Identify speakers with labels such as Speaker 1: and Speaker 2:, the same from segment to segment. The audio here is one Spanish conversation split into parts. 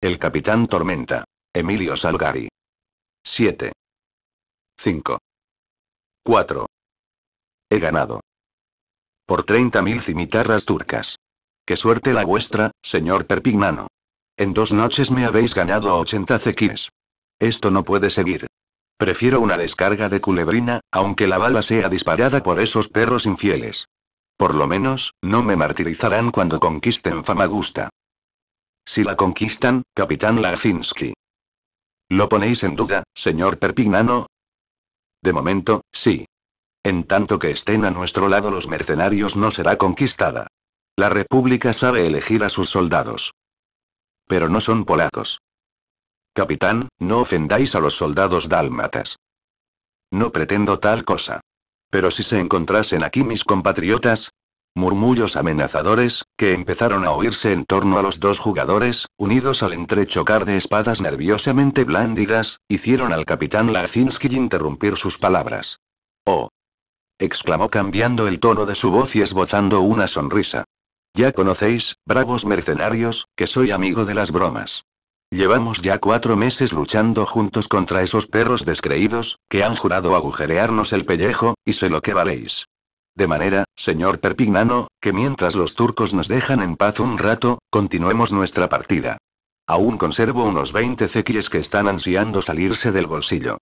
Speaker 1: El Capitán Tormenta. Emilio Salgari. 7. 5. 4. He ganado. Por 30.000 cimitarras turcas. Qué suerte la vuestra, señor Perpignano. En dos noches me habéis ganado 80 cequines. Esto no puede seguir. Prefiero una descarga de culebrina, aunque la bala sea disparada por esos perros infieles. Por lo menos, no me martirizarán cuando conquisten Famagusta. Si la conquistan, capitán Lafinsky. ¿Lo ponéis en duda, señor Perpignano? De momento, sí. En tanto que estén a nuestro lado los mercenarios no será conquistada. La República sabe elegir a sus soldados. Pero no son polacos. Capitán, no ofendáis a los soldados dálmatas. No pretendo tal cosa. Pero si se encontrasen aquí mis compatriotas, murmullos amenazadores, que empezaron a oírse en torno a los dos jugadores, unidos al entrechocar de espadas nerviosamente blandidas, hicieron al capitán Lazinski interrumpir sus palabras. ¡Oh! exclamó cambiando el tono de su voz y esbozando una sonrisa. Ya conocéis, bravos mercenarios, que soy amigo de las bromas. Llevamos ya cuatro meses luchando juntos contra esos perros descreídos, que han jurado agujerearnos el pellejo, y sé lo que valéis. De manera, señor Perpignano, que mientras los turcos nos dejan en paz un rato, continuemos nuestra partida. Aún conservo unos 20 cequies que están ansiando salirse del bolsillo.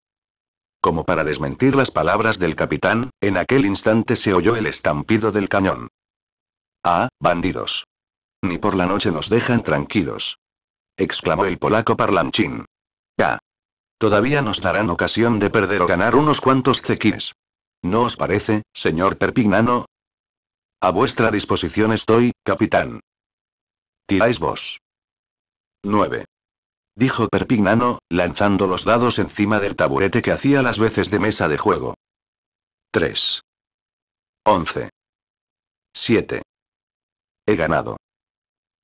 Speaker 1: Como para desmentir las palabras del capitán, en aquel instante se oyó el estampido del cañón. Ah, bandidos. Ni por la noche nos dejan tranquilos. exclamó el polaco parlanchín. ¡Ah! Todavía nos darán ocasión de perder o ganar unos cuantos cequíes. ¿No os parece, señor Perpignano? A vuestra disposición estoy, capitán. Tiráis vos. 9. Dijo Perpignano, lanzando los dados encima del taburete que hacía las veces de mesa de juego. 3. 11. 7. He ganado.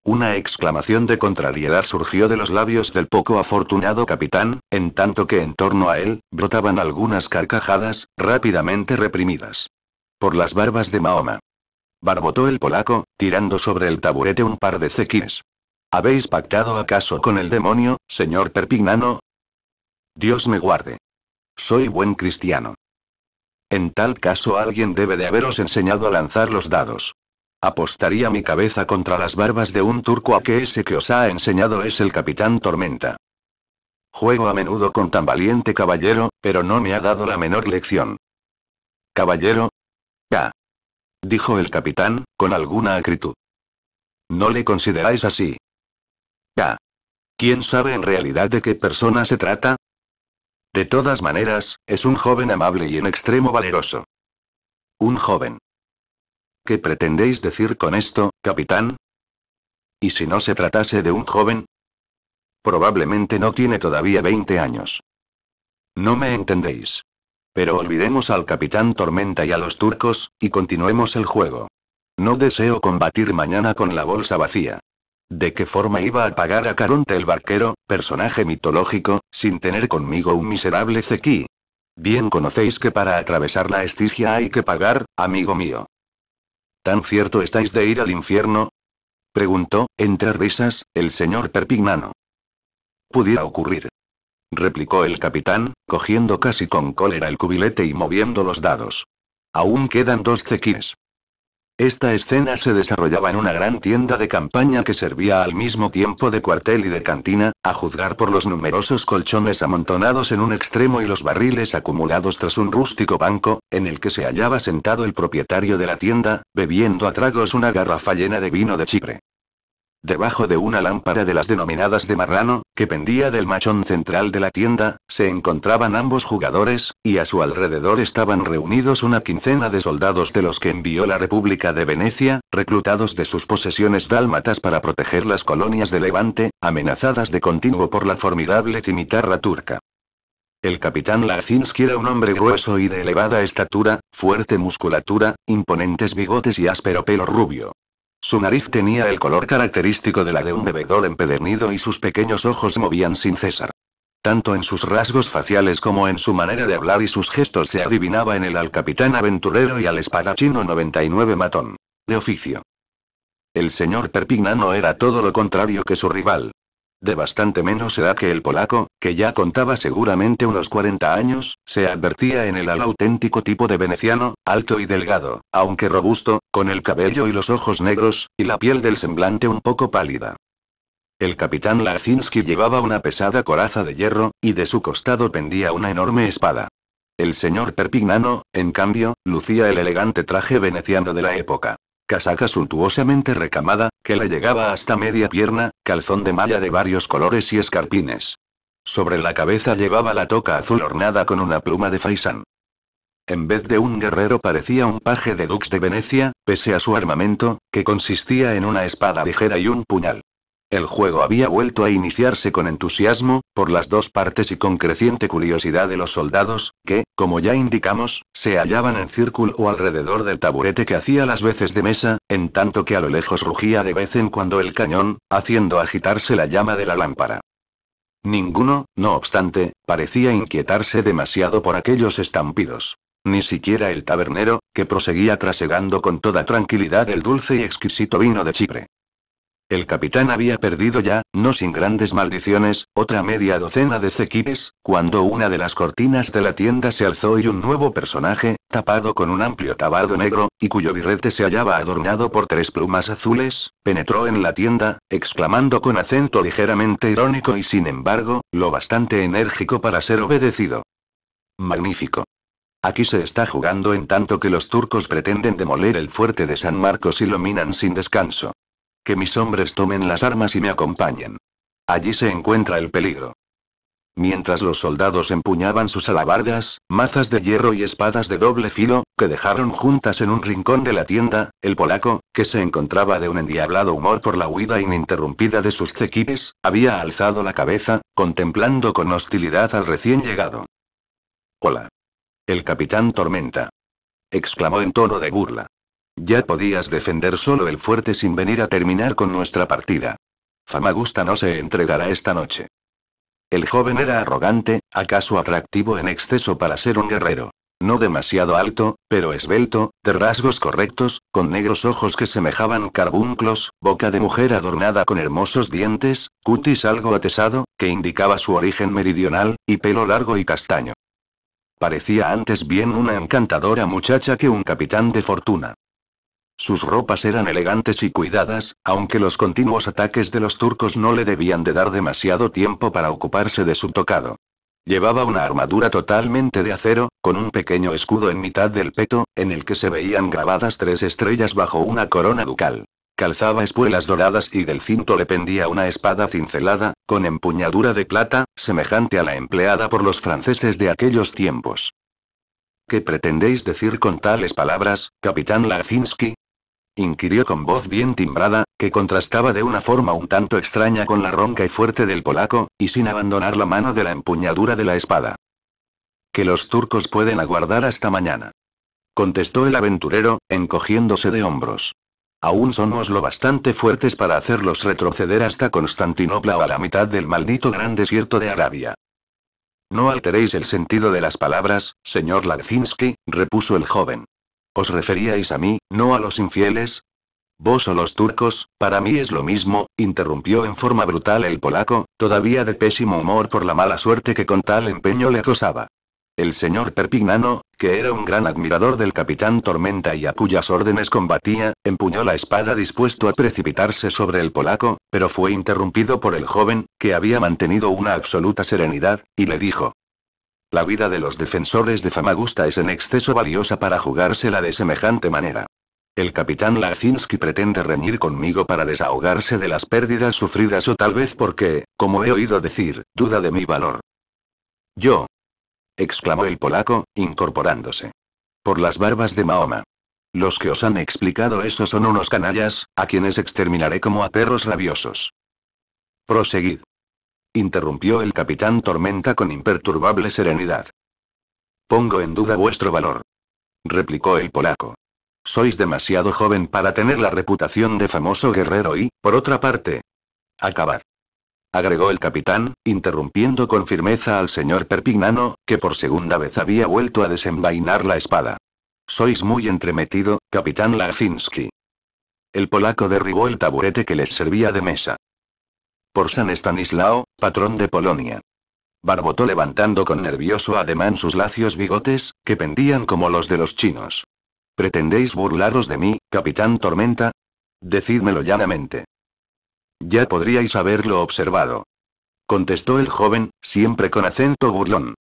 Speaker 1: Una exclamación de contrariedad surgió de los labios del poco afortunado capitán, en tanto que en torno a él, brotaban algunas carcajadas, rápidamente reprimidas. Por las barbas de Mahoma. Barbotó el polaco, tirando sobre el taburete un par de cequines. ¿Habéis pactado acaso con el demonio, señor Perpignano? Dios me guarde. Soy buen cristiano. En tal caso alguien debe de haberos enseñado a lanzar los dados. Apostaría mi cabeza contra las barbas de un turco a que ese que os ha enseñado es el capitán Tormenta. Juego a menudo con tan valiente caballero, pero no me ha dado la menor lección. Caballero. Ya. Dijo el capitán, con alguna acritud. No le consideráis así. Ya. ¿Quién sabe en realidad de qué persona se trata? De todas maneras, es un joven amable y en extremo valeroso. Un joven. ¿Qué pretendéis decir con esto, capitán? ¿Y si no se tratase de un joven? Probablemente no tiene todavía 20 años. No me entendéis. Pero olvidemos al capitán Tormenta y a los turcos, y continuemos el juego. No deseo combatir mañana con la bolsa vacía. ¿De qué forma iba a pagar a Caronte el barquero, personaje mitológico, sin tener conmigo un miserable cequí? Bien conocéis que para atravesar la Estigia hay que pagar, amigo mío. ¿Tan cierto estáis de ir al infierno? preguntó, entre risas, el señor Perpignano. Pudiera ocurrir. replicó el capitán, cogiendo casi con cólera el cubilete y moviendo los dados. Aún quedan dos cequines. Esta escena se desarrollaba en una gran tienda de campaña que servía al mismo tiempo de cuartel y de cantina, a juzgar por los numerosos colchones amontonados en un extremo y los barriles acumulados tras un rústico banco, en el que se hallaba sentado el propietario de la tienda, bebiendo a tragos una garrafa llena de vino de Chipre. Debajo de una lámpara de las denominadas de marrano, que pendía del machón central de la tienda, se encontraban ambos jugadores, y a su alrededor estaban reunidos una quincena de soldados de los que envió la República de Venecia, reclutados de sus posesiones dálmatas para proteger las colonias de Levante, amenazadas de continuo por la formidable cimitarra turca. El capitán Lazinski era un hombre grueso y de elevada estatura, fuerte musculatura, imponentes bigotes y áspero pelo rubio. Su nariz tenía el color característico de la de un bebedor empedernido y sus pequeños ojos movían sin cesar. Tanto en sus rasgos faciales como en su manera de hablar y sus gestos se adivinaba en el al capitán aventurero y al espadachino 99 matón. De oficio. El señor Perpignano era todo lo contrario que su rival de bastante menos edad que el polaco, que ya contaba seguramente unos 40 años, se advertía en el al auténtico tipo de veneciano, alto y delgado, aunque robusto, con el cabello y los ojos negros, y la piel del semblante un poco pálida. El capitán Lazinski llevaba una pesada coraza de hierro, y de su costado pendía una enorme espada. El señor Perpignano, en cambio, lucía el elegante traje veneciano de la época casaca suntuosamente recamada, que le llegaba hasta media pierna, calzón de malla de varios colores y escarpines. Sobre la cabeza llevaba la toca azul ornada con una pluma de faisán. En vez de un guerrero parecía un paje de dux de Venecia, pese a su armamento, que consistía en una espada ligera y un puñal. El juego había vuelto a iniciarse con entusiasmo, por las dos partes y con creciente curiosidad de los soldados, que, como ya indicamos, se hallaban en círculo o alrededor del taburete que hacía las veces de mesa, en tanto que a lo lejos rugía de vez en cuando el cañón, haciendo agitarse la llama de la lámpara. Ninguno, no obstante, parecía inquietarse demasiado por aquellos estampidos. Ni siquiera el tabernero, que proseguía trasegando con toda tranquilidad el dulce y exquisito vino de Chipre. El capitán había perdido ya, no sin grandes maldiciones, otra media docena de cequipes, cuando una de las cortinas de la tienda se alzó y un nuevo personaje, tapado con un amplio tabardo negro, y cuyo birrete se hallaba adornado por tres plumas azules, penetró en la tienda, exclamando con acento ligeramente irónico y sin embargo, lo bastante enérgico para ser obedecido. Magnífico. Aquí se está jugando en tanto que los turcos pretenden demoler el fuerte de San Marcos y lo minan sin descanso. Que mis hombres tomen las armas y me acompañen. Allí se encuentra el peligro. Mientras los soldados empuñaban sus alabardas, mazas de hierro y espadas de doble filo, que dejaron juntas en un rincón de la tienda, el polaco, que se encontraba de un endiablado humor por la huida ininterrumpida de sus cequipes, había alzado la cabeza, contemplando con hostilidad al recién llegado. Hola. El capitán Tormenta. exclamó en tono de burla. Ya podías defender solo el fuerte sin venir a terminar con nuestra partida. Famagusta no se entregará esta noche. El joven era arrogante, acaso atractivo en exceso para ser un guerrero. No demasiado alto, pero esbelto, de rasgos correctos, con negros ojos que semejaban carbunclos, boca de mujer adornada con hermosos dientes, cutis algo atesado, que indicaba su origen meridional, y pelo largo y castaño. Parecía antes bien una encantadora muchacha que un capitán de fortuna. Sus ropas eran elegantes y cuidadas, aunque los continuos ataques de los turcos no le debían de dar demasiado tiempo para ocuparse de su tocado. Llevaba una armadura totalmente de acero, con un pequeño escudo en mitad del peto, en el que se veían grabadas tres estrellas bajo una corona ducal. Calzaba espuelas doradas y del cinto le pendía una espada cincelada, con empuñadura de plata, semejante a la empleada por los franceses de aquellos tiempos. ¿Qué pretendéis decir con tales palabras, capitán Lazinski? inquirió con voz bien timbrada, que contrastaba de una forma un tanto extraña con la ronca y fuerte del polaco, y sin abandonar la mano de la empuñadura de la espada. Que los turcos pueden aguardar hasta mañana. Contestó el aventurero, encogiéndose de hombros. Aún somos lo bastante fuertes para hacerlos retroceder hasta Constantinopla o a la mitad del maldito gran desierto de Arabia. No alteréis el sentido de las palabras, señor Lagzinski, repuso el joven. ¿Os referíais a mí, no a los infieles? Vos o los turcos, para mí es lo mismo, interrumpió en forma brutal el polaco, todavía de pésimo humor por la mala suerte que con tal empeño le acosaba. El señor Perpignano, que era un gran admirador del capitán Tormenta y a cuyas órdenes combatía, empuñó la espada dispuesto a precipitarse sobre el polaco, pero fue interrumpido por el joven, que había mantenido una absoluta serenidad, y le dijo, la vida de los defensores de Famagusta es en exceso valiosa para jugársela de semejante manera. El capitán Lazinski pretende reñir conmigo para desahogarse de las pérdidas sufridas o tal vez porque, como he oído decir, duda de mi valor. Yo. exclamó el polaco, incorporándose. Por las barbas de Mahoma. Los que os han explicado eso son unos canallas, a quienes exterminaré como a perros rabiosos. Proseguid interrumpió el capitán Tormenta con imperturbable serenidad. Pongo en duda vuestro valor, replicó el polaco. Sois demasiado joven para tener la reputación de famoso guerrero y, por otra parte, acabad agregó el capitán, interrumpiendo con firmeza al señor Perpignano, que por segunda vez había vuelto a desenvainar la espada. Sois muy entremetido, capitán Lazinski. El polaco derribó el taburete que les servía de mesa. Por San Estanislao, patrón de Polonia. Barbotó levantando con nervioso ademán sus lacios bigotes, que pendían como los de los chinos. ¿Pretendéis burlaros de mí, capitán Tormenta? Decídmelo llanamente. Ya podríais haberlo observado. Contestó el joven, siempre con acento burlón.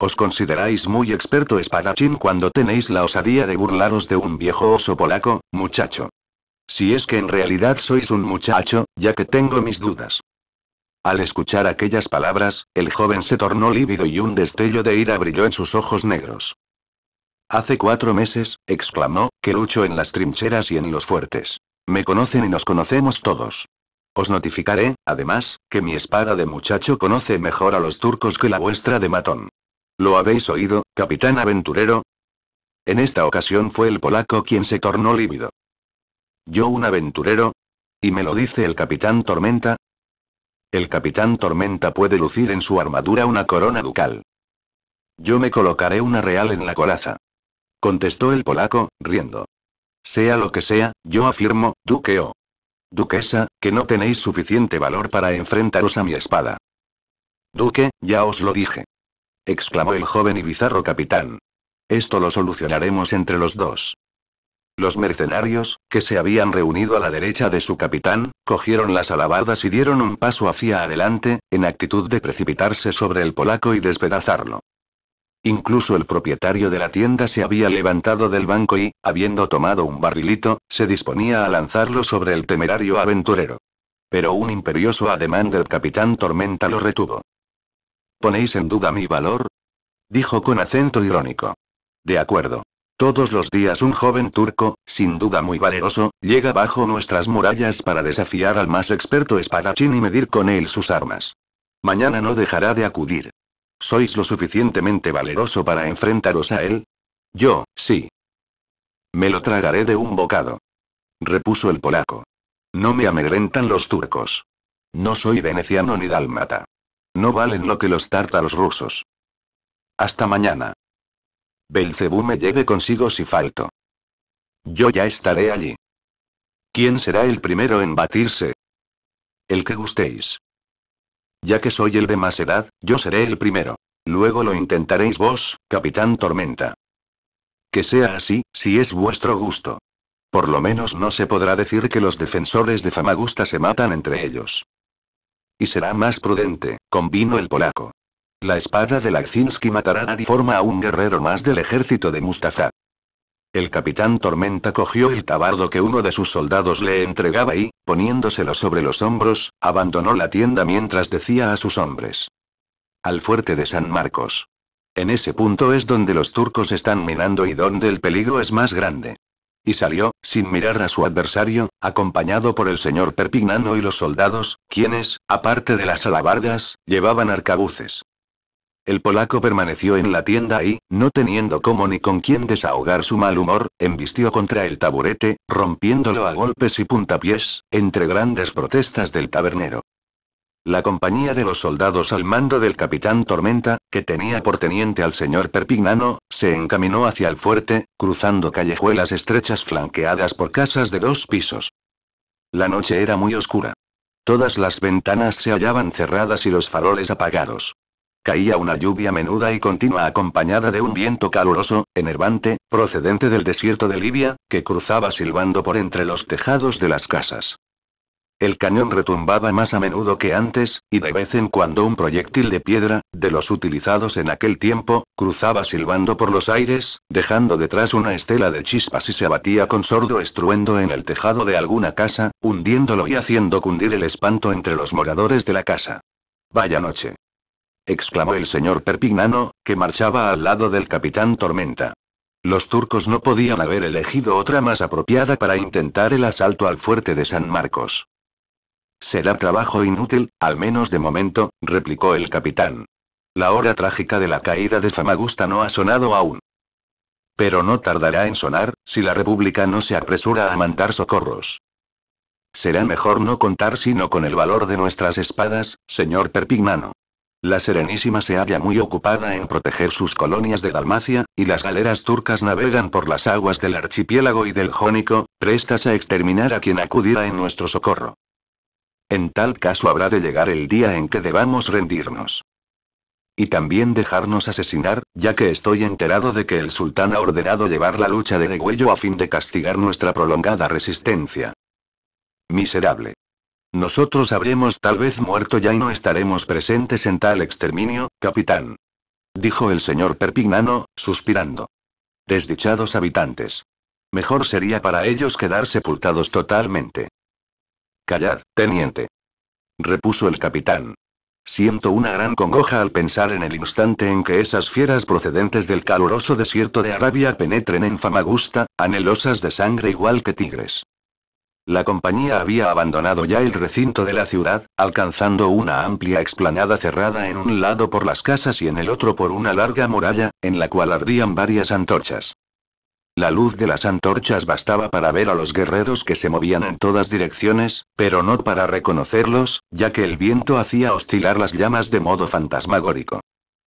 Speaker 1: Os consideráis muy experto espadachín cuando tenéis la osadía de burlaros de un viejo oso polaco, muchacho. Si es que en realidad sois un muchacho, ya que tengo mis dudas. Al escuchar aquellas palabras, el joven se tornó lívido y un destello de ira brilló en sus ojos negros. Hace cuatro meses, exclamó, que lucho en las trincheras y en los fuertes. Me conocen y nos conocemos todos. Os notificaré, además, que mi espada de muchacho conoce mejor a los turcos que la vuestra de matón. ¿Lo habéis oído, capitán aventurero? En esta ocasión fue el polaco quien se tornó lívido. ¿Yo un aventurero? ¿Y me lo dice el capitán Tormenta? El capitán Tormenta puede lucir en su armadura una corona ducal. Yo me colocaré una real en la colaza. Contestó el polaco, riendo. Sea lo que sea, yo afirmo, duque o duquesa, que no tenéis suficiente valor para enfrentaros a mi espada. Duque, ya os lo dije. Exclamó el joven y bizarro capitán. Esto lo solucionaremos entre los dos. Los mercenarios, que se habían reunido a la derecha de su capitán, cogieron las alabardas y dieron un paso hacia adelante, en actitud de precipitarse sobre el polaco y despedazarlo. Incluso el propietario de la tienda se había levantado del banco y, habiendo tomado un barrilito, se disponía a lanzarlo sobre el temerario aventurero. Pero un imperioso ademán del capitán Tormenta lo retuvo. ¿Ponéis en duda mi valor? dijo con acento irónico. De acuerdo. Todos los días un joven turco, sin duda muy valeroso, llega bajo nuestras murallas para desafiar al más experto espadachín y medir con él sus armas. Mañana no dejará de acudir. ¿Sois lo suficientemente valeroso para enfrentaros a él? Yo, sí. Me lo tragaré de un bocado. Repuso el polaco. No me amedrentan los turcos. No soy veneciano ni dálmata. No valen lo que los tártaros rusos. Hasta mañana. Belcebú me lleve consigo si falto. Yo ya estaré allí. ¿Quién será el primero en batirse? El que gustéis. Ya que soy el de más edad, yo seré el primero. Luego lo intentaréis vos, capitán Tormenta. Que sea así, si es vuestro gusto. Por lo menos no se podrá decir que los defensores de Famagusta se matan entre ellos. Y será más prudente, convino el polaco. La espada de Lagzinski matará a forma a un guerrero más del ejército de Mustafa. El capitán Tormenta cogió el tabardo que uno de sus soldados le entregaba y, poniéndoselo sobre los hombros, abandonó la tienda mientras decía a sus hombres. Al fuerte de San Marcos. En ese punto es donde los turcos están minando y donde el peligro es más grande. Y salió, sin mirar a su adversario, acompañado por el señor Perpignano y los soldados, quienes, aparte de las alabardas, llevaban arcabuces. El polaco permaneció en la tienda y, no teniendo cómo ni con quién desahogar su mal humor, embistió contra el taburete, rompiéndolo a golpes y puntapiés, entre grandes protestas del tabernero. La compañía de los soldados al mando del capitán Tormenta, que tenía por teniente al señor Perpignano, se encaminó hacia el fuerte, cruzando callejuelas estrechas flanqueadas por casas de dos pisos. La noche era muy oscura. Todas las ventanas se hallaban cerradas y los faroles apagados. Caía una lluvia menuda y continua acompañada de un viento caluroso, enervante, procedente del desierto de Libia, que cruzaba silbando por entre los tejados de las casas. El cañón retumbaba más a menudo que antes, y de vez en cuando un proyectil de piedra, de los utilizados en aquel tiempo, cruzaba silbando por los aires, dejando detrás una estela de chispas y se abatía con sordo estruendo en el tejado de alguna casa, hundiéndolo y haciendo cundir el espanto entre los moradores de la casa. Vaya noche exclamó el señor Perpignano, que marchaba al lado del capitán Tormenta. Los turcos no podían haber elegido otra más apropiada para intentar el asalto al fuerte de San Marcos. Será trabajo inútil, al menos de momento, replicó el capitán. La hora trágica de la caída de Famagusta no ha sonado aún. Pero no tardará en sonar, si la República no se apresura a mandar socorros. Será mejor no contar sino con el valor de nuestras espadas, señor Perpignano. La Serenísima se halla muy ocupada en proteger sus colonias de Dalmacia, y las galeras turcas navegan por las aguas del archipiélago y del Jónico, prestas a exterminar a quien acudiera en nuestro socorro. En tal caso habrá de llegar el día en que debamos rendirnos. Y también dejarnos asesinar, ya que estoy enterado de que el sultán ha ordenado llevar la lucha de degüello a fin de castigar nuestra prolongada resistencia. Miserable. Nosotros habremos tal vez muerto ya y no estaremos presentes en tal exterminio, capitán. Dijo el señor Perpignano, suspirando. Desdichados habitantes. Mejor sería para ellos quedar sepultados totalmente. Callad, teniente. Repuso el capitán. Siento una gran congoja al pensar en el instante en que esas fieras procedentes del caluroso desierto de Arabia penetren en Famagusta, anhelosas de sangre igual que tigres. La compañía había abandonado ya el recinto de la ciudad, alcanzando una amplia explanada cerrada en un lado por las casas y en el otro por una larga muralla, en la cual ardían varias antorchas. La luz de las antorchas bastaba para ver a los guerreros que se movían en todas direcciones, pero no para reconocerlos, ya que el viento hacía oscilar las llamas de modo fantasmagórico.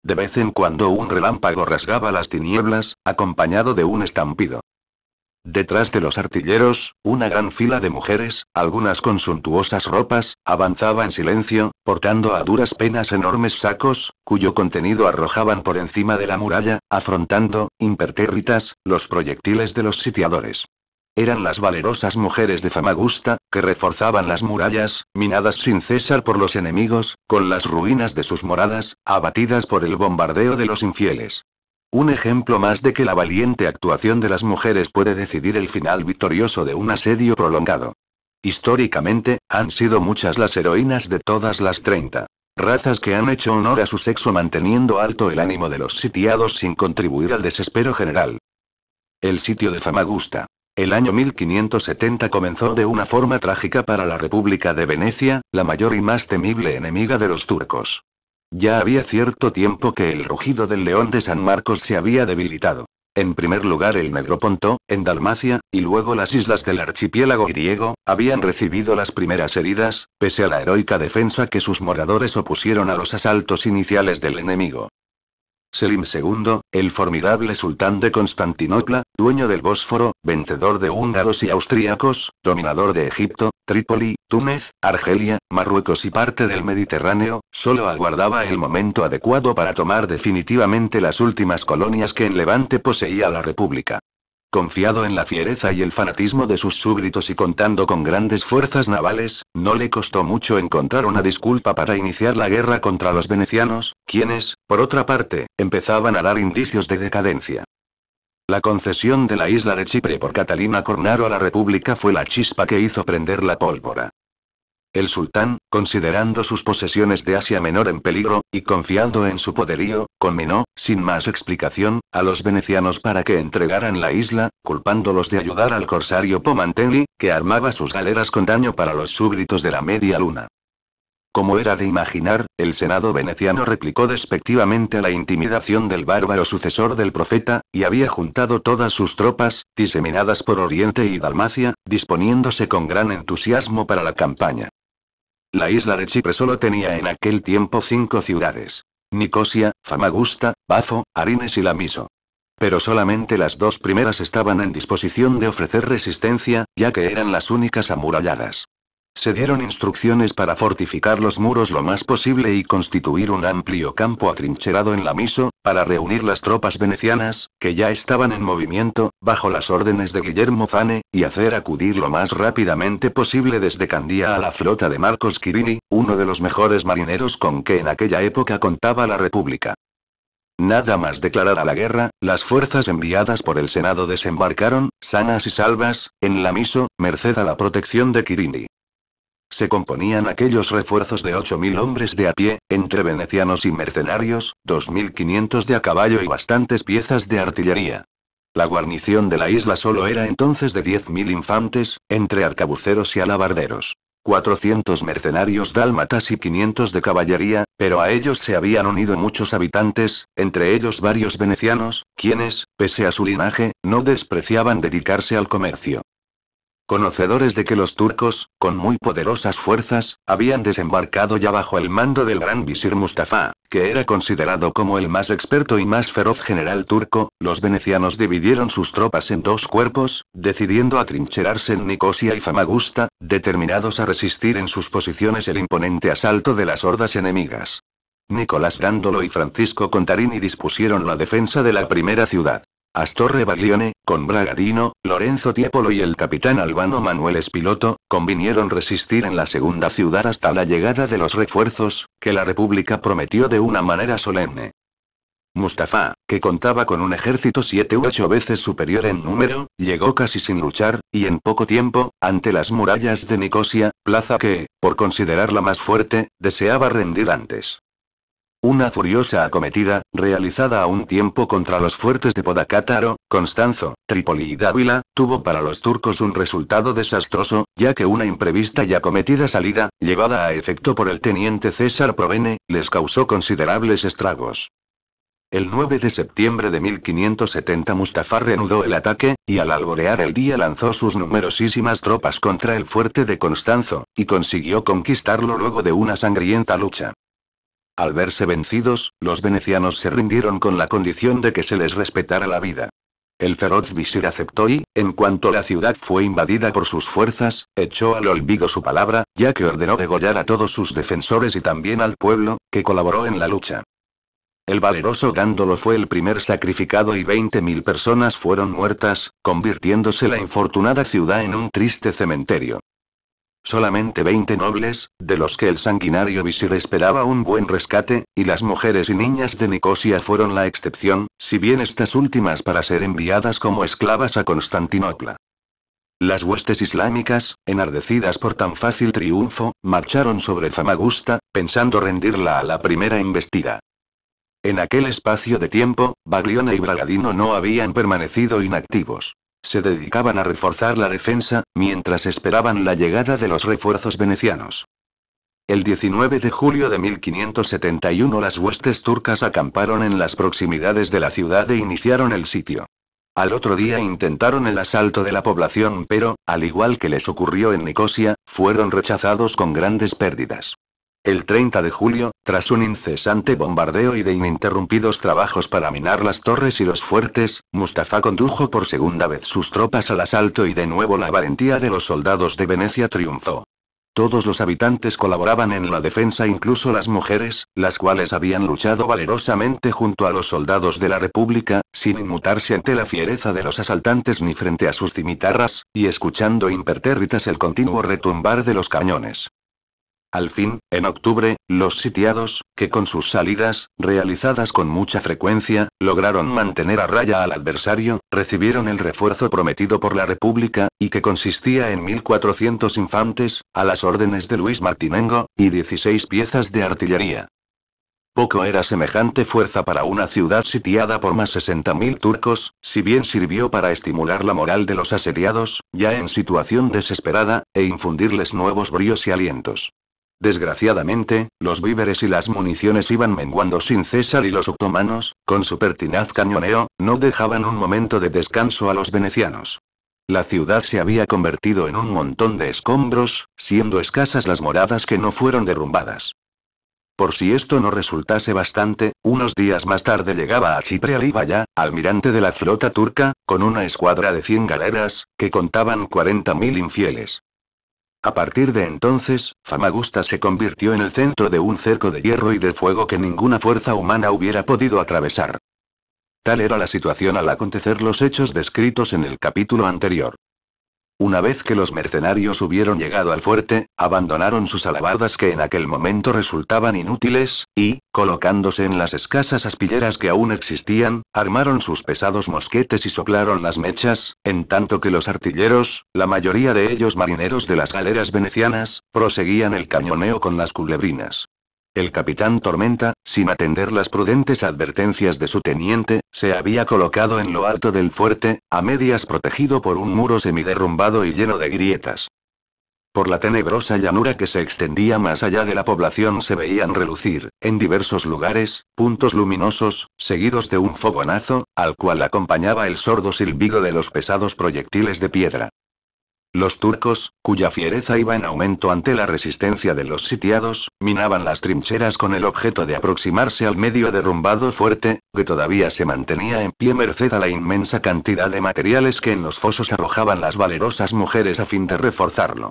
Speaker 1: De vez en cuando un relámpago rasgaba las tinieblas, acompañado de un estampido. Detrás de los artilleros, una gran fila de mujeres, algunas con suntuosas ropas, avanzaba en silencio, portando a duras penas enormes sacos, cuyo contenido arrojaban por encima de la muralla, afrontando, impertérritas, los proyectiles de los sitiadores. Eran las valerosas mujeres de Famagusta, que reforzaban las murallas, minadas sin cesar por los enemigos, con las ruinas de sus moradas, abatidas por el bombardeo de los infieles. Un ejemplo más de que la valiente actuación de las mujeres puede decidir el final victorioso de un asedio prolongado. Históricamente, han sido muchas las heroínas de todas las 30 razas que han hecho honor a su sexo manteniendo alto el ánimo de los sitiados sin contribuir al desespero general. El sitio de Famagusta. El año 1570 comenzó de una forma trágica para la República de Venecia, la mayor y más temible enemiga de los turcos. Ya había cierto tiempo que el rugido del león de San Marcos se había debilitado. En primer lugar el Negroponto, en Dalmacia, y luego las islas del archipiélago griego, habían recibido las primeras heridas, pese a la heroica defensa que sus moradores opusieron a los asaltos iniciales del enemigo. Selim II, el formidable sultán de Constantinopla, dueño del Bósforo, vencedor de húngaros y austríacos, dominador de Egipto, Trípoli, Túnez, Argelia, Marruecos y parte del Mediterráneo, solo aguardaba el momento adecuado para tomar definitivamente las últimas colonias que en Levante poseía la República. Confiado en la fiereza y el fanatismo de sus súbditos y contando con grandes fuerzas navales, no le costó mucho encontrar una disculpa para iniciar la guerra contra los venecianos, quienes, por otra parte, empezaban a dar indicios de decadencia. La concesión de la isla de Chipre por Catalina Cornaro a la República fue la chispa que hizo prender la pólvora. El sultán, considerando sus posesiones de Asia Menor en peligro, y confiando en su poderío, conminó, sin más explicación, a los venecianos para que entregaran la isla, culpándolos de ayudar al corsario Pomantelli, que armaba sus galeras con daño para los súbditos de la media luna. Como era de imaginar, el Senado veneciano replicó despectivamente a la intimidación del bárbaro sucesor del profeta, y había juntado todas sus tropas, diseminadas por Oriente y Dalmacia, disponiéndose con gran entusiasmo para la campaña. La isla de Chipre solo tenía en aquel tiempo cinco ciudades. Nicosia, Famagusta, Bafo, Arines y Lamiso. Pero solamente las dos primeras estaban en disposición de ofrecer resistencia, ya que eran las únicas amuralladas. Se dieron instrucciones para fortificar los muros lo más posible y constituir un amplio campo atrincherado en Lamiso para reunir las tropas venecianas, que ya estaban en movimiento, bajo las órdenes de Guillermo Zane, y hacer acudir lo más rápidamente posible desde Candía a la flota de Marcos Quirini, uno de los mejores marineros con que en aquella época contaba la República. Nada más declarada la guerra, las fuerzas enviadas por el Senado desembarcaron, sanas y salvas, en Lamiso, merced a la protección de Quirini se componían aquellos refuerzos de 8.000 hombres de a pie, entre venecianos y mercenarios, 2.500 de a caballo y bastantes piezas de artillería. La guarnición de la isla solo era entonces de 10.000 infantes, entre arcabuceros y alabarderos. 400 mercenarios dálmatas y 500 de caballería, pero a ellos se habían unido muchos habitantes, entre ellos varios venecianos, quienes, pese a su linaje, no despreciaban dedicarse al comercio. Conocedores de que los turcos, con muy poderosas fuerzas, habían desembarcado ya bajo el mando del gran visir Mustafa, que era considerado como el más experto y más feroz general turco, los venecianos dividieron sus tropas en dos cuerpos, decidiendo atrincherarse en Nicosia y Famagusta, determinados a resistir en sus posiciones el imponente asalto de las hordas enemigas. Nicolás Dándolo y Francisco Contarini dispusieron la defensa de la primera ciudad. Astorre Baglione, con Bragadino, Lorenzo Tiepolo y el capitán albano Manuel Espiloto, convinieron resistir en la segunda ciudad hasta la llegada de los refuerzos, que la República prometió de una manera solemne. Mustafa, que contaba con un ejército siete u ocho veces superior en número, llegó casi sin luchar, y en poco tiempo, ante las murallas de Nicosia, plaza que, por considerarla más fuerte, deseaba rendir antes. Una furiosa acometida, realizada a un tiempo contra los fuertes de Podacátaro, Constanzo, Trípoli y Dávila, tuvo para los turcos un resultado desastroso, ya que una imprevista y acometida salida, llevada a efecto por el teniente César Provene, les causó considerables estragos. El 9 de septiembre de 1570 Mustafa reanudó el ataque, y al alborear el día lanzó sus numerosísimas tropas contra el fuerte de Constanzo, y consiguió conquistarlo luego de una sangrienta lucha. Al verse vencidos, los venecianos se rindieron con la condición de que se les respetara la vida. El feroz visir aceptó y, en cuanto la ciudad fue invadida por sus fuerzas, echó al olvido su palabra, ya que ordenó degollar a todos sus defensores y también al pueblo, que colaboró en la lucha. El valeroso Gándolo fue el primer sacrificado y 20.000 personas fueron muertas, convirtiéndose la infortunada ciudad en un triste cementerio solamente 20 nobles, de los que el sanguinario visir esperaba un buen rescate, y las mujeres y niñas de Nicosia fueron la excepción, si bien estas últimas para ser enviadas como esclavas a Constantinopla. Las huestes islámicas, enardecidas por tan fácil triunfo, marcharon sobre Famagusta, pensando rendirla a la primera investida. En aquel espacio de tiempo, Baglione y Bragadino no habían permanecido inactivos se dedicaban a reforzar la defensa, mientras esperaban la llegada de los refuerzos venecianos. El 19 de julio de 1571 las huestes turcas acamparon en las proximidades de la ciudad e iniciaron el sitio. Al otro día intentaron el asalto de la población pero, al igual que les ocurrió en Nicosia, fueron rechazados con grandes pérdidas. El 30 de julio, tras un incesante bombardeo y de ininterrumpidos trabajos para minar las torres y los fuertes, Mustafa condujo por segunda vez sus tropas al asalto y de nuevo la valentía de los soldados de Venecia triunfó. Todos los habitantes colaboraban en la defensa, incluso las mujeres, las cuales habían luchado valerosamente junto a los soldados de la República, sin inmutarse ante la fiereza de los asaltantes ni frente a sus cimitarras, y escuchando impertérritas el continuo retumbar de los cañones. Al fin, en octubre, los sitiados, que con sus salidas, realizadas con mucha frecuencia, lograron mantener a raya al adversario, recibieron el refuerzo prometido por la República, y que consistía en 1.400 infantes, a las órdenes de Luis Martinengo, y 16 piezas de artillería. Poco era semejante fuerza para una ciudad sitiada por más 60.000 turcos, si bien sirvió para estimular la moral de los asediados, ya en situación desesperada, e infundirles nuevos bríos y alientos. Desgraciadamente, los víveres y las municiones iban menguando sin cesar y los otomanos, con su pertinaz cañoneo, no dejaban un momento de descanso a los venecianos. La ciudad se había convertido en un montón de escombros, siendo escasas las moradas que no fueron derrumbadas. Por si esto no resultase bastante, unos días más tarde llegaba a Chipre Alibaya, almirante de la flota turca, con una escuadra de 100 galeras, que contaban 40.000 infieles. A partir de entonces, Famagusta se convirtió en el centro de un cerco de hierro y de fuego que ninguna fuerza humana hubiera podido atravesar. Tal era la situación al acontecer los hechos descritos en el capítulo anterior. Una vez que los mercenarios hubieron llegado al fuerte, abandonaron sus alabardas que en aquel momento resultaban inútiles, y, colocándose en las escasas aspilleras que aún existían, armaron sus pesados mosquetes y soplaron las mechas, en tanto que los artilleros, la mayoría de ellos marineros de las galeras venecianas, proseguían el cañoneo con las culebrinas. El capitán Tormenta, sin atender las prudentes advertencias de su teniente, se había colocado en lo alto del fuerte, a medias protegido por un muro semiderrumbado y lleno de grietas. Por la tenebrosa llanura que se extendía más allá de la población se veían relucir, en diversos lugares, puntos luminosos, seguidos de un fogonazo, al cual acompañaba el sordo silbido de los pesados proyectiles de piedra. Los turcos, cuya fiereza iba en aumento ante la resistencia de los sitiados, minaban las trincheras con el objeto de aproximarse al medio derrumbado fuerte, que todavía se mantenía en pie merced a la inmensa cantidad de materiales que en los fosos arrojaban las valerosas mujeres a fin de reforzarlo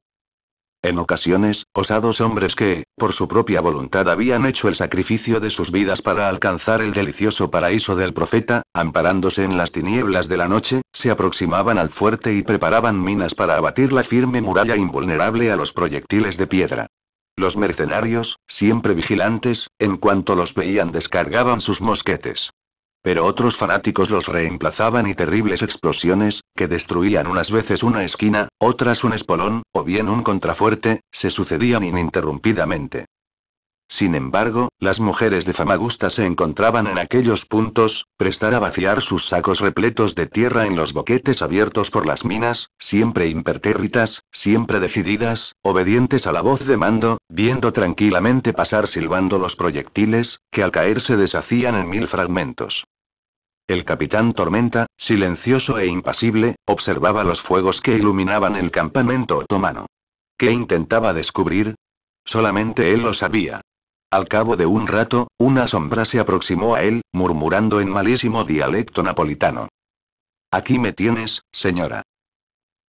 Speaker 1: en ocasiones, osados hombres que, por su propia voluntad habían hecho el sacrificio de sus vidas para alcanzar el delicioso paraíso del profeta, amparándose en las tinieblas de la noche, se aproximaban al fuerte y preparaban minas para abatir la firme muralla invulnerable a los proyectiles de piedra. Los mercenarios, siempre vigilantes, en cuanto los veían descargaban sus mosquetes pero otros fanáticos los reemplazaban y terribles explosiones, que destruían unas veces una esquina, otras un espolón, o bien un contrafuerte, se sucedían ininterrumpidamente. Sin embargo, las mujeres de Famagusta se encontraban en aquellos puntos, prestar a vaciar sus sacos repletos de tierra en los boquetes abiertos por las minas, siempre impertérritas, siempre decididas, obedientes a la voz de mando, viendo tranquilamente pasar silbando los proyectiles, que al caer se deshacían en mil fragmentos. El capitán Tormenta, silencioso e impasible, observaba los fuegos que iluminaban el campamento otomano. ¿Qué intentaba descubrir? Solamente él lo sabía. Al cabo de un rato, una sombra se aproximó a él, murmurando en malísimo dialecto napolitano. Aquí me tienes, señora.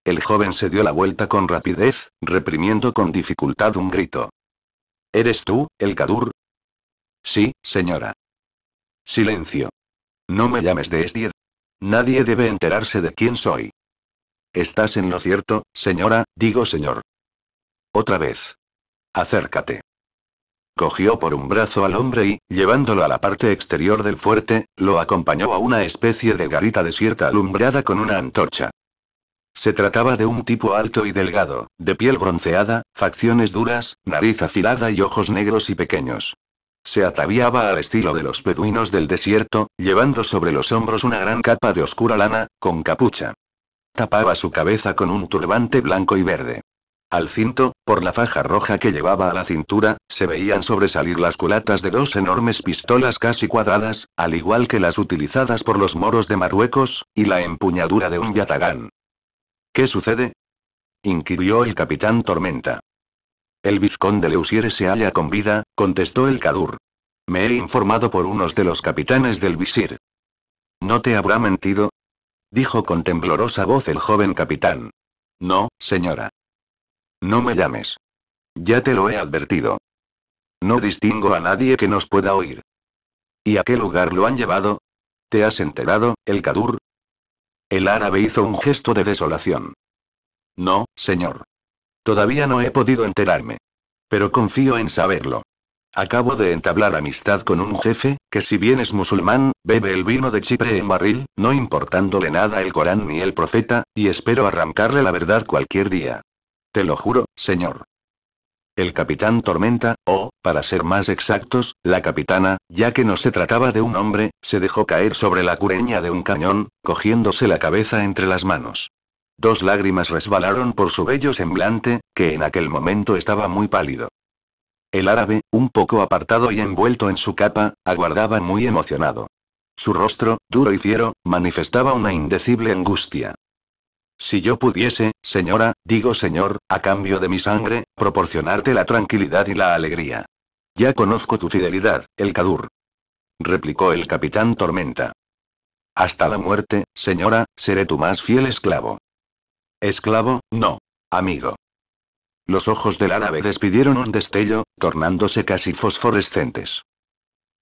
Speaker 1: El joven se dio la vuelta con rapidez, reprimiendo con dificultad un grito. ¿Eres tú, el Cadur? Sí, señora. Silencio. No me llames de Esdier. Este Nadie debe enterarse de quién soy. Estás en lo cierto, señora, digo señor. Otra vez. Acércate. Cogió por un brazo al hombre y, llevándolo a la parte exterior del fuerte, lo acompañó a una especie de garita desierta alumbrada con una antorcha. Se trataba de un tipo alto y delgado, de piel bronceada, facciones duras, nariz afilada y ojos negros y pequeños. Se ataviaba al estilo de los beduinos del desierto, llevando sobre los hombros una gran capa de oscura lana, con capucha. Tapaba su cabeza con un turbante blanco y verde. Al cinto, por la faja roja que llevaba a la cintura, se veían sobresalir las culatas de dos enormes pistolas casi cuadradas, al igual que las utilizadas por los moros de Marruecos, y la empuñadura de un yatagán. ¿Qué sucede? inquirió el capitán Tormenta. El vizconde Leusiere se halla con vida, contestó el Kadur. Me he informado por unos de los capitanes del visir. ¿No te habrá mentido? Dijo con temblorosa voz el joven capitán. No, señora. No me llames. Ya te lo he advertido. No distingo a nadie que nos pueda oír. ¿Y a qué lugar lo han llevado? ¿Te has enterado, el Kadur? El árabe hizo un gesto de desolación. No, señor. Todavía no he podido enterarme. Pero confío en saberlo. Acabo de entablar amistad con un jefe, que si bien es musulmán, bebe el vino de Chipre en barril, no importándole nada el Corán ni el profeta, y espero arrancarle la verdad cualquier día. Te lo juro, señor. El capitán Tormenta, o, oh, para ser más exactos, la capitana, ya que no se trataba de un hombre, se dejó caer sobre la cureña de un cañón, cogiéndose la cabeza entre las manos. Dos lágrimas resbalaron por su bello semblante, que en aquel momento estaba muy pálido. El árabe, un poco apartado y envuelto en su capa, aguardaba muy emocionado. Su rostro, duro y fiero, manifestaba una indecible angustia. Si yo pudiese, señora, digo señor, a cambio de mi sangre, proporcionarte la tranquilidad y la alegría. Ya conozco tu fidelidad, el Kadur. Replicó el capitán Tormenta. Hasta la muerte, señora, seré tu más fiel esclavo. Esclavo, no. Amigo. Los ojos del árabe despidieron un destello, tornándose casi fosforescentes.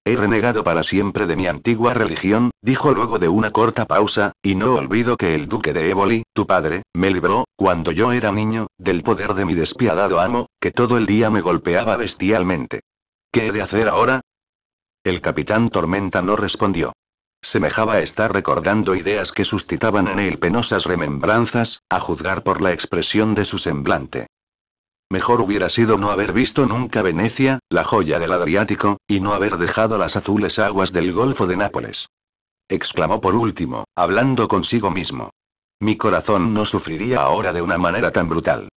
Speaker 1: He renegado para siempre de mi antigua religión, dijo luego de una corta pausa, y no olvido que el duque de Éboli, tu padre, me libró, cuando yo era niño, del poder de mi despiadado amo, que todo el día me golpeaba bestialmente. ¿Qué he de hacer ahora? El capitán Tormenta no respondió semejaba estar recordando ideas que suscitaban en él penosas remembranzas, a juzgar por la expresión de su semblante. Mejor hubiera sido no haber visto nunca Venecia, la joya del Adriático, y no haber dejado las azules aguas del Golfo de Nápoles. Exclamó por último, hablando consigo mismo. Mi corazón no sufriría ahora de una manera tan brutal.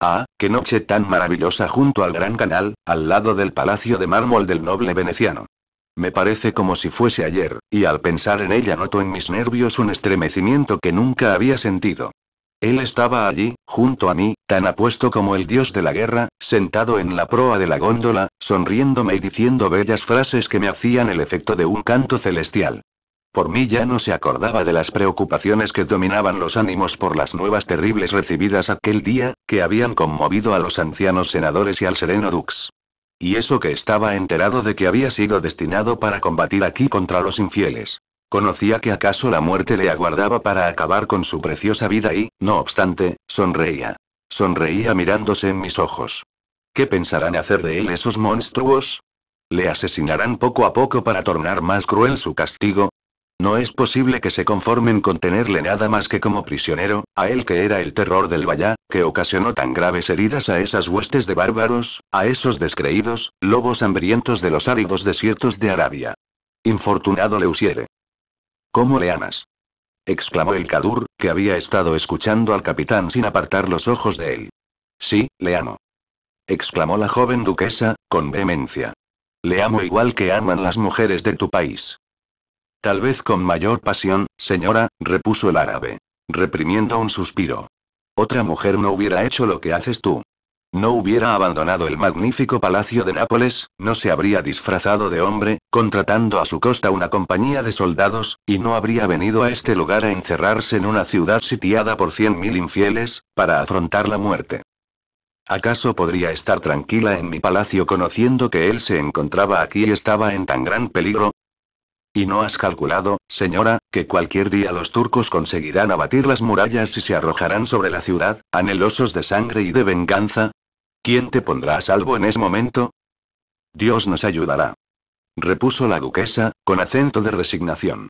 Speaker 1: Ah, qué noche tan maravillosa junto al Gran Canal, al lado del Palacio de Mármol del Noble Veneciano. Me parece como si fuese ayer, y al pensar en ella noto en mis nervios un estremecimiento que nunca había sentido. Él estaba allí, junto a mí, tan apuesto como el dios de la guerra, sentado en la proa de la góndola, sonriéndome y diciendo bellas frases que me hacían el efecto de un canto celestial. Por mí ya no se acordaba de las preocupaciones que dominaban los ánimos por las nuevas terribles recibidas aquel día, que habían conmovido a los ancianos senadores y al sereno Dux. Y eso que estaba enterado de que había sido destinado para combatir aquí contra los infieles. Conocía que acaso la muerte le aguardaba para acabar con su preciosa vida y, no obstante, sonreía. Sonreía mirándose en mis ojos. ¿Qué pensarán hacer de él esos monstruos? Le asesinarán poco a poco para tornar más cruel su castigo, no es posible que se conformen con tenerle nada más que como prisionero, a él que era el terror del Vallá, que ocasionó tan graves heridas a esas huestes de bárbaros, a esos descreídos, lobos hambrientos de los áridos desiertos de Arabia. Infortunado le usiere. ¿Cómo le amas? exclamó el Kadur, que había estado escuchando al capitán sin apartar los ojos de él. Sí, le amo. exclamó la joven duquesa, con vehemencia. Le amo igual que aman las mujeres de tu país. Tal vez con mayor pasión, señora, repuso el árabe, reprimiendo un suspiro. Otra mujer no hubiera hecho lo que haces tú. No hubiera abandonado el magnífico palacio de Nápoles, no se habría disfrazado de hombre, contratando a su costa una compañía de soldados, y no habría venido a este lugar a encerrarse en una ciudad sitiada por cien mil infieles, para afrontar la muerte. ¿Acaso podría estar tranquila en mi palacio conociendo que él se encontraba aquí y estaba en tan gran peligro? Y no has calculado, señora, que cualquier día los turcos conseguirán abatir las murallas y se arrojarán sobre la ciudad, anhelosos de sangre y de venganza. ¿Quién te pondrá a salvo en ese momento? Dios nos ayudará. Repuso la duquesa, con acento de resignación.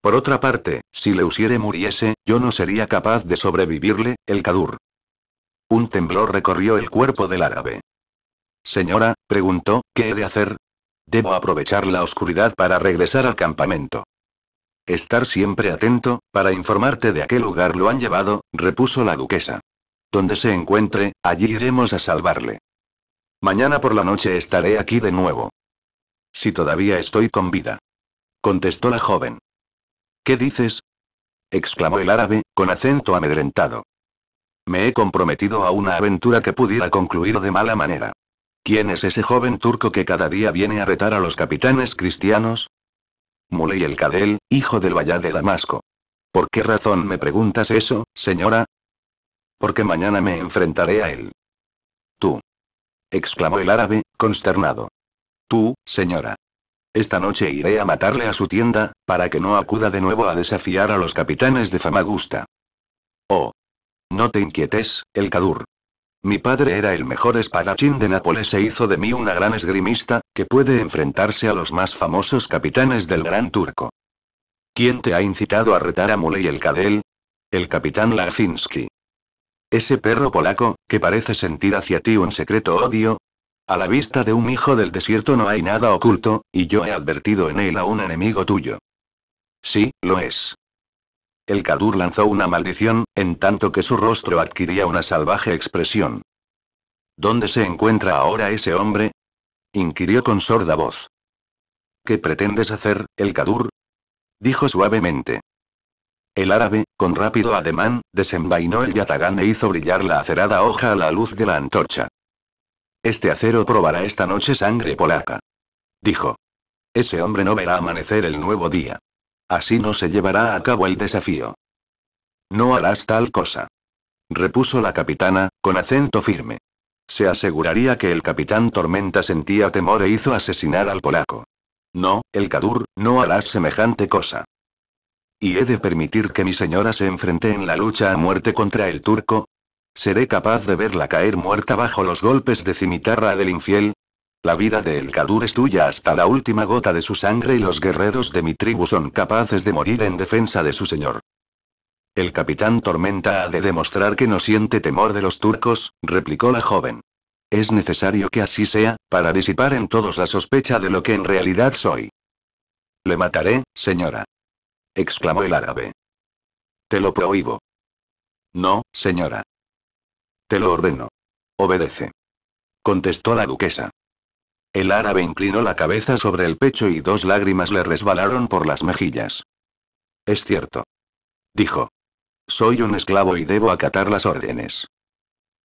Speaker 1: Por otra parte, si le usiere muriese, yo no sería capaz de sobrevivirle, el Kadur. Un temblor recorrió el cuerpo del árabe. Señora, preguntó, ¿qué he de hacer? Debo aprovechar la oscuridad para regresar al campamento. Estar siempre atento, para informarte de a qué lugar lo han llevado, repuso la duquesa. Donde se encuentre, allí iremos a salvarle. Mañana por la noche estaré aquí de nuevo. Si todavía estoy con vida. Contestó la joven. ¿Qué dices? exclamó el árabe, con acento amedrentado. Me he comprometido a una aventura que pudiera concluir de mala manera. ¿Quién es ese joven turco que cada día viene a retar a los capitanes cristianos? Muley el Kadel, hijo del vallá de Damasco. ¿Por qué razón me preguntas eso, señora? Porque mañana me enfrentaré a él. Tú. exclamó el árabe, consternado. Tú, señora. Esta noche iré a matarle a su tienda, para que no acuda de nuevo a desafiar a los capitanes de Famagusta. Oh. No te inquietes, el Kadur. Mi padre era el mejor espadachín de Nápoles e hizo de mí una gran esgrimista, que puede enfrentarse a los más famosos capitanes del Gran Turco. ¿Quién te ha incitado a retar a Muley el Cadel? El capitán Lafinsky. Ese perro polaco, que parece sentir hacia ti un secreto odio. A la vista de un hijo del desierto no hay nada oculto, y yo he advertido en él a un enemigo tuyo. Sí, lo es. El Kadur lanzó una maldición, en tanto que su rostro adquiría una salvaje expresión. ¿Dónde se encuentra ahora ese hombre? inquirió con sorda voz. ¿Qué pretendes hacer, el Kadur? dijo suavemente. El árabe, con rápido ademán, desenvainó el yatagán e hizo brillar la acerada hoja a la luz de la antorcha. Este acero probará esta noche sangre polaca. Dijo. Ese hombre no verá amanecer el nuevo día. Así no se llevará a cabo el desafío. No harás tal cosa. Repuso la capitana, con acento firme. Se aseguraría que el capitán Tormenta sentía temor e hizo asesinar al polaco. No, el Kadur, no harás semejante cosa. ¿Y he de permitir que mi señora se enfrente en la lucha a muerte contra el turco? ¿Seré capaz de verla caer muerta bajo los golpes de cimitarra del infiel? La vida de El Kadur es tuya hasta la última gota de su sangre y los guerreros de mi tribu son capaces de morir en defensa de su señor. El capitán Tormenta ha de demostrar que no siente temor de los turcos, replicó la joven. Es necesario que así sea, para disipar en todos la sospecha de lo que en realidad soy. Le mataré, señora. exclamó el árabe. Te lo prohíbo. No, señora. Te lo ordeno. Obedece. Contestó la duquesa. El árabe inclinó la cabeza sobre el pecho y dos lágrimas le resbalaron por las mejillas. Es cierto. Dijo. Soy un esclavo y debo acatar las órdenes.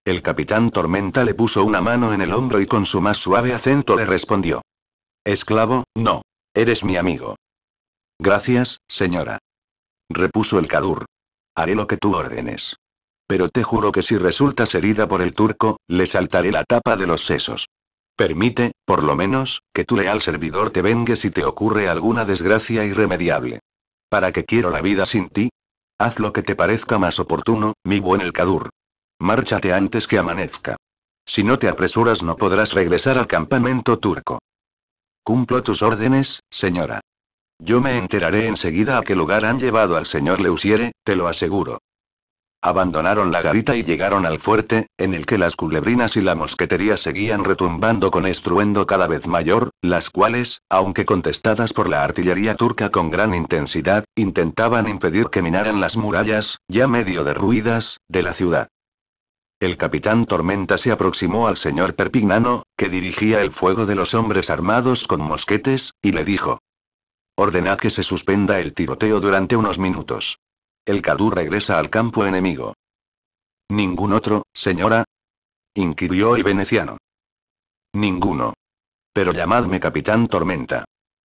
Speaker 1: El capitán Tormenta le puso una mano en el hombro y con su más suave acento le respondió. Esclavo, no. Eres mi amigo. Gracias, señora. Repuso el cadur. Haré lo que tú ordenes. Pero te juro que si resultas herida por el turco, le saltaré la tapa de los sesos. Permite, por lo menos, que tu leal servidor te vengue si te ocurre alguna desgracia irremediable. ¿Para qué quiero la vida sin ti? Haz lo que te parezca más oportuno, mi buen Elcadur. Márchate antes que amanezca. Si no te apresuras no podrás regresar al campamento turco. Cumplo tus órdenes, señora. Yo me enteraré enseguida a qué lugar han llevado al señor Leusiere, te lo aseguro. Abandonaron la garita y llegaron al fuerte, en el que las culebrinas y la mosquetería seguían retumbando con estruendo cada vez mayor, las cuales, aunque contestadas por la artillería turca con gran intensidad, intentaban impedir que minaran las murallas, ya medio derruidas, de la ciudad. El capitán Tormenta se aproximó al señor Perpignano, que dirigía el fuego de los hombres armados con mosquetes, y le dijo. Ordenad que se suspenda el tiroteo durante unos minutos. El Cadú regresa al campo enemigo. ¿Ningún otro, señora? inquirió el veneciano. Ninguno. Pero llamadme Capitán Tormenta.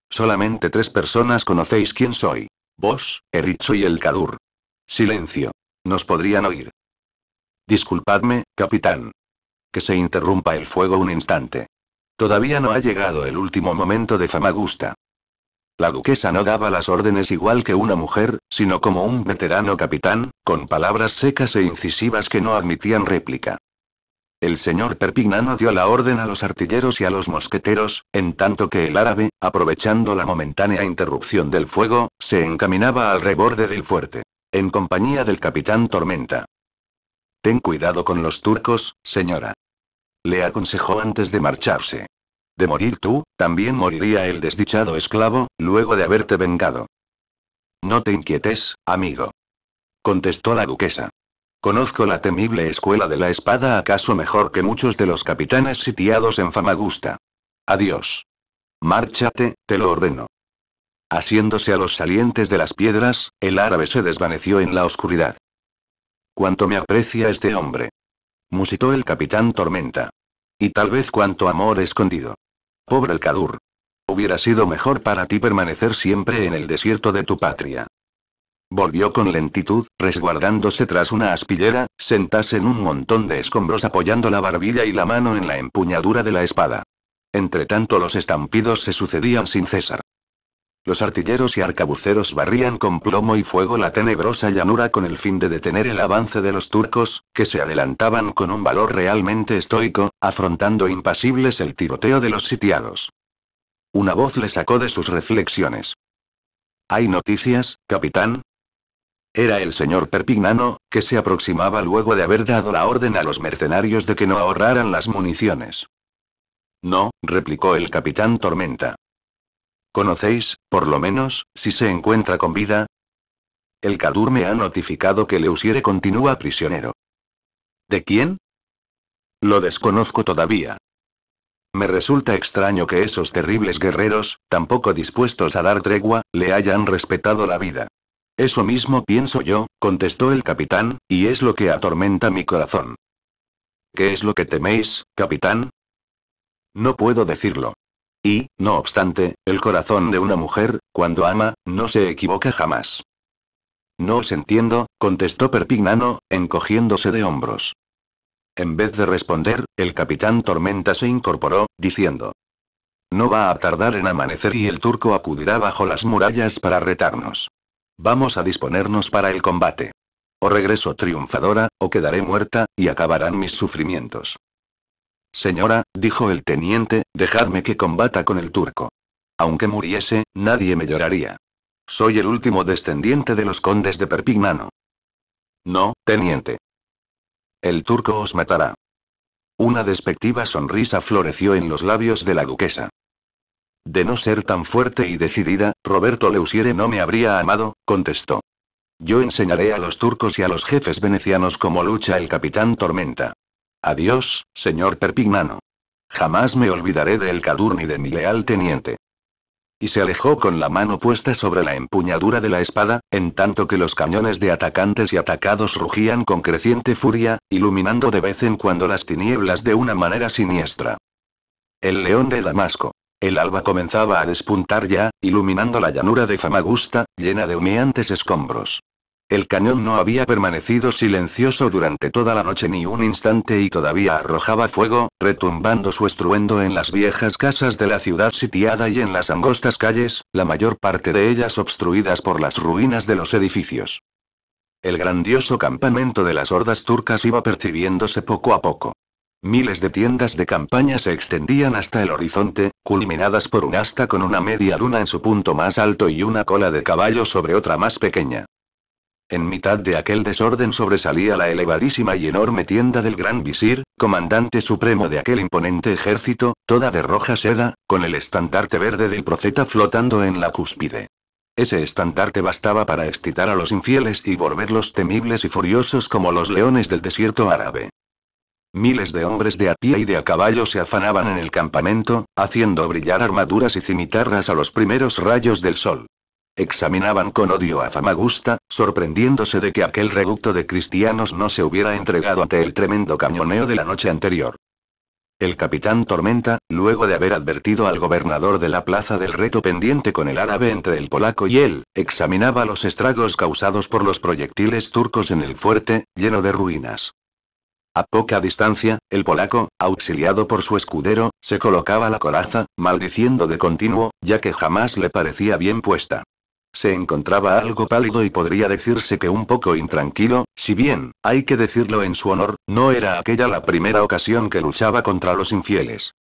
Speaker 1: Solamente tres personas conocéis quién soy. Vos, Ericho y el Cadur. Silencio. Nos podrían oír. Disculpadme, capitán. Que se interrumpa el fuego un instante. Todavía no ha llegado el último momento de Famagusta. La duquesa no daba las órdenes igual que una mujer, sino como un veterano capitán, con palabras secas e incisivas que no admitían réplica. El señor Perpignano dio la orden a los artilleros y a los mosqueteros, en tanto que el árabe, aprovechando la momentánea interrupción del fuego, se encaminaba al reborde del fuerte. En compañía del capitán Tormenta. Ten cuidado con los turcos, señora. Le aconsejó antes de marcharse. De morir tú, también moriría el desdichado esclavo, luego de haberte vengado. No te inquietes, amigo. Contestó la duquesa. Conozco la temible escuela de la espada acaso mejor que muchos de los capitanes sitiados en Famagusta. Adiós. Márchate, te lo ordeno. Asiéndose a los salientes de las piedras, el árabe se desvaneció en la oscuridad. Cuánto me aprecia este hombre. Musitó el capitán Tormenta. Y tal vez cuánto amor escondido. Pobre el Kadur. Hubiera sido mejor para ti permanecer siempre en el desierto de tu patria. Volvió con lentitud, resguardándose tras una aspillera, sentase en un montón de escombros apoyando la barbilla y la mano en la empuñadura de la espada. Entre tanto los estampidos se sucedían sin cesar. Los artilleros y arcabuceros barrían con plomo y fuego la tenebrosa llanura con el fin de detener el avance de los turcos, que se adelantaban con un valor realmente estoico, afrontando impasibles el tiroteo de los sitiados. Una voz le sacó de sus reflexiones. ¿Hay noticias, capitán? Era el señor Perpignano, que se aproximaba luego de haber dado la orden a los mercenarios de que no ahorraran las municiones. No, replicó el capitán Tormenta. ¿Conocéis, por lo menos, si se encuentra con vida? El Kadur me ha notificado que Leusiere continúa prisionero. ¿De quién? Lo desconozco todavía. Me resulta extraño que esos terribles guerreros, tampoco dispuestos a dar tregua, le hayan respetado la vida. Eso mismo pienso yo, contestó el capitán, y es lo que atormenta mi corazón. ¿Qué es lo que teméis, capitán? No puedo decirlo. Y, no obstante, el corazón de una mujer, cuando ama, no se equivoca jamás. No os entiendo, contestó Perpignano, encogiéndose de hombros. En vez de responder, el capitán Tormenta se incorporó, diciendo. No va a tardar en amanecer y el turco acudirá bajo las murallas para retarnos. Vamos a disponernos para el combate. O regreso triunfadora, o quedaré muerta, y acabarán mis sufrimientos. Señora, dijo el teniente, dejadme que combata con el turco. Aunque muriese, nadie me lloraría. Soy el último descendiente de los condes de Perpignano. No, teniente. El turco os matará. Una despectiva sonrisa floreció en los labios de la duquesa. De no ser tan fuerte y decidida, Roberto Leusiere no me habría amado, contestó. Yo enseñaré a los turcos y a los jefes venecianos cómo lucha el capitán Tormenta. Adiós, señor Perpignano. Jamás me olvidaré del El ni de mi leal teniente. Y se alejó con la mano puesta sobre la empuñadura de la espada, en tanto que los cañones de atacantes y atacados rugían con creciente furia, iluminando de vez en cuando las tinieblas de una manera siniestra. El león de Damasco. El alba comenzaba a despuntar ya, iluminando la llanura de Famagusta, llena de humeantes escombros. El cañón no había permanecido silencioso durante toda la noche ni un instante y todavía arrojaba fuego, retumbando su estruendo en las viejas casas de la ciudad sitiada y en las angostas calles, la mayor parte de ellas obstruidas por las ruinas de los edificios. El grandioso campamento de las hordas turcas iba percibiéndose poco a poco. Miles de tiendas de campaña se extendían hasta el horizonte, culminadas por un asta con una media luna en su punto más alto y una cola de caballo sobre otra más pequeña. En mitad de aquel desorden sobresalía la elevadísima y enorme tienda del gran visir, comandante supremo de aquel imponente ejército, toda de roja seda, con el estandarte verde del profeta flotando en la cúspide. Ese estandarte bastaba para excitar a los infieles y volverlos temibles y furiosos como los leones del desierto árabe. Miles de hombres de a pie y de a caballo se afanaban en el campamento, haciendo brillar armaduras y cimitarras a los primeros rayos del sol examinaban con odio a Famagusta, sorprendiéndose de que aquel reducto de cristianos no se hubiera entregado ante el tremendo cañoneo de la noche anterior. El capitán Tormenta, luego de haber advertido al gobernador de la plaza del reto pendiente con el árabe entre el polaco y él, examinaba los estragos causados por los proyectiles turcos en el fuerte, lleno de ruinas. A poca distancia, el polaco, auxiliado por su escudero, se colocaba la coraza, maldiciendo de continuo, ya que jamás le parecía bien puesta. Se encontraba algo pálido y podría decirse que un poco intranquilo, si bien, hay que decirlo en su honor, no era aquella la primera ocasión que luchaba contra los infieles.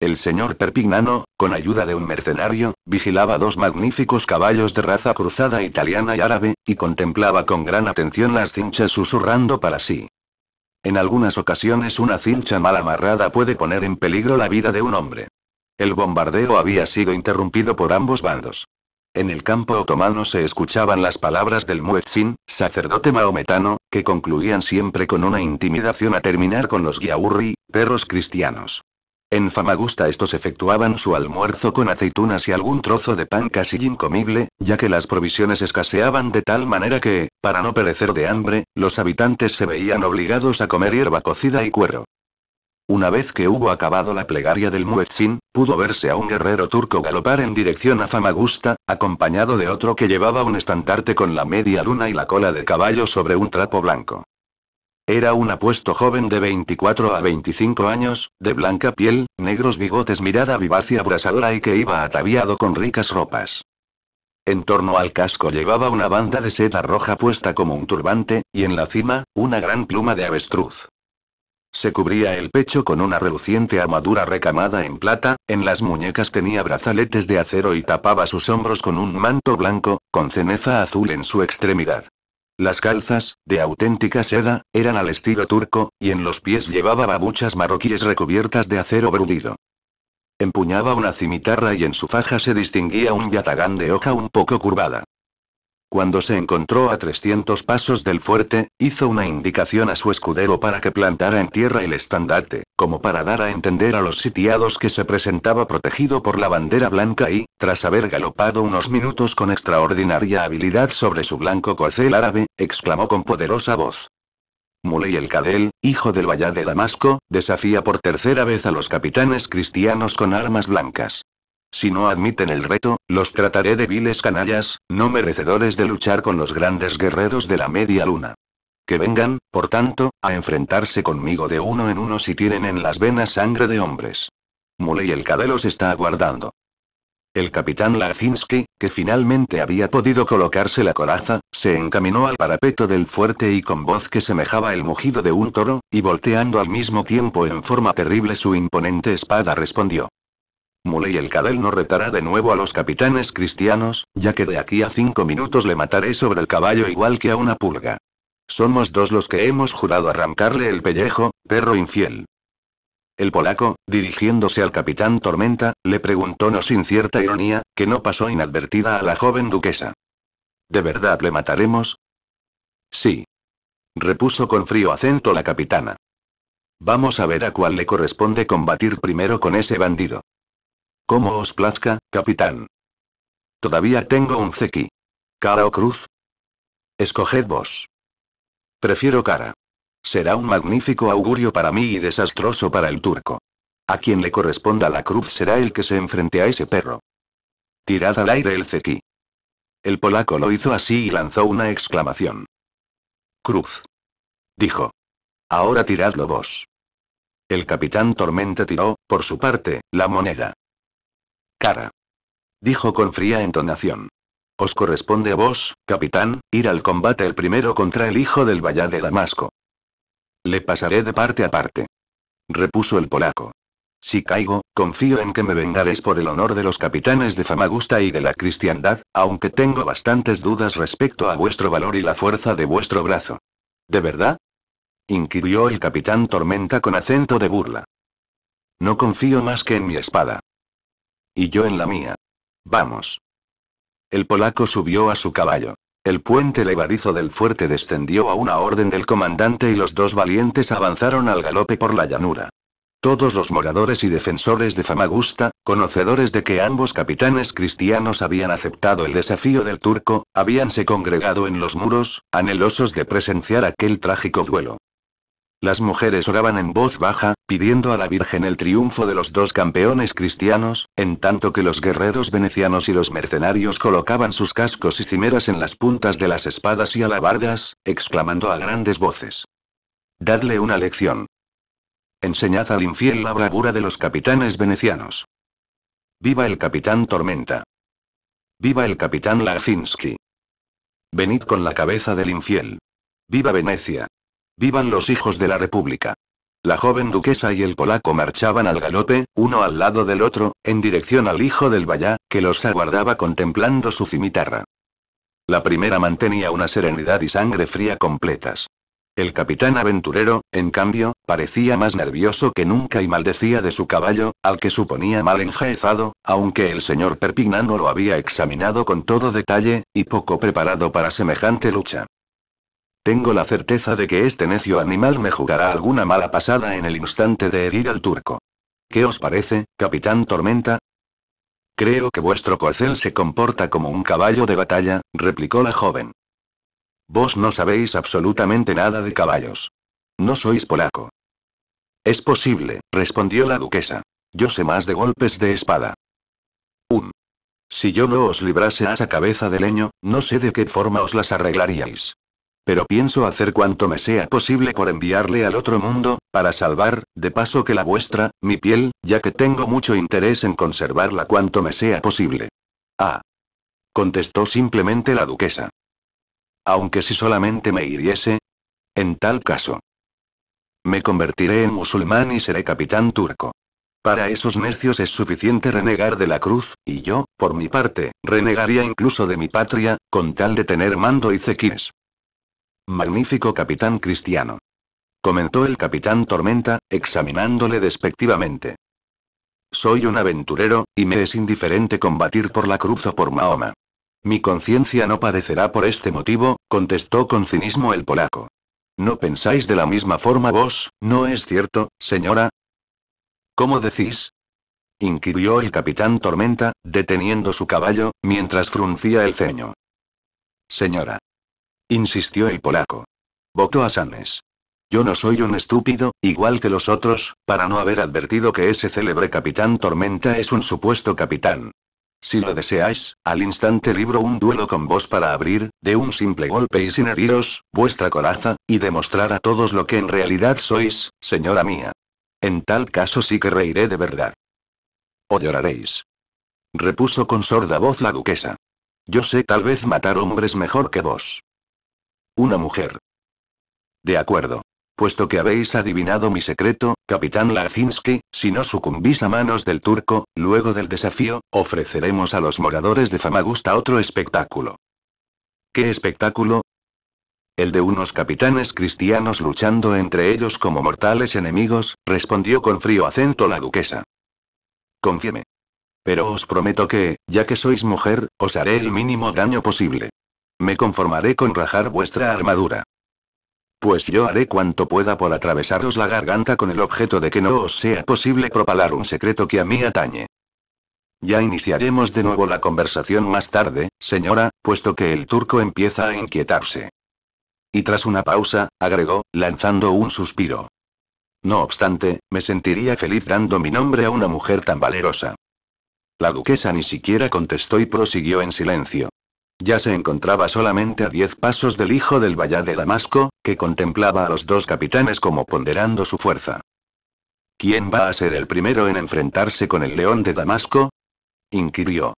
Speaker 1: El señor Perpignano, con ayuda de un mercenario, vigilaba dos magníficos caballos de raza cruzada italiana y árabe, y contemplaba con gran atención las cinchas susurrando para sí. En algunas ocasiones una cincha mal amarrada puede poner en peligro la vida de un hombre. El bombardeo había sido interrumpido por ambos bandos. En el campo otomano se escuchaban las palabras del muezzin, sacerdote maometano, que concluían siempre con una intimidación a terminar con los giaurri, perros cristianos. En Famagusta estos efectuaban su almuerzo con aceitunas y algún trozo de pan casi incomible, ya que las provisiones escaseaban de tal manera que, para no perecer de hambre, los habitantes se veían obligados a comer hierba cocida y cuero. Una vez que hubo acabado la plegaria del muezzin, pudo verse a un guerrero turco galopar en dirección a Famagusta, acompañado de otro que llevaba un estandarte con la media luna y la cola de caballo sobre un trapo blanco. Era un apuesto joven de 24 a 25 años, de blanca piel, negros bigotes, mirada vivaz y abrasadora y que iba ataviado con ricas ropas. En torno al casco llevaba una banda de seda roja puesta como un turbante, y en la cima, una gran pluma de avestruz. Se cubría el pecho con una reluciente armadura recamada en plata, en las muñecas tenía brazaletes de acero y tapaba sus hombros con un manto blanco, con ceneza azul en su extremidad. Las calzas, de auténtica seda, eran al estilo turco, y en los pies llevaba babuchas marroquíes recubiertas de acero brudido. Empuñaba una cimitarra y en su faja se distinguía un yatagán de hoja un poco curvada. Cuando se encontró a 300 pasos del fuerte, hizo una indicación a su escudero para que plantara en tierra el estandarte, como para dar a entender a los sitiados que se presentaba protegido por la bandera blanca y, tras haber galopado unos minutos con extraordinaria habilidad sobre su blanco corcel árabe, exclamó con poderosa voz. Muley el Cadel, hijo del valle de Damasco, desafía por tercera vez a los capitanes cristianos con armas blancas. Si no admiten el reto, los trataré de viles canallas, no merecedores de luchar con los grandes guerreros de la media luna. Que vengan, por tanto, a enfrentarse conmigo de uno en uno si tienen en las venas sangre de hombres. Muley el Cadelos está aguardando. El capitán Lazinski, que finalmente había podido colocarse la coraza, se encaminó al parapeto del fuerte y con voz que semejaba el mugido de un toro, y volteando al mismo tiempo en forma terrible su imponente espada respondió. Muley el Cadel no retará de nuevo a los capitanes cristianos, ya que de aquí a cinco minutos le mataré sobre el caballo igual que a una pulga. Somos dos los que hemos jurado arrancarle el pellejo, perro infiel. El polaco, dirigiéndose al capitán Tormenta, le preguntó no sin cierta ironía, que no pasó inadvertida a la joven duquesa. ¿De verdad le mataremos? Sí. Repuso con frío acento la capitana. Vamos a ver a cuál le corresponde combatir primero con ese bandido. Como os plazca, capitán. Todavía tengo un cequi. ¿Cara o cruz? Escoged vos. Prefiero cara. Será un magnífico augurio para mí y desastroso para el turco. A quien le corresponda la cruz será el que se enfrente a ese perro. Tirad al aire el cequí. El polaco lo hizo así y lanzó una exclamación. Cruz. Dijo. Ahora tiradlo vos. El capitán tormenta tiró, por su parte, la moneda cara. Dijo con fría entonación. Os corresponde a vos, capitán, ir al combate el primero contra el hijo del Vallá de Damasco. Le pasaré de parte a parte. Repuso el polaco. Si caigo, confío en que me vengaréis por el honor de los capitanes de Famagusta y de la cristiandad, aunque tengo bastantes dudas respecto a vuestro valor y la fuerza de vuestro brazo. ¿De verdad? inquirió el capitán Tormenta con acento de burla. No confío más que en mi espada, y yo en la mía. Vamos. El polaco subió a su caballo. El puente levadizo del fuerte descendió a una orden del comandante y los dos valientes avanzaron al galope por la llanura. Todos los moradores y defensores de Famagusta, conocedores de que ambos capitanes cristianos habían aceptado el desafío del turco, habíanse congregado en los muros, anhelosos de presenciar aquel trágico duelo. Las mujeres oraban en voz baja, pidiendo a la Virgen el triunfo de los dos campeones cristianos, en tanto que los guerreros venecianos y los mercenarios colocaban sus cascos y cimeras en las puntas de las espadas y alabardas, exclamando a grandes voces. Dadle una lección. Enseñad al infiel la bravura de los capitanes venecianos. Viva el capitán Tormenta. Viva el capitán Lazinski. Venid con la cabeza del infiel. Viva Venecia. ¡Vivan los hijos de la República! La joven duquesa y el polaco marchaban al galope, uno al lado del otro, en dirección al hijo del Bayá, que los aguardaba contemplando su cimitarra. La primera mantenía una serenidad y sangre fría completas. El capitán aventurero, en cambio, parecía más nervioso que nunca y maldecía de su caballo, al que suponía mal enjaezado, aunque el señor Perpignano lo había examinado con todo detalle, y poco preparado para semejante lucha. Tengo la certeza de que este necio animal me jugará alguna mala pasada en el instante de herir al turco. ¿Qué os parece, capitán Tormenta? Creo que vuestro corcel se comporta como un caballo de batalla, replicó la joven. Vos no sabéis absolutamente nada de caballos. No sois polaco. Es posible, respondió la duquesa. Yo sé más de golpes de espada. Un. Si yo no os librase a esa cabeza de leño, no sé de qué forma os las arreglaríais pero pienso hacer cuanto me sea posible por enviarle al otro mundo, para salvar, de paso que la vuestra, mi piel, ya que tengo mucho interés en conservarla cuanto me sea posible. Ah. Contestó simplemente la duquesa. Aunque si solamente me hiriese. En tal caso. Me convertiré en musulmán y seré capitán turco. Para esos necios es suficiente renegar de la cruz, y yo, por mi parte, renegaría incluso de mi patria, con tal de tener mando y cequines. Magnífico capitán cristiano. Comentó el capitán Tormenta, examinándole despectivamente. Soy un aventurero, y me es indiferente combatir por la cruz o por Mahoma. Mi conciencia no padecerá por este motivo, contestó con cinismo el polaco. ¿No pensáis de la misma forma vos, no es cierto, señora? ¿Cómo decís? inquirió el capitán Tormenta, deteniendo su caballo, mientras fruncía el ceño. Señora, Insistió el polaco. Votó a Sanes. Yo no soy un estúpido, igual que los otros, para no haber advertido que ese célebre capitán Tormenta es un supuesto capitán. Si lo deseáis, al instante libro un duelo con vos para abrir, de un simple golpe y sin heriros, vuestra coraza, y demostrar a todos lo que en realidad sois, señora mía. En tal caso sí que reiré de verdad. O lloraréis. Repuso con sorda voz la duquesa. Yo sé tal vez matar hombres mejor que vos. Una mujer. De acuerdo. Puesto que habéis adivinado mi secreto, capitán Lazinski, si no sucumbís a manos del turco, luego del desafío, ofreceremos a los moradores de Famagusta otro espectáculo. ¿Qué espectáculo? El de unos capitanes cristianos luchando entre ellos como mortales enemigos, respondió con frío acento la duquesa. Confíeme. Pero os prometo que, ya que sois mujer, os haré el mínimo daño posible. Me conformaré con rajar vuestra armadura. Pues yo haré cuanto pueda por atravesaros la garganta con el objeto de que no os sea posible propalar un secreto que a mí atañe. Ya iniciaremos de nuevo la conversación más tarde, señora, puesto que el turco empieza a inquietarse. Y tras una pausa, agregó, lanzando un suspiro. No obstante, me sentiría feliz dando mi nombre a una mujer tan valerosa. La duquesa ni siquiera contestó y prosiguió en silencio. Ya se encontraba solamente a diez pasos del hijo del vallá de Damasco, que contemplaba a los dos capitanes como ponderando su fuerza. ¿Quién va a ser el primero en enfrentarse con el león de Damasco? inquirió.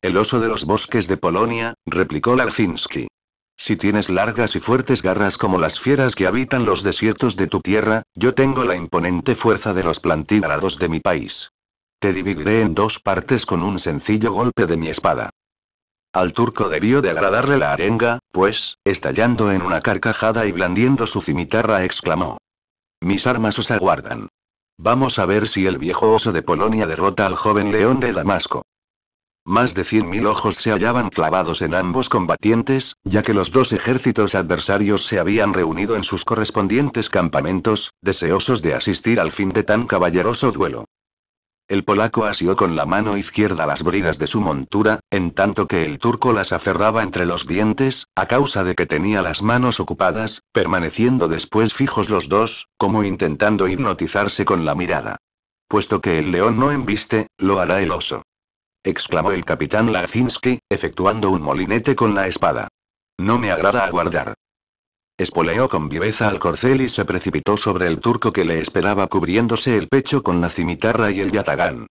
Speaker 1: El oso de los bosques de Polonia, replicó Larzinski. Si tienes largas y fuertes garras como las fieras que habitan los desiertos de tu tierra, yo tengo la imponente fuerza de los plantígrados de mi país. Te dividiré en dos partes con un sencillo golpe de mi espada. Al turco debió de agradarle la arenga, pues, estallando en una carcajada y blandiendo su cimitarra, exclamó. Mis armas os aguardan. Vamos a ver si el viejo oso de Polonia derrota al joven león de Damasco. Más de 100.000 ojos se hallaban clavados en ambos combatientes, ya que los dos ejércitos adversarios se habían reunido en sus correspondientes campamentos, deseosos de asistir al fin de tan caballeroso duelo. El polaco asió con la mano izquierda las bridas de su montura, en tanto que el turco las aferraba entre los dientes, a causa de que tenía las manos ocupadas, permaneciendo después fijos los dos, como intentando hipnotizarse con la mirada. Puesto que el león no embiste, lo hará el oso. exclamó el capitán Lazinski, efectuando un molinete con la espada. No me agrada aguardar. Espoleó con viveza al corcel y se precipitó sobre el turco que le esperaba cubriéndose el pecho con la cimitarra y el yatagán.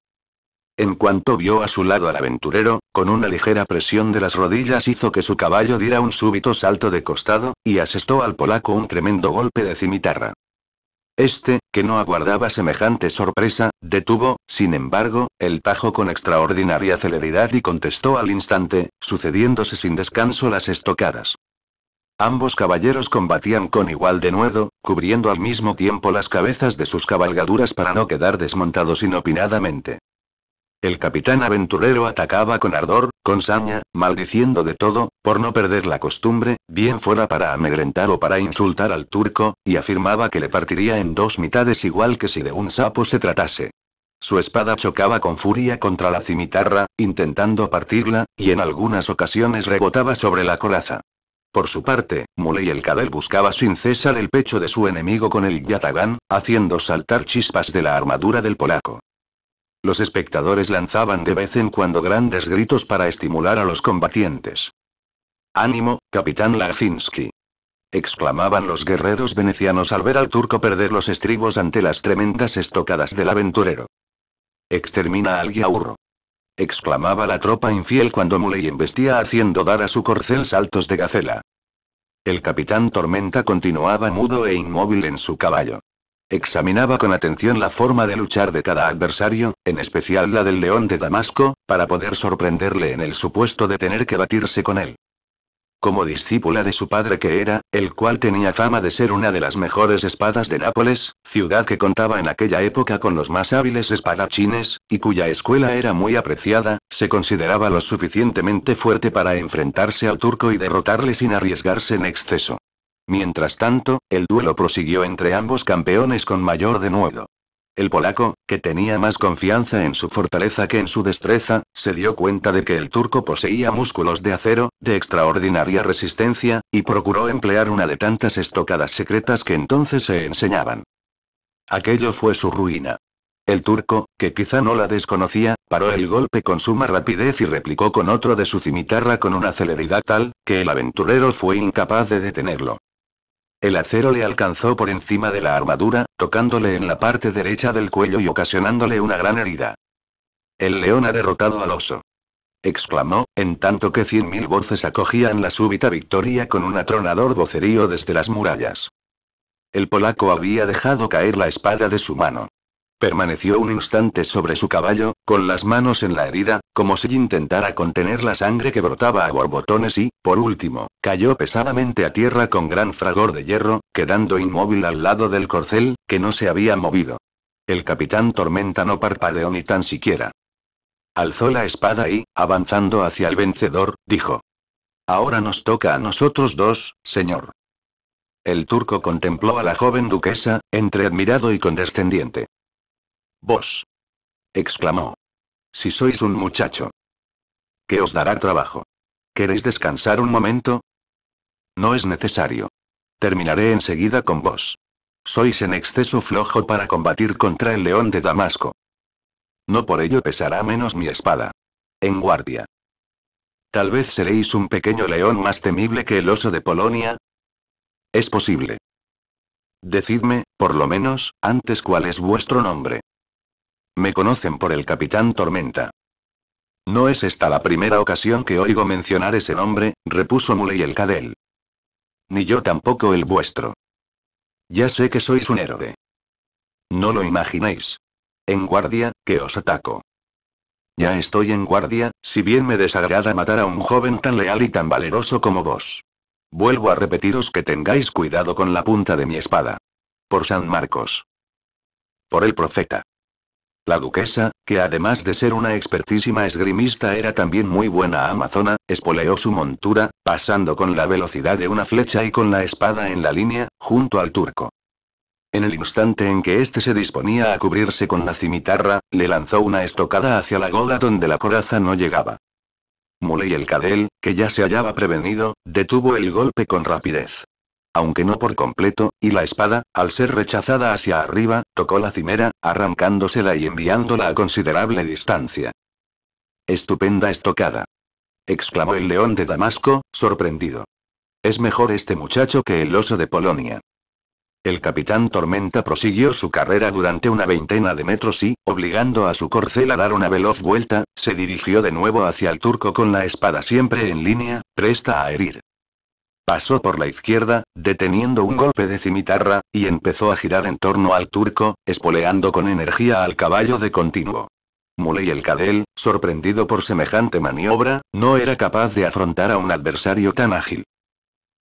Speaker 1: En cuanto vio a su lado al aventurero, con una ligera presión de las rodillas hizo que su caballo diera un súbito salto de costado, y asestó al polaco un tremendo golpe de cimitarra. Este, que no aguardaba semejante sorpresa, detuvo, sin embargo, el tajo con extraordinaria celeridad y contestó al instante, sucediéndose sin descanso las estocadas. Ambos caballeros combatían con igual denuedo, cubriendo al mismo tiempo las cabezas de sus cabalgaduras para no quedar desmontados inopinadamente. El capitán aventurero atacaba con ardor, con saña, maldiciendo de todo, por no perder la costumbre, bien fuera para amedrentar o para insultar al turco, y afirmaba que le partiría en dos mitades igual que si de un sapo se tratase. Su espada chocaba con furia contra la cimitarra, intentando partirla, y en algunas ocasiones rebotaba sobre la coraza. Por su parte, Muley el Cadel buscaba sin cesar el pecho de su enemigo con el Yatagán, haciendo saltar chispas de la armadura del polaco. Los espectadores lanzaban de vez en cuando grandes gritos para estimular a los combatientes. ¡Ánimo, capitán Lazinski! exclamaban los guerreros venecianos al ver al turco perder los estribos ante las tremendas estocadas del aventurero. Extermina al yaurro exclamaba la tropa infiel cuando Muley embestía haciendo dar a su corcel saltos de gacela. El capitán Tormenta continuaba mudo e inmóvil en su caballo. Examinaba con atención la forma de luchar de cada adversario, en especial la del león de Damasco, para poder sorprenderle en el supuesto de tener que batirse con él. Como discípula de su padre que era, el cual tenía fama de ser una de las mejores espadas de Nápoles, ciudad que contaba en aquella época con los más hábiles espadachines, y cuya escuela era muy apreciada, se consideraba lo suficientemente fuerte para enfrentarse al turco y derrotarle sin arriesgarse en exceso. Mientras tanto, el duelo prosiguió entre ambos campeones con mayor denuedo. El polaco, que tenía más confianza en su fortaleza que en su destreza, se dio cuenta de que el turco poseía músculos de acero, de extraordinaria resistencia, y procuró emplear una de tantas estocadas secretas que entonces se enseñaban. Aquello fue su ruina. El turco, que quizá no la desconocía, paró el golpe con suma rapidez y replicó con otro de su cimitarra con una celeridad tal, que el aventurero fue incapaz de detenerlo. El acero le alcanzó por encima de la armadura, tocándole en la parte derecha del cuello y ocasionándole una gran herida. El león ha derrotado al oso. exclamó, en tanto que cien mil voces acogían la súbita victoria con un atronador vocerío desde las murallas. El polaco había dejado caer la espada de su mano. Permaneció un instante sobre su caballo, con las manos en la herida, como si intentara contener la sangre que brotaba a borbotones y, por último, cayó pesadamente a tierra con gran fragor de hierro, quedando inmóvil al lado del corcel, que no se había movido. El capitán Tormenta no parpadeó ni tan siquiera. Alzó la espada y, avanzando hacia el vencedor, dijo. Ahora nos toca a nosotros dos, señor. El turco contempló a la joven duquesa, entre admirado y condescendiente. Vos. exclamó. Si sois un muchacho. ¿Qué os dará trabajo. ¿Queréis descansar un momento? No es necesario. Terminaré enseguida con vos. Sois en exceso flojo para combatir contra el león de Damasco. No por ello pesará menos mi espada. En guardia. Tal vez seréis un pequeño león más temible que el oso de Polonia. Es posible. Decidme, por lo menos, antes cuál es vuestro nombre. Me conocen por el Capitán Tormenta. No es esta la primera ocasión que oigo mencionar ese nombre, repuso Muley el Cadel. Ni yo tampoco el vuestro. Ya sé que sois un héroe. No lo imaginéis. En guardia, que os ataco. Ya estoy en guardia, si bien me desagrada matar a un joven tan leal y tan valeroso como vos. Vuelvo a repetiros que tengáis cuidado con la punta de mi espada. Por San Marcos. Por el profeta. La duquesa, que además de ser una expertísima esgrimista era también muy buena amazona, espoleó su montura, pasando con la velocidad de una flecha y con la espada en la línea, junto al turco. En el instante en que éste se disponía a cubrirse con la cimitarra, le lanzó una estocada hacia la gola donde la coraza no llegaba. Muley el Cadel, que ya se hallaba prevenido, detuvo el golpe con rapidez aunque no por completo, y la espada, al ser rechazada hacia arriba, tocó la cimera, arrancándosela y enviándola a considerable distancia. Estupenda estocada. exclamó el león de Damasco, sorprendido. Es mejor este muchacho que el oso de Polonia. El capitán Tormenta prosiguió su carrera durante una veintena de metros y, obligando a su corcel a dar una veloz vuelta, se dirigió de nuevo hacia el turco con la espada siempre en línea, presta a herir. Pasó por la izquierda, deteniendo un golpe de cimitarra, y empezó a girar en torno al turco, espoleando con energía al caballo de continuo. Muley el Cadel, sorprendido por semejante maniobra, no era capaz de afrontar a un adversario tan ágil.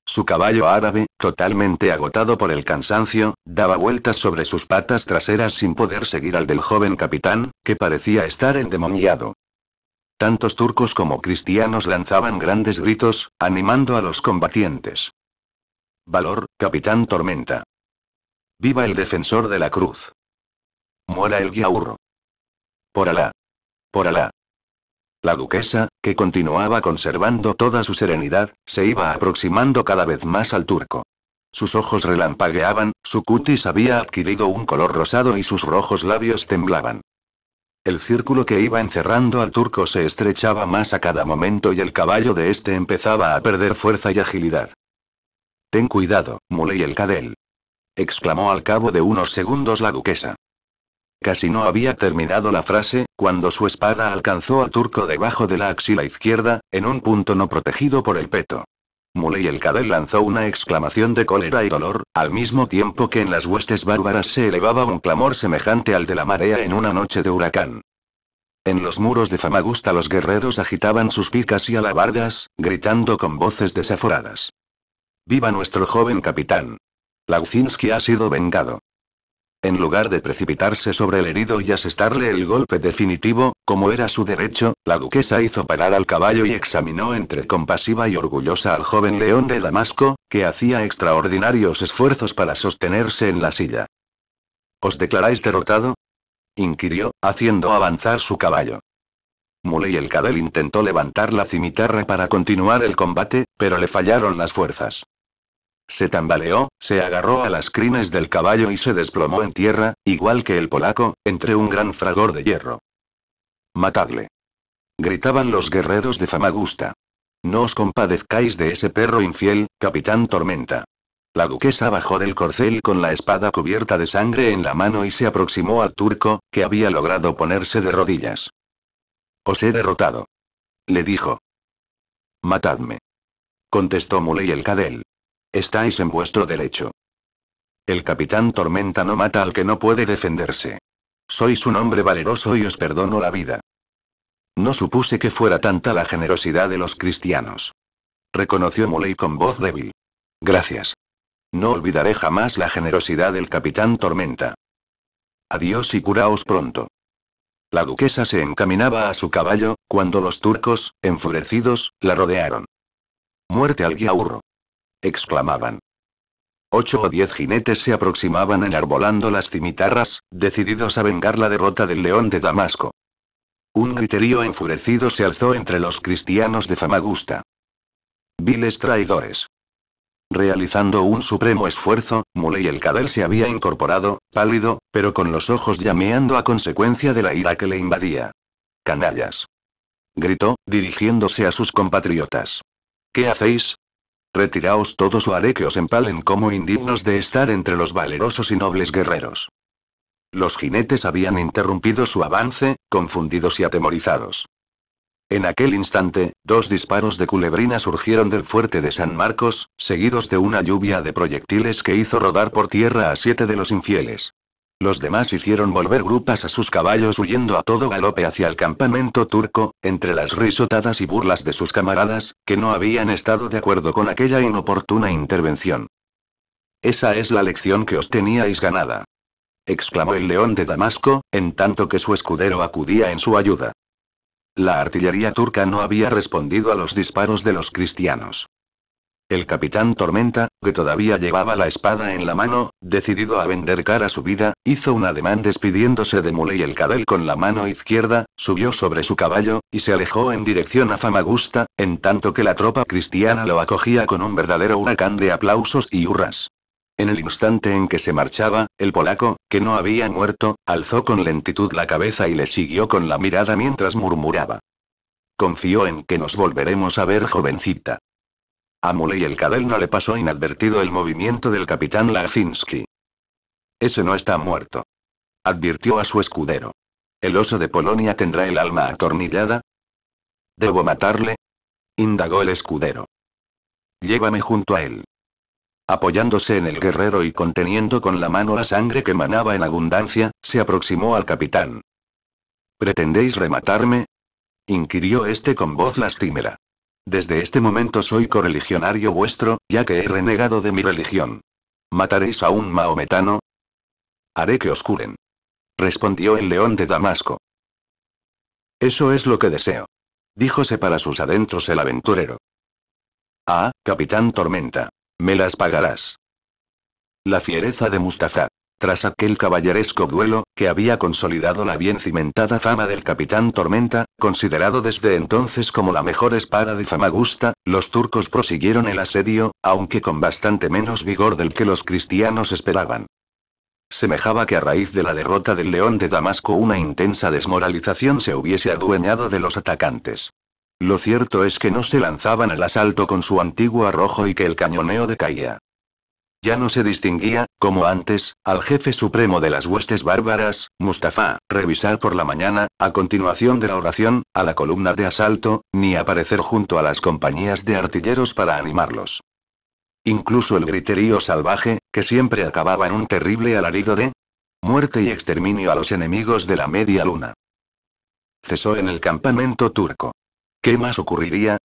Speaker 1: Su caballo árabe, totalmente agotado por el cansancio, daba vueltas sobre sus patas traseras sin poder seguir al del joven capitán, que parecía estar endemoniado. Tantos turcos como cristianos lanzaban grandes gritos, animando a los combatientes. Valor, capitán Tormenta. Viva el defensor de la cruz. Muera el guiaurro. Por Alá. Por Alá. La duquesa, que continuaba conservando toda su serenidad, se iba aproximando cada vez más al turco. Sus ojos relampagueaban, su cutis había adquirido un color rosado y sus rojos labios temblaban. El círculo que iba encerrando al turco se estrechaba más a cada momento y el caballo de este empezaba a perder fuerza y agilidad. Ten cuidado, Muley el Cadel. exclamó al cabo de unos segundos la duquesa. Casi no había terminado la frase, cuando su espada alcanzó al turco debajo de la axila izquierda, en un punto no protegido por el peto. Muley el Cadel lanzó una exclamación de cólera y dolor, al mismo tiempo que en las huestes bárbaras se elevaba un clamor semejante al de la marea en una noche de huracán. En los muros de Famagusta los guerreros agitaban sus picas y alabardas, gritando con voces desaforadas. ¡Viva nuestro joven capitán! Lauzinski ha sido vengado. En lugar de precipitarse sobre el herido y asestarle el golpe definitivo, como era su derecho, la duquesa hizo parar al caballo y examinó entre compasiva y orgullosa al joven león de Damasco, que hacía extraordinarios esfuerzos para sostenerse en la silla. ¿Os declaráis derrotado? inquirió, haciendo avanzar su caballo. Muley el Cadel intentó levantar la cimitarra para continuar el combate, pero le fallaron las fuerzas. Se tambaleó, se agarró a las crines del caballo y se desplomó en tierra, igual que el polaco, entre un gran fragor de hierro. Matadle. Gritaban los guerreros de Famagusta. No os compadezcáis de ese perro infiel, capitán Tormenta. La duquesa bajó del corcel con la espada cubierta de sangre en la mano y se aproximó al turco, que había logrado ponerse de rodillas. Os he derrotado. Le dijo. Matadme. Contestó Muley el Cadel. Estáis en vuestro derecho. El capitán Tormenta no mata al que no puede defenderse. Sois un hombre valeroso y os perdono la vida. No supuse que fuera tanta la generosidad de los cristianos. Reconoció Muley con voz débil. Gracias. No olvidaré jamás la generosidad del capitán Tormenta. Adiós y curaos pronto. La duquesa se encaminaba a su caballo, cuando los turcos, enfurecidos, la rodearon. Muerte al guiaurro exclamaban. Ocho o diez jinetes se aproximaban enarbolando las cimitarras, decididos a vengar la derrota del león de Damasco. Un griterío enfurecido se alzó entre los cristianos de Famagusta. Viles traidores. Realizando un supremo esfuerzo, Muley el Cadel se había incorporado, pálido, pero con los ojos llameando a consecuencia de la ira que le invadía. Canallas. Gritó, dirigiéndose a sus compatriotas. ¿Qué hacéis, Retiraos todos o haré que os empalen como indignos de estar entre los valerosos y nobles guerreros. Los jinetes habían interrumpido su avance, confundidos y atemorizados. En aquel instante, dos disparos de culebrina surgieron del fuerte de San Marcos, seguidos de una lluvia de proyectiles que hizo rodar por tierra a siete de los infieles. Los demás hicieron volver grupas a sus caballos huyendo a todo galope hacia el campamento turco, entre las risotadas y burlas de sus camaradas, que no habían estado de acuerdo con aquella inoportuna intervención. Esa es la lección que os teníais ganada. exclamó el león de Damasco, en tanto que su escudero acudía en su ayuda. La artillería turca no había respondido a los disparos de los cristianos el capitán Tormenta, que todavía llevaba la espada en la mano, decidido a vender cara su vida, hizo un ademán despidiéndose de y el Cadel con la mano izquierda, subió sobre su caballo, y se alejó en dirección a Famagusta, en tanto que la tropa cristiana lo acogía con un verdadero huracán de aplausos y hurras. En el instante en que se marchaba, el polaco, que no había muerto, alzó con lentitud la cabeza y le siguió con la mirada mientras murmuraba. Confío en que nos volveremos a ver, jovencita. A y el Cadel no le pasó inadvertido el movimiento del capitán Lazinski. Ese no está muerto. Advirtió a su escudero. ¿El oso de Polonia tendrá el alma atornillada? ¿Debo matarle? Indagó el escudero. Llévame junto a él. Apoyándose en el guerrero y conteniendo con la mano la sangre que manaba en abundancia, se aproximó al capitán. ¿Pretendéis rematarme? inquirió este con voz lastimera. Desde este momento soy correligionario vuestro, ya que he renegado de mi religión. ¿Mataréis a un maometano? Haré que os curen. Respondió el león de Damasco. Eso es lo que deseo. Díjose para sus adentros el aventurero. Ah, capitán Tormenta. Me las pagarás. La fiereza de Mustafa. Tras aquel caballeresco duelo, que había consolidado la bien cimentada fama del capitán Tormenta, considerado desde entonces como la mejor espada de Famagusta, los turcos prosiguieron el asedio, aunque con bastante menos vigor del que los cristianos esperaban. Semejaba que a raíz de la derrota del león de Damasco una intensa desmoralización se hubiese adueñado de los atacantes. Lo cierto es que no se lanzaban al asalto con su antiguo arrojo y que el cañoneo decaía. Ya no se distinguía, como antes, al jefe supremo de las huestes bárbaras, Mustafa, revisar por la mañana, a continuación de la oración, a la columna de asalto, ni aparecer junto a las compañías de artilleros para animarlos. Incluso el griterío salvaje, que siempre acababa en un terrible alarido de muerte y exterminio a los enemigos de la media luna. Cesó en el campamento turco. ¿Qué más ocurriría?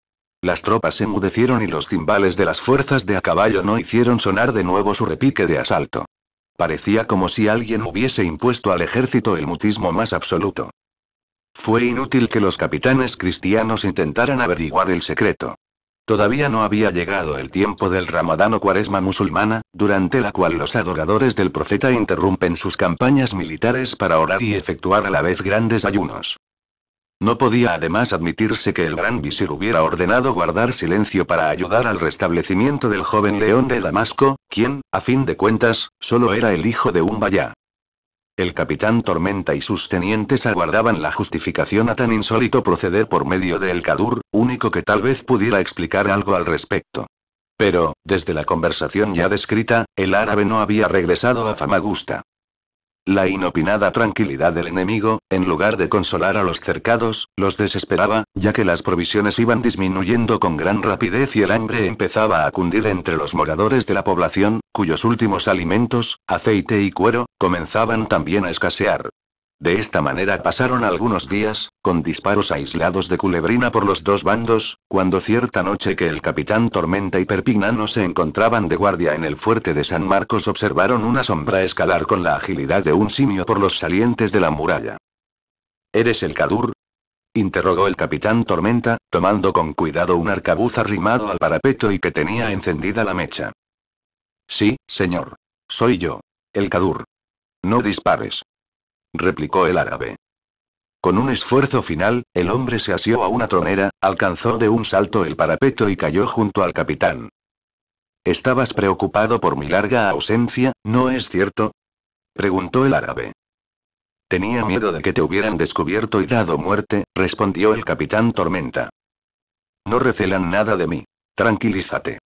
Speaker 1: Las tropas se mudecieron y los timbales de las fuerzas de a caballo no hicieron sonar de nuevo su repique de asalto. Parecía como si alguien hubiese impuesto al ejército el mutismo más absoluto. Fue inútil que los capitanes cristianos intentaran averiguar el secreto. Todavía no había llegado el tiempo del ramadán o cuaresma musulmana, durante la cual los adoradores del profeta interrumpen sus campañas militares para orar y efectuar a la vez grandes ayunos. No podía además admitirse que el gran visir hubiera ordenado guardar silencio para ayudar al restablecimiento del joven león de Damasco, quien, a fin de cuentas, solo era el hijo de un bayá. El capitán Tormenta y sus tenientes aguardaban la justificación a tan insólito proceder por medio del El Kadur, único que tal vez pudiera explicar algo al respecto. Pero, desde la conversación ya descrita, el árabe no había regresado a Famagusta. La inopinada tranquilidad del enemigo, en lugar de consolar a los cercados, los desesperaba, ya que las provisiones iban disminuyendo con gran rapidez y el hambre empezaba a cundir entre los moradores de la población, cuyos últimos alimentos, aceite y cuero, comenzaban también a escasear. De esta manera pasaron algunos días, con disparos aislados de culebrina por los dos bandos, cuando cierta noche que el capitán Tormenta y Perpignano se encontraban de guardia en el fuerte de San Marcos observaron una sombra escalar con la agilidad de un simio por los salientes de la muralla. ¿Eres el Cadur? interrogó el capitán Tormenta, tomando con cuidado un arcabuz arrimado al parapeto y que tenía encendida la mecha. Sí, señor. Soy yo. El Cadur. No dispares replicó el árabe. Con un esfuerzo final, el hombre se asió a una tronera, alcanzó de un salto el parapeto y cayó junto al capitán. ¿Estabas preocupado por mi larga ausencia, no es cierto? preguntó el árabe. Tenía miedo de que te hubieran descubierto y dado muerte, respondió el capitán Tormenta. No recelan nada de mí. Tranquilízate.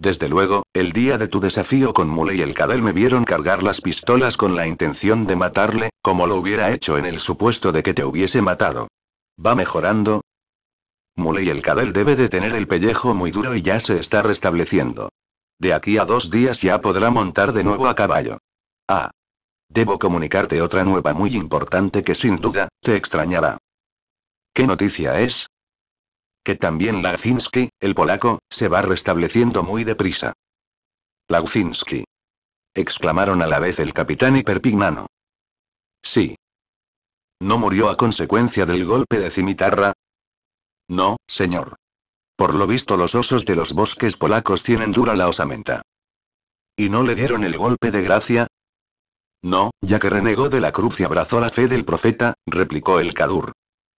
Speaker 1: Desde luego, el día de tu desafío con Muley el Cadel me vieron cargar las pistolas con la intención de matarle, como lo hubiera hecho en el supuesto de que te hubiese matado. ¿Va mejorando? Muley el Cadel debe de tener el pellejo muy duro y ya se está restableciendo. De aquí a dos días ya podrá montar de nuevo a caballo. Ah. Debo comunicarte otra nueva muy importante que sin duda, te extrañará. ¿Qué noticia es? que también Lagzinski, el polaco, se va restableciendo muy deprisa. Lagzinski. Exclamaron a la vez el capitán y Perpignano. Sí. ¿No murió a consecuencia del golpe de cimitarra? No, señor. Por lo visto los osos de los bosques polacos tienen dura la osamenta. ¿Y no le dieron el golpe de gracia? No, ya que renegó de la cruz y abrazó la fe del profeta, replicó el Kadur.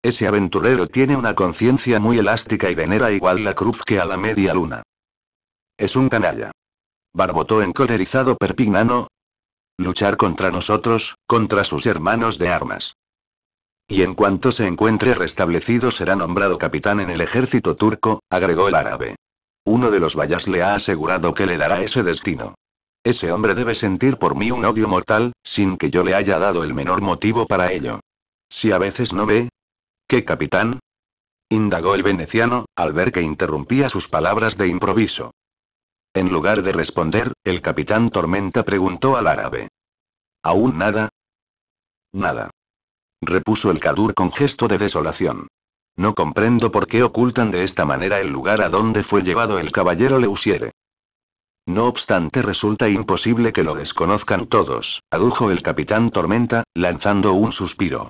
Speaker 1: Ese aventurero tiene una conciencia muy elástica y venera igual la cruz que a la media luna. Es un canalla. Barbotó encolerizado Perpignano. Luchar contra nosotros, contra sus hermanos de armas. Y en cuanto se encuentre restablecido será nombrado capitán en el ejército turco, agregó el árabe. Uno de los vallas le ha asegurado que le dará ese destino. Ese hombre debe sentir por mí un odio mortal, sin que yo le haya dado el menor motivo para ello. Si a veces no ve, ¿Qué capitán? indagó el veneciano, al ver que interrumpía sus palabras de improviso. En lugar de responder, el capitán Tormenta preguntó al árabe. ¿Aún nada? Nada. Repuso el Kadur con gesto de desolación. No comprendo por qué ocultan de esta manera el lugar a donde fue llevado el caballero Leusiere. No obstante, resulta imposible que lo desconozcan todos, adujo el capitán Tormenta, lanzando un suspiro.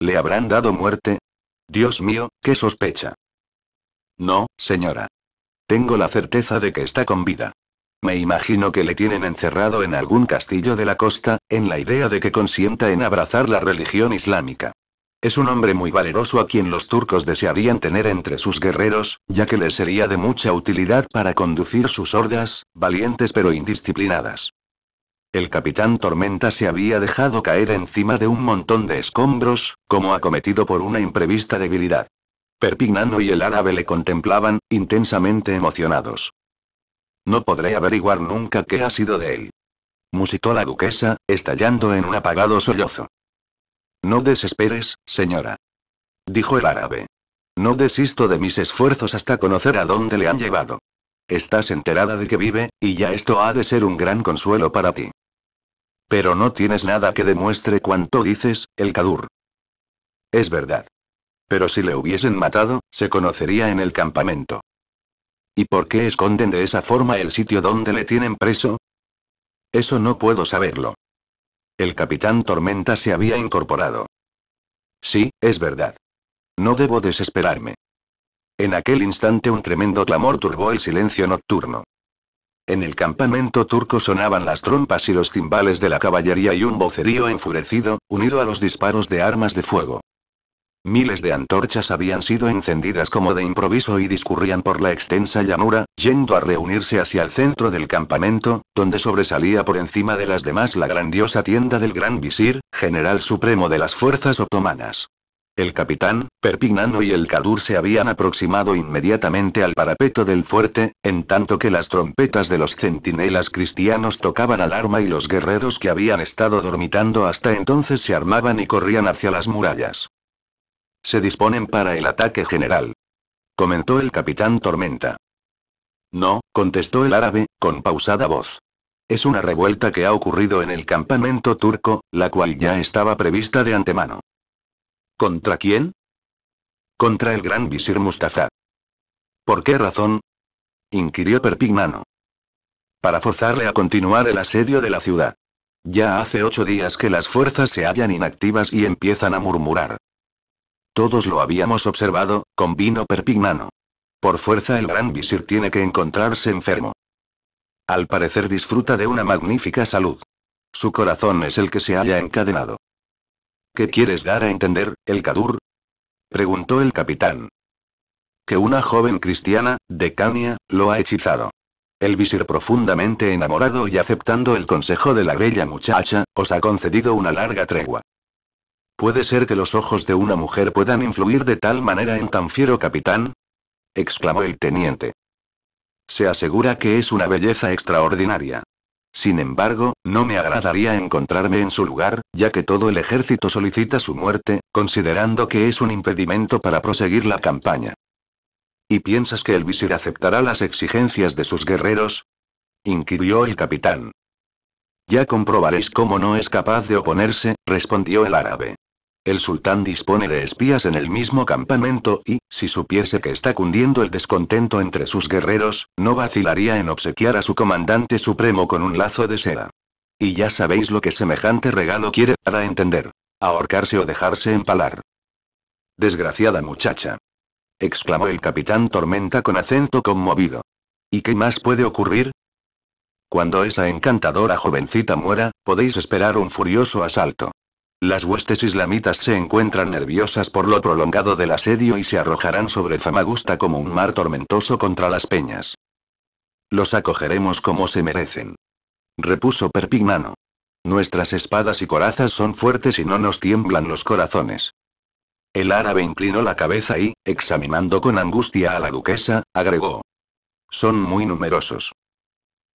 Speaker 1: ¿Le habrán dado muerte? Dios mío, qué sospecha. No, señora. Tengo la certeza de que está con vida. Me imagino que le tienen encerrado en algún castillo de la costa, en la idea de que consienta en abrazar la religión islámica. Es un hombre muy valeroso a quien los turcos desearían tener entre sus guerreros, ya que le sería de mucha utilidad para conducir sus hordas, valientes pero indisciplinadas. El capitán Tormenta se había dejado caer encima de un montón de escombros, como acometido por una imprevista debilidad. Perpignano y el árabe le contemplaban, intensamente emocionados. No podré averiguar nunca qué ha sido de él. Musitó la duquesa, estallando en un apagado sollozo. No desesperes, señora. Dijo el árabe. No desisto de mis esfuerzos hasta conocer a dónde le han llevado. Estás enterada de que vive, y ya esto ha de ser un gran consuelo para ti. Pero no tienes nada que demuestre cuanto dices, el Kadur. Es verdad. Pero si le hubiesen matado, se conocería en el campamento. ¿Y por qué esconden de esa forma el sitio donde le tienen preso? Eso no puedo saberlo. El capitán Tormenta se había incorporado. Sí, es verdad. No debo desesperarme. En aquel instante un tremendo clamor turbó el silencio nocturno. En el campamento turco sonaban las trompas y los timbales de la caballería y un vocerío enfurecido, unido a los disparos de armas de fuego. Miles de antorchas habían sido encendidas como de improviso y discurrían por la extensa llanura, yendo a reunirse hacia el centro del campamento, donde sobresalía por encima de las demás la grandiosa tienda del gran visir, general supremo de las fuerzas otomanas. El capitán, Perpignano y el Cadur se habían aproximado inmediatamente al parapeto del fuerte, en tanto que las trompetas de los centinelas cristianos tocaban alarma y los guerreros que habían estado dormitando hasta entonces se armaban y corrían hacia las murallas. Se disponen para el ataque general. Comentó el capitán Tormenta. No, contestó el árabe, con pausada voz. Es una revuelta que ha ocurrido en el campamento turco, la cual ya estaba prevista de antemano. ¿Contra quién? Contra el gran visir Mustafa. ¿Por qué razón? inquirió Perpignano. Para forzarle a continuar el asedio de la ciudad. Ya hace ocho días que las fuerzas se hallan inactivas y empiezan a murmurar. Todos lo habíamos observado, convino Perpignano. Por fuerza el gran visir tiene que encontrarse enfermo. Al parecer disfruta de una magnífica salud. Su corazón es el que se haya encadenado. ¿Qué quieres dar a entender, el Kadur? preguntó el capitán. Que una joven cristiana, de Cania, lo ha hechizado. El visir profundamente enamorado y aceptando el consejo de la bella muchacha, os ha concedido una larga tregua. ¿Puede ser que los ojos de una mujer puedan influir de tal manera en tan fiero capitán? exclamó el teniente. Se asegura que es una belleza extraordinaria. Sin embargo, no me agradaría encontrarme en su lugar, ya que todo el ejército solicita su muerte, considerando que es un impedimento para proseguir la campaña. ¿Y piensas que el visir aceptará las exigencias de sus guerreros? inquirió el capitán. Ya comprobaréis cómo no es capaz de oponerse, respondió el árabe. El sultán dispone de espías en el mismo campamento y, si supiese que está cundiendo el descontento entre sus guerreros, no vacilaría en obsequiar a su comandante supremo con un lazo de seda. Y ya sabéis lo que semejante regalo quiere para entender. Ahorcarse o dejarse empalar. Desgraciada muchacha. exclamó el capitán Tormenta con acento conmovido. ¿Y qué más puede ocurrir? Cuando esa encantadora jovencita muera, podéis esperar un furioso asalto. Las huestes islamitas se encuentran nerviosas por lo prolongado del asedio y se arrojarán sobre Famagusta como un mar tormentoso contra las peñas. Los acogeremos como se merecen. Repuso Perpignano. Nuestras espadas y corazas son fuertes y no nos tiemblan los corazones. El árabe inclinó la cabeza y, examinando con angustia a la duquesa, agregó. Son muy numerosos.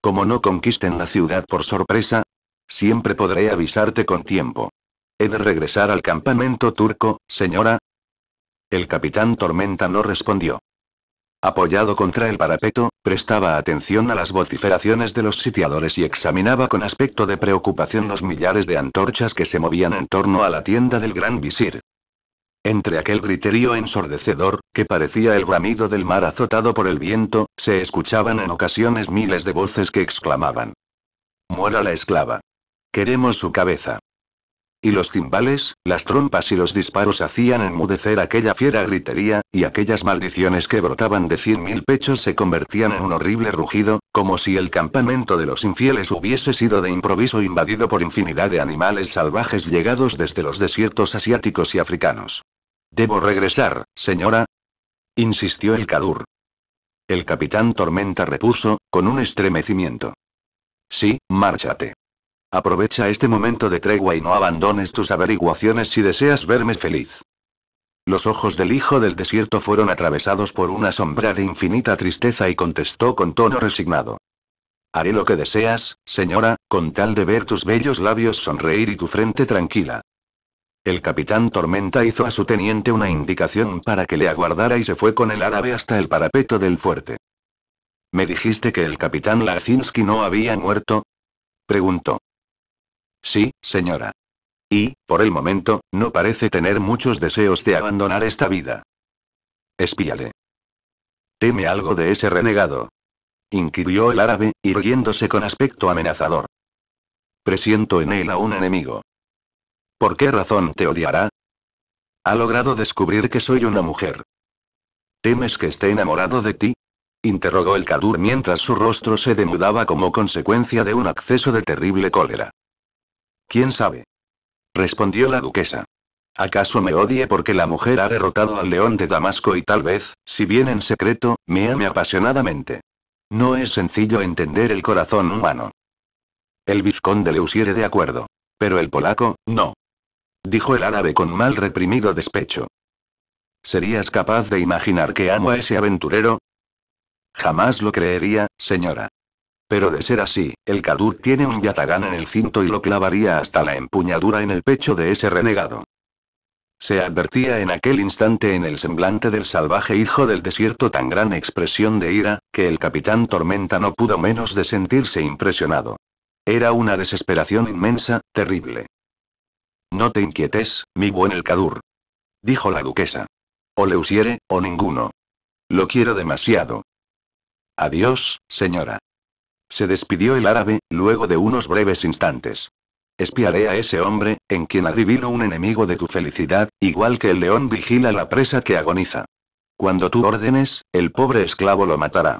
Speaker 1: Como no conquisten la ciudad por sorpresa, siempre podré avisarte con tiempo. He de regresar al campamento turco, señora. El capitán Tormenta no respondió. Apoyado contra el parapeto, prestaba atención a las vociferaciones de los sitiadores y examinaba con aspecto de preocupación los millares de antorchas que se movían en torno a la tienda del gran visir. Entre aquel griterío ensordecedor, que parecía el bramido del mar azotado por el viento, se escuchaban en ocasiones miles de voces que exclamaban. Muera la esclava. Queremos su cabeza. Y los timbales, las trompas y los disparos hacían enmudecer aquella fiera gritería, y aquellas maldiciones que brotaban de cien mil pechos se convertían en un horrible rugido, como si el campamento de los infieles hubiese sido de improviso invadido por infinidad de animales salvajes llegados desde los desiertos asiáticos y africanos. Debo regresar, señora. insistió el Kadur. El capitán Tormenta repuso, con un estremecimiento. Sí, márchate. Aprovecha este momento de tregua y no abandones tus averiguaciones si deseas verme feliz. Los ojos del hijo del desierto fueron atravesados por una sombra de infinita tristeza y contestó con tono resignado. Haré lo que deseas, señora, con tal de ver tus bellos labios sonreír y tu frente tranquila. El capitán Tormenta hizo a su teniente una indicación para que le aguardara y se fue con el árabe hasta el parapeto del fuerte. ¿Me dijiste que el capitán Larzinski no había muerto? Preguntó. Sí, señora. Y, por el momento, no parece tener muchos deseos de abandonar esta vida. Espíale. ¿Teme algo de ese renegado? inquirió el árabe, irguiéndose con aspecto amenazador. Presiento en él a un enemigo. ¿Por qué razón te odiará? Ha logrado descubrir que soy una mujer. ¿Temes que esté enamorado de ti? interrogó el Kadur mientras su rostro se demudaba como consecuencia de un acceso de terrible cólera. ¿Quién sabe? Respondió la duquesa. ¿Acaso me odie porque la mujer ha derrotado al león de Damasco y tal vez, si bien en secreto, me ame apasionadamente? No es sencillo entender el corazón humano. El vizconde usiere de acuerdo. Pero el polaco, no. Dijo el árabe con mal reprimido despecho. ¿Serías capaz de imaginar que amo a ese aventurero? Jamás lo creería, señora. Pero de ser así, el Kadur tiene un yatagán en el cinto y lo clavaría hasta la empuñadura en el pecho de ese renegado. Se advertía en aquel instante en el semblante del salvaje hijo del desierto tan gran expresión de ira, que el capitán Tormenta no pudo menos de sentirse impresionado. Era una desesperación inmensa, terrible. No te inquietes, mi buen el Kadur. Dijo la duquesa. O le usiere, o ninguno. Lo quiero demasiado. Adiós, señora. Se despidió el árabe, luego de unos breves instantes. Espiaré a ese hombre, en quien adivino un enemigo de tu felicidad, igual que el león vigila la presa que agoniza. Cuando tú ordenes, el pobre esclavo lo matará.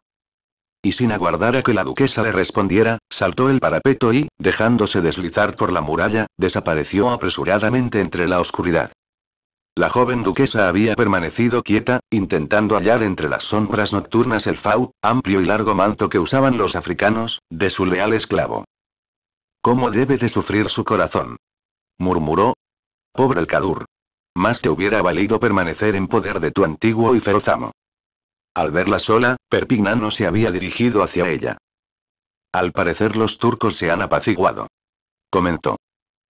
Speaker 1: Y sin aguardar a que la duquesa le respondiera, saltó el parapeto y, dejándose deslizar por la muralla, desapareció apresuradamente entre la oscuridad. La joven duquesa había permanecido quieta, intentando hallar entre las sombras nocturnas el fau, amplio y largo manto que usaban los africanos, de su leal esclavo. ¿Cómo debe de sufrir su corazón? murmuró. Pobre el Más te hubiera valido permanecer en poder de tu antiguo y feroz amo. Al verla sola, Perpignan no se había dirigido hacia ella. Al parecer los turcos se han apaciguado. Comentó.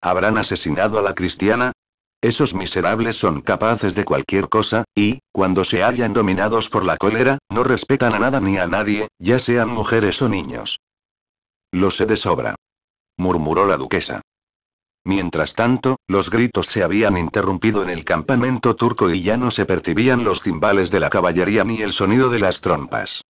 Speaker 1: ¿Habrán asesinado a la cristiana? Esos miserables son capaces de cualquier cosa, y, cuando se hallan dominados por la cólera, no respetan a nada ni a nadie, ya sean mujeres o niños. Lo sé de sobra. Murmuró la duquesa. Mientras tanto, los gritos se habían interrumpido en el campamento turco y ya no se percibían los timbales de la caballería ni el sonido de las trompas.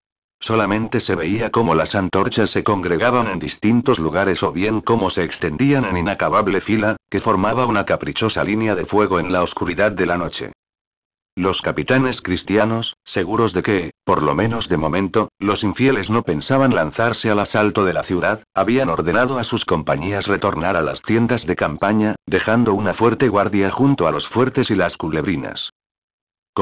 Speaker 1: Solamente se veía cómo las antorchas se congregaban en distintos lugares o bien cómo se extendían en inacabable fila, que formaba una caprichosa línea de fuego en la oscuridad de la noche. Los capitanes cristianos, seguros de que, por lo menos de momento, los infieles no pensaban lanzarse al asalto de la ciudad, habían ordenado a sus compañías retornar a las tiendas de campaña, dejando una fuerte guardia junto a los fuertes y las culebrinas.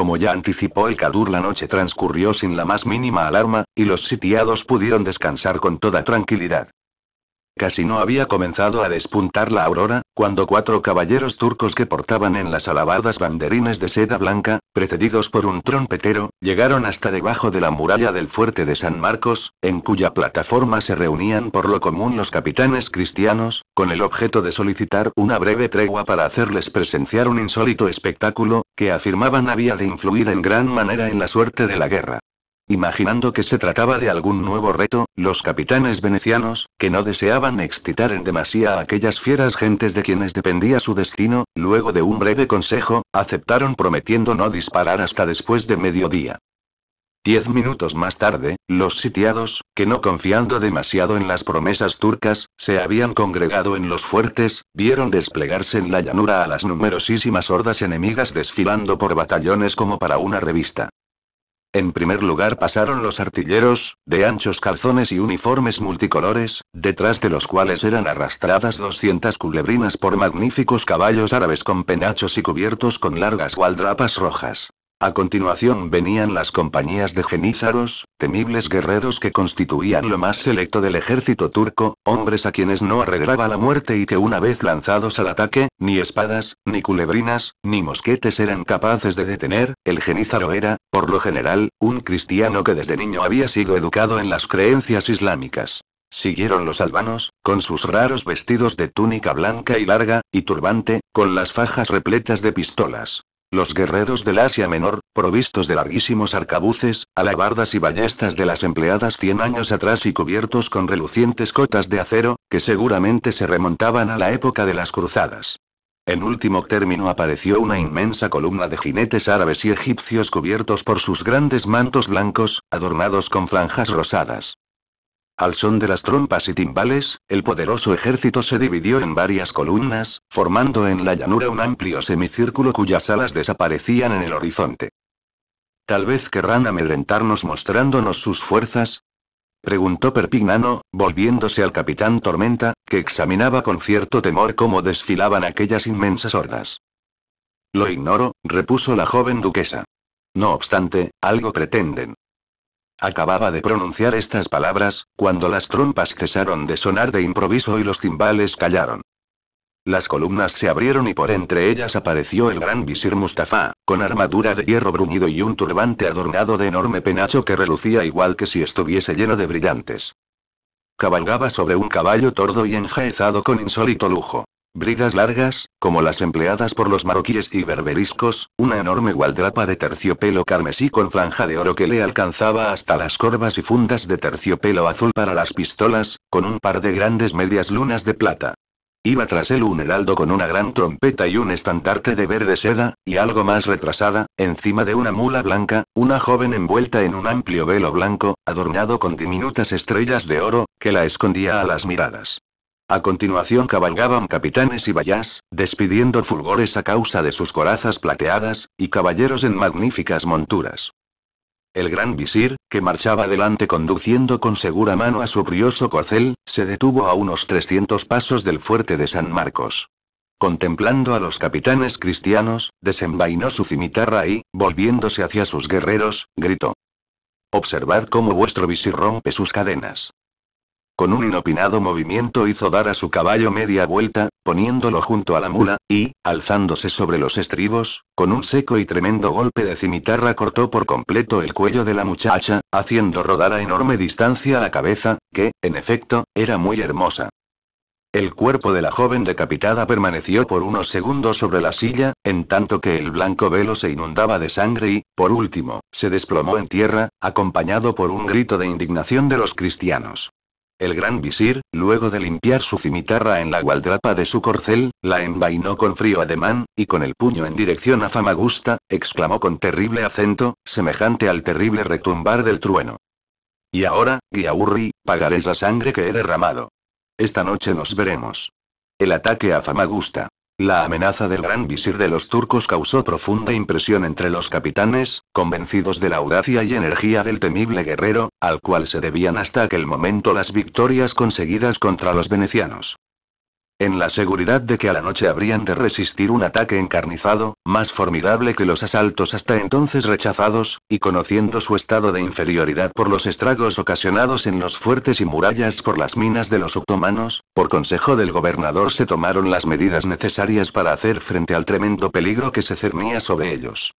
Speaker 1: Como ya anticipó el cadur la noche transcurrió sin la más mínima alarma, y los sitiados pudieron descansar con toda tranquilidad. Casi no había comenzado a despuntar la aurora, cuando cuatro caballeros turcos que portaban en las alabardas banderines de seda blanca, precedidos por un trompetero, llegaron hasta debajo de la muralla del fuerte de San Marcos, en cuya plataforma se reunían por lo común los capitanes cristianos, con el objeto de solicitar una breve tregua para hacerles presenciar un insólito espectáculo, que afirmaban había de influir en gran manera en la suerte de la guerra. Imaginando que se trataba de algún nuevo reto, los capitanes venecianos, que no deseaban excitar en demasía a aquellas fieras gentes de quienes dependía su destino, luego de un breve consejo, aceptaron prometiendo no disparar hasta después de mediodía. Diez minutos más tarde, los sitiados, que no confiando demasiado en las promesas turcas, se habían congregado en los fuertes, vieron desplegarse en la llanura a las numerosísimas hordas enemigas desfilando por batallones como para una revista. En primer lugar pasaron los artilleros, de anchos calzones y uniformes multicolores, detrás de los cuales eran arrastradas 200 culebrinas por magníficos caballos árabes con penachos y cubiertos con largas gualdrapas rojas. A continuación venían las compañías de genízaros, temibles guerreros que constituían lo más selecto del ejército turco, hombres a quienes no arreglaba la muerte y que una vez lanzados al ataque, ni espadas, ni culebrinas, ni mosquetes eran capaces de detener, el genízaro era, por lo general, un cristiano que desde niño había sido educado en las creencias islámicas. Siguieron los albanos, con sus raros vestidos de túnica blanca y larga, y turbante, con las fajas repletas de pistolas. Los guerreros del Asia Menor, provistos de larguísimos arcabuces, alabardas y ballestas de las empleadas cien años atrás y cubiertos con relucientes cotas de acero, que seguramente se remontaban a la época de las cruzadas. En último término apareció una inmensa columna de jinetes árabes y egipcios cubiertos por sus grandes mantos blancos, adornados con franjas rosadas. Al son de las trompas y timbales, el poderoso ejército se dividió en varias columnas, formando en la llanura un amplio semicírculo cuyas alas desaparecían en el horizonte. Tal vez querrán amedrentarnos mostrándonos sus fuerzas, preguntó Perpignano, volviéndose al capitán Tormenta, que examinaba con cierto temor cómo desfilaban aquellas inmensas hordas. Lo ignoro, repuso la joven duquesa. No obstante, algo pretenden. Acababa de pronunciar estas palabras, cuando las trompas cesaron de sonar de improviso y los timbales callaron. Las columnas se abrieron y por entre ellas apareció el gran visir Mustafa, con armadura de hierro bruñido y un turbante adornado de enorme penacho que relucía igual que si estuviese lleno de brillantes. Cabalgaba sobre un caballo tordo y enjaezado con insólito lujo. Bridas largas, como las empleadas por los marroquíes y berberiscos, una enorme gualdrapa de terciopelo carmesí con franja de oro que le alcanzaba hasta las corvas y fundas de terciopelo azul para las pistolas, con un par de grandes medias lunas de plata. Iba tras él un heraldo con una gran trompeta y un estantarte de verde seda, y algo más retrasada, encima de una mula blanca, una joven envuelta en un amplio velo blanco, adornado con diminutas estrellas de oro, que la escondía a las miradas. A continuación cabalgaban capitanes y bayas, despidiendo fulgores a causa de sus corazas plateadas, y caballeros en magníficas monturas. El gran visir, que marchaba adelante conduciendo con segura mano a su brioso corcel, se detuvo a unos 300 pasos del fuerte de San Marcos. Contemplando a los capitanes cristianos, desenvainó su cimitarra y, volviéndose hacia sus guerreros, gritó. Observad cómo vuestro visir rompe sus cadenas. Con un inopinado movimiento hizo dar a su caballo media vuelta, poniéndolo junto a la mula, y, alzándose sobre los estribos, con un seco y tremendo golpe de cimitarra cortó por completo el cuello de la muchacha, haciendo rodar a enorme distancia la cabeza, que, en efecto, era muy hermosa. El cuerpo de la joven decapitada permaneció por unos segundos sobre la silla, en tanto que el blanco velo se inundaba de sangre y, por último, se desplomó en tierra, acompañado por un grito de indignación de los cristianos. El gran visir, luego de limpiar su cimitarra en la gualdrapa de su corcel, la envainó con frío ademán, y con el puño en dirección a Famagusta, exclamó con terrible acento, semejante al terrible retumbar del trueno. Y ahora, Giaurri, pagaréis la sangre que he derramado. Esta noche nos veremos. El ataque a Famagusta. La amenaza del gran visir de los turcos causó profunda impresión entre los capitanes, convencidos de la audacia y energía del temible guerrero, al cual se debían hasta aquel momento las victorias conseguidas contra los venecianos en la seguridad de que a la noche habrían de resistir un ataque encarnizado, más formidable que los asaltos hasta entonces rechazados, y conociendo su estado de inferioridad por los estragos ocasionados en los fuertes y murallas por las minas de los otomanos, por consejo del gobernador se tomaron las medidas necesarias para hacer frente al tremendo peligro que se cernía sobre ellos.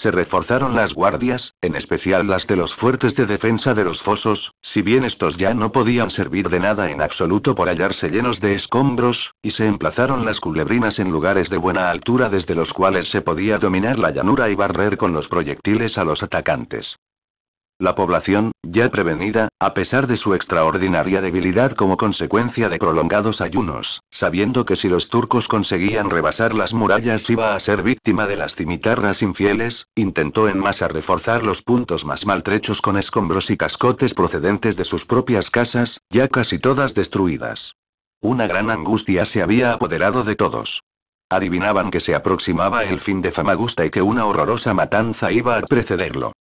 Speaker 1: Se reforzaron las guardias, en especial las de los fuertes de defensa de los fosos, si bien estos ya no podían servir de nada en absoluto por hallarse llenos de escombros, y se emplazaron las culebrinas en lugares de buena altura desde los cuales se podía dominar la llanura y barrer con los proyectiles a los atacantes. La población, ya prevenida, a pesar de su extraordinaria debilidad como consecuencia de prolongados ayunos, sabiendo que si los turcos conseguían rebasar las murallas iba a ser víctima de las cimitarras infieles, intentó en masa reforzar los puntos más maltrechos con escombros y cascotes procedentes de sus propias casas, ya casi todas destruidas. Una gran angustia se había apoderado de todos. Adivinaban que se aproximaba el fin de Famagusta y que una horrorosa matanza iba a precederlo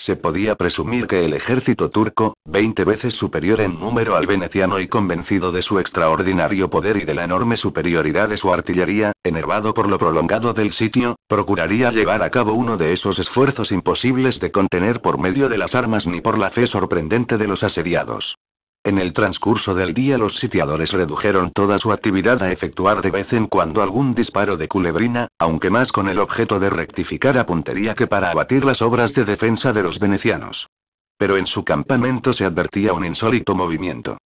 Speaker 1: se podía presumir que el ejército turco, 20 veces superior en número al veneciano y convencido de su extraordinario poder y de la enorme superioridad de su artillería, enervado por lo prolongado del sitio, procuraría llevar a cabo uno de esos esfuerzos imposibles de contener por medio de las armas ni por la fe sorprendente de los asediados. En el transcurso del día los sitiadores redujeron toda su actividad a efectuar de vez en cuando algún disparo de culebrina, aunque más con el objeto de rectificar a puntería que para abatir las obras de defensa de los venecianos. Pero en su campamento se advertía un insólito movimiento.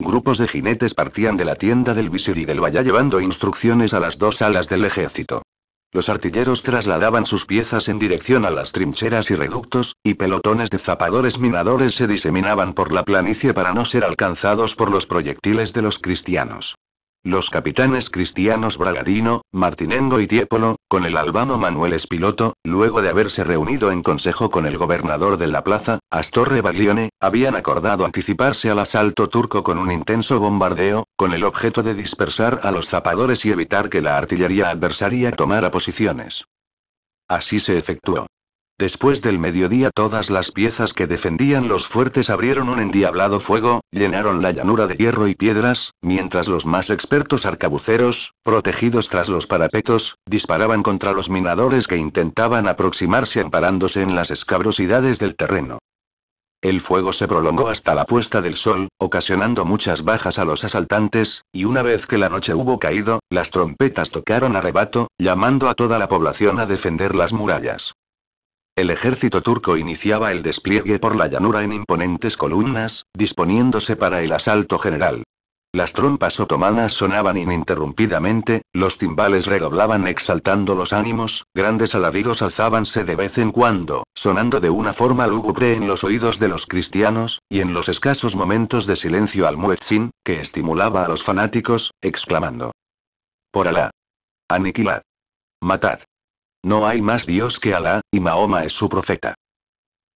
Speaker 1: Grupos de jinetes partían de la tienda del visir y del valle llevando instrucciones a las dos alas del ejército. Los artilleros trasladaban sus piezas en dirección a las trincheras y reductos, y pelotones de zapadores minadores se diseminaban por la planicie para no ser alcanzados por los proyectiles de los cristianos. Los capitanes cristianos Bragadino, Martinengo y Tiepolo, con el albano Manuel Espiloto, luego de haberse reunido en consejo con el gobernador de la plaza, Astorre Baglione, habían acordado anticiparse al asalto turco con un intenso bombardeo, con el objeto de dispersar a los zapadores y evitar que la artillería adversaria tomara posiciones. Así se efectuó. Después del mediodía todas las piezas que defendían los fuertes abrieron un endiablado fuego, llenaron la llanura de hierro y piedras, mientras los más expertos arcabuceros, protegidos tras los parapetos, disparaban contra los minadores que intentaban aproximarse amparándose en las escabrosidades del terreno. El fuego se prolongó hasta la puesta del sol, ocasionando muchas bajas a los asaltantes, y una vez que la noche hubo caído, las trompetas tocaron a rebato, llamando a toda la población a defender las murallas. El ejército turco iniciaba el despliegue por la llanura en imponentes columnas, disponiéndose para el asalto general. Las trompas otomanas sonaban ininterrumpidamente, los timbales redoblaban exaltando los ánimos, grandes alaridos alzábanse de vez en cuando, sonando de una forma lúgubre en los oídos de los cristianos, y en los escasos momentos de silencio al muezzin, que estimulaba a los fanáticos, exclamando: Por Alá. Aniquilad. Matad. No hay más Dios que Alá, y Mahoma es su profeta.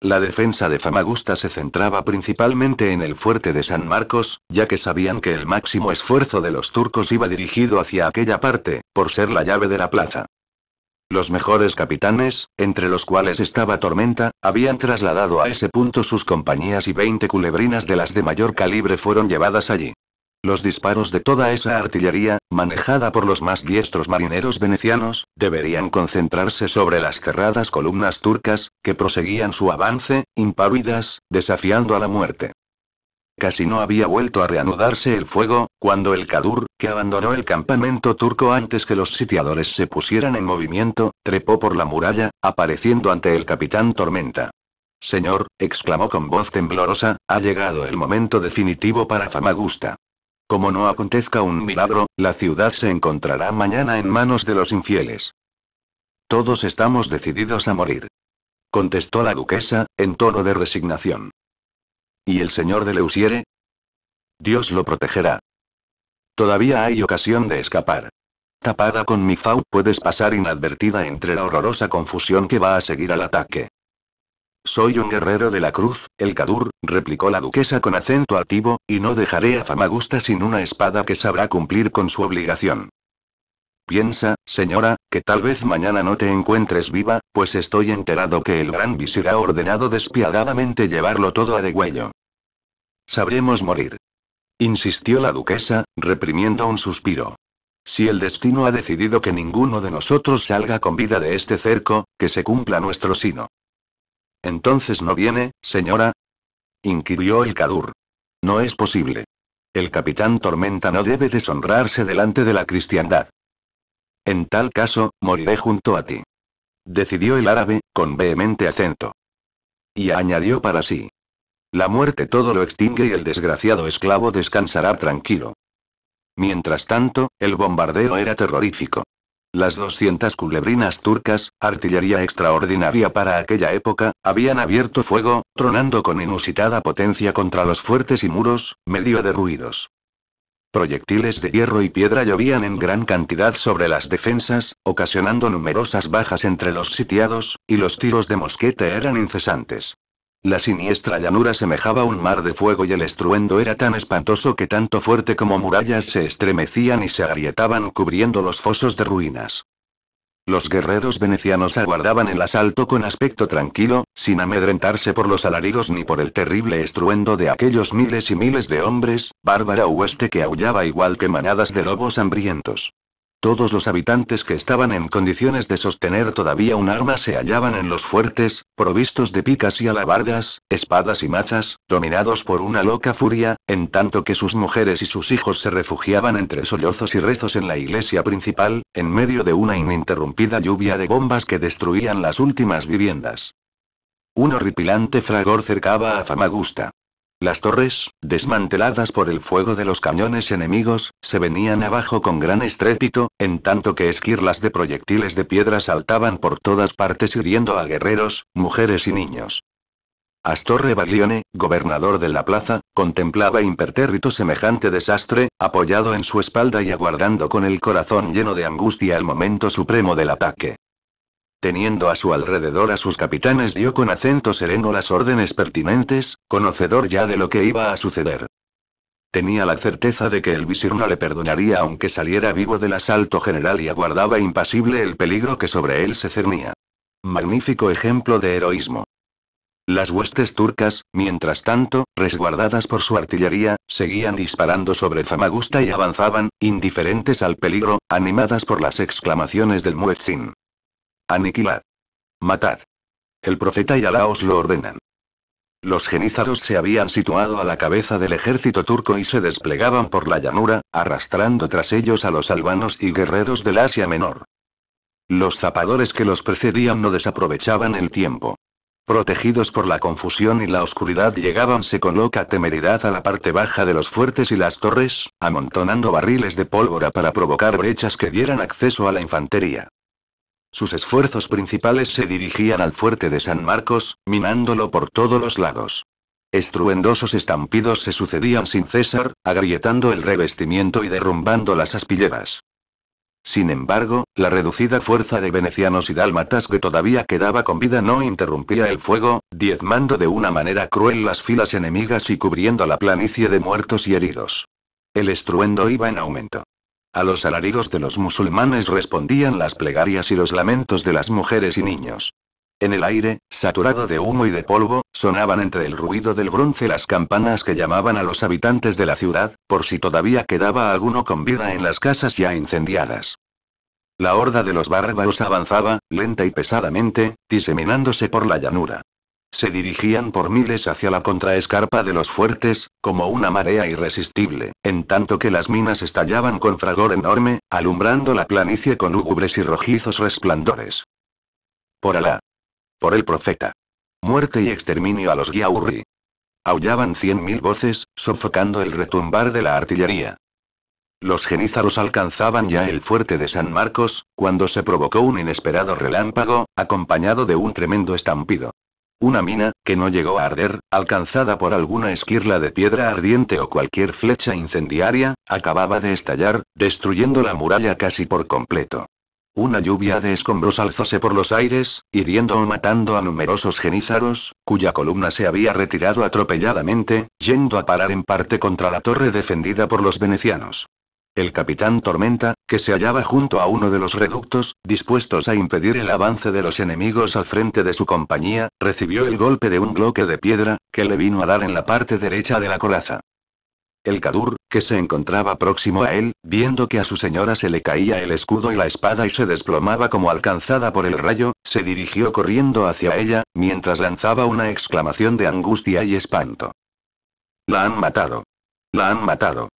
Speaker 1: La defensa de Famagusta se centraba principalmente en el fuerte de San Marcos, ya que sabían que el máximo esfuerzo de los turcos iba dirigido hacia aquella parte, por ser la llave de la plaza. Los mejores capitanes, entre los cuales estaba Tormenta, habían trasladado a ese punto sus compañías y 20 culebrinas de las de mayor calibre fueron llevadas allí. Los disparos de toda esa artillería, manejada por los más diestros marineros venecianos, deberían concentrarse sobre las cerradas columnas turcas, que proseguían su avance, impávidas, desafiando a la muerte. Casi no había vuelto a reanudarse el fuego, cuando el Kadur, que abandonó el campamento turco antes que los sitiadores se pusieran en movimiento, trepó por la muralla, apareciendo ante el capitán Tormenta. Señor, exclamó con voz temblorosa, ha llegado el momento definitivo para Famagusta. Como no acontezca un milagro, la ciudad se encontrará mañana en manos de los infieles. Todos estamos decididos a morir. Contestó la duquesa, en tono de resignación. ¿Y el señor de Leusiere? Dios lo protegerá. Todavía hay ocasión de escapar. Tapada con mi fau, puedes pasar inadvertida entre la horrorosa confusión que va a seguir al ataque. Soy un guerrero de la cruz, el cadur, replicó la duquesa con acento altivo, y no dejaré a Famagusta sin una espada que sabrá cumplir con su obligación. Piensa, señora, que tal vez mañana no te encuentres viva, pues estoy enterado que el gran visir ha ordenado despiadadamente llevarlo todo a degüello. Sabremos morir. Insistió la duquesa, reprimiendo un suspiro. Si el destino ha decidido que ninguno de nosotros salga con vida de este cerco, que se cumpla nuestro sino. ¿Entonces no viene, señora? inquirió el Kadur. No es posible. El capitán Tormenta no debe deshonrarse delante de la cristiandad. En tal caso, moriré junto a ti. Decidió el árabe, con vehemente acento. Y añadió para sí. La muerte todo lo extingue y el desgraciado esclavo descansará tranquilo. Mientras tanto, el bombardeo era terrorífico. Las 200 culebrinas turcas, artillería extraordinaria para aquella época, habían abierto fuego, tronando con inusitada potencia contra los fuertes y muros, medio derruidos. Proyectiles de hierro y piedra llovían en gran cantidad sobre las defensas, ocasionando numerosas bajas entre los sitiados, y los tiros de mosquete eran incesantes. La siniestra llanura semejaba un mar de fuego y el estruendo era tan espantoso que tanto fuerte como murallas se estremecían y se agrietaban cubriendo los fosos de ruinas. Los guerreros venecianos aguardaban el asalto con aspecto tranquilo, sin amedrentarse por los alaridos ni por el terrible estruendo de aquellos miles y miles de hombres, bárbara hueste que aullaba igual que manadas de lobos hambrientos. Todos los habitantes que estaban en condiciones de sostener todavía un arma se hallaban en los fuertes, provistos de picas y alabardas, espadas y mazas, dominados por una loca furia, en tanto que sus mujeres y sus hijos se refugiaban entre sollozos y rezos en la iglesia principal, en medio de una ininterrumpida lluvia de bombas que destruían las últimas viviendas. Un horripilante fragor cercaba a Famagusta. Las torres, desmanteladas por el fuego de los cañones enemigos, se venían abajo con gran estrépito, en tanto que esquirlas de proyectiles de piedra saltaban por todas partes hiriendo a guerreros, mujeres y niños. Astorre Baglione, gobernador de la plaza, contemplaba impertérrito semejante desastre, apoyado en su espalda y aguardando con el corazón lleno de angustia el momento supremo del ataque. Teniendo a su alrededor a sus capitanes, dio con acento sereno las órdenes pertinentes, conocedor ya de lo que iba a suceder. Tenía la certeza de que el visir no le perdonaría aunque saliera vivo del asalto general y aguardaba impasible el peligro que sobre él se cernía. Magnífico ejemplo de heroísmo. Las huestes turcas, mientras tanto, resguardadas por su artillería, seguían disparando sobre Famagusta y avanzaban, indiferentes al peligro, animadas por las exclamaciones del muezzin. Aniquilad. Matad. El profeta y alaos lo ordenan. Los genízaros se habían situado a la cabeza del ejército turco y se desplegaban por la llanura, arrastrando tras ellos a los albanos y guerreros del Asia Menor. Los zapadores que los precedían no desaprovechaban el tiempo. Protegidos por la confusión y la oscuridad se con loca temeridad a la parte baja de los fuertes y las torres, amontonando barriles de pólvora para provocar brechas que dieran acceso a la infantería. Sus esfuerzos principales se dirigían al fuerte de San Marcos, minándolo por todos los lados. Estruendosos estampidos se sucedían sin cesar, agrietando el revestimiento y derrumbando las aspilleras. Sin embargo, la reducida fuerza de venecianos y dálmatas que todavía quedaba con vida no interrumpía el fuego, diezmando de una manera cruel las filas enemigas y cubriendo la planicie de muertos y heridos. El estruendo iba en aumento. A los alaridos de los musulmanes respondían las plegarias y los lamentos de las mujeres y niños. En el aire, saturado de humo y de polvo, sonaban entre el ruido del bronce las campanas que llamaban a los habitantes de la ciudad, por si todavía quedaba alguno con vida en las casas ya incendiadas. La horda de los bárbaros avanzaba, lenta y pesadamente, diseminándose por la llanura. Se dirigían por miles hacia la contraescarpa de los fuertes, como una marea irresistible, en tanto que las minas estallaban con fragor enorme, alumbrando la planicie con lúgubres y rojizos resplandores. Por Alá. Por el profeta. Muerte y exterminio a los Giaurri. Aullaban cien mil voces, sofocando el retumbar de la artillería. Los genízaros alcanzaban ya el fuerte de San Marcos, cuando se provocó un inesperado relámpago, acompañado de un tremendo estampido. Una mina, que no llegó a arder, alcanzada por alguna esquirla de piedra ardiente o cualquier flecha incendiaria, acababa de estallar, destruyendo la muralla casi por completo. Una lluvia de escombros alzóse por los aires, hiriendo o matando a numerosos genízaros, cuya columna se había retirado atropelladamente, yendo a parar en parte contra la torre defendida por los venecianos. El capitán Tormenta, que se hallaba junto a uno de los reductos, dispuestos a impedir el avance de los enemigos al frente de su compañía, recibió el golpe de un bloque de piedra, que le vino a dar en la parte derecha de la coraza. El Kadur, que se encontraba próximo a él, viendo que a su señora se le caía el escudo y la espada y se desplomaba como alcanzada por el rayo, se dirigió corriendo hacia ella, mientras lanzaba una exclamación de angustia y espanto. La han matado. La han matado.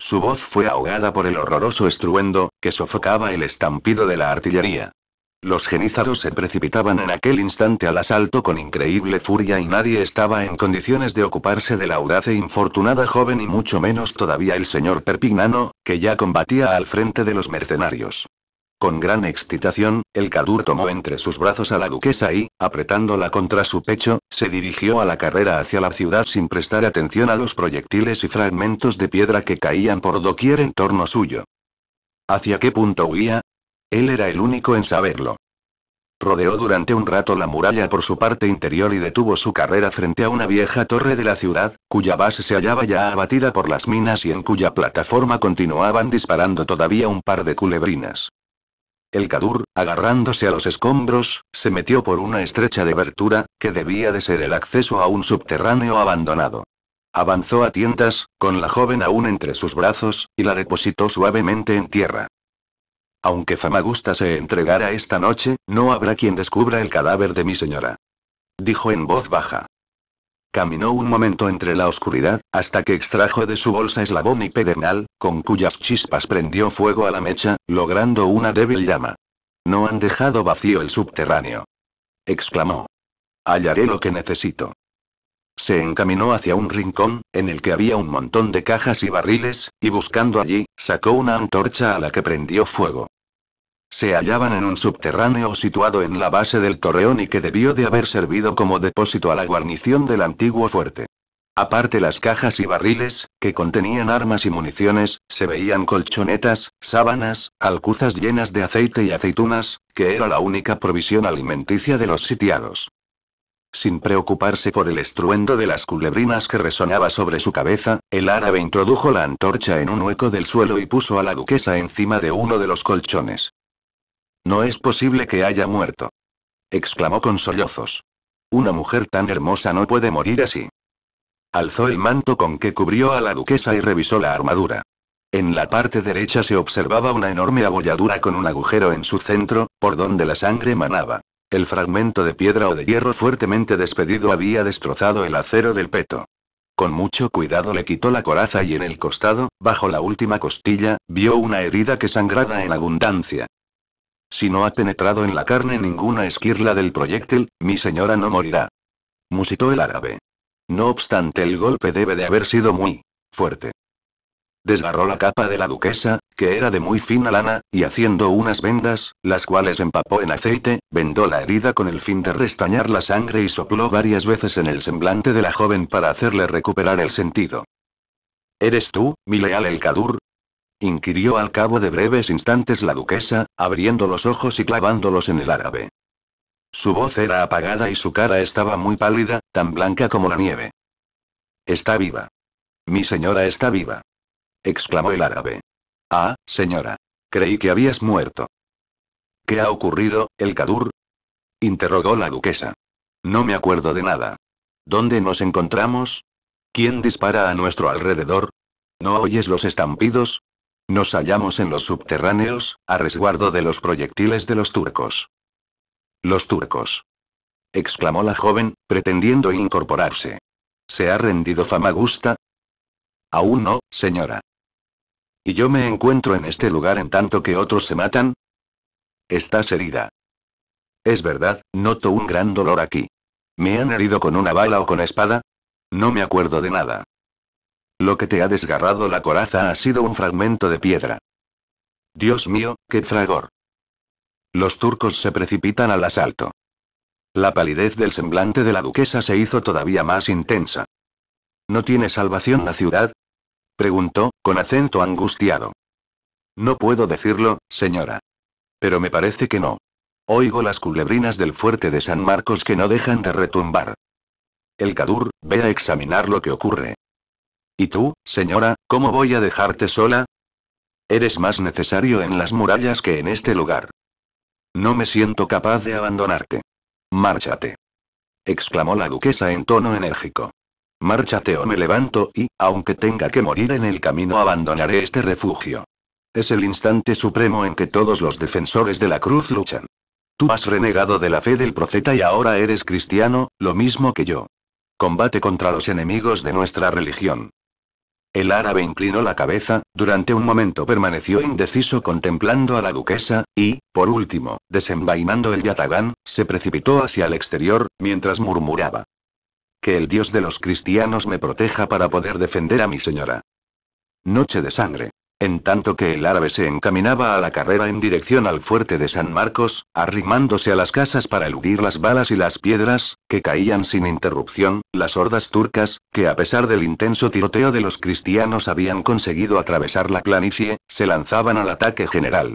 Speaker 1: Su voz fue ahogada por el horroroso estruendo, que sofocaba el estampido de la artillería. Los genízaros se precipitaban en aquel instante al asalto con increíble furia y nadie estaba en condiciones de ocuparse de la audaz e infortunada joven y mucho menos todavía el señor Perpignano, que ya combatía al frente de los mercenarios. Con gran excitación, el cadur tomó entre sus brazos a la duquesa y, apretándola contra su pecho, se dirigió a la carrera hacia la ciudad sin prestar atención a los proyectiles y fragmentos de piedra que caían por doquier en torno suyo. ¿Hacia qué punto huía? Él era el único en saberlo. Rodeó durante un rato la muralla por su parte interior y detuvo su carrera frente a una vieja torre de la ciudad, cuya base se hallaba ya abatida por las minas y en cuya plataforma continuaban disparando todavía un par de culebrinas. El Kadur, agarrándose a los escombros, se metió por una estrecha abertura, que debía de ser el acceso a un subterráneo abandonado. Avanzó a tientas, con la joven aún entre sus brazos, y la depositó suavemente en tierra. Aunque Famagusta se entregara esta noche, no habrá quien descubra el cadáver de mi señora. Dijo en voz baja. Caminó un momento entre la oscuridad, hasta que extrajo de su bolsa eslabón y pedernal, con cuyas chispas prendió fuego a la mecha, logrando una débil llama. No han dejado vacío el subterráneo. Exclamó. Hallaré lo que necesito. Se encaminó hacia un rincón, en el que había un montón de cajas y barriles, y buscando allí, sacó una antorcha a la que prendió fuego se hallaban en un subterráneo situado en la base del torreón y que debió de haber servido como depósito a la guarnición del antiguo fuerte. Aparte las cajas y barriles, que contenían armas y municiones, se veían colchonetas, sábanas, alcuzas llenas de aceite y aceitunas, que era la única provisión alimenticia de los sitiados. Sin preocuparse por el estruendo de las culebrinas que resonaba sobre su cabeza, el árabe introdujo la antorcha en un hueco del suelo y puso a la duquesa encima de uno de los colchones. No es posible que haya muerto. exclamó con sollozos. Una mujer tan hermosa no puede morir así. Alzó el manto con que cubrió a la duquesa y revisó la armadura. En la parte derecha se observaba una enorme abolladura con un agujero en su centro, por donde la sangre manaba. El fragmento de piedra o de hierro fuertemente despedido había destrozado el acero del peto. Con mucho cuidado le quitó la coraza y en el costado, bajo la última costilla, vio una herida que sangraba en abundancia. Si no ha penetrado en la carne ninguna esquirla del proyectil, mi señora no morirá. Musitó el árabe. No obstante, el golpe debe de haber sido muy fuerte. Desgarró la capa de la duquesa, que era de muy fina lana, y haciendo unas vendas, las cuales empapó en aceite, vendó la herida con el fin de restañar la sangre y sopló varias veces en el semblante de la joven para hacerle recuperar el sentido. ¿Eres tú, mi leal El Cadur inquirió al cabo de breves instantes la duquesa, abriendo los ojos y clavándolos en el árabe. Su voz era apagada y su cara estaba muy pálida, tan blanca como la nieve. Está viva. Mi señora está viva. exclamó el árabe. Ah, señora. Creí que habías muerto. ¿Qué ha ocurrido, el Kadur? interrogó la duquesa. No me acuerdo de nada. ¿Dónde nos encontramos? ¿Quién dispara a nuestro alrededor? ¿No oyes los estampidos? Nos hallamos en los subterráneos, a resguardo de los proyectiles de los turcos. Los turcos. exclamó la joven, pretendiendo incorporarse. ¿Se ha rendido Famagusta? Aún no, señora. ¿Y yo me encuentro en este lugar en tanto que otros se matan? Estás herida. Es verdad, noto un gran dolor aquí. ¿Me han herido con una bala o con espada? No me acuerdo de nada. Lo que te ha desgarrado la coraza ha sido un fragmento de piedra. Dios mío, qué fragor. Los turcos se precipitan al asalto. La palidez del semblante de la duquesa se hizo todavía más intensa. ¿No tiene salvación la ciudad? preguntó, con acento angustiado. No puedo decirlo, señora. Pero me parece que no. Oigo las culebrinas del fuerte de San Marcos que no dejan de retumbar. El Cadur, ve a examinar lo que ocurre. ¿Y tú, señora, cómo voy a dejarte sola? Eres más necesario en las murallas que en este lugar. No me siento capaz de abandonarte. Márchate. exclamó la duquesa en tono enérgico. Márchate o me levanto y, aunque tenga que morir en el camino, abandonaré este refugio. Es el instante supremo en que todos los defensores de la cruz luchan. Tú has renegado de la fe del profeta y ahora eres cristiano, lo mismo que yo. Combate contra los enemigos de nuestra religión. El árabe inclinó la cabeza, durante un momento permaneció indeciso contemplando a la duquesa, y, por último, desenvainando el yatagán, se precipitó hacia el exterior, mientras murmuraba. Que el dios de los cristianos me proteja para poder defender a mi señora. Noche de sangre. En tanto que el árabe se encaminaba a la carrera en dirección al fuerte de San Marcos, arrimándose a las casas para eludir las balas y las piedras, que caían sin interrupción, las hordas turcas, que a pesar del intenso tiroteo de los cristianos habían conseguido atravesar la planicie, se lanzaban al ataque general.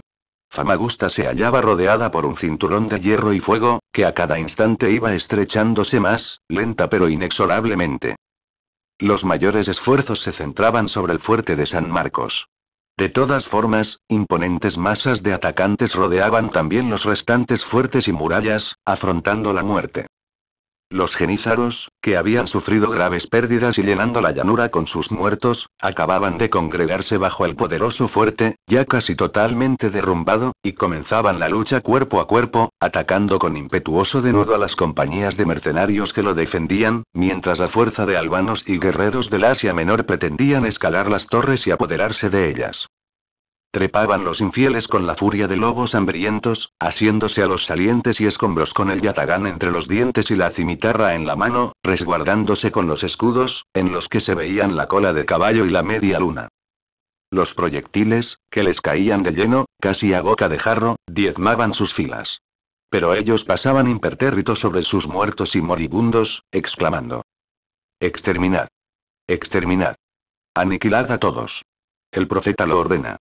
Speaker 1: Famagusta se hallaba rodeada por un cinturón de hierro y fuego, que a cada instante iba estrechándose más, lenta pero inexorablemente. Los mayores esfuerzos se centraban sobre el fuerte de San Marcos. De todas formas, imponentes masas de atacantes rodeaban también los restantes fuertes y murallas, afrontando la muerte. Los genízaros, que habían sufrido graves pérdidas y llenando la llanura con sus muertos, acababan de congregarse bajo el poderoso fuerte, ya casi totalmente derrumbado, y comenzaban la lucha cuerpo a cuerpo, atacando con impetuoso denuedo a las compañías de mercenarios que lo defendían, mientras la fuerza de albanos y guerreros del Asia Menor pretendían escalar las torres y apoderarse de ellas. Trepaban los infieles con la furia de lobos hambrientos, asiéndose a los salientes y escombros con el yatagán entre los dientes y la cimitarra en la mano, resguardándose con los escudos, en los que se veían la cola de caballo y la media luna. Los proyectiles, que les caían de lleno, casi a boca de jarro, diezmaban sus filas. Pero ellos pasaban impertérritos sobre sus muertos y moribundos, exclamando. Exterminad. Exterminad. Aniquilad a todos. El profeta lo ordena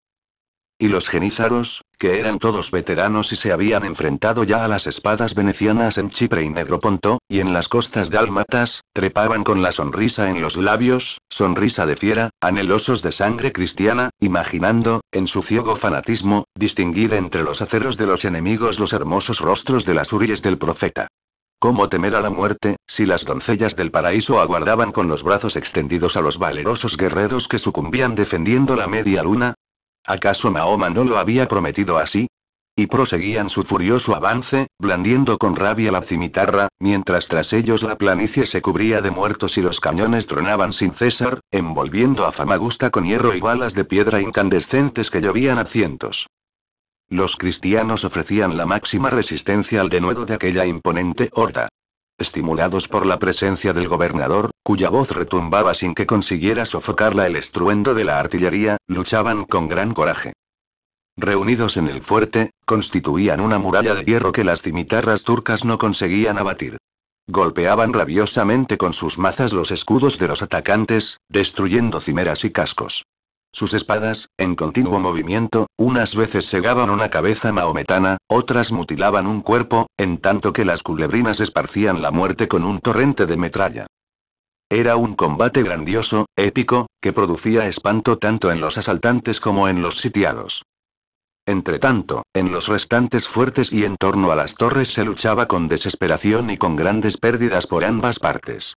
Speaker 1: y los genízaros, que eran todos veteranos y se habían enfrentado ya a las espadas venecianas en Chipre y Negroponto, y en las costas dálmatas, trepaban con la sonrisa en los labios, sonrisa de fiera, anhelosos de sangre cristiana, imaginando, en su ciego fanatismo, distinguir entre los aceros de los enemigos los hermosos rostros de las Uries del profeta. ¿Cómo temer a la muerte, si las doncellas del paraíso aguardaban con los brazos extendidos a los valerosos guerreros que sucumbían defendiendo la media luna? ¿Acaso Mahoma no lo había prometido así? Y proseguían su furioso avance, blandiendo con rabia la cimitarra, mientras tras ellos la planicie se cubría de muertos y los cañones tronaban sin cesar, envolviendo a Famagusta con hierro y balas de piedra incandescentes que llovían a cientos. Los cristianos ofrecían la máxima resistencia al denuedo de aquella imponente horda. Estimulados por la presencia del gobernador, cuya voz retumbaba sin que consiguiera sofocarla el estruendo de la artillería, luchaban con gran coraje. Reunidos en el fuerte, constituían una muralla de hierro que las cimitarras turcas no conseguían abatir. Golpeaban rabiosamente con sus mazas los escudos de los atacantes, destruyendo cimeras y cascos. Sus espadas, en continuo movimiento, unas veces segaban una cabeza maometana, otras mutilaban un cuerpo, en tanto que las culebrinas esparcían la muerte con un torrente de metralla. Era un combate grandioso, épico, que producía espanto tanto en los asaltantes como en los sitiados. Entretanto, en los restantes fuertes y en torno a las torres se luchaba con desesperación y con grandes pérdidas por ambas partes.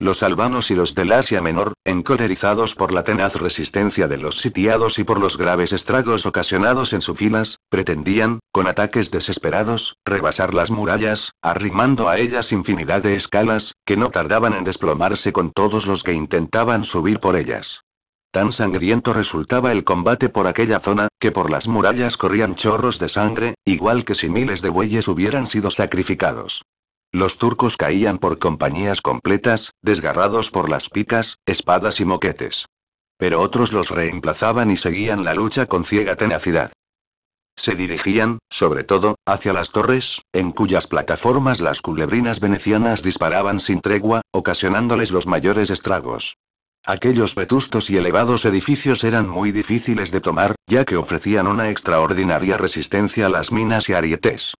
Speaker 1: Los albanos y los del Asia Menor, encolerizados por la tenaz resistencia de los sitiados y por los graves estragos ocasionados en sus filas, pretendían, con ataques desesperados, rebasar las murallas, arrimando a ellas infinidad de escalas, que no tardaban en desplomarse con todos los que intentaban subir por ellas. Tan sangriento resultaba el combate por aquella zona, que por las murallas corrían chorros de sangre, igual que si miles de bueyes hubieran sido sacrificados. Los turcos caían por compañías completas, desgarrados por las picas, espadas y moquetes. Pero otros los reemplazaban y seguían la lucha con ciega tenacidad. Se dirigían, sobre todo, hacia las torres, en cuyas plataformas las culebrinas venecianas disparaban sin tregua, ocasionándoles los mayores estragos. Aquellos vetustos y elevados edificios eran muy difíciles de tomar, ya que ofrecían una extraordinaria resistencia a las minas y arietes.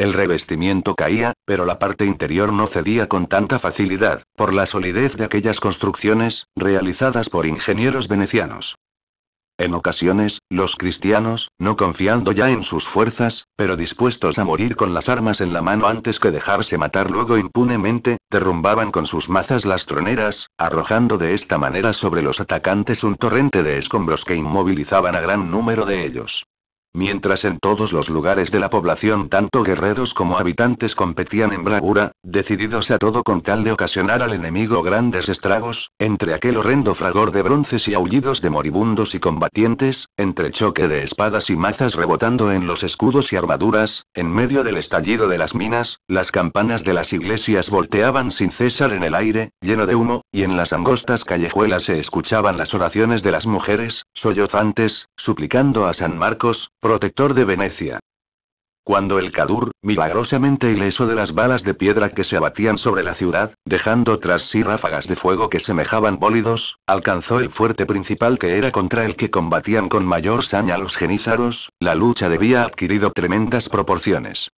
Speaker 1: El revestimiento caía, pero la parte interior no cedía con tanta facilidad, por la solidez de aquellas construcciones, realizadas por ingenieros venecianos. En ocasiones, los cristianos, no confiando ya en sus fuerzas, pero dispuestos a morir con las armas en la mano antes que dejarse matar luego impunemente, derrumbaban con sus mazas las troneras, arrojando de esta manera sobre los atacantes un torrente de escombros que inmovilizaban a gran número de ellos. Mientras en todos los lugares de la población tanto guerreros como habitantes competían en bravura, decididos a todo con tal de ocasionar al enemigo grandes estragos, entre aquel horrendo fragor de bronces y aullidos de moribundos y combatientes, entre choque de espadas y mazas rebotando en los escudos y armaduras, en medio del estallido de las minas, las campanas de las iglesias volteaban sin cesar en el aire, lleno de humo, y en las angostas callejuelas se escuchaban las oraciones de las mujeres, sollozantes, suplicando a San Marcos, Protector de Venecia. Cuando el Cadur, milagrosamente ileso de las balas de piedra que se abatían sobre la ciudad, dejando tras sí ráfagas de fuego que semejaban bólidos, alcanzó el fuerte principal que era contra el que combatían con mayor saña los genízaros, la lucha debía adquirido tremendas proporciones.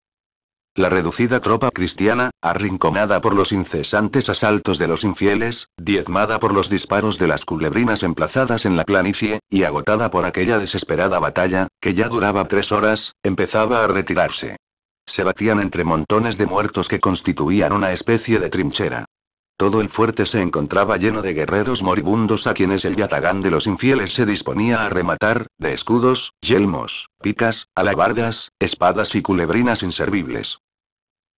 Speaker 1: La reducida tropa cristiana, arrinconada por los incesantes asaltos de los infieles, diezmada por los disparos de las culebrinas emplazadas en la planicie, y agotada por aquella desesperada batalla, que ya duraba tres horas, empezaba a retirarse. Se batían entre montones de muertos que constituían una especie de trinchera. Todo el fuerte se encontraba lleno de guerreros moribundos a quienes el yatagán de los infieles se disponía a rematar, de escudos, yelmos, picas, alabardas, espadas y culebrinas inservibles.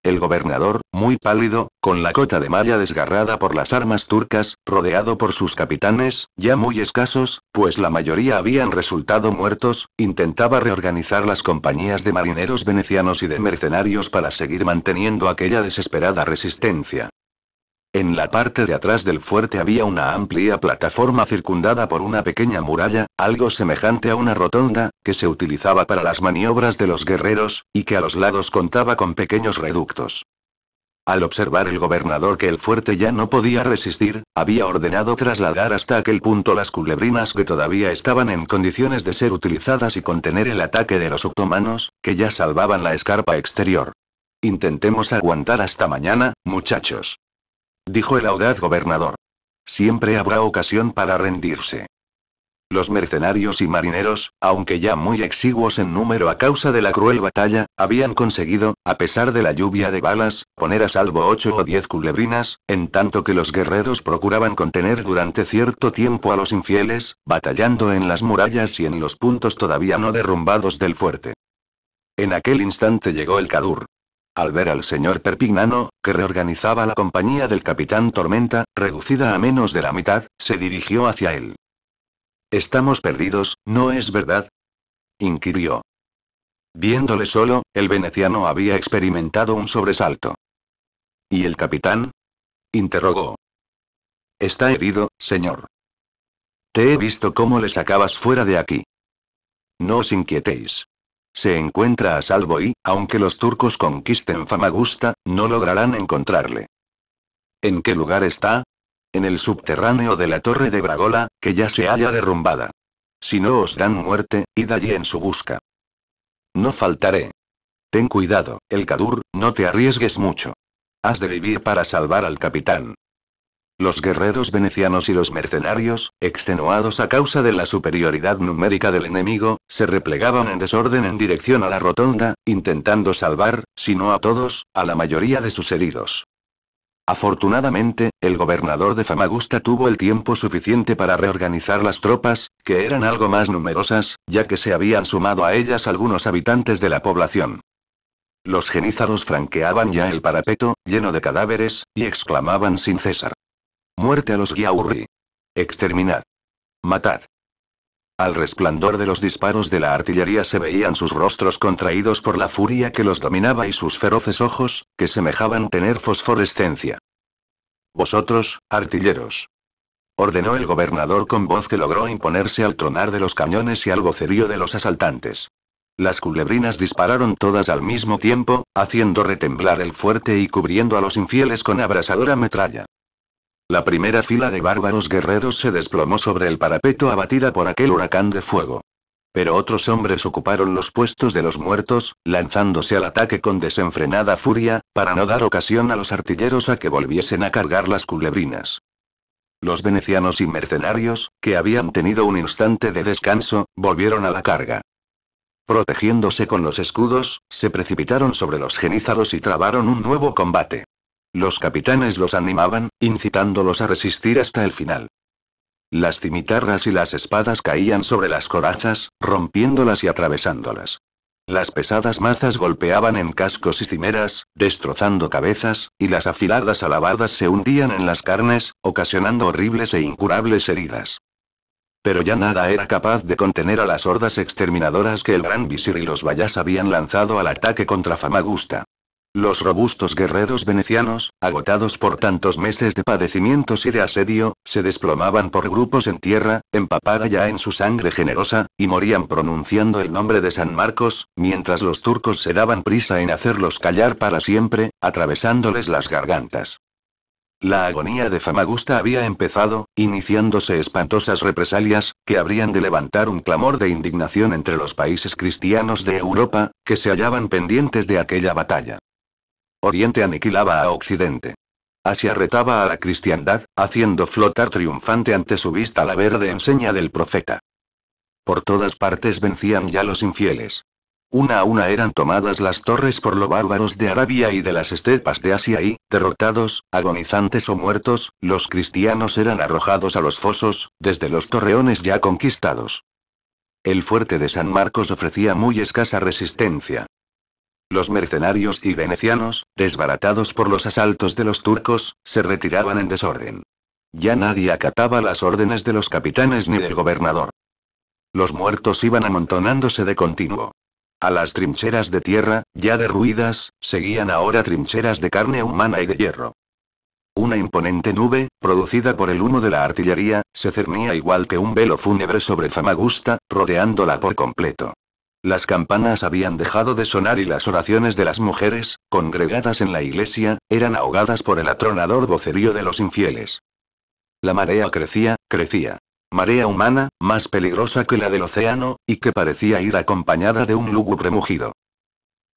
Speaker 1: El gobernador, muy pálido, con la cota de malla desgarrada por las armas turcas, rodeado por sus capitanes, ya muy escasos, pues la mayoría habían resultado muertos, intentaba reorganizar las compañías de marineros venecianos y de mercenarios para seguir manteniendo aquella desesperada resistencia. En la parte de atrás del fuerte había una amplia plataforma circundada por una pequeña muralla, algo semejante a una rotonda, que se utilizaba para las maniobras de los guerreros, y que a los lados contaba con pequeños reductos. Al observar el gobernador que el fuerte ya no podía resistir, había ordenado trasladar hasta aquel punto las culebrinas que todavía estaban en condiciones de ser utilizadas y contener el ataque de los otomanos, que ya salvaban la escarpa exterior. Intentemos aguantar hasta mañana, muchachos dijo el audaz gobernador. Siempre habrá ocasión para rendirse. Los mercenarios y marineros, aunque ya muy exiguos en número a causa de la cruel batalla, habían conseguido, a pesar de la lluvia de balas, poner a salvo ocho o diez culebrinas, en tanto que los guerreros procuraban contener durante cierto tiempo a los infieles, batallando en las murallas y en los puntos todavía no derrumbados del fuerte. En aquel instante llegó el cadur. Al ver al señor Perpignano, que reorganizaba la compañía del capitán Tormenta, reducida a menos de la mitad, se dirigió hacia él. Estamos perdidos, ¿no es verdad? inquirió. Viéndole solo, el veneciano había experimentado un sobresalto. ¿Y el capitán? interrogó. Está herido, señor. Te he visto cómo le sacabas fuera de aquí. No os inquietéis. Se encuentra a salvo y, aunque los turcos conquisten Famagusta, no lograrán encontrarle. ¿En qué lugar está? En el subterráneo de la torre de Bragola, que ya se haya derrumbada. Si no os dan muerte, id allí en su busca. No faltaré. Ten cuidado, el Kadur, no te arriesgues mucho. Has de vivir para salvar al capitán. Los guerreros venecianos y los mercenarios, extenuados a causa de la superioridad numérica del enemigo, se replegaban en desorden en dirección a la rotonda, intentando salvar, si no a todos, a la mayoría de sus heridos. Afortunadamente, el gobernador de Famagusta tuvo el tiempo suficiente para reorganizar las tropas, que eran algo más numerosas, ya que se habían sumado a ellas algunos habitantes de la población. Los genízaros franqueaban ya el parapeto, lleno de cadáveres, y exclamaban sin cesar. Muerte a los Giaurri. Exterminad. Matad. Al resplandor de los disparos de la artillería se veían sus rostros contraídos por la furia que los dominaba y sus feroces ojos, que semejaban tener fosforescencia. Vosotros, artilleros. Ordenó el gobernador con voz que logró imponerse al tronar de los cañones y al vocerío de los asaltantes. Las culebrinas dispararon todas al mismo tiempo, haciendo retemblar el fuerte y cubriendo a los infieles con abrasadora metralla. La primera fila de bárbaros guerreros se desplomó sobre el parapeto abatida por aquel huracán de fuego. Pero otros hombres ocuparon los puestos de los muertos, lanzándose al ataque con desenfrenada furia, para no dar ocasión a los artilleros a que volviesen a cargar las culebrinas. Los venecianos y mercenarios, que habían tenido un instante de descanso, volvieron a la carga. Protegiéndose con los escudos, se precipitaron sobre los genízaros y trabaron un nuevo combate. Los capitanes los animaban, incitándolos a resistir hasta el final. Las cimitarras y las espadas caían sobre las corazas, rompiéndolas y atravesándolas. Las pesadas mazas golpeaban en cascos y cimeras, destrozando cabezas, y las afiladas alabadas se hundían en las carnes, ocasionando horribles e incurables heridas. Pero ya nada era capaz de contener a las hordas exterminadoras que el gran visir y los vallas habían lanzado al ataque contra Famagusta. Los robustos guerreros venecianos, agotados por tantos meses de padecimientos y de asedio, se desplomaban por grupos en tierra, empapada ya en su sangre generosa, y morían pronunciando el nombre de San Marcos, mientras los turcos se daban prisa en hacerlos callar para siempre, atravesándoles las gargantas. La agonía de Famagusta había empezado, iniciándose espantosas represalias, que habrían de levantar un clamor de indignación entre los países cristianos de Europa, que se hallaban pendientes de aquella batalla. Oriente aniquilaba a Occidente. Asia retaba a la cristiandad, haciendo flotar triunfante ante su vista la verde enseña del profeta. Por todas partes vencían ya los infieles. Una a una eran tomadas las torres por los bárbaros de Arabia y de las estepas de Asia y, derrotados, agonizantes o muertos, los cristianos eran arrojados a los fosos, desde los torreones ya conquistados. El fuerte de San Marcos ofrecía muy escasa resistencia. Los mercenarios y venecianos, desbaratados por los asaltos de los turcos, se retiraban en desorden. Ya nadie acataba las órdenes de los capitanes ni del gobernador. Los muertos iban amontonándose de continuo. A las trincheras de tierra, ya derruidas, seguían ahora trincheras de carne humana y de hierro. Una imponente nube, producida por el humo de la artillería, se cernía igual que un velo fúnebre sobre Famagusta, rodeándola por completo. Las campanas habían dejado de sonar y las oraciones de las mujeres, congregadas en la iglesia, eran ahogadas por el atronador vocerío de los infieles. La marea crecía, crecía. Marea humana, más peligrosa que la del océano, y que parecía ir acompañada de un lúgubre mugido.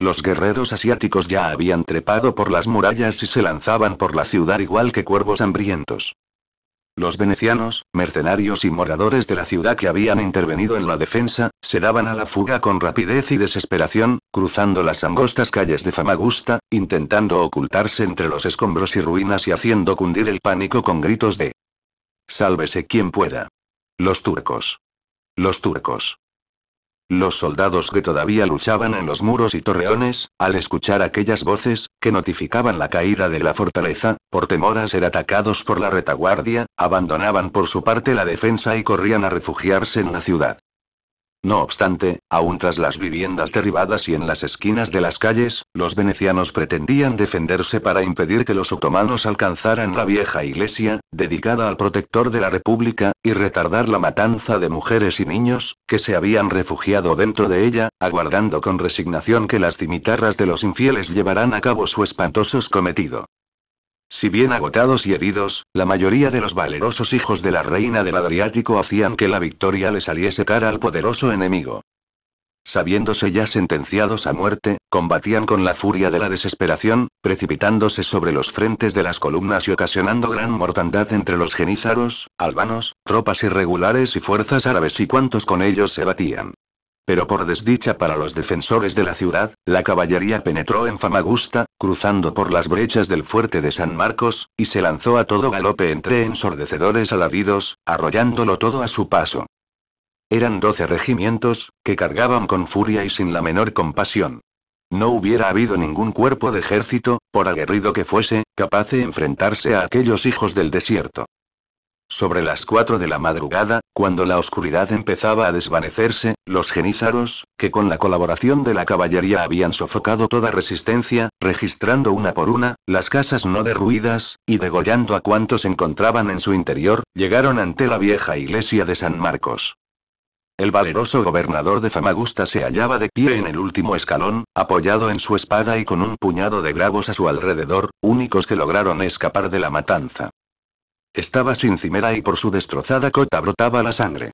Speaker 1: Los guerreros asiáticos ya habían trepado por las murallas y se lanzaban por la ciudad igual que cuervos hambrientos. Los venecianos, mercenarios y moradores de la ciudad que habían intervenido en la defensa, se daban a la fuga con rapidez y desesperación, cruzando las angostas calles de Famagusta, intentando ocultarse entre los escombros y ruinas y haciendo cundir el pánico con gritos de Sálvese quien pueda. Los turcos. Los turcos. Los soldados que todavía luchaban en los muros y torreones, al escuchar aquellas voces, que notificaban la caída de la fortaleza, por temor a ser atacados por la retaguardia, abandonaban por su parte la defensa y corrían a refugiarse en la ciudad. No obstante, aún tras las viviendas derribadas y en las esquinas de las calles, los venecianos pretendían defenderse para impedir que los otomanos alcanzaran la vieja iglesia, dedicada al protector de la República, y retardar la matanza de mujeres y niños, que se habían refugiado dentro de ella, aguardando con resignación que las cimitarras de los infieles llevaran a cabo su espantoso cometido. Si bien agotados y heridos, la mayoría de los valerosos hijos de la reina del Adriático hacían que la victoria le saliese cara al poderoso enemigo. Sabiéndose ya sentenciados a muerte, combatían con la furia de la desesperación, precipitándose sobre los frentes de las columnas y ocasionando gran mortandad entre los genízaros, albanos, tropas irregulares y fuerzas árabes y cuantos con ellos se batían. Pero por desdicha para los defensores de la ciudad, la caballería penetró en Famagusta, cruzando por las brechas del fuerte de San Marcos, y se lanzó a todo galope entre ensordecedores alaridos, arrollándolo todo a su paso. Eran doce regimientos, que cargaban con furia y sin la menor compasión. No hubiera habido ningún cuerpo de ejército, por aguerrido que fuese, capaz de enfrentarse a aquellos hijos del desierto. Sobre las cuatro de la madrugada, cuando la oscuridad empezaba a desvanecerse, los genízaros, que con la colaboración de la caballería habían sofocado toda resistencia, registrando una por una, las casas no derruidas, y degollando a cuantos encontraban en su interior, llegaron ante la vieja iglesia de San Marcos. El valeroso gobernador de Famagusta se hallaba de pie en el último escalón, apoyado en su espada y con un puñado de bravos a su alrededor, únicos que lograron escapar de la matanza. Estaba sin cimera y por su destrozada cota brotaba la sangre.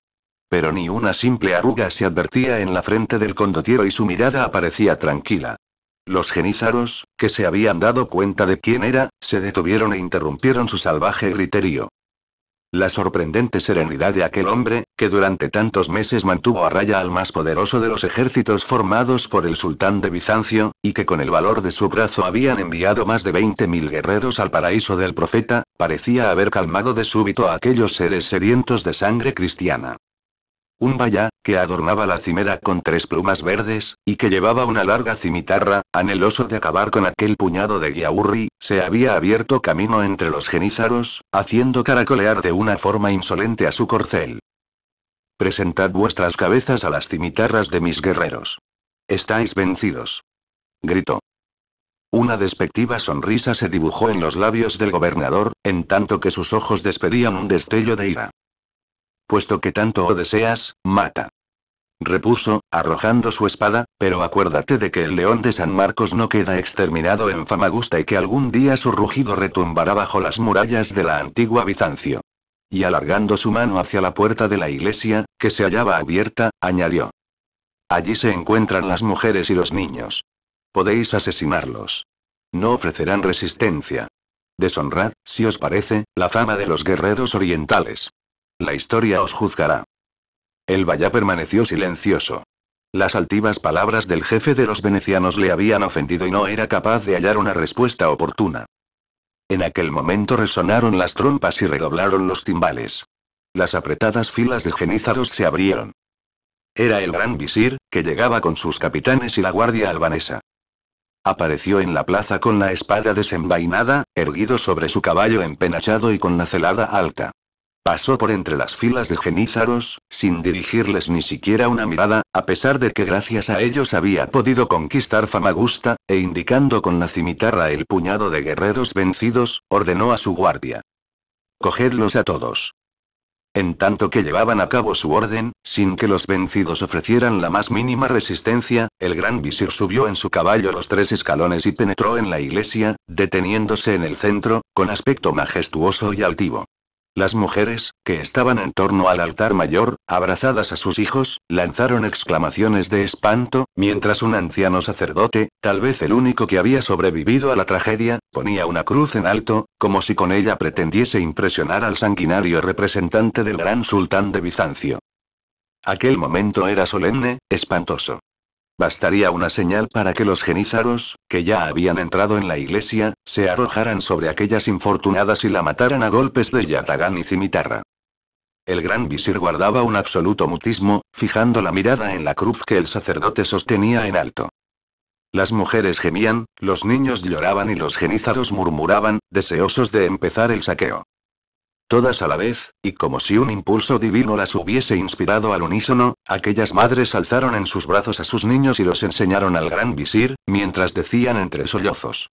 Speaker 1: Pero ni una simple arruga se advertía en la frente del condotiero y su mirada aparecía tranquila. Los genízaros, que se habían dado cuenta de quién era, se detuvieron e interrumpieron su salvaje griterío. La sorprendente serenidad de aquel hombre, que durante tantos meses mantuvo a raya al más poderoso de los ejércitos formados por el sultán de Bizancio, y que con el valor de su brazo habían enviado más de 20.000 guerreros al paraíso del profeta, parecía haber calmado de súbito a aquellos seres sedientos de sangre cristiana. Un vaya, que adornaba la cimera con tres plumas verdes, y que llevaba una larga cimitarra, anheloso de acabar con aquel puñado de guiaurri, se había abierto camino entre los genízaros, haciendo caracolear de una forma insolente a su corcel. Presentad vuestras cabezas a las cimitarras de mis guerreros. Estáis vencidos. Gritó. Una despectiva sonrisa se dibujó en los labios del gobernador, en tanto que sus ojos despedían un destello de ira. Puesto que tanto o deseas, mata. Repuso, arrojando su espada, pero acuérdate de que el león de San Marcos no queda exterminado en Famagusta y que algún día su rugido retumbará bajo las murallas de la antigua Bizancio. Y alargando su mano hacia la puerta de la iglesia, que se hallaba abierta, añadió. Allí se encuentran las mujeres y los niños. Podéis asesinarlos. No ofrecerán resistencia. Deshonrad, si os parece, la fama de los guerreros orientales. La historia os juzgará. El vallá permaneció silencioso. Las altivas palabras del jefe de los venecianos le habían ofendido y no era capaz de hallar una respuesta oportuna. En aquel momento resonaron las trompas y redoblaron los timbales. Las apretadas filas de genízaros se abrieron. Era el gran visir, que llegaba con sus capitanes y la guardia albanesa. Apareció en la plaza con la espada desenvainada, erguido sobre su caballo empenachado y con la celada alta. Pasó por entre las filas de genízaros, sin dirigirles ni siquiera una mirada, a pesar de que gracias a ellos había podido conquistar Famagusta, e indicando con la cimitarra el puñado de guerreros vencidos, ordenó a su guardia. Cogedlos a todos. En tanto que llevaban a cabo su orden, sin que los vencidos ofrecieran la más mínima resistencia, el gran visir subió en su caballo los tres escalones y penetró en la iglesia, deteniéndose en el centro, con aspecto majestuoso y altivo. Las mujeres, que estaban en torno al altar mayor, abrazadas a sus hijos, lanzaron exclamaciones de espanto, mientras un anciano sacerdote, tal vez el único que había sobrevivido a la tragedia, ponía una cruz en alto, como si con ella pretendiese impresionar al sanguinario representante del gran sultán de Bizancio. Aquel momento era solemne, espantoso. Bastaría una señal para que los genízaros, que ya habían entrado en la iglesia, se arrojaran sobre aquellas infortunadas y la mataran a golpes de yatagán y cimitarra. El gran visir guardaba un absoluto mutismo, fijando la mirada en la cruz que el sacerdote sostenía en alto. Las mujeres gemían, los niños lloraban y los genízaros murmuraban, deseosos de empezar el saqueo todas a la vez, y como si un impulso divino las hubiese inspirado al unísono, aquellas madres alzaron en sus brazos a sus niños y los enseñaron al gran visir, mientras decían entre sollozos.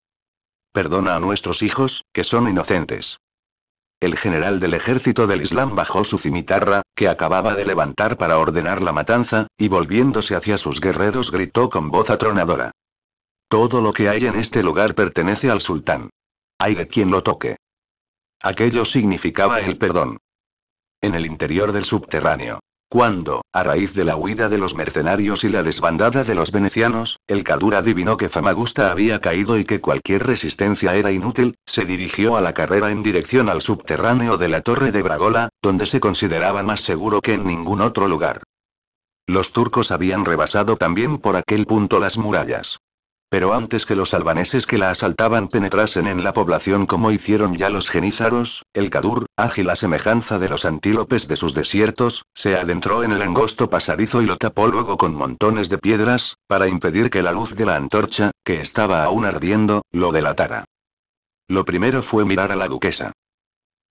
Speaker 1: Perdona a nuestros hijos, que son inocentes. El general del ejército del Islam bajó su cimitarra, que acababa de levantar para ordenar la matanza, y volviéndose hacia sus guerreros gritó con voz atronadora. Todo lo que hay en este lugar pertenece al sultán. Hay de quien lo toque. Aquello significaba el perdón. En el interior del subterráneo. Cuando, a raíz de la huida de los mercenarios y la desbandada de los venecianos, el Cadura adivinó que Famagusta había caído y que cualquier resistencia era inútil, se dirigió a la carrera en dirección al subterráneo de la Torre de Bragola, donde se consideraba más seguro que en ningún otro lugar. Los turcos habían rebasado también por aquel punto las murallas. Pero antes que los albaneses que la asaltaban penetrasen en la población como hicieron ya los genízaros, el cadur, ágil a semejanza de los antílopes de sus desiertos, se adentró en el angosto pasadizo y lo tapó luego con montones de piedras, para impedir que la luz de la antorcha, que estaba aún ardiendo, lo delatara. Lo primero fue mirar a la duquesa.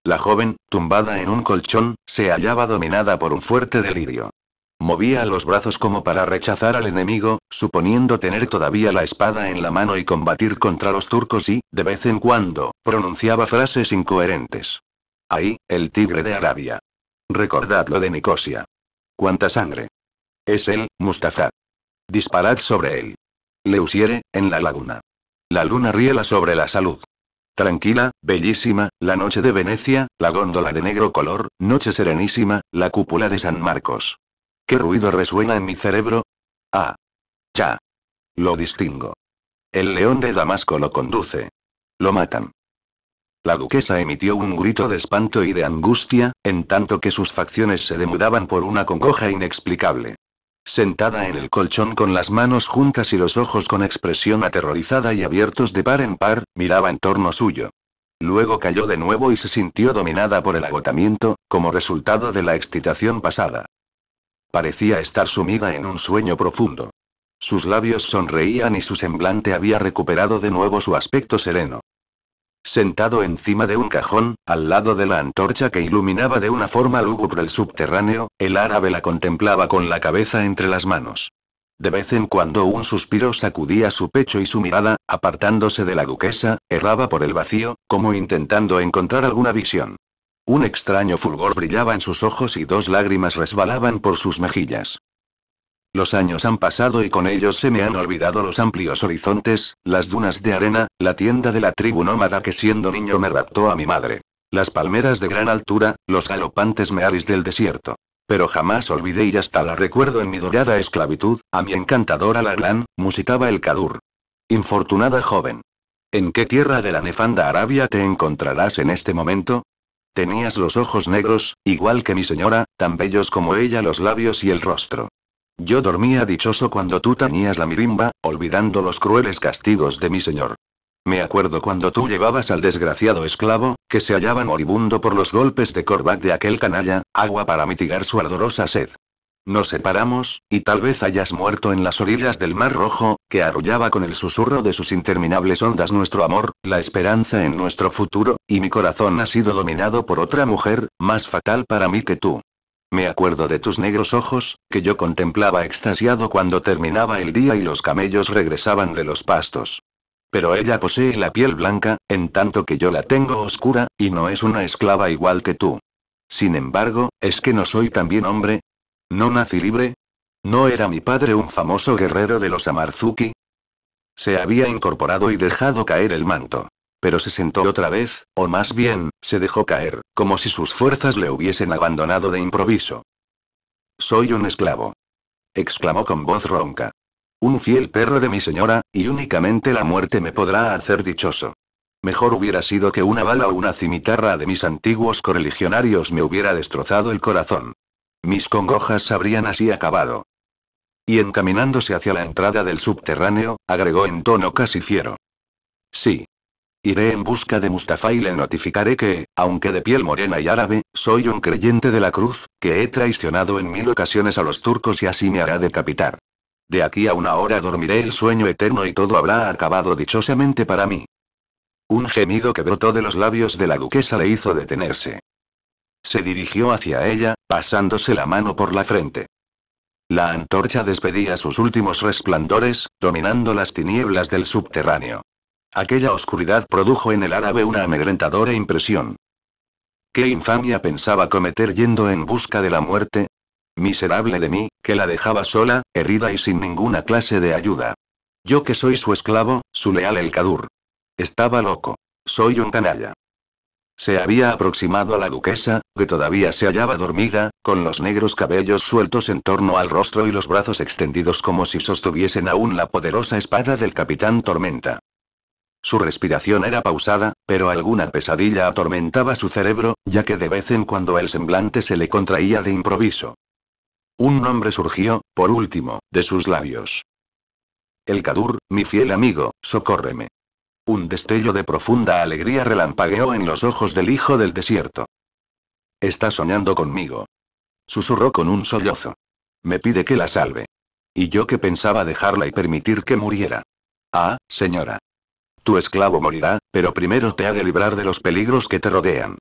Speaker 1: La joven, tumbada en un colchón, se hallaba dominada por un fuerte delirio. Movía los brazos como para rechazar al enemigo, suponiendo tener todavía la espada en la mano y combatir contra los turcos y, de vez en cuando, pronunciaba frases incoherentes. Ahí, el tigre de Arabia. Recordad lo de Nicosia. ¡Cuánta sangre! Es él, Mustafa. Disparad sobre él. Le usiere, en la laguna. La luna riela sobre la salud. Tranquila, bellísima, la noche de Venecia, la góndola de negro color, noche serenísima, la cúpula de San Marcos. ¿Qué ruido resuena en mi cerebro? Ah. Ya. Lo distingo. El león de Damasco lo conduce. Lo matan. La duquesa emitió un grito de espanto y de angustia, en tanto que sus facciones se demudaban por una congoja inexplicable. Sentada en el colchón con las manos juntas y los ojos con expresión aterrorizada y abiertos de par en par, miraba en torno suyo. Luego cayó de nuevo y se sintió dominada por el agotamiento, como resultado de la excitación pasada. Parecía estar sumida en un sueño profundo. Sus labios sonreían y su semblante había recuperado de nuevo su aspecto sereno. Sentado encima de un cajón, al lado de la antorcha que iluminaba de una forma lúgubre el subterráneo, el árabe la contemplaba con la cabeza entre las manos. De vez en cuando un suspiro sacudía su pecho y su mirada, apartándose de la duquesa, erraba por el vacío, como intentando encontrar alguna visión. Un extraño fulgor brillaba en sus ojos y dos lágrimas resbalaban por sus mejillas. Los años han pasado y con ellos se me han olvidado los amplios horizontes, las dunas de arena, la tienda de la tribu nómada que siendo niño me raptó a mi madre. Las palmeras de gran altura, los galopantes mearis del desierto. Pero jamás olvidé y hasta la recuerdo en mi dorada esclavitud, a mi encantadora Laglan, musitaba el Kadur. Infortunada joven. ¿En qué tierra de la nefanda Arabia te encontrarás en este momento? Tenías los ojos negros, igual que mi señora, tan bellos como ella los labios y el rostro. Yo dormía dichoso cuando tú tañías la mirimba, olvidando los crueles castigos de mi señor. Me acuerdo cuando tú llevabas al desgraciado esclavo, que se hallaba moribundo por los golpes de corback de aquel canalla, agua para mitigar su ardorosa sed. Nos separamos, y tal vez hayas muerto en las orillas del Mar Rojo, que arrullaba con el susurro de sus interminables ondas nuestro amor, la esperanza en nuestro futuro, y mi corazón ha sido dominado por otra mujer, más fatal para mí que tú. Me acuerdo de tus negros ojos, que yo contemplaba extasiado cuando terminaba el día y los camellos regresaban de los pastos. Pero ella posee la piel blanca, en tanto que yo la tengo oscura, y no es una esclava igual que tú. Sin embargo, es que no soy también hombre, ¿No nací libre? ¿No era mi padre un famoso guerrero de los Amarzuki? Se había incorporado y dejado caer el manto. Pero se sentó otra vez, o más bien, se dejó caer, como si sus fuerzas le hubiesen abandonado de improviso. Soy un esclavo. exclamó con voz ronca. Un fiel perro de mi señora, y únicamente la muerte me podrá hacer dichoso. Mejor hubiera sido que una bala o una cimitarra de mis antiguos correligionarios me hubiera destrozado el corazón. Mis congojas habrían así acabado. Y encaminándose hacia la entrada del subterráneo, agregó en tono casi fiero. Sí. Iré en busca de Mustafa y le notificaré que, aunque de piel morena y árabe, soy un creyente de la cruz, que he traicionado en mil ocasiones a los turcos y así me hará decapitar. De aquí a una hora dormiré el sueño eterno y todo habrá acabado dichosamente para mí. Un gemido que brotó de los labios de la duquesa le hizo detenerse. Se dirigió hacia ella, pasándose la mano por la frente. La antorcha despedía sus últimos resplandores, dominando las tinieblas del subterráneo. Aquella oscuridad produjo en el árabe una amedrentadora impresión. ¿Qué infamia pensaba cometer yendo en busca de la muerte? Miserable de mí, que la dejaba sola, herida y sin ninguna clase de ayuda. Yo que soy su esclavo, su leal el Kadur. Estaba loco. Soy un canalla. Se había aproximado a la duquesa, que todavía se hallaba dormida, con los negros cabellos sueltos en torno al rostro y los brazos extendidos como si sostuviesen aún la poderosa espada del capitán Tormenta. Su respiración era pausada, pero alguna pesadilla atormentaba su cerebro, ya que de vez en cuando el semblante se le contraía de improviso. Un nombre surgió, por último, de sus labios. El Cadur, mi fiel amigo, socórreme. Un destello de profunda alegría relampagueó en los ojos del hijo del desierto. Está soñando conmigo. Susurró con un sollozo. Me pide que la salve. Y yo que pensaba dejarla y permitir que muriera. Ah, señora. Tu esclavo morirá, pero primero te ha de librar de los peligros que te rodean.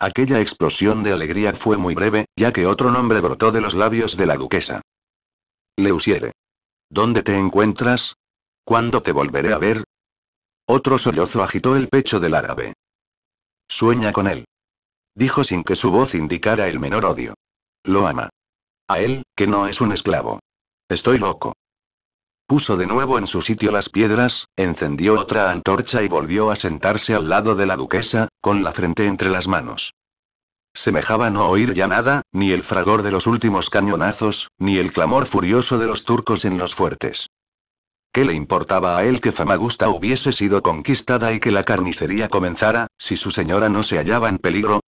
Speaker 1: Aquella explosión de alegría fue muy breve, ya que otro nombre brotó de los labios de la duquesa. Leusiere. ¿Dónde te encuentras? ¿Cuándo te volveré a ver? Otro sollozo agitó el pecho del árabe. Sueña con él. Dijo sin que su voz indicara el menor odio. Lo ama. A él, que no es un esclavo. Estoy loco. Puso de nuevo en su sitio las piedras, encendió otra antorcha y volvió a sentarse al lado de la duquesa, con la frente entre las manos. Semejaba no oír ya nada, ni el fragor de los últimos cañonazos, ni el clamor furioso de los turcos en los fuertes. ¿Qué le importaba a él que Famagusta hubiese sido conquistada y que la carnicería comenzara, si su señora no se hallaba en peligro?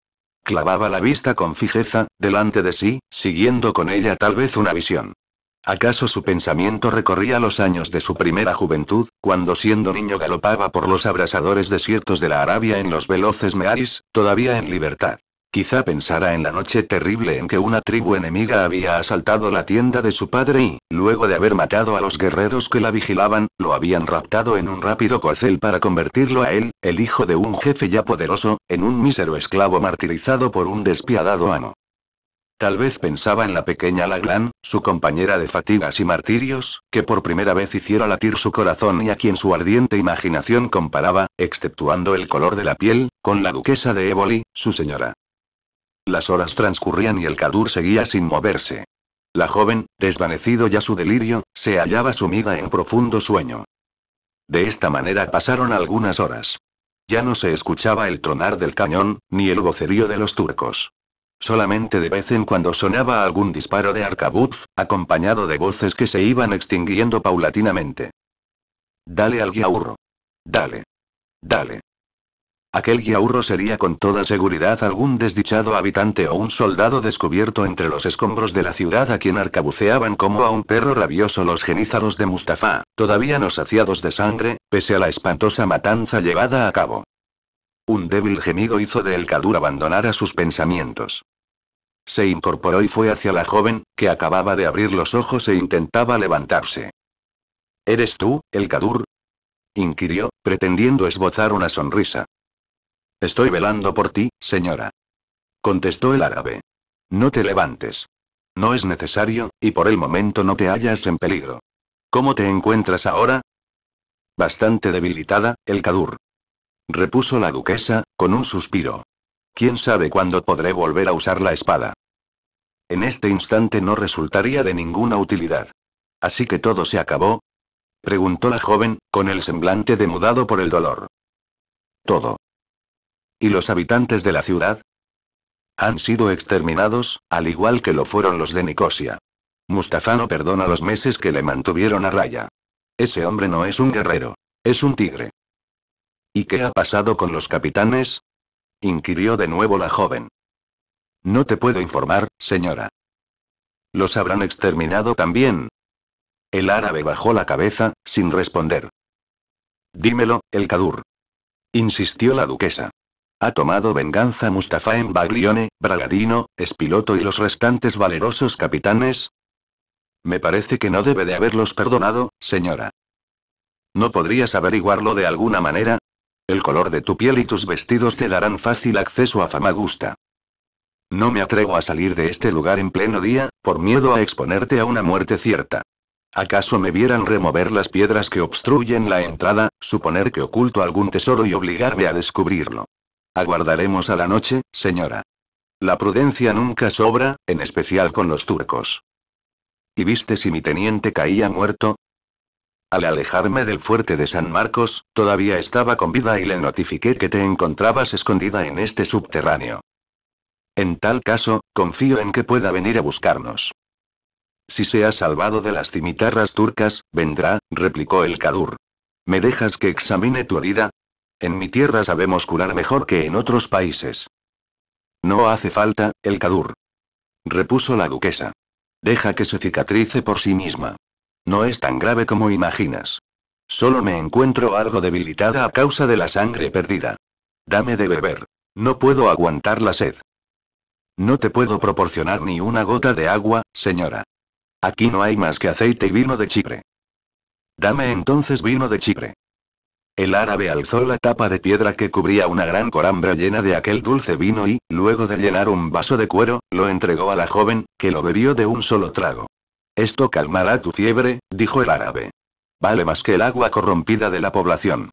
Speaker 1: Clavaba la vista con fijeza, delante de sí, siguiendo con ella tal vez una visión. ¿Acaso su pensamiento recorría los años de su primera juventud, cuando siendo niño galopaba por los abrasadores desiertos de la Arabia en los veloces mearis, todavía en libertad? Quizá pensara en la noche terrible en que una tribu enemiga había asaltado la tienda de su padre y, luego de haber matado a los guerreros que la vigilaban, lo habían raptado en un rápido corcel para convertirlo a él, el hijo de un jefe ya poderoso, en un mísero esclavo martirizado por un despiadado amo. Tal vez pensaba en la pequeña Laglan, su compañera de fatigas y martirios, que por primera vez hiciera latir su corazón y a quien su ardiente imaginación comparaba, exceptuando el color de la piel, con la duquesa de Éboli, su señora. Las horas transcurrían y el Kadur seguía sin moverse. La joven, desvanecido ya su delirio, se hallaba sumida en profundo sueño. De esta manera pasaron algunas horas. Ya no se escuchaba el tronar del cañón, ni el vocerío de los turcos. Solamente de vez en cuando sonaba algún disparo de arcabuz, acompañado de voces que se iban extinguiendo paulatinamente. Dale al guiaurro. Dale. Dale. Aquel guiaurro sería con toda seguridad algún desdichado habitante o un soldado descubierto entre los escombros de la ciudad a quien arcabuceaban como a un perro rabioso los genízaros de Mustafa, todavía no saciados de sangre, pese a la espantosa matanza llevada a cabo. Un débil gemido hizo de El Kadur abandonar a sus pensamientos. Se incorporó y fue hacia la joven, que acababa de abrir los ojos e intentaba levantarse. ¿Eres tú, El Kadur? inquirió, pretendiendo esbozar una sonrisa. Estoy velando por ti, señora. Contestó el árabe. No te levantes. No es necesario, y por el momento no te hallas en peligro. ¿Cómo te encuentras ahora? Bastante debilitada, el Kadur. Repuso la duquesa, con un suspiro. ¿Quién sabe cuándo podré volver a usar la espada? En este instante no resultaría de ninguna utilidad. Así que todo se acabó, preguntó la joven, con el semblante demudado por el dolor. Todo. ¿Y los habitantes de la ciudad? Han sido exterminados, al igual que lo fueron los de Nicosia. Mustafano no perdona los meses que le mantuvieron a raya. Ese hombre no es un guerrero, es un tigre. ¿Y qué ha pasado con los capitanes? inquirió de nuevo la joven. No te puedo informar, señora. ¿Los habrán exterminado también? El árabe bajó la cabeza, sin responder. Dímelo, el Kadur. Insistió la duquesa. Ha tomado venganza Mustafa en Baglione, Bragadino, Espiloto y los restantes valerosos capitanes. Me parece que no debe de haberlos perdonado, señora. ¿No podrías averiguarlo de alguna manera? El color de tu piel y tus vestidos te darán fácil acceso a Famagusta. No me atrevo a salir de este lugar en pleno día, por miedo a exponerte a una muerte cierta. ¿Acaso me vieran remover las piedras que obstruyen la entrada, suponer que oculto algún tesoro y obligarme a descubrirlo? Aguardaremos a la noche, señora. La prudencia nunca sobra, en especial con los turcos. ¿Y viste si mi teniente caía muerto? Al alejarme del fuerte de San Marcos, todavía estaba con vida y le notifiqué que te encontrabas escondida en este subterráneo. En tal caso, confío en que pueda venir a buscarnos. Si se ha salvado de las cimitarras turcas, vendrá, replicó el Kadur. ¿Me dejas que examine tu herida? En mi tierra sabemos curar mejor que en otros países. No hace falta, el Cadur. Repuso la duquesa. Deja que se cicatrice por sí misma. No es tan grave como imaginas. Solo me encuentro algo debilitada a causa de la sangre perdida. Dame de beber. No puedo aguantar la sed. No te puedo proporcionar ni una gota de agua, señora. Aquí no hay más que aceite y vino de Chipre. Dame entonces vino de Chipre. El árabe alzó la tapa de piedra que cubría una gran corambra llena de aquel dulce vino y, luego de llenar un vaso de cuero, lo entregó a la joven, que lo bebió de un solo trago. Esto calmará tu fiebre, dijo el árabe. Vale más que el agua corrompida de la población.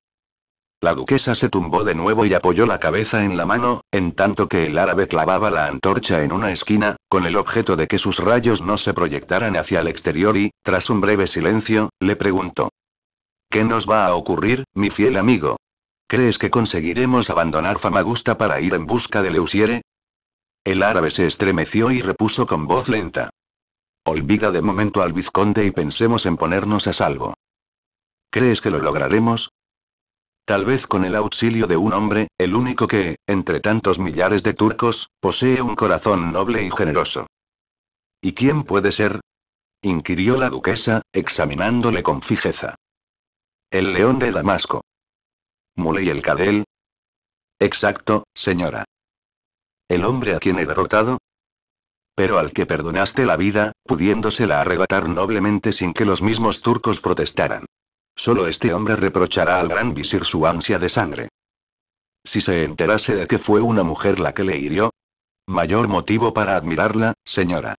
Speaker 1: La duquesa se tumbó de nuevo y apoyó la cabeza en la mano, en tanto que el árabe clavaba la antorcha en una esquina, con el objeto de que sus rayos no se proyectaran hacia el exterior y, tras un breve silencio, le preguntó. ¿Qué nos va a ocurrir, mi fiel amigo? ¿Crees que conseguiremos abandonar Famagusta para ir en busca de Leusiere? El árabe se estremeció y repuso con voz lenta. Olvida de momento al vizconde y pensemos en ponernos a salvo. ¿Crees que lo lograremos? Tal vez con el auxilio de un hombre, el único que, entre tantos millares de turcos, posee un corazón noble y generoso. ¿Y quién puede ser? inquirió la duquesa, examinándole con fijeza. El león de Damasco. Muley el Cadel. Exacto, señora. El hombre a quien he derrotado. Pero al que perdonaste la vida, pudiéndosela arrebatar noblemente sin que los mismos turcos protestaran. Solo este hombre reprochará al gran visir su ansia de sangre. Si se enterase de que fue una mujer la que le hirió. Mayor motivo para admirarla, señora.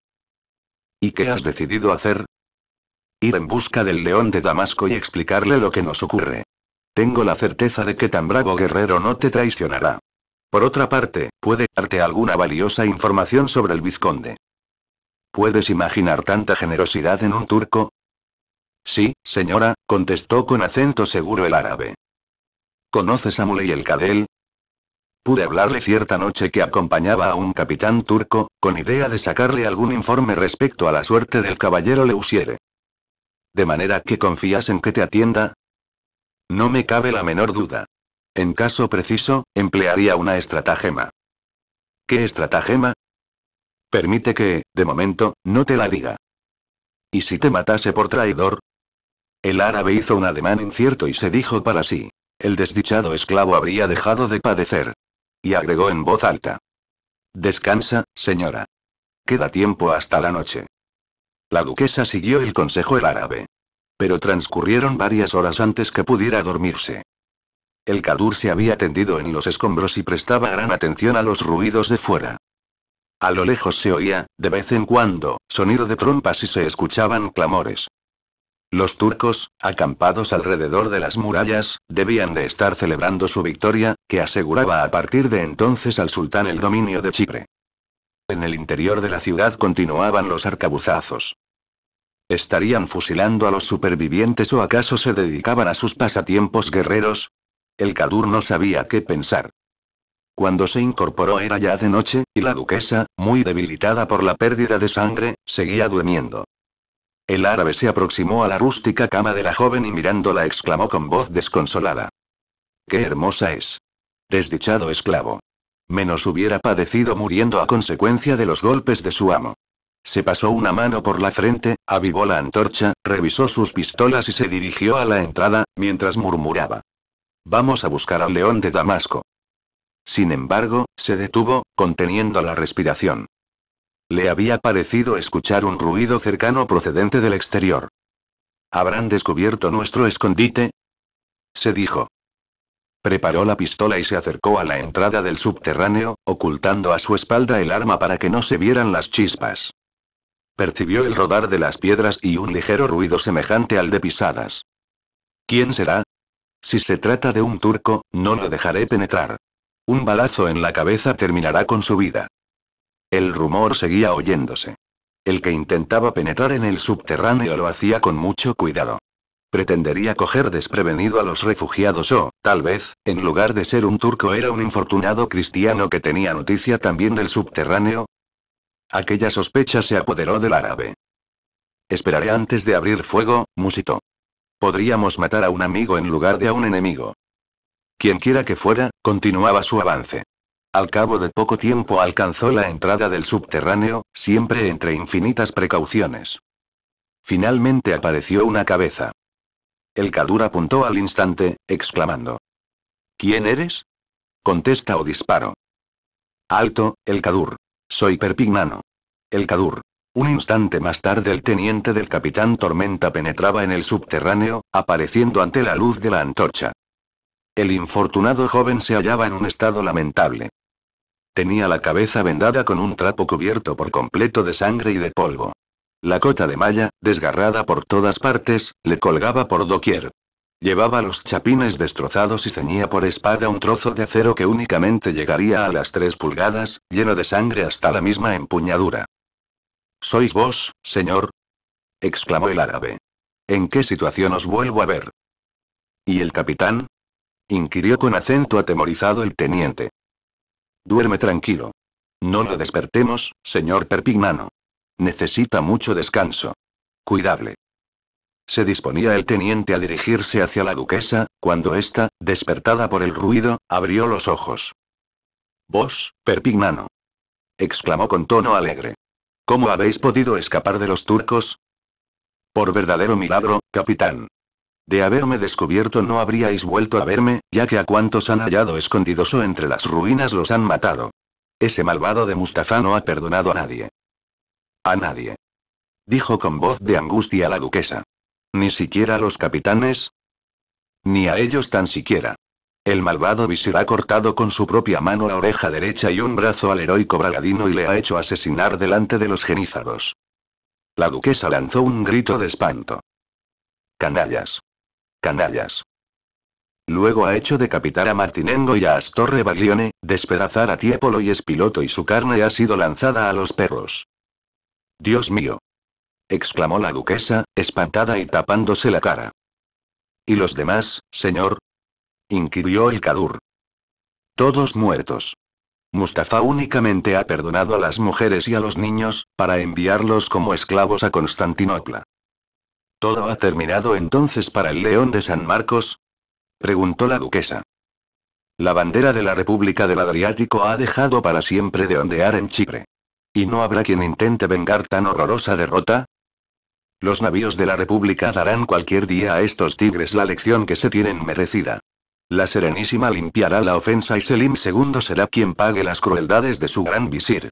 Speaker 1: ¿Y qué has decidido hacer? Ir en busca del león de Damasco y explicarle lo que nos ocurre. Tengo la certeza de que tan bravo guerrero no te traicionará. Por otra parte, puede darte alguna valiosa información sobre el vizconde. ¿Puedes imaginar tanta generosidad en un turco? Sí, señora, contestó con acento seguro el árabe. ¿Conoces a Muley el Cadel? Pude hablarle cierta noche que acompañaba a un capitán turco, con idea de sacarle algún informe respecto a la suerte del caballero Leusiere. ¿De manera que confías en que te atienda? No me cabe la menor duda. En caso preciso, emplearía una estratagema. ¿Qué estratagema? Permite que, de momento, no te la diga. ¿Y si te matase por traidor? El árabe hizo un ademán incierto y se dijo para sí. El desdichado esclavo habría dejado de padecer. Y agregó en voz alta. Descansa, señora. Queda tiempo hasta la noche. La duquesa siguió el consejo el árabe. Pero transcurrieron varias horas antes que pudiera dormirse. El Kadur se había tendido en los escombros y prestaba gran atención a los ruidos de fuera. A lo lejos se oía, de vez en cuando, sonido de trompas y se escuchaban clamores. Los turcos, acampados alrededor de las murallas, debían de estar celebrando su victoria, que aseguraba a partir de entonces al sultán el dominio de Chipre. En el interior de la ciudad continuaban los arcabuzazos. ¿Estarían fusilando a los supervivientes o acaso se dedicaban a sus pasatiempos guerreros? El Kadur no sabía qué pensar. Cuando se incorporó era ya de noche, y la duquesa, muy debilitada por la pérdida de sangre, seguía durmiendo. El árabe se aproximó a la rústica cama de la joven y mirándola exclamó con voz desconsolada. ¡Qué hermosa es! Desdichado esclavo. Menos hubiera padecido muriendo a consecuencia de los golpes de su amo. Se pasó una mano por la frente, avivó la antorcha, revisó sus pistolas y se dirigió a la entrada, mientras murmuraba. Vamos a buscar al león de Damasco. Sin embargo, se detuvo, conteniendo la respiración. Le había parecido escuchar un ruido cercano procedente del exterior. ¿Habrán descubierto nuestro escondite? Se dijo. Preparó la pistola y se acercó a la entrada del subterráneo, ocultando a su espalda el arma para que no se vieran las chispas. Percibió el rodar de las piedras y un ligero ruido semejante al de pisadas. ¿Quién será? Si se trata de un turco, no lo dejaré penetrar. Un balazo en la cabeza terminará con su vida. El rumor seguía oyéndose. El que intentaba penetrar en el subterráneo lo hacía con mucho cuidado. Pretendería coger desprevenido a los refugiados o, tal vez, en lugar de ser un turco era un infortunado cristiano que tenía noticia también del subterráneo. Aquella sospecha se apoderó del árabe. Esperaré antes de abrir fuego, musito. Podríamos matar a un amigo en lugar de a un enemigo. Quienquiera que fuera, continuaba su avance. Al cabo de poco tiempo alcanzó la entrada del subterráneo, siempre entre infinitas precauciones. Finalmente apareció una cabeza. El cadur apuntó al instante, exclamando. ¿Quién eres? Contesta o disparo. Alto, el cadur. Soy Perpignano. El cadur. Un instante más tarde el teniente del capitán Tormenta penetraba en el subterráneo, apareciendo ante la luz de la antorcha. El infortunado joven se hallaba en un estado lamentable. Tenía la cabeza vendada con un trapo cubierto por completo de sangre y de polvo. La cota de malla, desgarrada por todas partes, le colgaba por doquier. Llevaba los chapines destrozados y ceñía por espada un trozo de acero que únicamente llegaría a las tres pulgadas, lleno de sangre hasta la misma empuñadura. ¿Sois vos, señor? exclamó el árabe. ¿En qué situación os vuelvo a ver? ¿Y el capitán? inquirió con acento atemorizado el teniente. Duerme tranquilo. No lo despertemos, señor Perpignano. Necesita mucho descanso. Cuidadle. Se disponía el teniente a dirigirse hacia la duquesa, cuando ésta, despertada por el ruido, abrió los ojos. Vos, Perpignano. exclamó con tono alegre. ¿Cómo habéis podido escapar de los turcos? Por verdadero milagro, capitán. De haberme descubierto no habríais vuelto a verme, ya que a cuantos han hallado escondidos o entre las ruinas los han matado. Ese malvado de Mustafa no ha perdonado a nadie. A nadie. Dijo con voz de angustia la duquesa. Ni siquiera a los capitanes. Ni a ellos tan siquiera. El malvado visir ha cortado con su propia mano la oreja derecha y un brazo al heroico Bragadino y le ha hecho asesinar delante de los genízaros. La duquesa lanzó un grito de espanto. Canallas. Canallas. Luego ha hecho decapitar a Martinengo y a Astorre Baglione, despedazar a Tiepolo y Espiloto y su carne ha sido lanzada a los perros. Dios mío. exclamó la duquesa, espantada y tapándose la cara. ¿Y los demás, señor? inquirió el cadur. Todos muertos. Mustafa únicamente ha perdonado a las mujeres y a los niños, para enviarlos como esclavos a Constantinopla. ¿Todo ha terminado entonces para el león de San Marcos? preguntó la duquesa. La bandera de la República del Adriático ha dejado para siempre de ondear en Chipre. ¿Y no habrá quien intente vengar tan horrorosa derrota? Los navíos de la República darán cualquier día a estos tigres la lección que se tienen merecida. La Serenísima limpiará la ofensa y Selim II será quien pague las crueldades de su gran visir.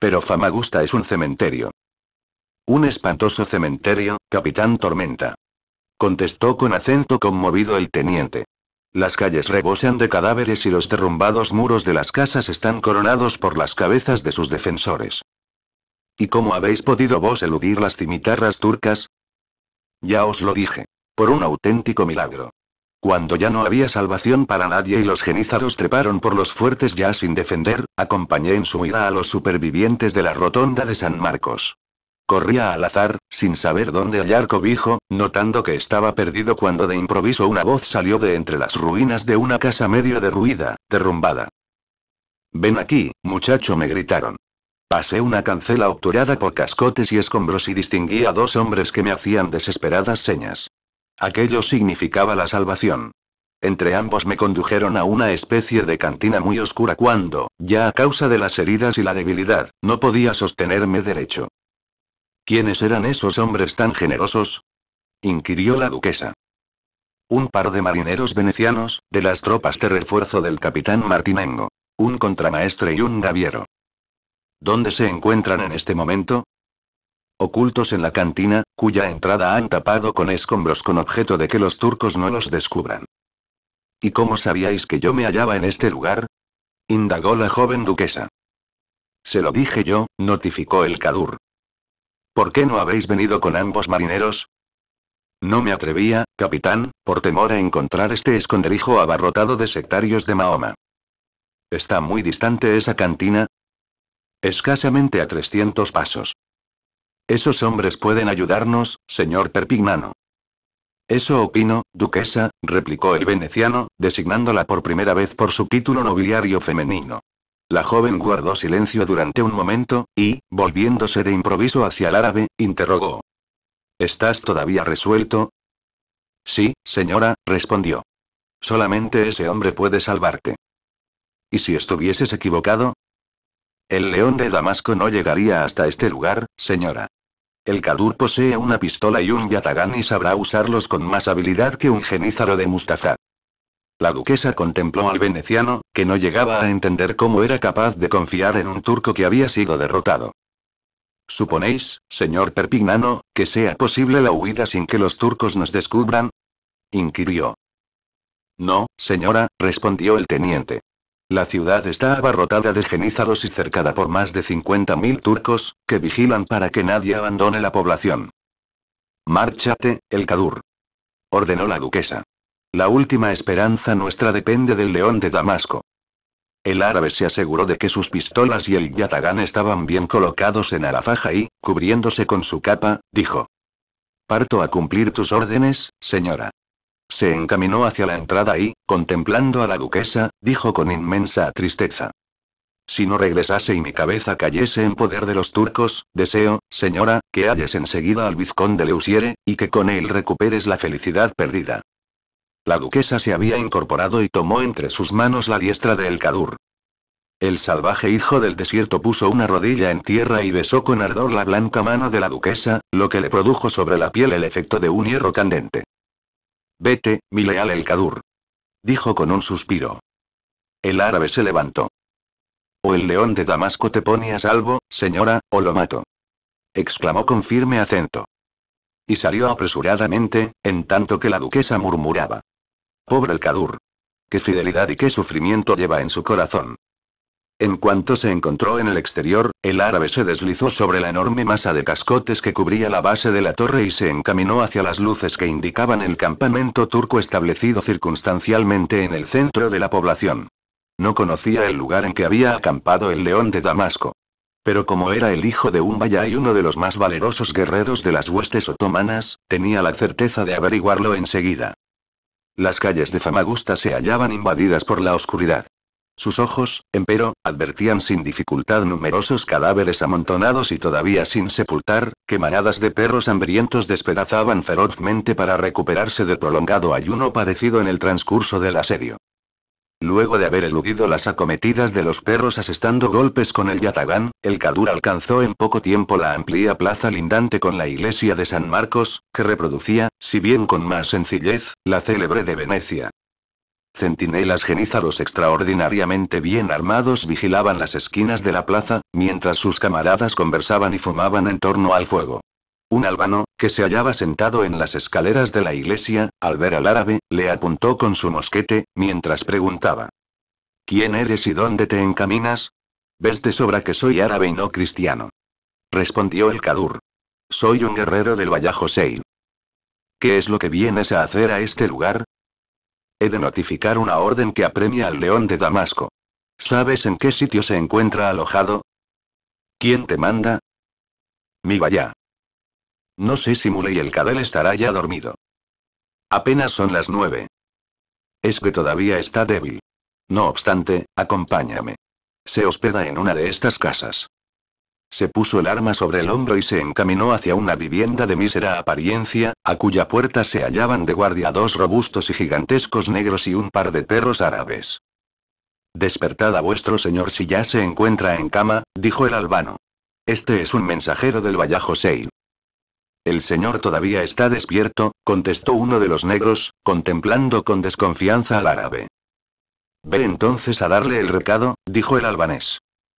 Speaker 1: Pero Famagusta es un cementerio. Un espantoso cementerio, capitán Tormenta. Contestó con acento conmovido el teniente. Las calles rebosan de cadáveres y los derrumbados muros de las casas están coronados por las cabezas de sus defensores. ¿Y cómo habéis podido vos eludir las cimitarras turcas? Ya os lo dije. Por un auténtico milagro. Cuando ya no había salvación para nadie y los genízaros treparon por los fuertes ya sin defender, acompañé en su huida a los supervivientes de la rotonda de San Marcos. Corría al azar, sin saber dónde hallar cobijo, notando que estaba perdido cuando de improviso una voz salió de entre las ruinas de una casa medio derruida, derrumbada. Ven aquí, muchacho, me gritaron. Pasé una cancela obturada por cascotes y escombros y distinguí a dos hombres que me hacían desesperadas señas. Aquello significaba la salvación. Entre ambos me condujeron a una especie de cantina muy oscura cuando, ya a causa de las heridas y la debilidad, no podía sostenerme derecho. ¿Quiénes eran esos hombres tan generosos? inquirió la duquesa. Un par de marineros venecianos, de las tropas de refuerzo del capitán Martinengo. Un contramaestre y un gaviero. ¿Dónde se encuentran en este momento? Ocultos en la cantina, cuya entrada han tapado con escombros con objeto de que los turcos no los descubran. ¿Y cómo sabíais que yo me hallaba en este lugar? indagó la joven duquesa. Se lo dije yo, notificó el Cadur, ¿Por qué no habéis venido con ambos marineros? No me atrevía, capitán, por temor a encontrar este esconderijo abarrotado de sectarios de Mahoma. ¿Está muy distante esa cantina? Escasamente a 300 pasos. Esos hombres pueden ayudarnos, señor Perpignano. Eso opino, duquesa, replicó el veneciano, designándola por primera vez por su título nobiliario femenino. La joven guardó silencio durante un momento, y, volviéndose de improviso hacia el árabe, interrogó. ¿Estás todavía resuelto? Sí, señora, respondió. Solamente ese hombre puede salvarte. ¿Y si estuvieses equivocado? El león de Damasco no llegaría hasta este lugar, señora. El Kadur posee una pistola y un yatagán y sabrá usarlos con más habilidad que un genízaro de Mustafa. La duquesa contempló al veneciano, que no llegaba a entender cómo era capaz de confiar en un turco que había sido derrotado. ¿Suponéis, señor Perpignano, que sea posible la huida sin que los turcos nos descubran? inquirió. No, señora, respondió el teniente. La ciudad está abarrotada de genizados y cercada por más de 50.000 turcos, que vigilan para que nadie abandone la población. Márchate, el cadur. Ordenó la duquesa. La última esperanza nuestra depende del león de Damasco. El árabe se aseguró de que sus pistolas y el yatagán estaban bien colocados en faja y, cubriéndose con su capa, dijo. Parto a cumplir tus órdenes, señora. Se encaminó hacia la entrada y, contemplando a la duquesa, dijo con inmensa tristeza. Si no regresase y mi cabeza cayese en poder de los turcos, deseo, señora, que halles enseguida al vizconde Leusiere, y que con él recuperes la felicidad perdida. La duquesa se había incorporado y tomó entre sus manos la diestra de El Cadur. El salvaje hijo del desierto puso una rodilla en tierra y besó con ardor la blanca mano de la duquesa, lo que le produjo sobre la piel el efecto de un hierro candente. Vete, mi leal El Cadur. Dijo con un suspiro. El árabe se levantó. O el león de Damasco te pone a salvo, señora, o lo mato. Exclamó con firme acento. Y salió apresuradamente, en tanto que la duquesa murmuraba. Pobre el Kadur. Qué fidelidad y qué sufrimiento lleva en su corazón. En cuanto se encontró en el exterior, el árabe se deslizó sobre la enorme masa de cascotes que cubría la base de la torre y se encaminó hacia las luces que indicaban el campamento turco establecido circunstancialmente en el centro de la población. No conocía el lugar en que había acampado el león de Damasco. Pero como era el hijo de un vaya y uno de los más valerosos guerreros de las huestes otomanas, tenía la certeza de averiguarlo enseguida. Las calles de Famagusta se hallaban invadidas por la oscuridad. Sus ojos, empero, advertían sin dificultad numerosos cadáveres amontonados y todavía sin sepultar, que manadas de perros hambrientos despedazaban ferozmente para recuperarse de prolongado ayuno padecido en el transcurso del asedio. Luego de haber eludido las acometidas de los perros asestando golpes con el yatagán, el cadur alcanzó en poco tiempo la amplia plaza lindante con la iglesia de San Marcos, que reproducía, si bien con más sencillez, la célebre de Venecia. Centinelas genízaros extraordinariamente bien armados vigilaban las esquinas de la plaza, mientras sus camaradas conversaban y fumaban en torno al fuego. Un albano, que se hallaba sentado en las escaleras de la iglesia, al ver al árabe, le apuntó con su mosquete, mientras preguntaba. ¿Quién eres y dónde te encaminas? Ves de sobra que soy árabe y no cristiano. Respondió el Kadur. Soy un guerrero del Vallajoseil. ¿Qué es lo que vienes a hacer a este lugar? He de notificar una orden que apremia al león de Damasco. ¿Sabes en qué sitio se encuentra alojado? ¿Quién te manda? Mi vaya. No sé si Muley el Cadel estará ya dormido. Apenas son las nueve. Es que todavía está débil. No obstante, acompáñame. Se hospeda en una de estas casas. Se puso el arma sobre el hombro y se encaminó hacia una vivienda de mísera apariencia, a cuya puerta se hallaban de guardia dos robustos y gigantescos negros y un par de perros árabes. Despertad a vuestro señor si ya se encuentra en cama, dijo el albano. Este es un mensajero del Seil. El señor todavía está despierto, contestó uno de los negros, contemplando con desconfianza al árabe. Ve entonces a darle el recado, dijo el albanés.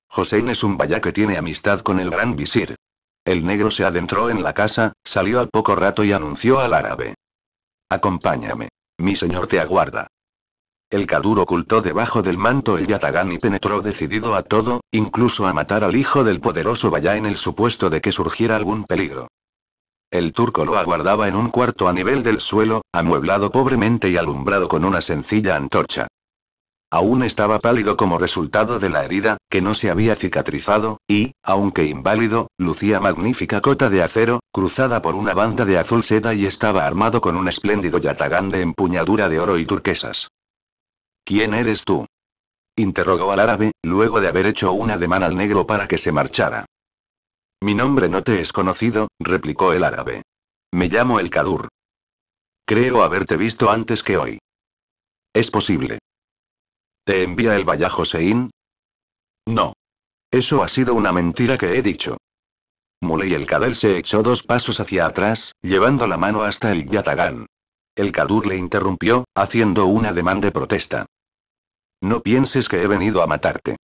Speaker 1: Josein es un vaya que tiene amistad con el gran visir. El negro se adentró en la casa, salió al poco rato y anunció al árabe. Acompáñame. Mi señor te aguarda. El caduro ocultó debajo del manto el yatagán y penetró decidido a todo, incluso a matar al hijo del poderoso Vaya en el supuesto de que surgiera algún peligro. El turco lo aguardaba en un cuarto a nivel del suelo, amueblado pobremente y alumbrado con una sencilla antorcha. Aún estaba pálido como resultado de la herida, que no se había cicatrizado, y, aunque inválido, lucía magnífica cota de acero, cruzada por una banda de azul seda y estaba armado con un espléndido yatagán de empuñadura de oro y turquesas. ¿Quién eres tú? interrogó al árabe, luego de haber hecho un ademán al negro para que se marchara. Mi nombre no te es conocido, replicó el árabe. Me llamo El Kadur. Creo haberte visto antes que hoy. Es posible. ¿Te envía el vallajo Joseín? No. Eso ha sido una mentira que he dicho. Muley el Kadel se echó dos pasos hacia atrás, llevando la mano hasta el Yatagán. El Kadur le interrumpió, haciendo un ademán de protesta. No pienses que he venido a matarte.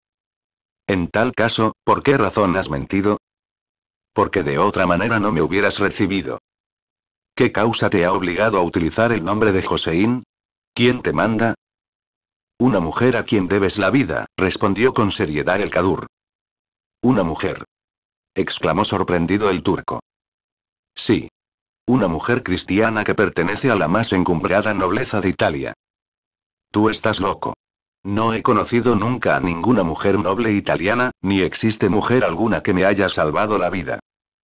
Speaker 1: En tal caso, ¿por qué razón has mentido? porque de otra manera no me hubieras recibido. ¿Qué causa te ha obligado a utilizar el nombre de Joseín? ¿Quién te manda? Una mujer a quien debes la vida, respondió con seriedad el Kadur. Una mujer. exclamó sorprendido el turco. Sí. Una mujer cristiana que pertenece a la más encumbrada nobleza de Italia. Tú estás loco. No he conocido nunca a ninguna mujer noble italiana, ni existe mujer alguna que me haya salvado la vida.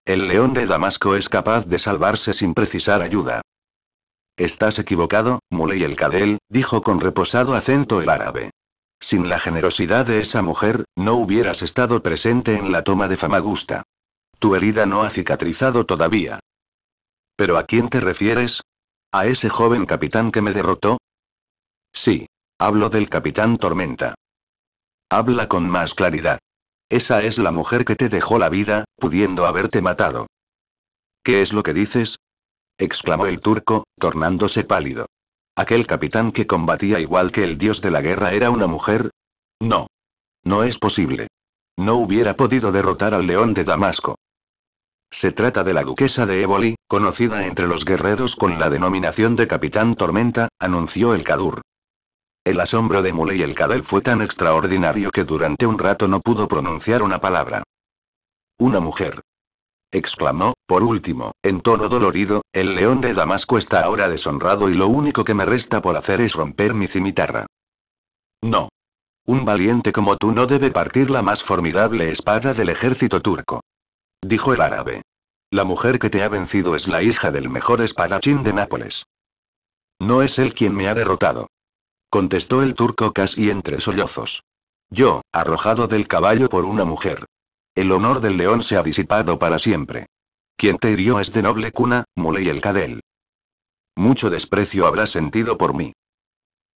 Speaker 1: El león de Damasco es capaz de salvarse sin precisar ayuda. Estás equivocado, Muley el Cadel, dijo con reposado acento el árabe. Sin la generosidad de esa mujer, no hubieras estado presente en la toma de Famagusta. Tu herida no ha cicatrizado todavía. ¿Pero a quién te refieres? ¿A ese joven capitán que me derrotó? Sí. Hablo del capitán Tormenta. Habla con más claridad. Esa es la mujer que te dejó la vida, pudiendo haberte matado. ¿Qué es lo que dices? exclamó el turco, tornándose pálido. ¿Aquel capitán que combatía igual que el dios de la guerra era una mujer? No. No es posible. No hubiera podido derrotar al león de Damasco. Se trata de la duquesa de Éboli, conocida entre los guerreros con la denominación de Capitán Tormenta, anunció el Kadur. El asombro de Muley el Cadel fue tan extraordinario que durante un rato no pudo pronunciar una palabra. Una mujer. Exclamó, por último, en tono dolorido, el león de Damasco está ahora deshonrado y lo único que me resta por hacer es romper mi cimitarra. No. Un valiente como tú no debe partir la más formidable espada del ejército turco. Dijo el árabe. La mujer que te ha vencido es la hija del mejor espadachín de Nápoles. No es él quien me ha derrotado contestó el turco casi entre sollozos. Yo, arrojado del caballo por una mujer. El honor del león se ha disipado para siempre. Quien te hirió es de noble cuna, Muley el Cadel. Mucho desprecio habrás sentido por mí.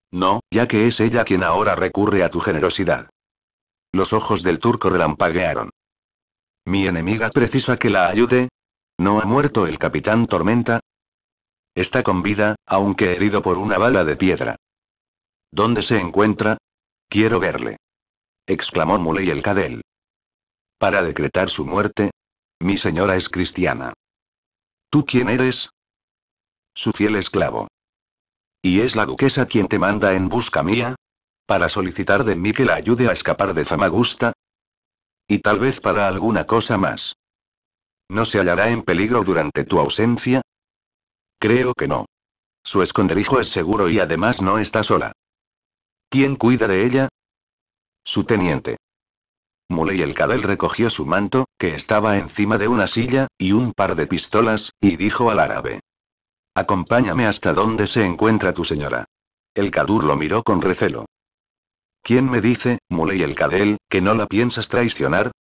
Speaker 1: No, ya que es ella quien ahora recurre a tu generosidad. Los ojos del turco relampaguearon. ¿Mi enemiga precisa que la ayude? ¿No ha muerto el capitán Tormenta? Está con vida, aunque herido por una bala de piedra. ¿Dónde se encuentra? Quiero verle. exclamó Muley el Cadel. Para decretar su muerte. Mi señora es cristiana. ¿Tú quién eres? Su fiel esclavo. ¿Y es la duquesa quien te manda en busca mía? ¿Para solicitar de mí que la ayude a escapar de Famagusta? Y tal vez para alguna cosa más. ¿No se hallará en peligro durante tu ausencia? Creo que no. Su esconderijo es seguro y además no está sola. ¿Quién cuida de ella? Su teniente. Muley el cadel recogió su manto, que estaba encima de una silla, y un par de pistolas, y dijo al árabe. Acompáñame hasta donde se encuentra tu señora. El Cadur lo miró con recelo. ¿Quién me dice, Muley el Cadel, que no la piensas traicionar?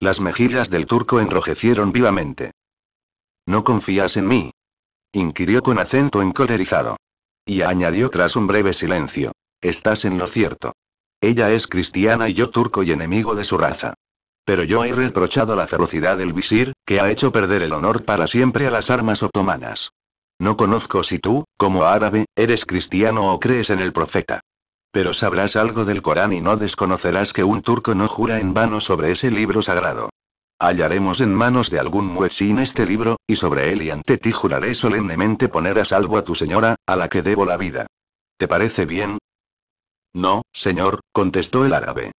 Speaker 1: Las mejillas del turco enrojecieron vivamente. ¿No confías en mí? inquirió con acento encolerizado. Y añadió tras un breve silencio. Estás en lo cierto. Ella es cristiana y yo turco y enemigo de su raza. Pero yo he reprochado la ferocidad del visir, que ha hecho perder el honor para siempre a las armas otomanas. No conozco si tú, como árabe, eres cristiano o crees en el profeta. Pero sabrás algo del Corán y no desconocerás que un turco no jura en vano sobre ese libro sagrado. Hallaremos en manos de algún muezín este libro, y sobre él y ante ti juraré solemnemente poner a salvo a tu señora, a la que debo la vida. ¿Te parece bien? No, señor, contestó el árabe.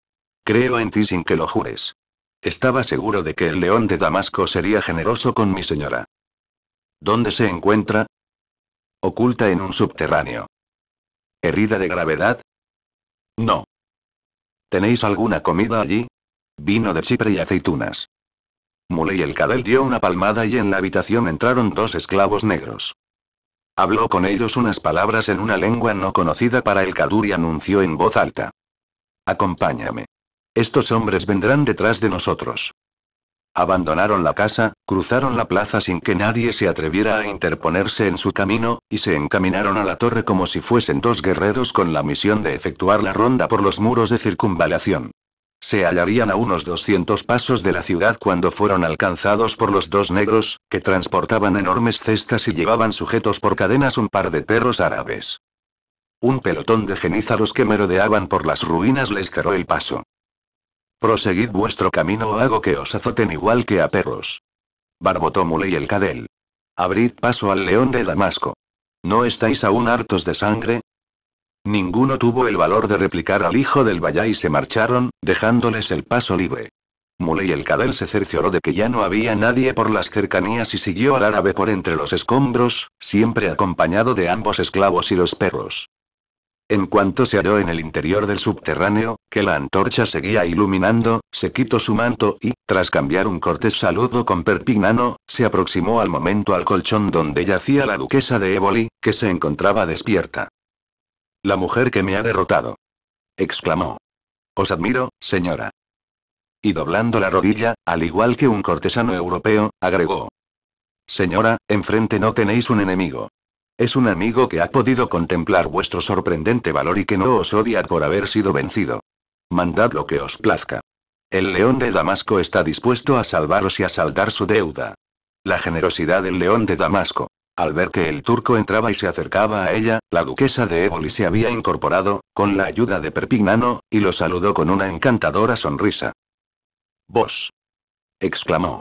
Speaker 1: Creo en ti sin que lo jures. Estaba seguro de que el león de Damasco sería generoso con mi señora. ¿Dónde se encuentra? Oculta en un subterráneo. ¿Herida de gravedad? No. ¿Tenéis alguna comida allí? Vino de Chipre y aceitunas. Muley el Cadel dio una palmada y en la habitación entraron dos esclavos negros. Habló con ellos unas palabras en una lengua no conocida para el Kadur y anunció en voz alta. Acompáñame. Estos hombres vendrán detrás de nosotros. Abandonaron la casa, cruzaron la plaza sin que nadie se atreviera a interponerse en su camino, y se encaminaron a la torre como si fuesen dos guerreros con la misión de efectuar la ronda por los muros de circunvalación. Se hallarían a unos 200 pasos de la ciudad cuando fueron alcanzados por los dos negros, que transportaban enormes cestas y llevaban sujetos por cadenas un par de perros árabes. Un pelotón de genízaros que merodeaban por las ruinas les cerró el paso. Proseguid vuestro camino o hago que os azoten igual que a perros. Barbotó Muley el Cadel. Abrid paso al león de Damasco. ¿No estáis aún hartos de sangre? Ninguno tuvo el valor de replicar al hijo del vallá y se marcharon, dejándoles el paso libre. Muley el Cadel se cercioró de que ya no había nadie por las cercanías y siguió al árabe por entre los escombros, siempre acompañado de ambos esclavos y los perros. En cuanto se halló en el interior del subterráneo, que la antorcha seguía iluminando, se quitó su manto y, tras cambiar un cortés saludo con Perpignano, se aproximó al momento al colchón donde yacía la duquesa de Éboli, que se encontraba despierta. La mujer que me ha derrotado. exclamó. Os admiro, señora. Y doblando la rodilla, al igual que un cortesano europeo, agregó. Señora, enfrente no tenéis un enemigo. Es un amigo que ha podido contemplar vuestro sorprendente valor y que no os odia por haber sido vencido. Mandad lo que os plazca. El león de Damasco está dispuesto a salvaros y a saldar su deuda. La generosidad del león de Damasco. Al ver que el turco entraba y se acercaba a ella, la duquesa de Éboli se había incorporado, con la ayuda de Perpignano, y lo saludó con una encantadora sonrisa. «Vos», exclamó.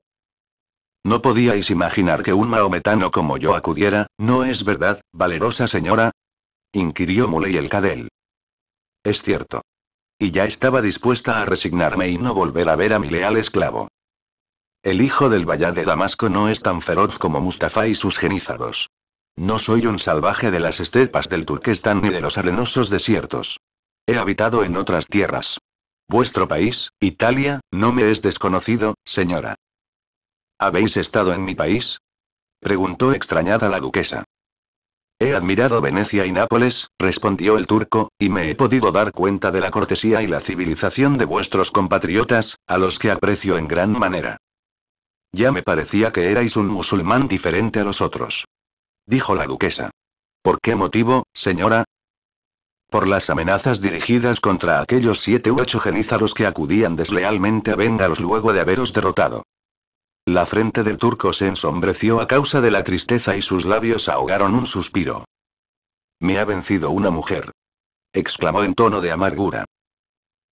Speaker 1: No podíais imaginar que un maometano como yo acudiera, ¿no es verdad, valerosa señora? inquirió Muley el Cadel. Es cierto. Y ya estaba dispuesta a resignarme y no volver a ver a mi leal esclavo. El hijo del vallá de Damasco no es tan feroz como Mustafa y sus genízaros. No soy un salvaje de las estepas del Turquestán ni de los arenosos desiertos. He habitado en otras tierras. Vuestro país, Italia, no me es desconocido, señora. ¿Habéis estado en mi país? preguntó extrañada la duquesa. He admirado Venecia y Nápoles, respondió el turco, y me he podido dar cuenta de la cortesía y la civilización de vuestros compatriotas, a los que aprecio en gran manera. Ya me parecía que erais un musulmán diferente a los otros. Dijo la duquesa. ¿Por qué motivo, señora? Por las amenazas dirigidas contra aquellos siete u ocho genízaros que acudían deslealmente a Vengalos luego de haberos derrotado. La frente del turco se ensombreció a causa de la tristeza y sus labios ahogaron un suspiro. Me ha vencido una mujer. Exclamó en tono de amargura.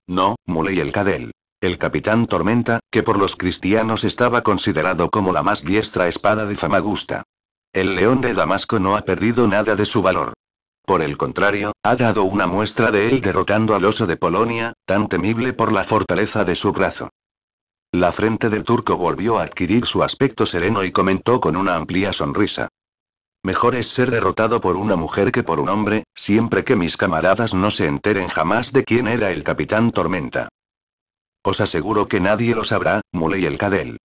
Speaker 1: No, Muley el Cadel. El capitán Tormenta, que por los cristianos estaba considerado como la más diestra espada de Famagusta. El león de Damasco no ha perdido nada de su valor. Por el contrario, ha dado una muestra de él derrotando al oso de Polonia, tan temible por la fortaleza de su brazo. La frente del turco volvió a adquirir su aspecto sereno y comentó con una amplia sonrisa. Mejor es ser derrotado por una mujer que por un hombre, siempre que mis camaradas no se enteren jamás de quién era el capitán Tormenta. Os aseguro que nadie lo sabrá, Muley el Cadel.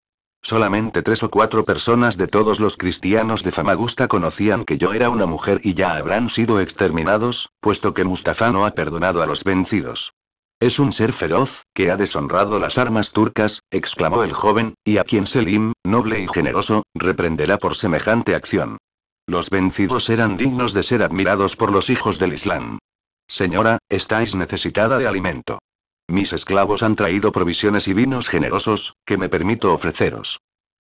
Speaker 1: Solamente tres o cuatro personas de todos los cristianos de Famagusta conocían que yo era una mujer y ya habrán sido exterminados, puesto que Mustafa no ha perdonado a los vencidos. Es un ser feroz, que ha deshonrado las armas turcas, exclamó el joven, y a quien Selim, noble y generoso, reprenderá por semejante acción. Los vencidos eran dignos de ser admirados por los hijos del Islam. Señora, estáis necesitada de alimento. Mis esclavos han traído provisiones y vinos generosos, que me permito ofreceros.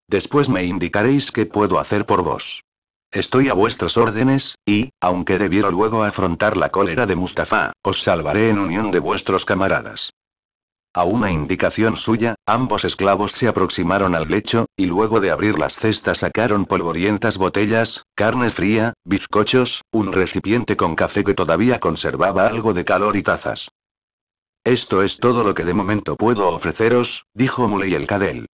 Speaker 1: Después me indicaréis qué puedo hacer por vos. Estoy a vuestras órdenes, y, aunque debiera luego afrontar la cólera de Mustafa, os salvaré en unión de vuestros camaradas. A una indicación suya, ambos esclavos se aproximaron al lecho, y luego de abrir las cestas sacaron polvorientas botellas, carne fría, bizcochos, un recipiente con café que todavía conservaba algo de calor y tazas. Esto es todo lo que de momento puedo ofreceros, dijo Muley el Cadel.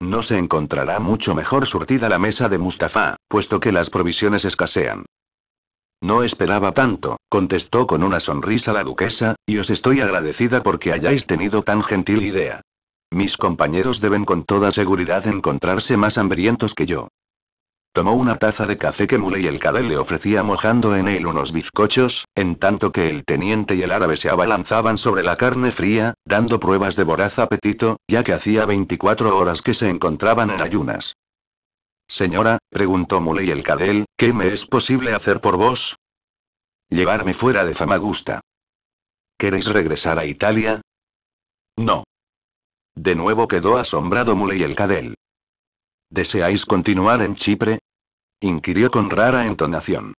Speaker 1: No se encontrará mucho mejor surtida la mesa de Mustafa, puesto que las provisiones escasean. No esperaba tanto, contestó con una sonrisa la duquesa, y os estoy agradecida porque hayáis tenido tan gentil idea. Mis compañeros deben con toda seguridad encontrarse más hambrientos que yo. Tomó una taza de café que Muley el Cadel le ofrecía mojando en él unos bizcochos, en tanto que el teniente y el árabe se abalanzaban sobre la carne fría, dando pruebas de voraz apetito, ya que hacía 24 horas que se encontraban en ayunas. Señora, preguntó Muley el cadel, ¿qué me es posible hacer por vos? Llevarme fuera de Famagusta. ¿Queréis regresar a Italia? No. De nuevo quedó asombrado Muley el cadel. ¿Deseáis continuar en Chipre? inquirió con rara entonación.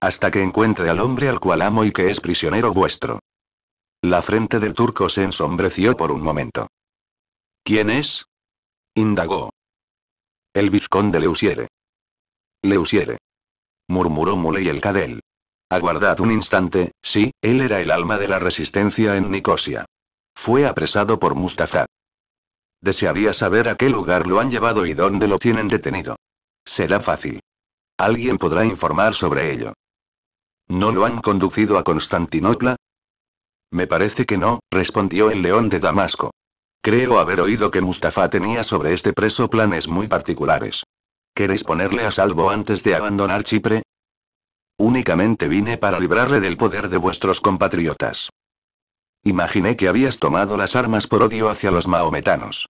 Speaker 1: Hasta que encuentre al hombre al cual amo y que es prisionero vuestro. La frente del turco se ensombreció por un momento. ¿Quién es? indagó. El vizconde Leusiere. Leusiere. murmuró Muley el Cadel. Aguardad un instante, sí, él era el alma de la resistencia en Nicosia. Fue apresado por Mustafa. Desearía saber a qué lugar lo han llevado y dónde lo tienen detenido. Será fácil. Alguien podrá informar sobre ello. ¿No lo han conducido a Constantinopla? Me parece que no, respondió el león de Damasco. Creo haber oído que Mustafa tenía sobre este preso planes muy particulares. ¿Queréis ponerle a salvo antes de abandonar Chipre? Únicamente vine para librarle del poder de vuestros compatriotas. Imaginé que habías tomado las armas por odio hacia los maometanos.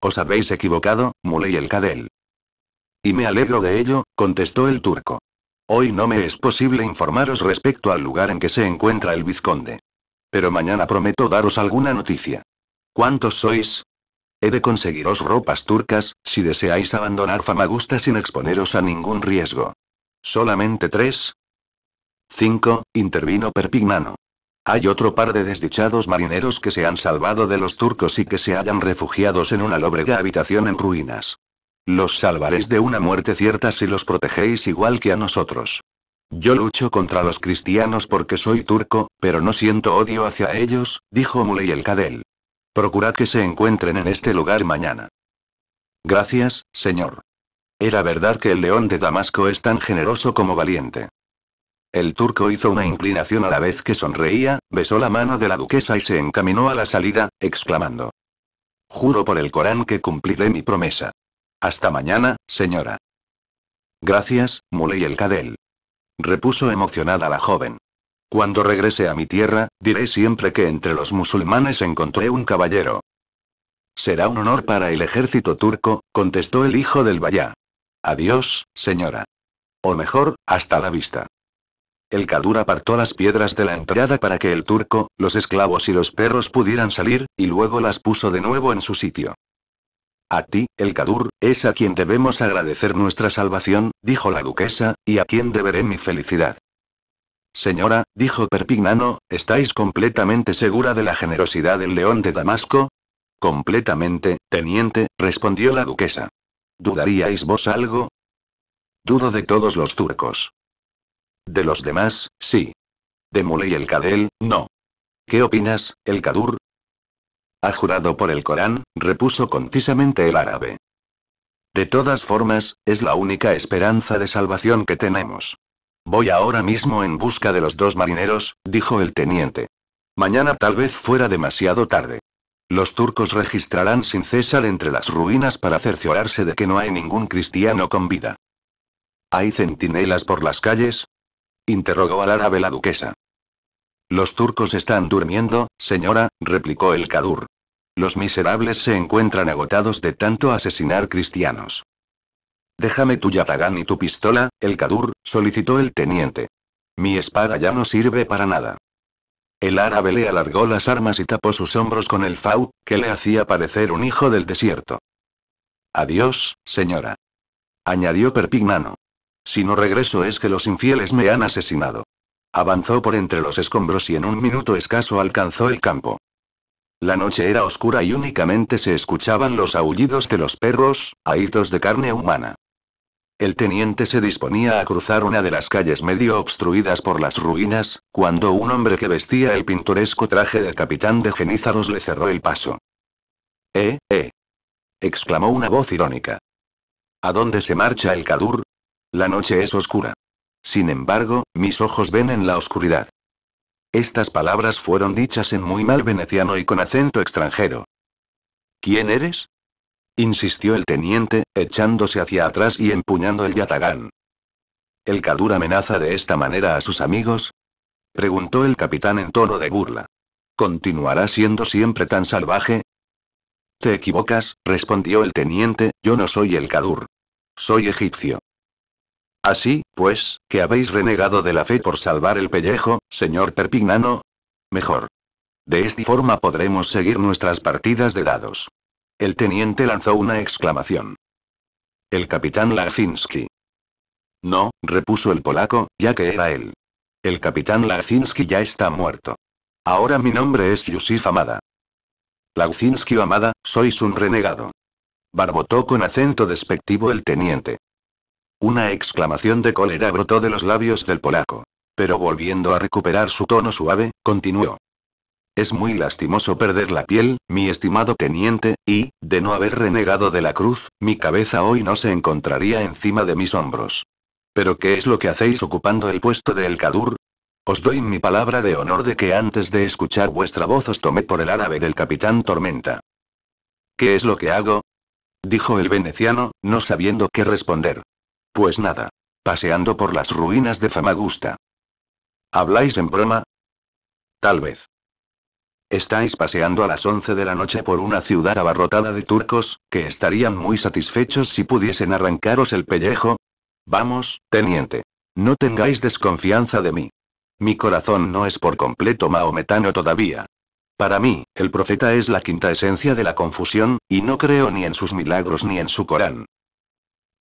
Speaker 1: Os habéis equivocado, Muley el Cadel. Y me alegro de ello, contestó el turco. Hoy no me es posible informaros respecto al lugar en que se encuentra el vizconde. Pero mañana prometo daros alguna noticia. ¿Cuántos sois? He de conseguiros ropas turcas, si deseáis abandonar Famagusta sin exponeros a ningún riesgo. ¿Solamente tres? Cinco, intervino Perpignano. Hay otro par de desdichados marineros que se han salvado de los turcos y que se hayan refugiados en una lóbrega habitación en ruinas. Los salvaréis de una muerte cierta si los protegéis igual que a nosotros. Yo lucho contra los cristianos porque soy turco, pero no siento odio hacia ellos, dijo Muley el Cadel. Procurad que se encuentren en este lugar mañana. Gracias, señor. Era verdad que el león de Damasco es tan generoso como valiente. El turco hizo una inclinación a la vez que sonreía, besó la mano de la duquesa y se encaminó a la salida, exclamando. Juro por el Corán que cumpliré mi promesa. Hasta mañana, señora. Gracias, Muley el Cadel. Repuso emocionada la joven. Cuando regrese a mi tierra, diré siempre que entre los musulmanes encontré un caballero. Será un honor para el ejército turco, contestó el hijo del Bayá. Adiós, señora. O mejor, hasta la vista. El cadur apartó las piedras de la entrada para que el turco, los esclavos y los perros pudieran salir, y luego las puso de nuevo en su sitio. A ti, el Kadur, es a quien debemos agradecer nuestra salvación, dijo la duquesa, y a quien deberé mi felicidad. Señora, dijo Perpignano, ¿estáis completamente segura de la generosidad del león de Damasco? Completamente, teniente, respondió la duquesa. ¿Dudaríais vos algo? Dudo de todos los turcos. De los demás, sí. De Muley el Cadel, no. ¿Qué opinas, el cadur? Ha jurado por el Corán, repuso concisamente el árabe. De todas formas, es la única esperanza de salvación que tenemos. Voy ahora mismo en busca de los dos marineros, dijo el teniente. Mañana tal vez fuera demasiado tarde. Los turcos registrarán sin cesar entre las ruinas para cerciorarse de que no hay ningún cristiano con vida. ¿Hay centinelas por las calles? interrogó al árabe la duquesa. Los turcos están durmiendo, señora, replicó el Kadur. Los miserables se encuentran agotados de tanto asesinar cristianos. Déjame tu yatagán y tu pistola, el Kadur, solicitó el teniente. Mi espada ya no sirve para nada. El árabe le alargó las armas y tapó sus hombros con el fau, que le hacía parecer un hijo del desierto. Adiós, señora. Añadió Perpignano. Si no regreso es que los infieles me han asesinado. Avanzó por entre los escombros y en un minuto escaso alcanzó el campo. La noche era oscura y únicamente se escuchaban los aullidos de los perros, ahitos de carne humana. El teniente se disponía a cruzar una de las calles medio obstruidas por las ruinas, cuando un hombre que vestía el pintoresco traje del capitán de Genízaros le cerró el paso. ¡Eh, eh! exclamó una voz irónica. ¿A dónde se marcha el Cadur? La noche es oscura. Sin embargo, mis ojos ven en la oscuridad. Estas palabras fueron dichas en muy mal veneciano y con acento extranjero. ¿Quién eres? insistió el teniente, echándose hacia atrás y empuñando el yatagán. ¿El Kadur amenaza de esta manera a sus amigos? preguntó el capitán en tono de burla. ¿Continuará siendo siempre tan salvaje? Te equivocas, respondió el teniente, yo no soy el Kadur. Soy egipcio. Así, pues, que habéis renegado de la fe por salvar el pellejo, señor Perpignano. Mejor. De esta forma podremos seguir nuestras partidas de dados. El teniente lanzó una exclamación. El capitán Lazinski. No, repuso el polaco, ya que era él. El capitán Lazinski ya está muerto. Ahora mi nombre es Yusif Amada. Lazinski Amada, sois un renegado. Barbotó con acento despectivo el teniente. Una exclamación de cólera brotó de los labios del polaco. Pero volviendo a recuperar su tono suave, continuó. Es muy lastimoso perder la piel, mi estimado teniente, y, de no haber renegado de la cruz, mi cabeza hoy no se encontraría encima de mis hombros. Pero ¿qué es lo que hacéis ocupando el puesto de El Cadur? Os doy mi palabra de honor de que antes de escuchar vuestra voz os tomé por el árabe del capitán Tormenta. ¿Qué es lo que hago? Dijo el veneciano, no sabiendo qué responder. Pues nada. Paseando por las ruinas de Famagusta. ¿Habláis en broma? Tal vez. Estáis paseando a las 11 de la noche por una ciudad abarrotada de turcos, que estarían muy satisfechos si pudiesen arrancaros el pellejo. Vamos, teniente. No tengáis desconfianza de mí. Mi corazón no es por completo maometano todavía. Para mí, el profeta es la quinta esencia de la confusión, y no creo ni en sus milagros ni en su Corán.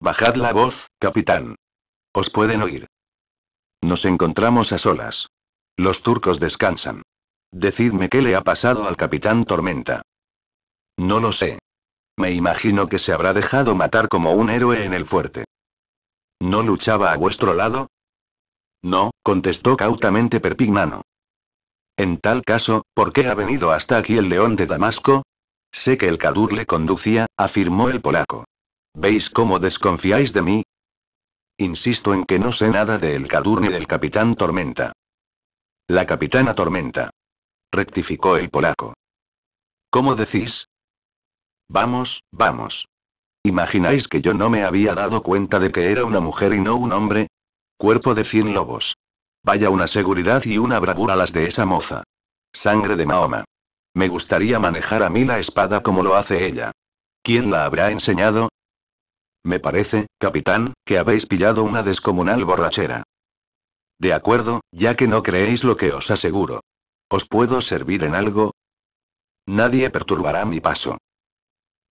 Speaker 1: Bajad la voz, capitán. Os pueden oír. Nos encontramos a solas. Los turcos descansan. Decidme qué le ha pasado al capitán Tormenta. No lo sé. Me imagino que se habrá dejado matar como un héroe en el fuerte. ¿No luchaba a vuestro lado? No, contestó cautamente Perpignano. En tal caso, ¿por qué ha venido hasta aquí el león de Damasco? Sé que el cadur le conducía, afirmó el polaco. ¿Veis cómo desconfiáis de mí? Insisto en que no sé nada de El Cadur ni del Capitán Tormenta. La Capitana Tormenta. Rectificó el polaco. ¿Cómo decís? Vamos, vamos. ¿Imagináis que yo no me había dado cuenta de que era una mujer y no un hombre? Cuerpo de cien lobos. Vaya una seguridad y una bravura las de esa moza. Sangre de Mahoma. Me gustaría manejar a mí la espada como lo hace ella. ¿Quién la habrá enseñado? Me parece, capitán, que habéis pillado una descomunal borrachera. De acuerdo, ya que no creéis lo que os aseguro. ¿Os puedo servir en algo? Nadie perturbará mi paso.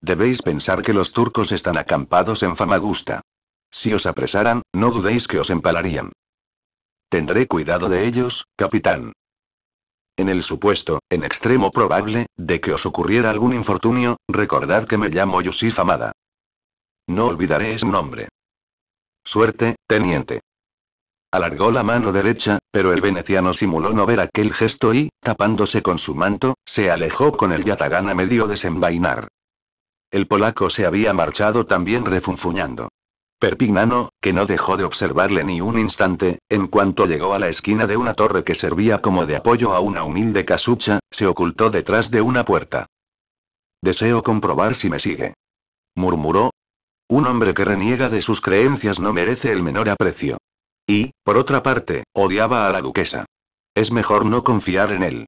Speaker 1: Debéis pensar que los turcos están acampados en Famagusta. Si os apresaran, no dudéis que os empalarían. Tendré cuidado de ellos, capitán. En el supuesto, en extremo probable, de que os ocurriera algún infortunio, recordad que me llamo Yusif Amada. No olvidaré su nombre. Suerte, teniente. Alargó la mano derecha, pero el veneciano simuló no ver aquel gesto y, tapándose con su manto, se alejó con el yatagán a medio desenvainar. El polaco se había marchado también refunfuñando. Perpignano, que no dejó de observarle ni un instante, en cuanto llegó a la esquina de una torre que servía como de apoyo a una humilde casucha, se ocultó detrás de una puerta. Deseo comprobar si me sigue. Murmuró, un hombre que reniega de sus creencias no merece el menor aprecio. Y, por otra parte, odiaba a la duquesa. Es mejor no confiar en él.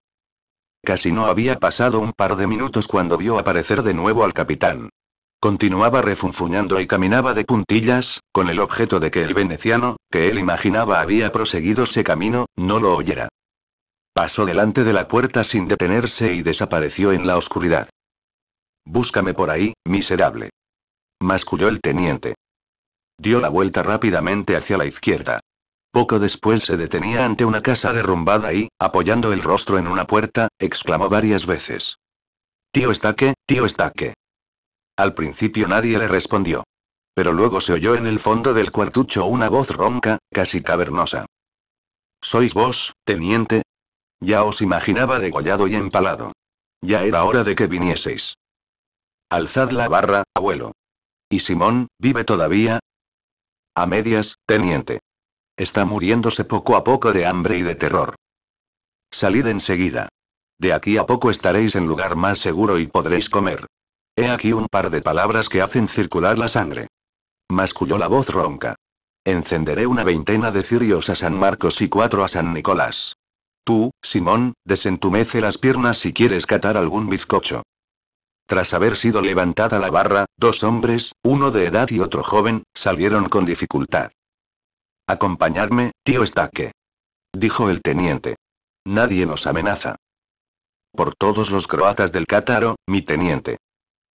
Speaker 1: Casi no había pasado un par de minutos cuando vio aparecer de nuevo al capitán. Continuaba refunfuñando y caminaba de puntillas, con el objeto de que el veneciano, que él imaginaba había proseguido ese camino, no lo oyera. Pasó delante de la puerta sin detenerse y desapareció en la oscuridad. Búscame por ahí, miserable masculló el teniente. Dio la vuelta rápidamente hacia la izquierda. Poco después se detenía ante una casa derrumbada y, apoyando el rostro en una puerta, exclamó varias veces. Tío está que, tío está que". Al principio nadie le respondió. Pero luego se oyó en el fondo del cuartucho una voz ronca, casi cavernosa. ¿Sois vos, teniente? Ya os imaginaba degollado y empalado. Ya era hora de que vinieseis. Alzad la barra, abuelo. ¿Y Simón, vive todavía? A medias, teniente. Está muriéndose poco a poco de hambre y de terror. Salid enseguida. De aquí a poco estaréis en lugar más seguro y podréis comer. He aquí un par de palabras que hacen circular la sangre. Masculló la voz ronca. Encenderé una veintena de cirios a San Marcos y cuatro a San Nicolás. Tú, Simón, desentumece las piernas si quieres catar algún bizcocho. Tras haber sido levantada la barra, dos hombres, uno de edad y otro joven, salieron con dificultad. Acompañadme, tío Staque. Dijo el teniente. Nadie nos amenaza. Por todos los croatas del Cátaro, mi teniente.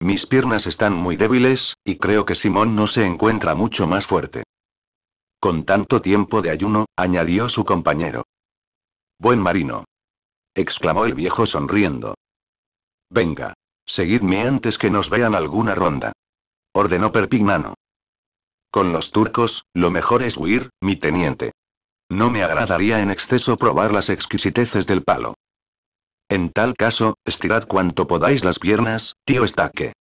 Speaker 1: Mis piernas están muy débiles, y creo que Simón no se encuentra mucho más fuerte. Con tanto tiempo de ayuno, añadió su compañero. Buen marino. exclamó el viejo sonriendo. Venga. Seguidme antes que nos vean alguna ronda. Ordenó Perpignano. Con los turcos, lo mejor es huir, mi teniente. No me agradaría en exceso probar las exquisiteces del palo. En tal caso, estirad cuanto podáis las piernas, tío Estaque.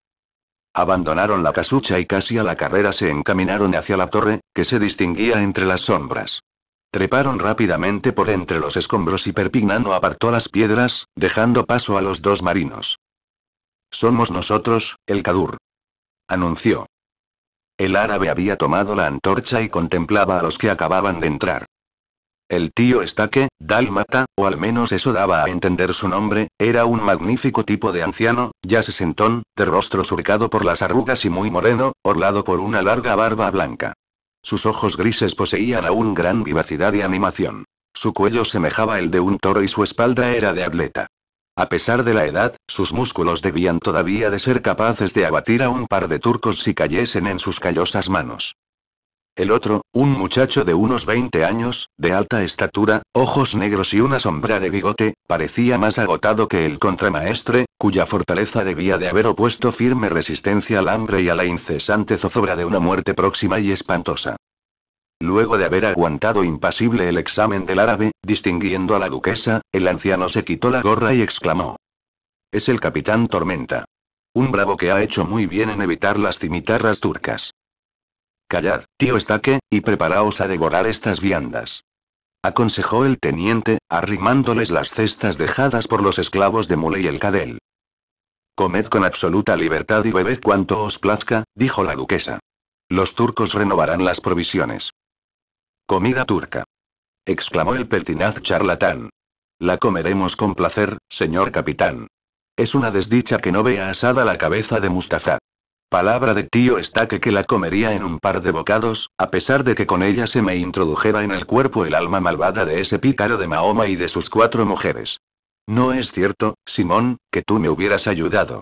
Speaker 1: Abandonaron la casucha y casi a la carrera se encaminaron hacia la torre, que se distinguía entre las sombras. Treparon rápidamente por entre los escombros y Perpignano apartó las piedras, dejando paso a los dos marinos. Somos nosotros, el Kadur. Anunció. El árabe había tomado la antorcha y contemplaba a los que acababan de entrar. El tío Estaque, dálmata, o al menos eso daba a entender su nombre, era un magnífico tipo de anciano, ya sesentón, de rostro surcado por las arrugas y muy moreno, orlado por una larga barba blanca. Sus ojos grises poseían aún gran vivacidad y animación. Su cuello semejaba el de un toro y su espalda era de atleta. A pesar de la edad, sus músculos debían todavía de ser capaces de abatir a un par de turcos si cayesen en sus callosas manos. El otro, un muchacho de unos 20 años, de alta estatura, ojos negros y una sombra de bigote, parecía más agotado que el contramaestre, cuya fortaleza debía de haber opuesto firme resistencia al hambre y a la incesante zozobra de una muerte próxima y espantosa. Luego de haber aguantado impasible el examen del árabe, distinguiendo a la duquesa, el anciano se quitó la gorra y exclamó. Es el capitán Tormenta. Un bravo que ha hecho muy bien en evitar las cimitarras turcas. Callad, tío estaque, y preparaos a devorar estas viandas. Aconsejó el teniente, arrimándoles las cestas dejadas por los esclavos de Muley y el Cadel. Comed con absoluta libertad y bebed cuanto os plazca, dijo la duquesa. Los turcos renovarán las provisiones. Comida turca. exclamó el pertinaz charlatán. La comeremos con placer, señor capitán. Es una desdicha que no vea asada la cabeza de Mustafa. Palabra de tío está que la comería en un par de bocados, a pesar de que con ella se me introdujera en el cuerpo el alma malvada de ese pícaro de Mahoma y de sus cuatro mujeres. No es cierto, Simón, que tú me hubieras ayudado.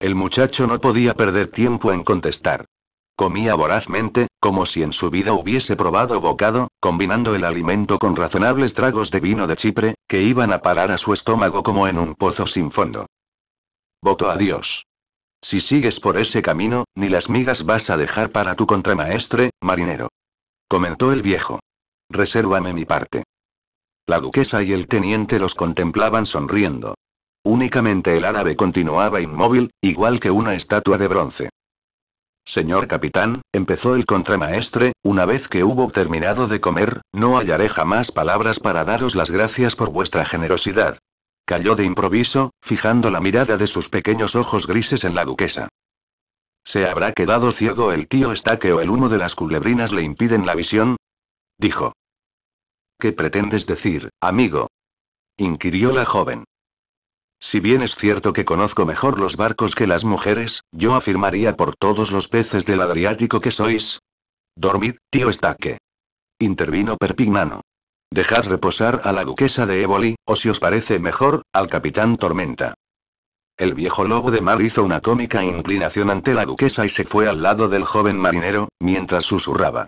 Speaker 1: El muchacho no podía perder tiempo en contestar. Comía vorazmente, como si en su vida hubiese probado bocado, combinando el alimento con razonables tragos de vino de Chipre, que iban a parar a su estómago como en un pozo sin fondo. Voto a Dios. Si sigues por ese camino, ni las migas vas a dejar para tu contramaestre, marinero. Comentó el viejo. Resérvame mi parte. La duquesa y el teniente los contemplaban sonriendo. Únicamente el árabe continuaba inmóvil, igual que una estatua de bronce. Señor capitán, empezó el contramaestre, una vez que hubo terminado de comer, no hallaré jamás palabras para daros las gracias por vuestra generosidad. Cayó de improviso, fijando la mirada de sus pequeños ojos grises en la duquesa. ¿Se habrá quedado ciego el tío Estaque o el humo de las culebrinas le impiden la visión? dijo. ¿Qué pretendes decir, amigo? inquirió la joven. Si bien es cierto que conozco mejor los barcos que las mujeres, yo afirmaría por todos los peces del Adriático que sois. Dormid, tío Estaque. Intervino Perpignano. Dejad reposar a la duquesa de Éboli, o si os parece mejor, al capitán Tormenta. El viejo lobo de mar hizo una cómica inclinación ante la duquesa y se fue al lado del joven marinero, mientras susurraba.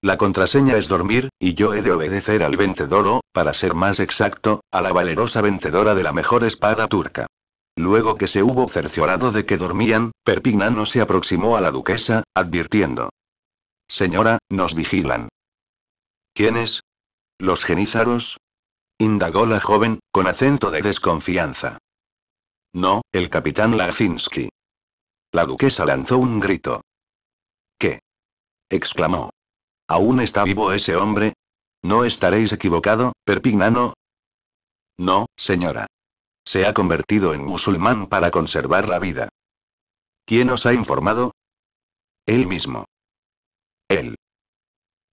Speaker 1: La contraseña es dormir, y yo he de obedecer al vencedor o, para ser más exacto, a la valerosa vendedora de la mejor espada turca. Luego que se hubo cerciorado de que dormían, Perpignano se aproximó a la duquesa, advirtiendo. Señora, nos vigilan. ¿Quiénes? ¿Los genízaros? indagó la joven, con acento de desconfianza. No, el capitán Lazinski. La duquesa lanzó un grito. ¿Qué? exclamó. ¿Aún está vivo ese hombre? No estaréis equivocado, Perpignano. No, señora. Se ha convertido en musulmán para conservar la vida. ¿Quién os ha informado? Él mismo. Él.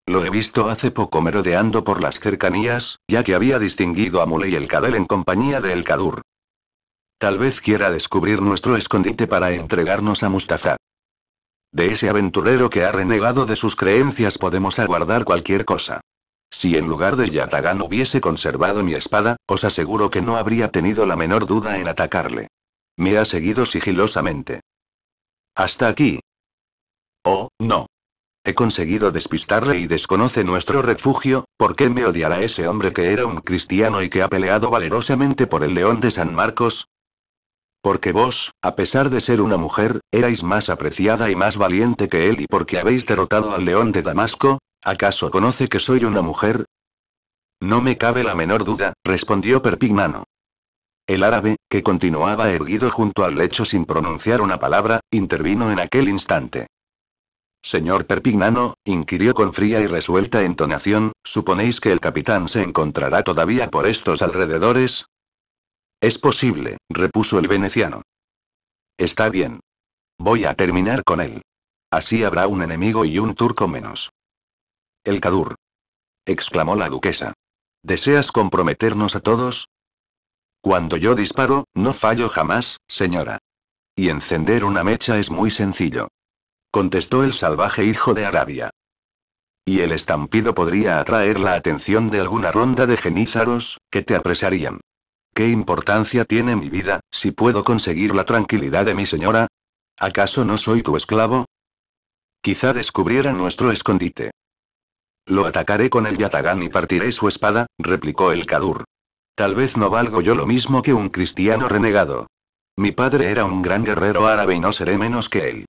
Speaker 1: Lo he visto hace poco merodeando por las cercanías, ya que había distinguido a Muley el Cadel en compañía de El Kadur. Tal vez quiera descubrir nuestro escondite para entregarnos a Mustafa. De ese aventurero que ha renegado de sus creencias podemos aguardar cualquier cosa. Si en lugar de Yatagán hubiese conservado mi espada, os aseguro que no habría tenido la menor duda en atacarle. Me ha seguido sigilosamente. Hasta aquí. Oh, no. He conseguido despistarle y desconoce nuestro refugio, ¿por qué me odiará ese hombre que era un cristiano y que ha peleado valerosamente por el león de San Marcos? Porque vos, a pesar de ser una mujer, erais más apreciada y más valiente que él y porque habéis derrotado al león de Damasco, ¿acaso conoce que soy una mujer? No me cabe la menor duda, respondió Perpignano. El árabe, que continuaba erguido junto al lecho sin pronunciar una palabra, intervino en aquel instante. Señor Perpignano, inquirió con fría y resuelta entonación, ¿suponéis que el capitán se encontrará todavía por estos alrededores? Es posible, repuso el veneciano. Está bien. Voy a terminar con él. Así habrá un enemigo y un turco menos. El Cadur. exclamó la duquesa. ¿Deseas comprometernos a todos? Cuando yo disparo, no fallo jamás, señora. Y encender una mecha es muy sencillo. Contestó el salvaje hijo de Arabia. Y el estampido podría atraer la atención de alguna ronda de genízaros, que te apresarían. ¿Qué importancia tiene mi vida, si puedo conseguir la tranquilidad de mi señora? ¿Acaso no soy tu esclavo? Quizá descubriera nuestro escondite. Lo atacaré con el yatagán y partiré su espada, replicó el Kadur. Tal vez no valgo yo lo mismo que un cristiano renegado. Mi padre era un gran guerrero árabe y no seré menos que él.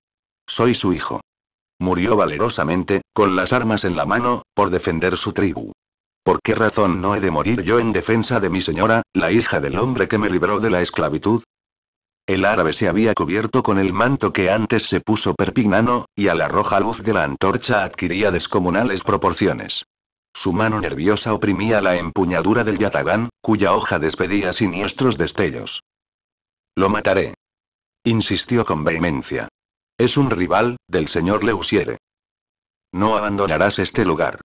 Speaker 1: Soy su hijo. Murió valerosamente, con las armas en la mano, por defender su tribu. ¿Por qué razón no he de morir yo en defensa de mi señora, la hija del hombre que me libró de la esclavitud? El árabe se había cubierto con el manto que antes se puso Perpignano, y a la roja luz de la antorcha adquiría descomunales proporciones. Su mano nerviosa oprimía la empuñadura del yatagán, cuya hoja despedía siniestros destellos. Lo mataré. Insistió con vehemencia. Es un rival, del señor Leusiere. No abandonarás este lugar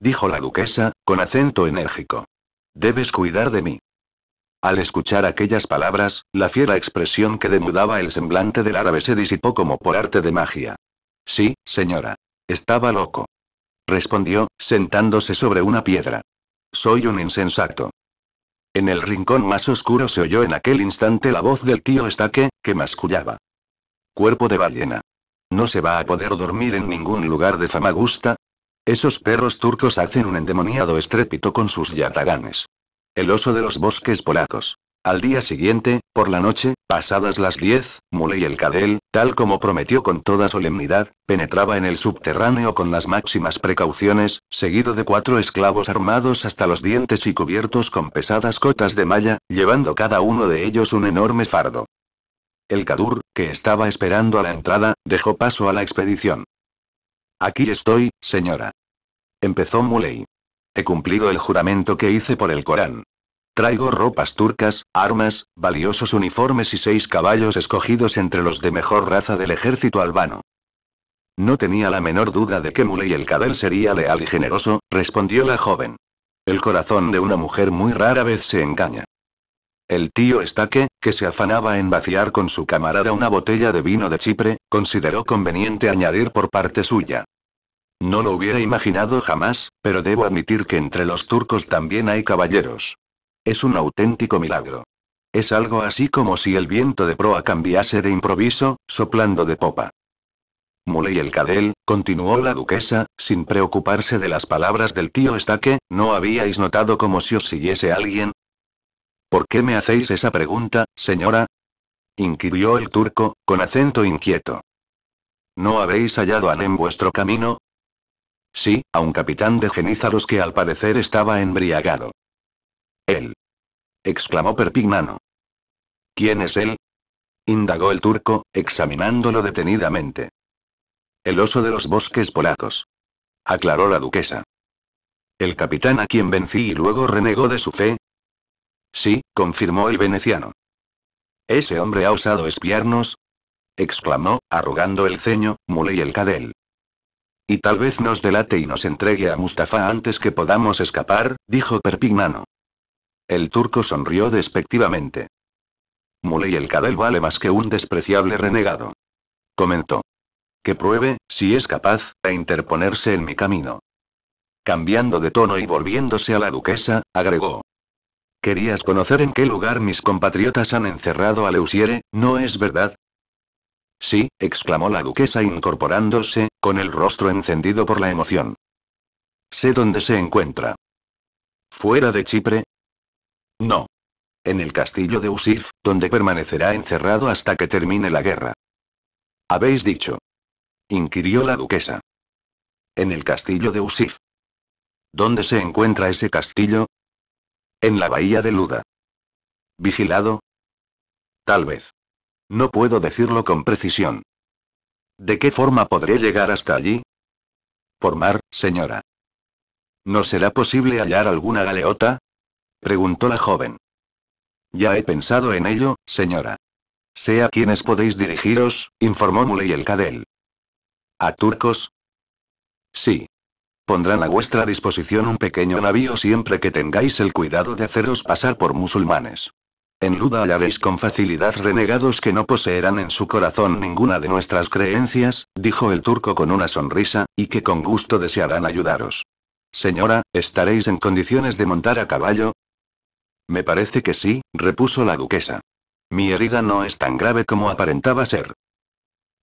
Speaker 1: dijo la duquesa, con acento enérgico. Debes cuidar de mí. Al escuchar aquellas palabras, la fiera expresión que demudaba el semblante del árabe se disipó como por arte de magia. Sí, señora. Estaba loco. Respondió, sentándose sobre una piedra. Soy un insensato. En el rincón más oscuro se oyó en aquel instante la voz del tío Estaque, que mascullaba. Cuerpo de ballena. No se va a poder dormir en ningún lugar de Famagusta, esos perros turcos hacen un endemoniado estrépito con sus yataganes. El oso de los bosques polacos. Al día siguiente, por la noche, pasadas las 10, Muley el Cadel, tal como prometió con toda solemnidad, penetraba en el subterráneo con las máximas precauciones, seguido de cuatro esclavos armados hasta los dientes y cubiertos con pesadas cotas de malla, llevando cada uno de ellos un enorme fardo. El Cadur, que estaba esperando a la entrada, dejó paso a la expedición. Aquí estoy, señora. Empezó Muley. He cumplido el juramento que hice por el Corán. Traigo ropas turcas, armas, valiosos uniformes y seis caballos escogidos entre los de mejor raza del ejército albano. No tenía la menor duda de que Muley el cadel sería leal y generoso, respondió la joven. El corazón de una mujer muy rara vez se engaña. El tío Estaque, que se afanaba en vaciar con su camarada una botella de vino de Chipre, consideró conveniente añadir por parte suya. No lo hubiera imaginado jamás, pero debo admitir que entre los turcos también hay caballeros. Es un auténtico milagro. Es algo así como si el viento de proa cambiase de improviso, soplando de popa. Muley el Cadel, continuó la duquesa, sin preocuparse de las palabras del tío Estaque, ¿no habíais notado como si os siguiese alguien, ¿Por qué me hacéis esa pregunta, señora? inquirió el turco, con acento inquieto. ¿No habéis hallado a en vuestro camino? Sí, a un capitán de genízaros que al parecer estaba embriagado. Él. exclamó Perpignano. ¿Quién es él? indagó el turco, examinándolo detenidamente. El oso de los bosques polacos. aclaró la duquesa. El capitán a quien vencí y luego renegó de su fe, Sí, confirmó el veneciano. ¿Ese hombre ha osado espiarnos? exclamó, arrugando el ceño, Muley el Cadel. Y tal vez nos delate y nos entregue a Mustafa antes que podamos escapar, dijo Perpignano. El turco sonrió despectivamente. Muley el Cadel vale más que un despreciable renegado. Comentó. Que pruebe, si es capaz, a interponerse en mi camino. Cambiando de tono y volviéndose a la duquesa, agregó. Querías conocer en qué lugar mis compatriotas han encerrado a Leusiere, ¿no es verdad? Sí, exclamó la duquesa incorporándose, con el rostro encendido por la emoción. Sé dónde se encuentra. ¿Fuera de Chipre? No. En el castillo de Usif, donde permanecerá encerrado hasta que termine la guerra. ¿Habéis dicho? inquirió la duquesa. En el castillo de Usif. ¿Dónde se encuentra ese castillo? En la bahía de Luda. ¿Vigilado? Tal vez. No puedo decirlo con precisión. ¿De qué forma podré llegar hasta allí? Por mar, señora. ¿No será posible hallar alguna galeota? preguntó la joven. Ya he pensado en ello, señora. Sé a quienes podéis dirigiros, informó Muley el Cadel. ¿A turcos? Sí. Pondrán a vuestra disposición un pequeño navío siempre que tengáis el cuidado de haceros pasar por musulmanes. En Luda hallaréis con facilidad renegados que no poseerán en su corazón ninguna de nuestras creencias, dijo el turco con una sonrisa, y que con gusto desearán ayudaros. Señora, ¿estaréis en condiciones de montar a caballo? Me parece que sí, repuso la duquesa. Mi herida no es tan grave como aparentaba ser.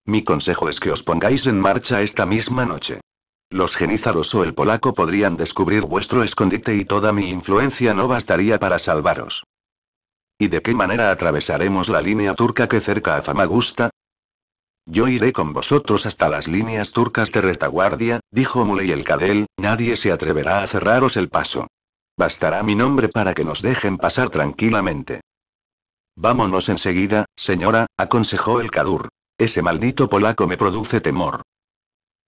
Speaker 1: Mi consejo es que os pongáis en marcha esta misma noche. Los genízaros o el polaco podrían descubrir vuestro escondite y toda mi influencia no bastaría para salvaros. ¿Y de qué manera atravesaremos la línea turca que cerca a Famagusta? Yo iré con vosotros hasta las líneas turcas de retaguardia, dijo Muley el Cadel, nadie se atreverá a cerraros el paso. Bastará mi nombre para que nos dejen pasar tranquilamente. Vámonos enseguida, señora, aconsejó el Cadur. Ese maldito polaco me produce temor.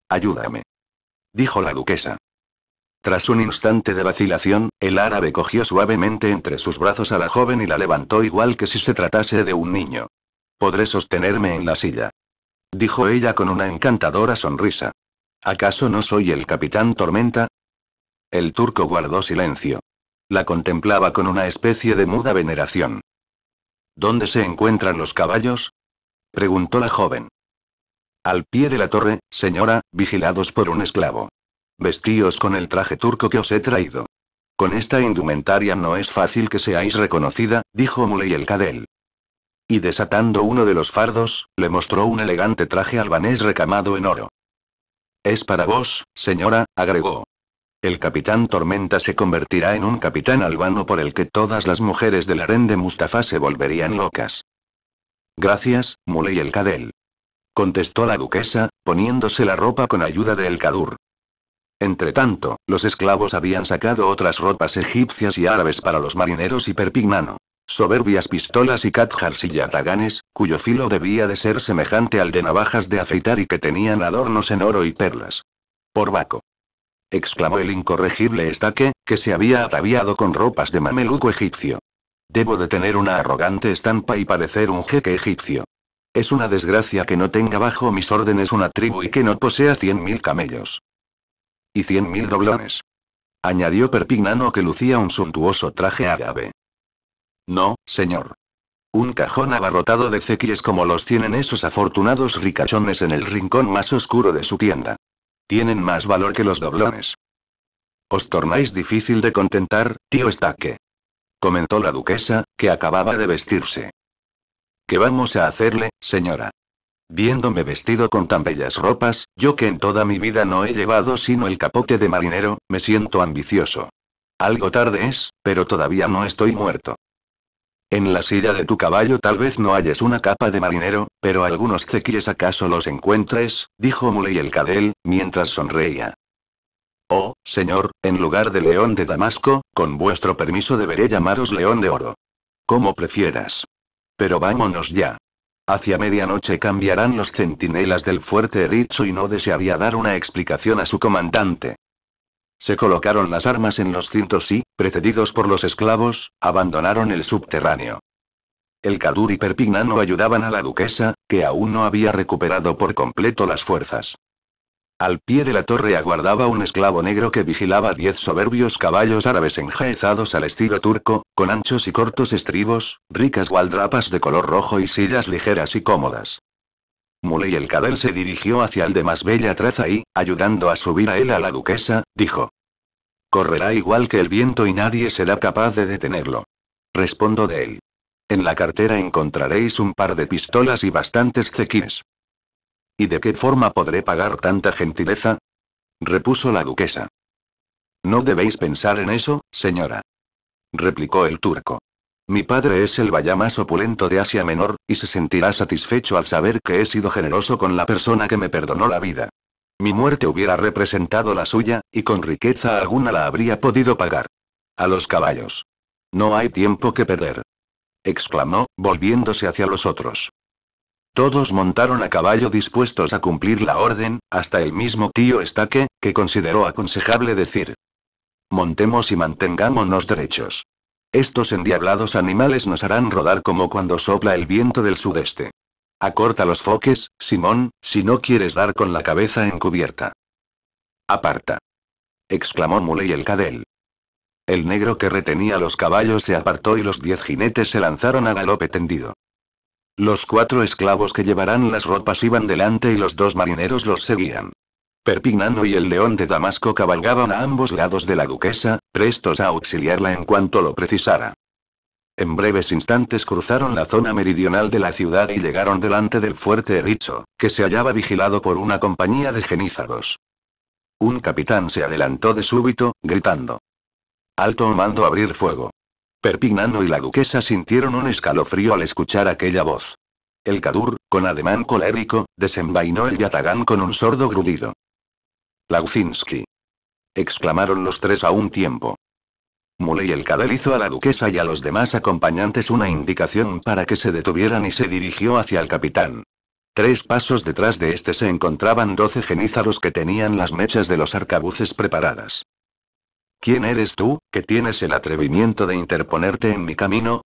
Speaker 1: Ayúdame dijo la duquesa. Tras un instante de vacilación, el árabe cogió suavemente entre sus brazos a la joven y la levantó igual que si se tratase de un niño. Podré sostenerme en la silla. Dijo ella con una encantadora sonrisa. ¿Acaso no soy el capitán Tormenta? El turco guardó silencio. La contemplaba con una especie de muda veneración. ¿Dónde se encuentran los caballos? preguntó la joven. Al pie de la torre, señora, vigilados por un esclavo. Vestíos con el traje turco que os he traído. Con esta indumentaria no es fácil que seáis reconocida, dijo Muley el Cadel. Y desatando uno de los fardos, le mostró un elegante traje albanés recamado en oro. Es para vos, señora, agregó. El capitán Tormenta se convertirá en un capitán albano por el que todas las mujeres del harén de Mustafa se volverían locas. Gracias, Muley el Cadel contestó la duquesa, poniéndose la ropa con ayuda de El Kadur. Entretanto, los esclavos habían sacado otras ropas egipcias y árabes para los marineros y Perpignano. Soberbias pistolas y katjars y yataganes, cuyo filo debía de ser semejante al de navajas de afeitar y que tenían adornos en oro y perlas. Por Baco. exclamó el incorregible estaque, que se había ataviado con ropas de mameluco egipcio. Debo de tener una arrogante estampa y parecer un jeque egipcio. Es una desgracia que no tenga bajo mis órdenes una tribu y que no posea cien mil camellos. Y cien mil doblones. Añadió Perpignano que lucía un suntuoso traje árabe. No, señor. Un cajón abarrotado de cequies como los tienen esos afortunados ricachones en el rincón más oscuro de su tienda. Tienen más valor que los doblones. Os tornáis difícil de contentar, tío Estaque. Comentó la duquesa, que acababa de vestirse vamos a hacerle, señora? Viéndome vestido con tan bellas ropas, yo que en toda mi vida no he llevado sino el capote de marinero, me siento ambicioso. Algo tarde es, pero todavía no estoy muerto. En la silla de tu caballo tal vez no halles una capa de marinero, pero algunos cequilles acaso los encuentres, dijo Muley el Cadel, mientras sonreía. Oh, señor, en lugar de león de Damasco, con vuestro permiso deberé llamaros león de oro. Como prefieras. Pero vámonos ya. Hacia medianoche cambiarán los centinelas del fuerte Richo y no desearía dar una explicación a su comandante. Se colocaron las armas en los cintos y, precedidos por los esclavos, abandonaron el subterráneo. El Kadur y Perpignano ayudaban a la duquesa, que aún no había recuperado por completo las fuerzas. Al pie de la torre aguardaba un esclavo negro que vigilaba diez soberbios caballos árabes enjaezados al estilo turco, con anchos y cortos estribos, ricas gualdrapas de color rojo y sillas ligeras y cómodas. Muley el Cadel se dirigió hacia el de más bella traza y, ayudando a subir a él a la duquesa, dijo. Correrá igual que el viento y nadie será capaz de detenerlo. Respondo de él. En la cartera encontraréis un par de pistolas y bastantes cequines. ¿Y de qué forma podré pagar tanta gentileza? repuso la duquesa. No debéis pensar en eso, señora. replicó el turco. Mi padre es el vaya más opulento de Asia Menor, y se sentirá satisfecho al saber que he sido generoso con la persona que me perdonó la vida. Mi muerte hubiera representado la suya, y con riqueza alguna la habría podido pagar. A los caballos. No hay tiempo que perder. exclamó, volviéndose hacia los otros. Todos montaron a caballo dispuestos a cumplir la orden, hasta el mismo tío Estaque, que consideró aconsejable decir. Montemos y mantengámonos derechos. Estos endiablados animales nos harán rodar como cuando sopla el viento del sudeste. Acorta los foques, Simón, si no quieres dar con la cabeza encubierta. Aparta. exclamó Muley el Cadel. El negro que retenía los caballos se apartó y los diez jinetes se lanzaron a galope tendido. Los cuatro esclavos que llevarán las ropas iban delante y los dos marineros los seguían. Perpignano y el león de Damasco cabalgaban a ambos lados de la duquesa, prestos a auxiliarla en cuanto lo precisara. En breves instantes cruzaron la zona meridional de la ciudad y llegaron delante del fuerte Ericho, que se hallaba vigilado por una compañía de genízaros. Un capitán se adelantó de súbito, gritando. Alto mando abrir fuego. Perpignano y la duquesa sintieron un escalofrío al escuchar aquella voz. El Cadur, con ademán colérico, desenvainó el yatagán con un sordo grudido. Laucinski, exclamaron los tres a un tiempo. Muley el Cadel hizo a la duquesa y a los demás acompañantes una indicación para que se detuvieran y se dirigió hacia el capitán. Tres pasos detrás de este se encontraban doce genízaros que tenían las mechas de los arcabuces preparadas. ¿Quién eres tú, que tienes el atrevimiento de interponerte en mi camino?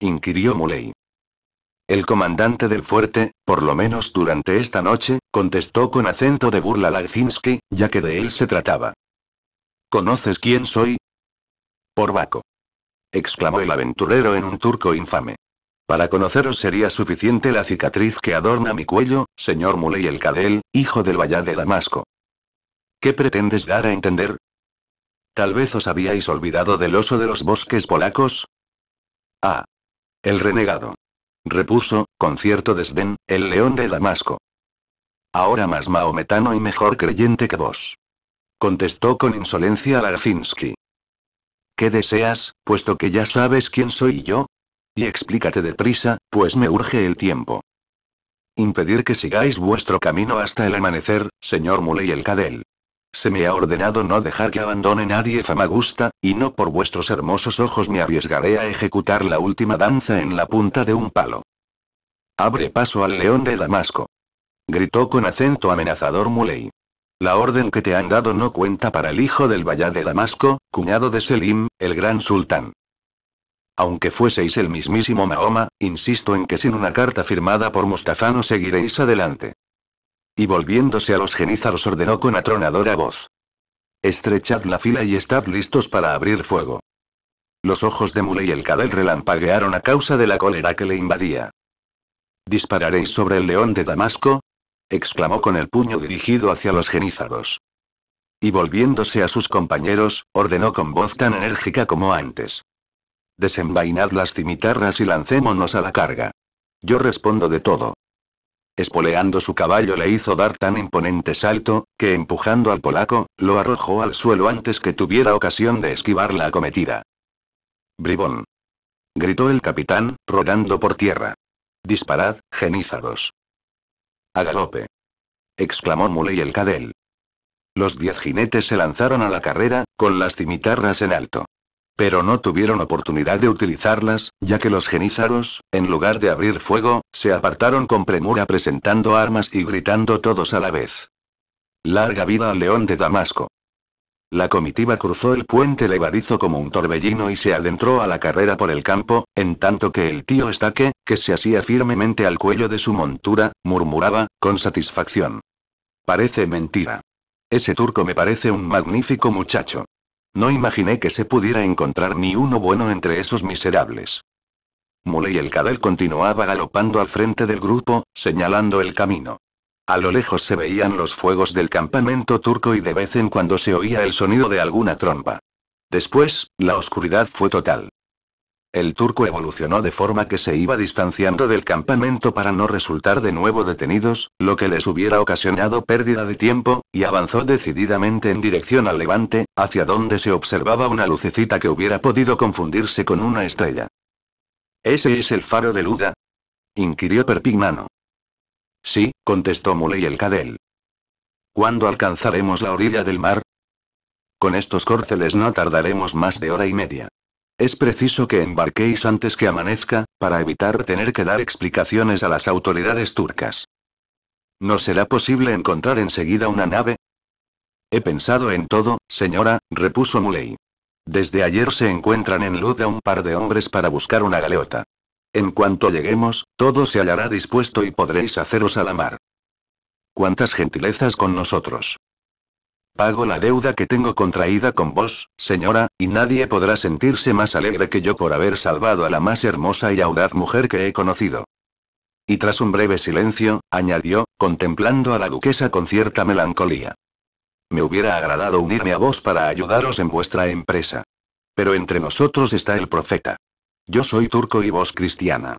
Speaker 1: inquirió Muley. El comandante del fuerte, por lo menos durante esta noche, contestó con acento de burla Lagzinski, ya que de él se trataba. ¿Conoces quién soy? Porbaco. exclamó el aventurero en un turco infame. Para conoceros sería suficiente la cicatriz que adorna mi cuello, señor Muley el Cadel, hijo del Vallá de Damasco. ¿Qué pretendes dar a entender? Tal vez os habíais olvidado del oso de los bosques polacos. Ah. El renegado. Repuso, con cierto desdén, el león de Damasco. Ahora más maometano y mejor creyente que vos. Contestó con insolencia Larzinski. ¿Qué deseas, puesto que ya sabes quién soy yo? Y explícate deprisa, pues me urge el tiempo. Impedir que sigáis vuestro camino hasta el amanecer, señor Muley el Cadel. Se me ha ordenado no dejar que abandone nadie Famagusta, y no por vuestros hermosos ojos me arriesgaré a ejecutar la última danza en la punta de un palo. Abre paso al león de Damasco. Gritó con acento amenazador Muley. La orden que te han dado no cuenta para el hijo del Vallá de Damasco, cuñado de Selim, el gran sultán. Aunque fueseis el mismísimo Mahoma, insisto en que sin una carta firmada por Mustafano no seguiréis adelante. Y volviéndose a los genízaros ordenó con atronadora voz. Estrechad la fila y estad listos para abrir fuego. Los ojos de Muley el Cadel relampaguearon a causa de la cólera que le invadía. ¿Dispararéis sobre el león de Damasco? exclamó con el puño dirigido hacia los genízaros. Y volviéndose a sus compañeros, ordenó con voz tan enérgica como antes. Desenvainad las cimitarras y lancémonos a la carga. Yo respondo de todo espoleando su caballo le hizo dar tan imponente salto, que empujando al polaco, lo arrojó al suelo antes que tuviera ocasión de esquivar la acometida. Bribón. Gritó el capitán, rodando por tierra. Disparad, genízaros. A galope. Exclamó Muley el Cadel. Los diez jinetes se lanzaron a la carrera, con las cimitarras en alto. Pero no tuvieron oportunidad de utilizarlas, ya que los genízaros, en lugar de abrir fuego, se apartaron con premura presentando armas y gritando todos a la vez. Larga vida al león de Damasco. La comitiva cruzó el puente levadizo como un torbellino y se adentró a la carrera por el campo, en tanto que el tío Estaque, que se asía firmemente al cuello de su montura, murmuraba, con satisfacción. Parece mentira. Ese turco me parece un magnífico muchacho. No imaginé que se pudiera encontrar ni uno bueno entre esos miserables. Muley el Cadel continuaba galopando al frente del grupo, señalando el camino. A lo lejos se veían los fuegos del campamento turco y de vez en cuando se oía el sonido de alguna trompa. Después, la oscuridad fue total. El turco evolucionó de forma que se iba distanciando del campamento para no resultar de nuevo detenidos, lo que les hubiera ocasionado pérdida de tiempo, y avanzó decididamente en dirección al levante, hacia donde se observaba una lucecita que hubiera podido confundirse con una estrella. ¿Ese es el faro de Luda? inquirió Perpignano. Sí, contestó Muley el Cadel. ¿Cuándo alcanzaremos la orilla del mar? Con estos córceles no tardaremos más de hora y media. Es preciso que embarquéis antes que amanezca, para evitar tener que dar explicaciones a las autoridades turcas. ¿No será posible encontrar enseguida una nave? He pensado en todo, señora, repuso Muley. Desde ayer se encuentran en Luda un par de hombres para buscar una galeota. En cuanto lleguemos, todo se hallará dispuesto y podréis haceros a la mar. Cuántas gentilezas con nosotros. Pago la deuda que tengo contraída con vos, señora, y nadie podrá sentirse más alegre que yo por haber salvado a la más hermosa y audaz mujer que he conocido. Y tras un breve silencio, añadió, contemplando a la duquesa con cierta melancolía. Me hubiera agradado unirme a vos para ayudaros en vuestra empresa. Pero entre nosotros está el profeta. Yo soy turco y vos cristiana.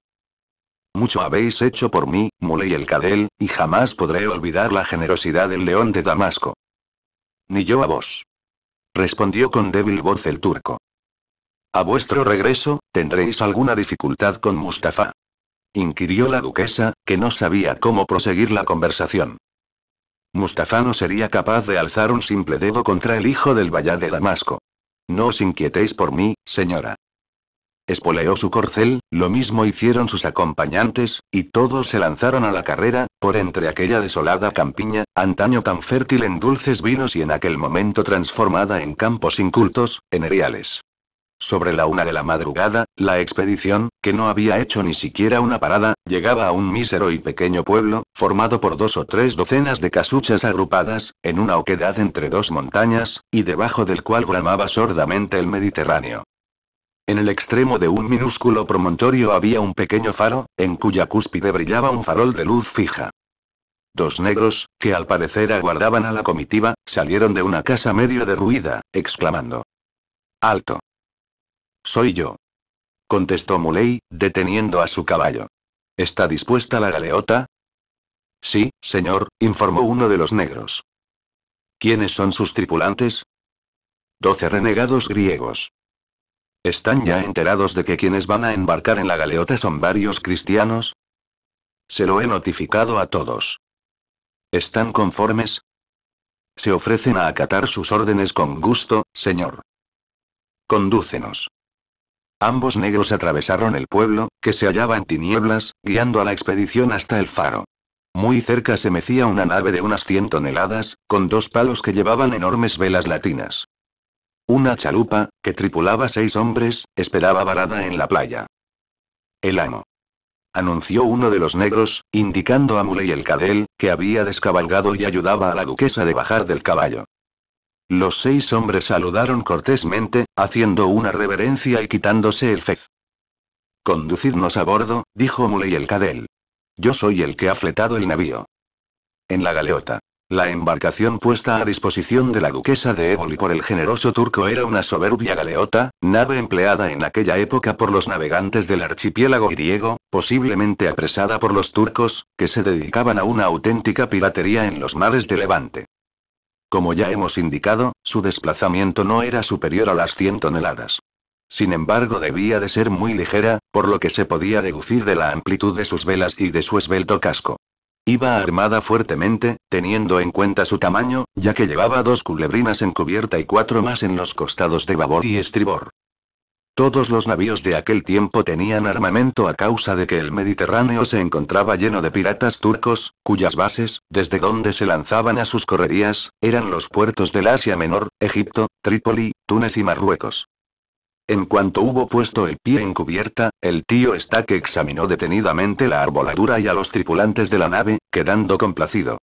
Speaker 1: Mucho habéis hecho por mí, Muley el Cadel, y jamás podré olvidar la generosidad del león de Damasco. Ni yo a vos. Respondió con débil voz el turco. A vuestro regreso, tendréis alguna dificultad con Mustafa. Inquirió la duquesa, que no sabía cómo proseguir la conversación. Mustafa no sería capaz de alzar un simple dedo contra el hijo del vallá de Damasco. No os inquietéis por mí, señora espoleó su corcel, lo mismo hicieron sus acompañantes, y todos se lanzaron a la carrera, por entre aquella desolada campiña, antaño tan fértil en dulces vinos y en aquel momento transformada en campos incultos, en eriales. Sobre la una de la madrugada, la expedición, que no había hecho ni siquiera una parada, llegaba a un mísero y pequeño pueblo, formado por dos o tres docenas de casuchas agrupadas, en una oquedad entre dos montañas, y debajo del cual bramaba sordamente el Mediterráneo. En el extremo de un minúsculo promontorio había un pequeño faro, en cuya cúspide brillaba un farol de luz fija. Dos negros, que al parecer aguardaban a la comitiva, salieron de una casa medio derruida, exclamando. Alto. Soy yo. Contestó Muley, deteniendo a su caballo. ¿Está dispuesta la galeota? Sí, señor, informó uno de los negros. ¿Quiénes son sus tripulantes? Doce renegados griegos. ¿Están ya enterados de que quienes van a embarcar en la galeota son varios cristianos? Se lo he notificado a todos. ¿Están conformes? Se ofrecen a acatar sus órdenes con gusto, señor. Condúcenos. Ambos negros atravesaron el pueblo, que se hallaba en tinieblas, guiando a la expedición hasta el faro. Muy cerca se mecía una nave de unas 100 toneladas, con dos palos que llevaban enormes velas latinas. Una chalupa, que tripulaba seis hombres, esperaba varada en la playa. El amo. Anunció uno de los negros, indicando a Muley el cadel, que había descabalgado y ayudaba a la duquesa de bajar del caballo. Los seis hombres saludaron cortésmente, haciendo una reverencia y quitándose el fez. Conducidnos a bordo, dijo Muley el cadel. Yo soy el que ha fletado el navío. En la galeota. La embarcación puesta a disposición de la duquesa de Éboli por el generoso turco era una soberbia galeota, nave empleada en aquella época por los navegantes del archipiélago griego, posiblemente apresada por los turcos, que se dedicaban a una auténtica piratería en los mares de Levante. Como ya hemos indicado, su desplazamiento no era superior a las 100 toneladas. Sin embargo, debía de ser muy ligera, por lo que se podía deducir de la amplitud de sus velas y de su esbelto casco. Iba armada fuertemente, teniendo en cuenta su tamaño, ya que llevaba dos culebrinas en cubierta y cuatro más en los costados de babor y estribor. Todos los navíos de aquel tiempo tenían armamento a causa de que el Mediterráneo se encontraba lleno de piratas turcos, cuyas bases, desde donde se lanzaban a sus correrías, eran los puertos del Asia Menor, Egipto, Trípoli, Túnez y Marruecos. En cuanto hubo puesto el pie en cubierta, el tío Stack examinó detenidamente la arboladura y a los tripulantes de la nave, quedando complacido.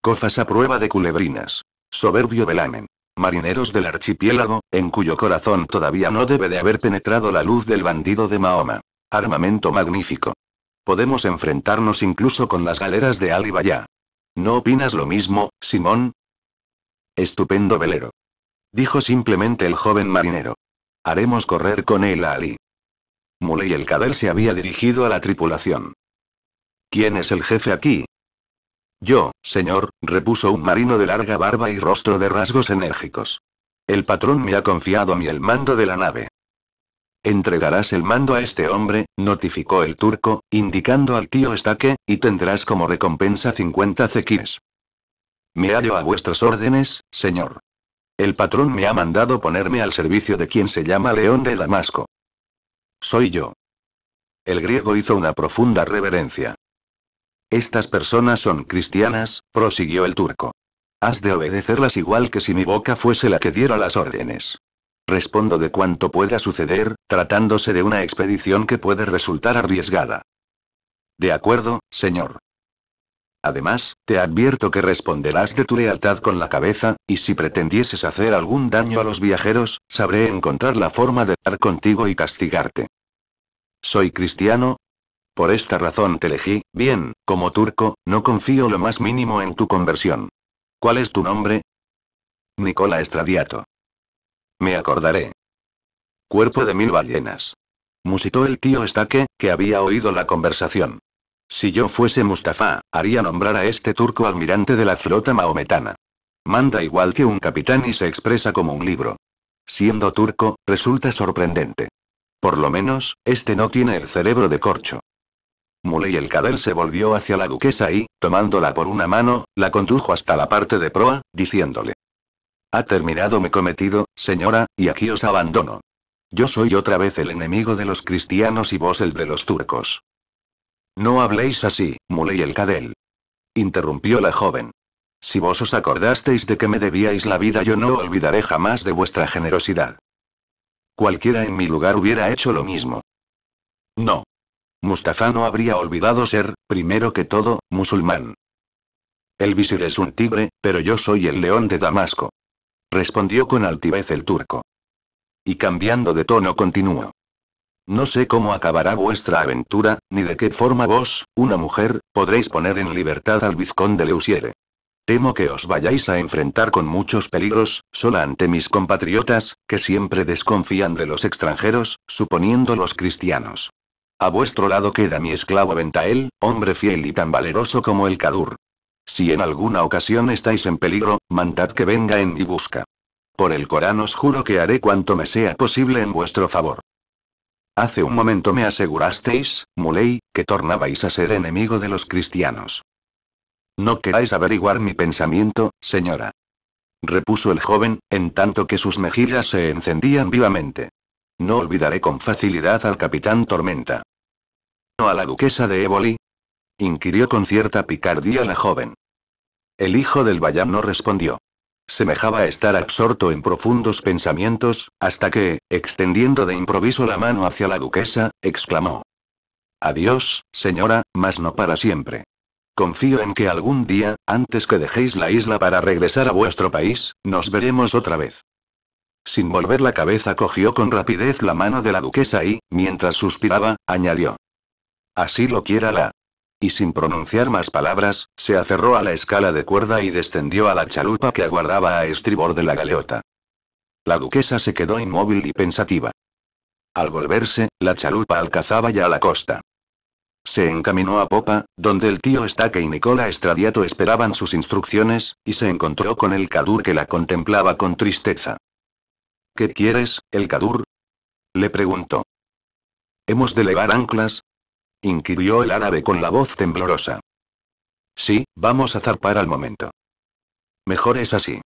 Speaker 1: Cofas a prueba de culebrinas. Soberbio velamen. Marineros del archipiélago, en cuyo corazón todavía no debe de haber penetrado la luz del bandido de Mahoma. Armamento magnífico. Podemos enfrentarnos incluso con las galeras de Alibaya. ¿No opinas lo mismo, Simón? Estupendo velero. Dijo simplemente el joven marinero. Haremos correr con él a Ali. Muley el Cadel se había dirigido a la tripulación. ¿Quién es el jefe aquí? Yo, señor, repuso un marino de larga barba y rostro de rasgos enérgicos. El patrón me ha confiado a mí el mando de la nave. Entregarás el mando a este hombre, notificó el turco, indicando al tío Estaque, y tendrás como recompensa 50 cequíes. Me hallo a vuestras órdenes, señor. El patrón me ha mandado ponerme al servicio de quien se llama León de Damasco. Soy yo. El griego hizo una profunda reverencia. Estas personas son cristianas, prosiguió el turco. Has de obedecerlas igual que si mi boca fuese la que diera las órdenes. Respondo de cuanto pueda suceder, tratándose de una expedición que puede resultar arriesgada. De acuerdo, señor. Además, te advierto que responderás de tu lealtad con la cabeza, y si pretendieses hacer algún daño a los viajeros, sabré encontrar la forma de dar contigo y castigarte. Soy cristiano. Por esta razón te elegí, bien, como turco, no confío lo más mínimo en tu conversión. ¿Cuál es tu nombre? Nicola Estradiato. Me acordaré. Cuerpo de mil ballenas. Musitó el tío Estaque, que había oído la conversación. Si yo fuese Mustafa, haría nombrar a este turco almirante de la flota maometana. Manda igual que un capitán y se expresa como un libro. Siendo turco, resulta sorprendente. Por lo menos, este no tiene el cerebro de corcho. Muley el cadel se volvió hacia la duquesa y, tomándola por una mano, la condujo hasta la parte de proa, diciéndole. Ha terminado mi cometido, señora, y aquí os abandono. Yo soy otra vez el enemigo de los cristianos y vos el de los turcos. No habléis así, Muley el Cadel. Interrumpió la joven. Si vos os acordasteis de que me debíais la vida, yo no olvidaré jamás de vuestra generosidad. Cualquiera en mi lugar hubiera hecho lo mismo. No. Mustafa no habría olvidado ser, primero que todo, musulmán. El visir es un tigre, pero yo soy el león de Damasco. Respondió con altivez el turco. Y cambiando de tono continuó. No sé cómo acabará vuestra aventura, ni de qué forma vos, una mujer, podréis poner en libertad al vizconde Leusiere. Temo que os vayáis a enfrentar con muchos peligros, sola ante mis compatriotas, que siempre desconfían de los extranjeros, suponiendo los cristianos. A vuestro lado queda mi esclavo Ventael, hombre fiel y tan valeroso como el Kadur. Si en alguna ocasión estáis en peligro, mandad que venga en mi busca. Por el Corán os juro que haré cuanto me sea posible en vuestro favor. Hace un momento me asegurasteis, Muley, que tornabais a ser enemigo de los cristianos. No queráis averiguar mi pensamiento, señora. Repuso el joven, en tanto que sus mejillas se encendían vivamente. No olvidaré con facilidad al capitán Tormenta. ¿No a la duquesa de Éboli? inquirió con cierta picardía la joven. El hijo del bayán no respondió. Semejaba estar absorto en profundos pensamientos, hasta que, extendiendo de improviso la mano hacia la duquesa, exclamó. Adiós, señora, mas no para siempre. Confío en que algún día, antes que dejéis la isla para regresar a vuestro país, nos veremos otra vez. Sin volver la cabeza cogió con rapidez la mano de la duquesa y, mientras suspiraba, añadió. Así lo quiera la y sin pronunciar más palabras, se aferró a la escala de cuerda y descendió a la chalupa que aguardaba a estribor de la galeota. La duquesa se quedó inmóvil y pensativa. Al volverse, la chalupa alcanzaba ya la costa. Se encaminó a popa, donde el tío Estaque y Nicola Estradiato esperaban sus instrucciones, y se encontró con el Cadur que la contemplaba con tristeza. ¿Qué quieres, el Cadur? Le preguntó. Hemos de levar anclas, inquirió el árabe con la voz temblorosa. Sí, vamos a zarpar al momento. Mejor es así.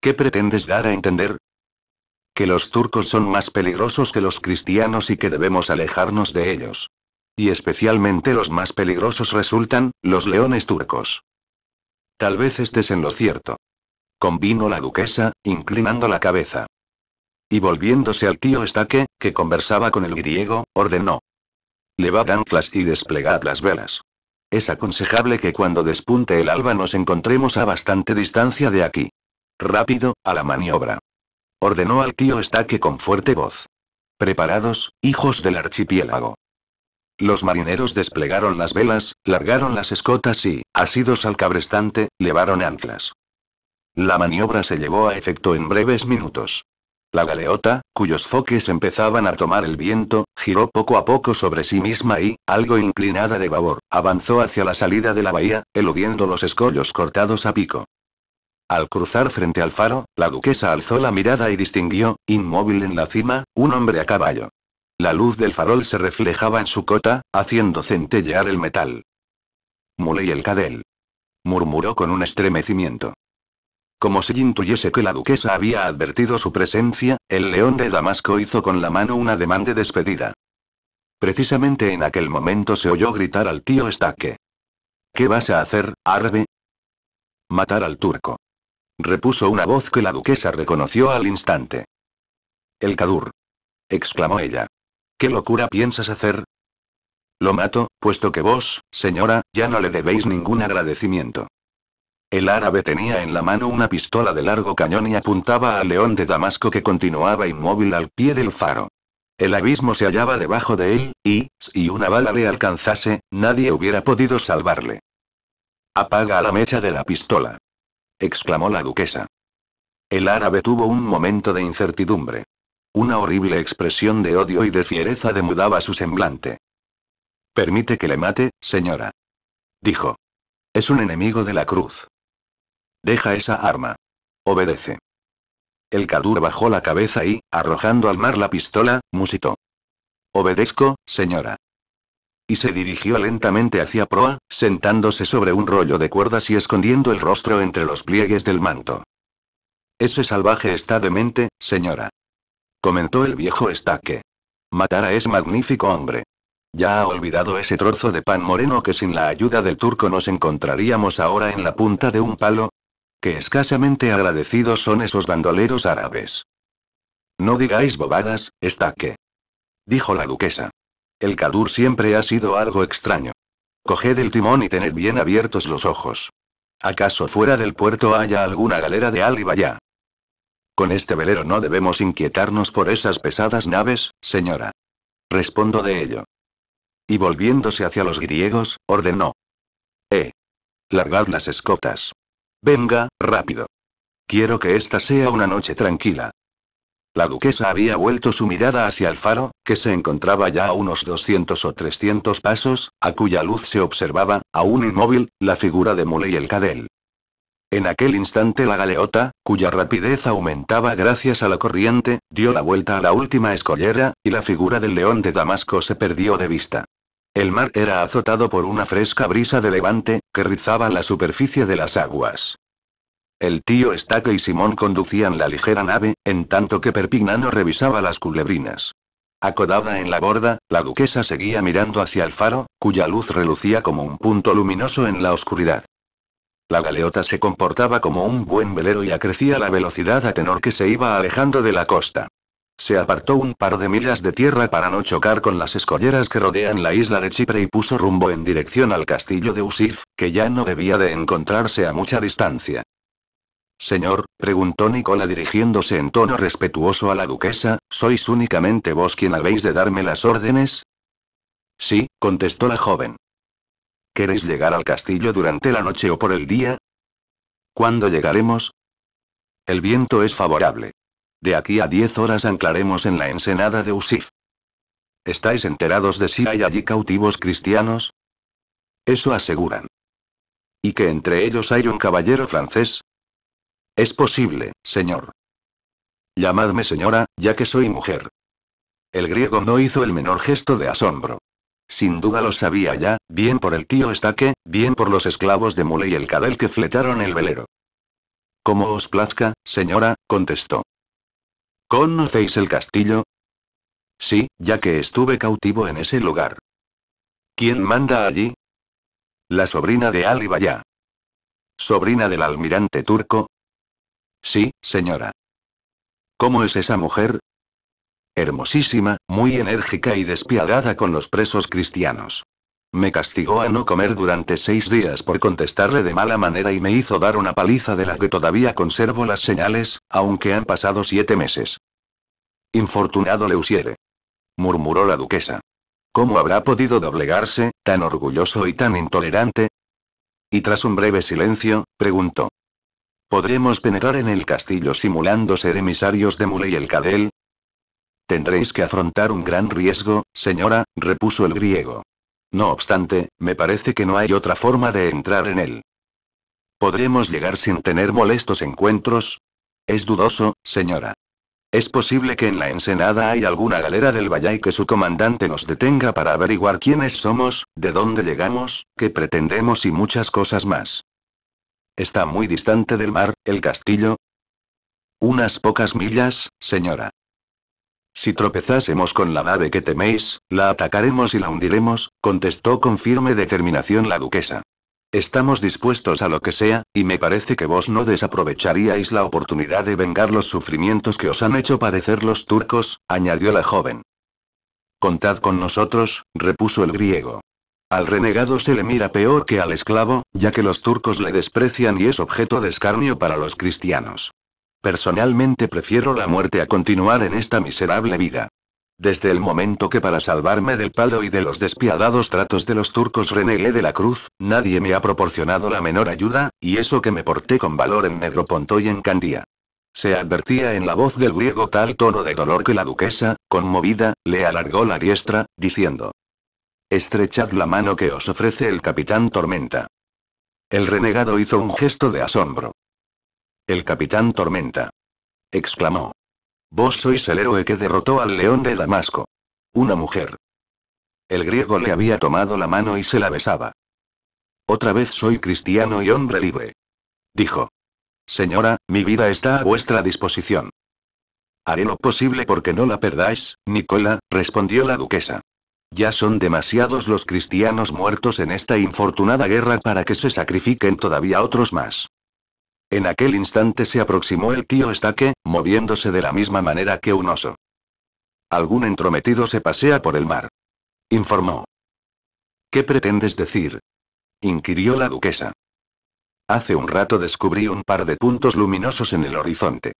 Speaker 1: ¿Qué pretendes dar a entender? Que los turcos son más peligrosos que los cristianos y que debemos alejarnos de ellos. Y especialmente los más peligrosos resultan, los leones turcos. Tal vez estés en lo cierto. Convino la duquesa, inclinando la cabeza. Y volviéndose al tío Estaque, que conversaba con el griego, ordenó. Levad anclas y desplegad las velas. Es aconsejable que cuando despunte el alba nos encontremos a bastante distancia de aquí. Rápido, a la maniobra. Ordenó al tío estaque con fuerte voz. Preparados, hijos del archipiélago. Los marineros desplegaron las velas, largaron las escotas y, asidos al cabrestante, levaron anclas. La maniobra se llevó a efecto en breves minutos. La galeota, cuyos foques empezaban a tomar el viento, giró poco a poco sobre sí misma y, algo inclinada de babor, avanzó hacia la salida de la bahía, eludiendo los escollos cortados a pico. Al cruzar frente al faro, la duquesa alzó la mirada y distinguió, inmóvil en la cima, un hombre a caballo. La luz del farol se reflejaba en su cota, haciendo centellear el metal. Muley el Cadel. Murmuró con un estremecimiento. Como si intuyese que la duquesa había advertido su presencia, el león de Damasco hizo con la mano una demanda de despedida. Precisamente en aquel momento se oyó gritar al tío Estaque. ¿Qué vas a hacer, Arbe? Matar al turco. Repuso una voz que la duquesa reconoció al instante. El Kadur. exclamó ella. ¿Qué locura piensas hacer? Lo mato, puesto que vos, señora, ya no le debéis ningún agradecimiento. El árabe tenía en la mano una pistola de largo cañón y apuntaba al león de Damasco que continuaba inmóvil al pie del faro. El abismo se hallaba debajo de él, y, si una bala le alcanzase, nadie hubiera podido salvarle. Apaga la mecha de la pistola. exclamó la duquesa. El árabe tuvo un momento de incertidumbre. Una horrible expresión de odio y de fiereza demudaba su semblante. Permite que le mate, señora. Dijo. Es un enemigo de la cruz. Deja esa arma. Obedece. El cadur bajó la cabeza y, arrojando al mar la pistola, musitó. Obedezco, señora. Y se dirigió lentamente hacia proa, sentándose sobre un rollo de cuerdas y escondiendo el rostro entre los pliegues del manto. Ese salvaje está demente, señora. Comentó el viejo estaque. Matar a ese magnífico hombre. Ya ha olvidado ese trozo de pan moreno que sin la ayuda del turco nos encontraríamos ahora en la punta de un palo, que escasamente agradecidos son esos bandoleros árabes. No digáis bobadas, está que. Dijo la duquesa. El cadur siempre ha sido algo extraño. Coged el timón y tened bien abiertos los ojos. ¿Acaso fuera del puerto haya alguna galera de ya Con este velero no debemos inquietarnos por esas pesadas naves, señora. Respondo de ello. Y volviéndose hacia los griegos, ordenó. Eh. Largad las escotas. Venga, rápido. Quiero que esta sea una noche tranquila. La duquesa había vuelto su mirada hacia el faro, que se encontraba ya a unos 200 o 300 pasos, a cuya luz se observaba, aún inmóvil, la figura de Mule y el cadel. En aquel instante la galeota, cuya rapidez aumentaba gracias a la corriente, dio la vuelta a la última escollera, y la figura del león de Damasco se perdió de vista. El mar era azotado por una fresca brisa de levante, que rizaba la superficie de las aguas. El tío Estaque y Simón conducían la ligera nave, en tanto que Perpignano revisaba las culebrinas. Acodada en la borda, la duquesa seguía mirando hacia el faro, cuya luz relucía como un punto luminoso en la oscuridad. La galeota se comportaba como un buen velero y acrecía la velocidad a tenor que se iba alejando de la costa. Se apartó un par de millas de tierra para no chocar con las escolleras que rodean la isla de Chipre y puso rumbo en dirección al castillo de Usif, que ya no debía de encontrarse a mucha distancia. Señor, preguntó Nicola dirigiéndose en tono respetuoso a la duquesa, ¿sois únicamente vos quien habéis de darme las órdenes? Sí, contestó la joven. ¿Queréis llegar al castillo durante la noche o por el día? ¿Cuándo llegaremos? El viento es favorable. De aquí a diez horas anclaremos en la ensenada de Usif. ¿Estáis enterados de si hay allí cautivos cristianos? Eso aseguran. ¿Y que entre ellos hay un caballero francés? Es posible, señor. Llamadme señora, ya que soy mujer. El griego no hizo el menor gesto de asombro. Sin duda lo sabía ya, bien por el tío Estaque, bien por los esclavos de Mule y el cadel que fletaron el velero. Como os plazca, señora, contestó. ¿Conocéis el castillo? Sí, ya que estuve cautivo en ese lugar. ¿Quién manda allí? La sobrina de Ali Bayá. ¿Sobrina del almirante turco? Sí, señora. ¿Cómo es esa mujer? Hermosísima, muy enérgica y despiadada con los presos cristianos. Me castigó a no comer durante seis días por contestarle de mala manera y me hizo dar una paliza de la que todavía conservo las señales, aunque han pasado siete meses. Infortunado Leusiere. murmuró la duquesa. ¿Cómo habrá podido doblegarse, tan orgulloso y tan intolerante? Y tras un breve silencio, preguntó. ¿Podremos penetrar en el castillo simulando ser emisarios de Muley y el Cadel? Tendréis que afrontar un gran riesgo, señora, repuso el griego. No obstante, me parece que no hay otra forma de entrar en él. ¿Podremos llegar sin tener molestos encuentros? Es dudoso, señora. Es posible que en la ensenada hay alguna galera del valle y que su comandante nos detenga para averiguar quiénes somos, de dónde llegamos, qué pretendemos y muchas cosas más. ¿Está muy distante del mar, el castillo? Unas pocas millas, señora. Si tropezásemos con la nave que teméis, la atacaremos y la hundiremos, contestó con firme determinación la duquesa. Estamos dispuestos a lo que sea, y me parece que vos no desaprovecharíais la oportunidad de vengar los sufrimientos que os han hecho padecer los turcos, añadió la joven. Contad con nosotros, repuso el griego. Al renegado se le mira peor que al esclavo, ya que los turcos le desprecian y es objeto de escarnio para los cristianos. Personalmente prefiero la muerte a continuar en esta miserable vida. Desde el momento que para salvarme del palo y de los despiadados tratos de los turcos renegué de la cruz, nadie me ha proporcionado la menor ayuda, y eso que me porté con valor en Negroponto y en Candía. Se advertía en la voz del griego tal tono de dolor que la duquesa, conmovida, le alargó la diestra, diciendo, Estrechad la mano que os ofrece el capitán Tormenta. El renegado hizo un gesto de asombro. El capitán Tormenta. Exclamó. Vos sois el héroe que derrotó al león de Damasco. Una mujer. El griego le había tomado la mano y se la besaba. Otra vez soy cristiano y hombre libre. Dijo. Señora, mi vida está a vuestra disposición. Haré lo posible porque no la perdáis, Nicola, respondió la duquesa. Ya son demasiados los cristianos muertos en esta infortunada guerra para que se sacrifiquen todavía otros más. En aquel instante se aproximó el tío estaque, moviéndose de la misma manera que un oso. Algún entrometido se pasea por el mar. Informó. ¿Qué pretendes decir? inquirió la duquesa. Hace un rato descubrí un par de puntos luminosos en el horizonte.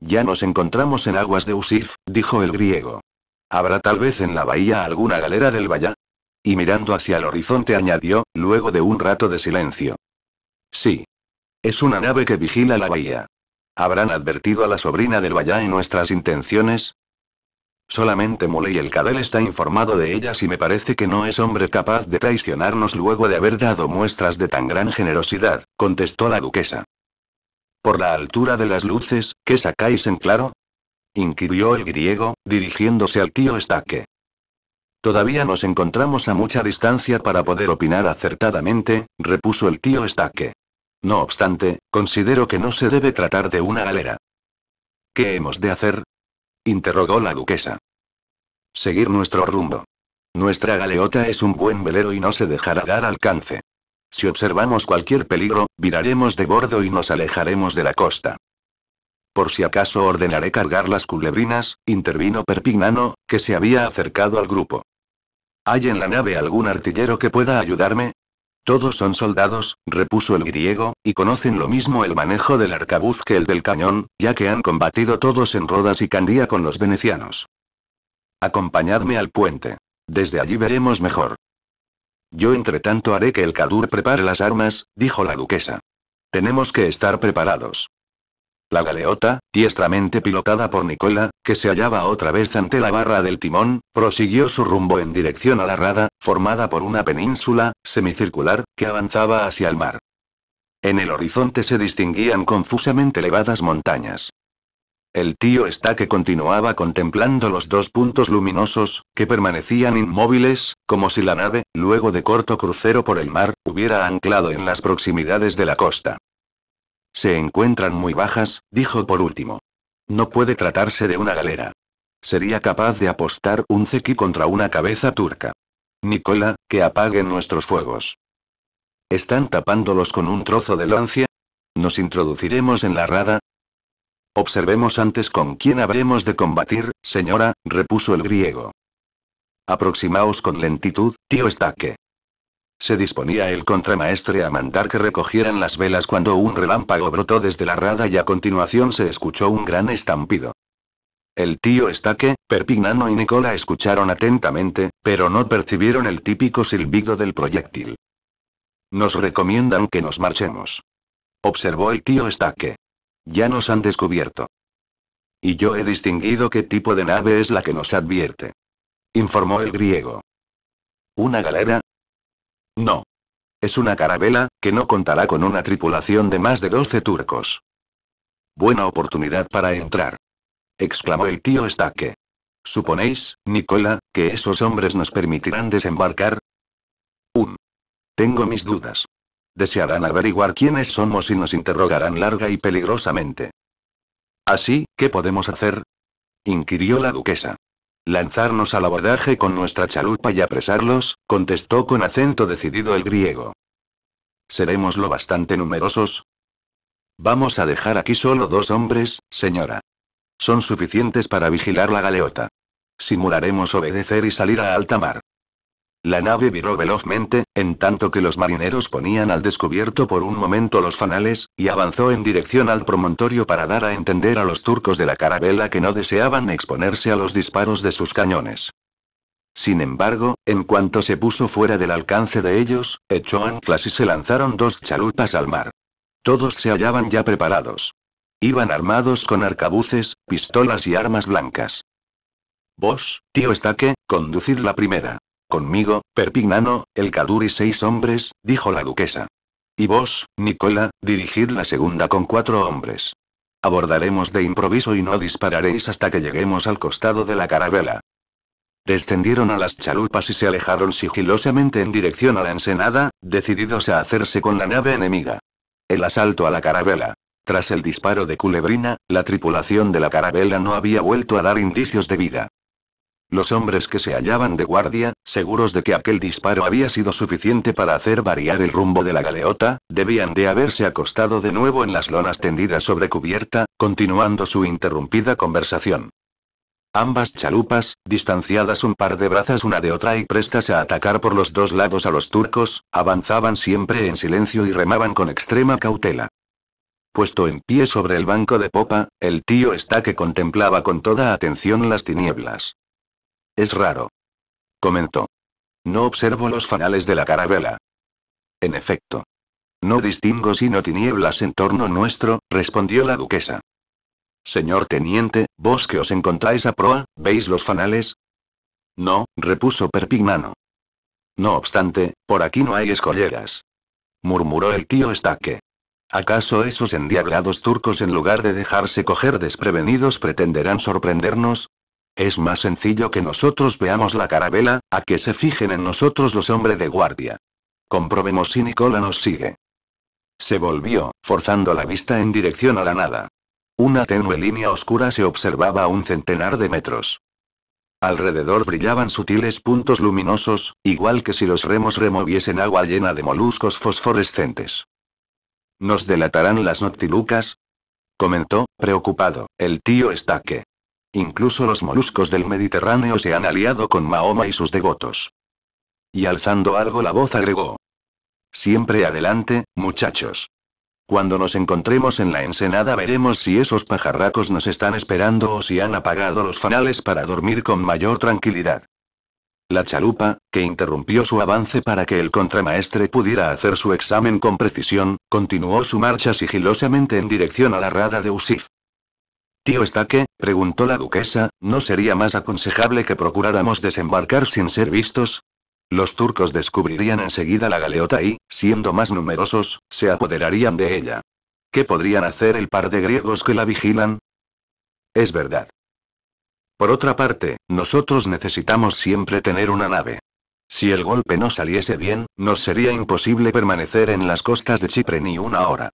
Speaker 1: Ya nos encontramos en aguas de Usif, dijo el griego. ¿Habrá tal vez en la bahía alguna galera del Vallá? Y mirando hacia el horizonte añadió, luego de un rato de silencio. Sí. Es una nave que vigila la bahía. ¿Habrán advertido a la sobrina del vallá en nuestras intenciones? Solamente y el Cadel está informado de ellas y me parece que no es hombre capaz de traicionarnos luego de haber dado muestras de tan gran generosidad, contestó la duquesa. Por la altura de las luces, ¿qué sacáis en claro? inquirió el griego, dirigiéndose al tío Estaque. Todavía nos encontramos a mucha distancia para poder opinar acertadamente, repuso el tío Estaque. No obstante, considero que no se debe tratar de una galera. ¿Qué hemos de hacer? interrogó la duquesa. Seguir nuestro rumbo. Nuestra galeota es un buen velero y no se dejará dar alcance. Si observamos cualquier peligro, viraremos de bordo y nos alejaremos de la costa. Por si acaso ordenaré cargar las culebrinas, intervino Perpignano, que se había acercado al grupo. ¿Hay en la nave algún artillero que pueda ayudarme? Todos son soldados, repuso el griego, y conocen lo mismo el manejo del arcabuz que el del cañón, ya que han combatido todos en Rodas y Candía con los venecianos. Acompañadme al puente. Desde allí veremos mejor. Yo entretanto haré que el cadur prepare las armas, dijo la duquesa. Tenemos que estar preparados. La galeota, diestramente pilotada por Nicola, que se hallaba otra vez ante la barra del timón, prosiguió su rumbo en dirección a la rada, formada por una península, semicircular, que avanzaba hacia el mar. En el horizonte se distinguían confusamente elevadas montañas. El tío está que continuaba contemplando los dos puntos luminosos, que permanecían inmóviles, como si la nave, luego de corto crucero por el mar, hubiera anclado en las proximidades de la costa. Se encuentran muy bajas, dijo por último. No puede tratarse de una galera. Sería capaz de apostar un zeki contra una cabeza turca. Nicola, que apaguen nuestros fuegos. ¿Están tapándolos con un trozo de lancia? ¿Nos introduciremos en la rada? Observemos antes con quién habremos de combatir, señora, repuso el griego. Aproximaos con lentitud, tío Staque. Se disponía el contramaestre a mandar que recogieran las velas cuando un relámpago brotó desde la rada y a continuación se escuchó un gran estampido. El tío Estaque, Perpignano y Nicola escucharon atentamente, pero no percibieron el típico silbido del proyectil. Nos recomiendan que nos marchemos. Observó el tío Estaque. Ya nos han descubierto. Y yo he distinguido qué tipo de nave es la que nos advierte. Informó el griego. Una galera, no. Es una carabela, que no contará con una tripulación de más de 12 turcos. Buena oportunidad para entrar. Exclamó el tío Staque. ¿Suponéis, Nicola, que esos hombres nos permitirán desembarcar? Un. Tengo mis dudas. Desearán averiguar quiénes somos y nos interrogarán larga y peligrosamente. Así, ¿qué podemos hacer? inquirió la duquesa. Lanzarnos al abordaje con nuestra chalupa y apresarlos, contestó con acento decidido el griego. ¿Seremos lo bastante numerosos? Vamos a dejar aquí solo dos hombres, señora. Son suficientes para vigilar la galeota. Simularemos obedecer y salir a alta mar. La nave viró velozmente, en tanto que los marineros ponían al descubierto por un momento los fanales, y avanzó en dirección al promontorio para dar a entender a los turcos de la carabela que no deseaban exponerse a los disparos de sus cañones. Sin embargo, en cuanto se puso fuera del alcance de ellos, echó anclas y se lanzaron dos chalupas al mar. Todos se hallaban ya preparados. Iban armados con arcabuces, pistolas y armas blancas. Vos, tío Estaque, conducid la primera. Conmigo, Perpignano, el Cadur y seis hombres, dijo la duquesa. Y vos, Nicola, dirigid la segunda con cuatro hombres. Abordaremos de improviso y no dispararéis hasta que lleguemos al costado de la carabela. Descendieron a las chalupas y se alejaron sigilosamente en dirección a la ensenada, decididos a hacerse con la nave enemiga. El asalto a la carabela. Tras el disparo de Culebrina, la tripulación de la carabela no había vuelto a dar indicios de vida. Los hombres que se hallaban de guardia, seguros de que aquel disparo había sido suficiente para hacer variar el rumbo de la galeota, debían de haberse acostado de nuevo en las lonas tendidas sobre cubierta, continuando su interrumpida conversación. Ambas chalupas, distanciadas un par de brazas una de otra y prestas a atacar por los dos lados a los turcos, avanzaban siempre en silencio y remaban con extrema cautela. Puesto en pie sobre el banco de popa, el tío está que contemplaba con toda atención las tinieblas. Es raro. Comentó. No observo los fanales de la carabela. En efecto. No distingo sino tinieblas en torno nuestro, respondió la duquesa. Señor teniente, vos que os encontráis a proa, ¿veis los fanales? No, repuso Perpignano. No obstante, por aquí no hay escolleras. Murmuró el tío Estaque. ¿Acaso esos endiablados turcos en lugar de dejarse coger desprevenidos pretenderán sorprendernos? Es más sencillo que nosotros veamos la carabela, a que se fijen en nosotros los hombres de guardia. Comprobemos si Nicola nos sigue. Se volvió, forzando la vista en dirección a la nada. Una tenue línea oscura se observaba a un centenar de metros. Alrededor brillaban sutiles puntos luminosos, igual que si los remos removiesen agua llena de moluscos fosforescentes. ¿Nos delatarán las noctilucas? comentó, preocupado, el tío está que. Incluso los moluscos del Mediterráneo se han aliado con Mahoma y sus devotos. Y alzando algo la voz agregó. Siempre adelante, muchachos. Cuando nos encontremos en la ensenada veremos si esos pajarracos nos están esperando o si han apagado los fanales para dormir con mayor tranquilidad. La chalupa, que interrumpió su avance para que el contramaestre pudiera hacer su examen con precisión, continuó su marcha sigilosamente en dirección a la rada de Usif. Tío Estaque, preguntó la duquesa, ¿no sería más aconsejable que procuráramos desembarcar sin ser vistos? Los turcos descubrirían enseguida la galeota y, siendo más numerosos, se apoderarían de ella. ¿Qué podrían hacer el par de griegos que la vigilan? Es verdad. Por otra parte, nosotros necesitamos siempre tener una nave. Si el golpe no saliese bien, nos sería imposible permanecer en las costas de Chipre ni una hora.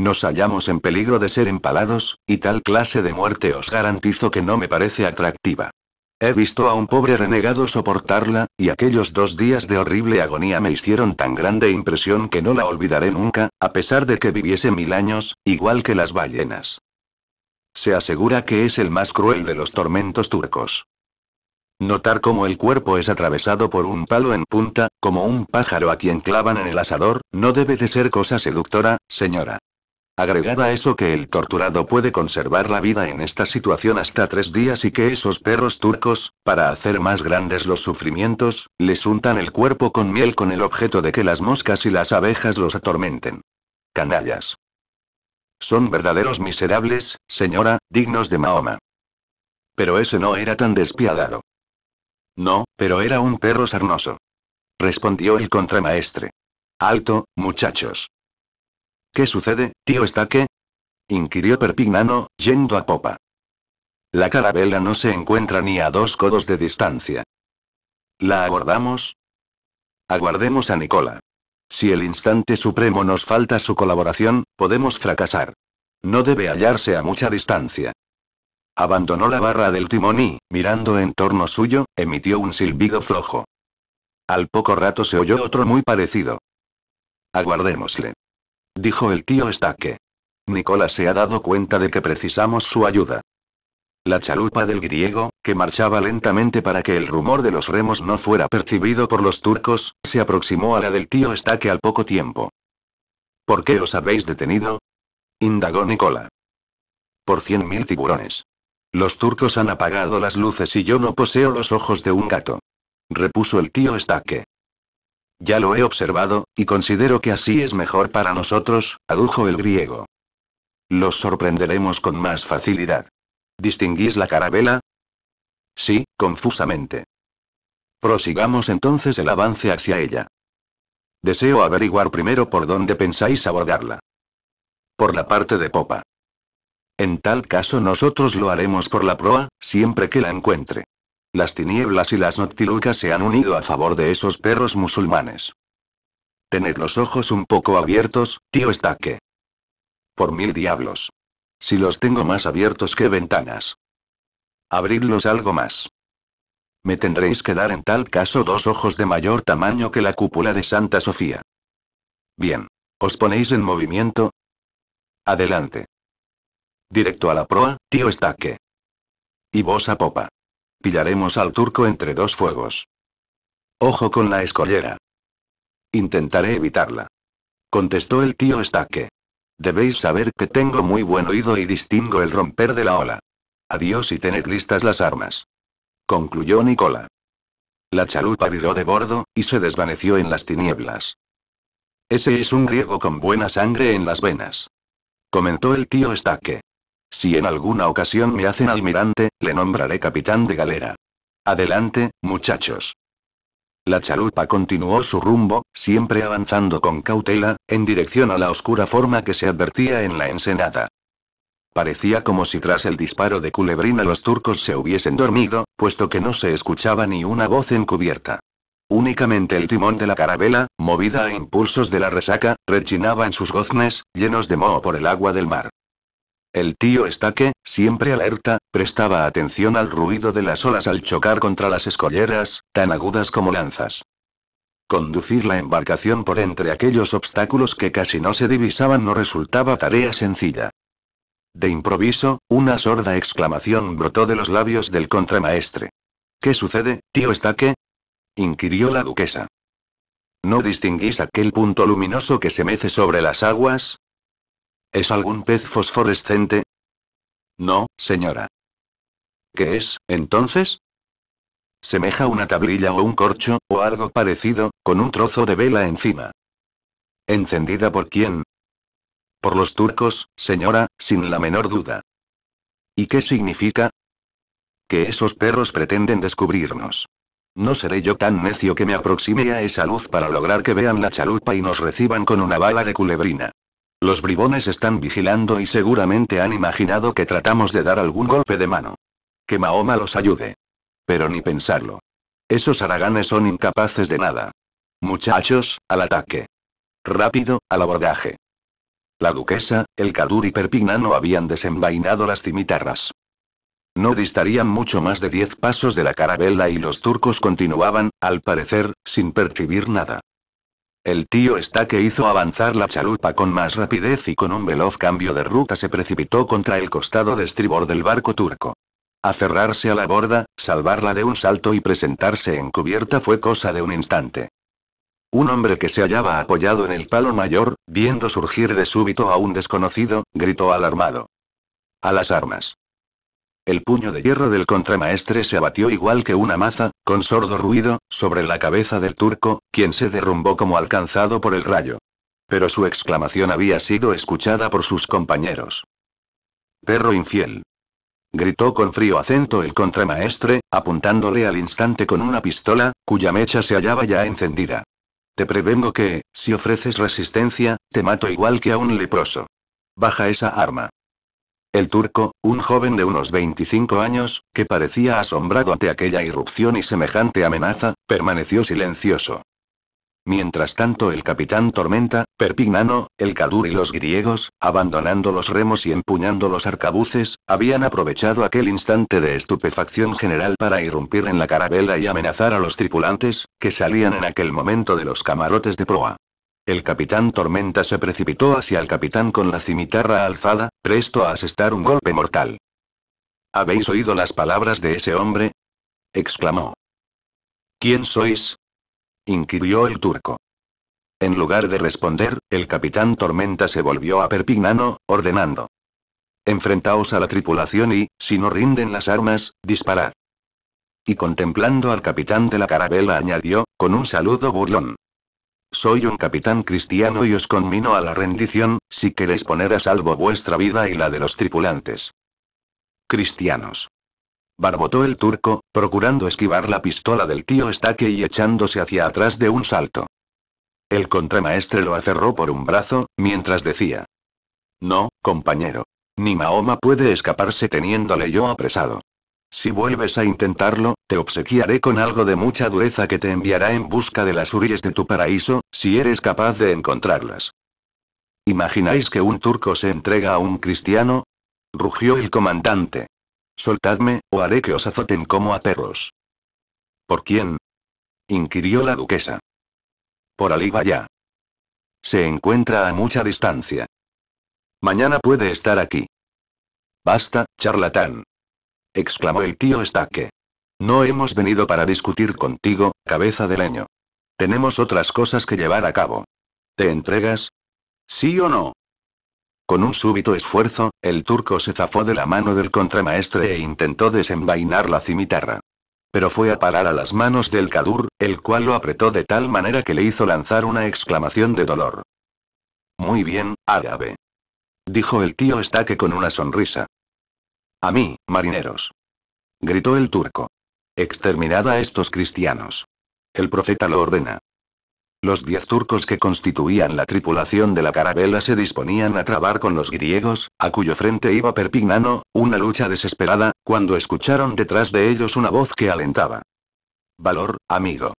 Speaker 1: Nos hallamos en peligro de ser empalados, y tal clase de muerte os garantizo que no me parece atractiva. He visto a un pobre renegado soportarla, y aquellos dos días de horrible agonía me hicieron tan grande impresión que no la olvidaré nunca, a pesar de que viviese mil años, igual que las ballenas. Se asegura que es el más cruel de los tormentos turcos. Notar cómo el cuerpo es atravesado por un palo en punta, como un pájaro a quien clavan en el asador, no debe de ser cosa seductora, señora. Agregada a eso que el torturado puede conservar la vida en esta situación hasta tres días y que esos perros turcos, para hacer más grandes los sufrimientos, les untan el cuerpo con miel con el objeto de que las moscas y las abejas los atormenten. Canallas. Son verdaderos miserables, señora, dignos de Mahoma. Pero ese no era tan despiadado. No, pero era un perro sarnoso. Respondió el contramaestre. Alto, muchachos. ¿Qué sucede, tío ¿Está qué? inquirió Perpignano, yendo a popa. La carabela no se encuentra ni a dos codos de distancia. ¿La abordamos? Aguardemos a Nicola. Si el instante supremo nos falta su colaboración, podemos fracasar. No debe hallarse a mucha distancia. Abandonó la barra del timón y, mirando en torno suyo, emitió un silbido flojo. Al poco rato se oyó otro muy parecido. Aguardémosle dijo el tío Estaque. Nicola se ha dado cuenta de que precisamos su ayuda. La chalupa del griego, que marchaba lentamente para que el rumor de los remos no fuera percibido por los turcos, se aproximó a la del tío Estaque al poco tiempo. ¿Por qué os habéis detenido? indagó Nicola. Por cien mil tiburones. Los turcos han apagado las luces y yo no poseo los ojos de un gato. Repuso el tío Estaque. Ya lo he observado, y considero que así es mejor para nosotros, adujo el griego. Los sorprenderemos con más facilidad. ¿Distinguís la carabela? Sí, confusamente. Prosigamos entonces el avance hacia ella. Deseo averiguar primero por dónde pensáis abordarla. Por la parte de popa. En tal caso nosotros lo haremos por la proa, siempre que la encuentre. Las tinieblas y las noctilucas se han unido a favor de esos perros musulmanes. Tened los ojos un poco abiertos, tío Estaque. Por mil diablos. Si los tengo más abiertos que ventanas. Abridlos algo más. Me tendréis que dar en tal caso dos ojos de mayor tamaño que la cúpula de Santa Sofía. Bien. ¿Os ponéis en movimiento? Adelante. Directo a la proa, tío Estaque. Y vos a popa. Pillaremos al turco entre dos fuegos. Ojo con la escollera. Intentaré evitarla. Contestó el tío Estaque. Debéis saber que tengo muy buen oído y distingo el romper de la ola. Adiós y tened listas las armas. Concluyó Nicola. La chalupa viró de bordo, y se desvaneció en las tinieblas. Ese es un griego con buena sangre en las venas. Comentó el tío Estaque. Si en alguna ocasión me hacen almirante, le nombraré capitán de galera. Adelante, muchachos. La chalupa continuó su rumbo, siempre avanzando con cautela, en dirección a la oscura forma que se advertía en la ensenada. Parecía como si tras el disparo de culebrina los turcos se hubiesen dormido, puesto que no se escuchaba ni una voz encubierta. Únicamente el timón de la carabela, movida a impulsos de la resaca, rechinaba en sus goznes, llenos de moho por el agua del mar. El tío estaque, siempre alerta, prestaba atención al ruido de las olas al chocar contra las escolleras, tan agudas como lanzas. Conducir la embarcación por entre aquellos obstáculos que casi no se divisaban no resultaba tarea sencilla. De improviso, una sorda exclamación brotó de los labios del contramaestre. ¿Qué sucede, tío estaque? inquirió la duquesa. ¿No distinguís aquel punto luminoso que se mece sobre las aguas? ¿Es algún pez fosforescente? No, señora. ¿Qué es, entonces? Semeja una tablilla o un corcho, o algo parecido, con un trozo de vela encima. ¿Encendida por quién? Por los turcos, señora, sin la menor duda. ¿Y qué significa? Que esos perros pretenden descubrirnos. No seré yo tan necio que me aproxime a esa luz para lograr que vean la chalupa y nos reciban con una bala de culebrina. Los bribones están vigilando y seguramente han imaginado que tratamos de dar algún golpe de mano. Que Mahoma los ayude. Pero ni pensarlo. Esos haraganes son incapaces de nada. Muchachos, al ataque. Rápido, al abordaje. La duquesa, el Kadur y Perpignano habían desenvainado las cimitarras. No distarían mucho más de diez pasos de la carabela y los turcos continuaban, al parecer, sin percibir nada. El tío está que hizo avanzar la chalupa con más rapidez y con un veloz cambio de ruta se precipitó contra el costado de estribor del barco turco. Aferrarse a la borda, salvarla de un salto y presentarse en cubierta fue cosa de un instante. Un hombre que se hallaba apoyado en el palo mayor, viendo surgir de súbito a un desconocido, gritó alarmado. A las armas. El puño de hierro del contramaestre se abatió igual que una maza, con sordo ruido, sobre la cabeza del turco, quien se derrumbó como alcanzado por el rayo. Pero su exclamación había sido escuchada por sus compañeros. Perro infiel. Gritó con frío acento el contramaestre, apuntándole al instante con una pistola, cuya mecha se hallaba ya encendida. Te prevengo que, si ofreces resistencia, te mato igual que a un leproso. Baja esa arma. El turco, un joven de unos 25 años, que parecía asombrado ante aquella irrupción y semejante amenaza, permaneció silencioso. Mientras tanto el capitán Tormenta, Perpignano, el Cadur y los griegos, abandonando los remos y empuñando los arcabuces, habían aprovechado aquel instante de estupefacción general para irrumpir en la carabela y amenazar a los tripulantes, que salían en aquel momento de los camarotes de proa. El capitán Tormenta se precipitó hacia el capitán con la cimitarra alzada, presto a asestar un golpe mortal. ¿Habéis oído las palabras de ese hombre? exclamó. ¿Quién sois? inquirió el turco. En lugar de responder, el capitán Tormenta se volvió a Perpignano, ordenando. Enfrentaos a la tripulación y, si no rinden las armas, disparad. Y contemplando al capitán de la carabela añadió, con un saludo burlón. Soy un capitán cristiano y os conmino a la rendición, si queréis poner a salvo vuestra vida y la de los tripulantes. Cristianos. Barbotó el turco, procurando esquivar la pistola del tío Estaque y echándose hacia atrás de un salto. El contramaestre lo aferró por un brazo, mientras decía. No, compañero. Ni Mahoma puede escaparse teniéndole yo apresado. Si vuelves a intentarlo, te obsequiaré con algo de mucha dureza que te enviará en busca de las huríes de tu paraíso, si eres capaz de encontrarlas. ¿Imagináis que un turco se entrega a un cristiano? Rugió el comandante. Soltadme, o haré que os azoten como a perros. ¿Por quién? inquirió la duquesa. Por Ali vaya. Se encuentra a mucha distancia. Mañana puede estar aquí. Basta, charlatán exclamó el tío Stake. No hemos venido para discutir contigo, cabeza de leño. Tenemos otras cosas que llevar a cabo. ¿Te entregas? ¿Sí o no? Con un súbito esfuerzo, el turco se zafó de la mano del contramaestre e intentó desenvainar la cimitarra. Pero fue a parar a las manos del Kadur, el cual lo apretó de tal manera que le hizo lanzar una exclamación de dolor. Muy bien, árabe. Dijo el tío Stake con una sonrisa. A mí, marineros. Gritó el turco. Exterminad a estos cristianos. El profeta lo ordena. Los diez turcos que constituían la tripulación de la carabela se disponían a trabar con los griegos, a cuyo frente iba Perpignano, una lucha desesperada, cuando escucharon detrás de ellos una voz que alentaba. Valor, amigo.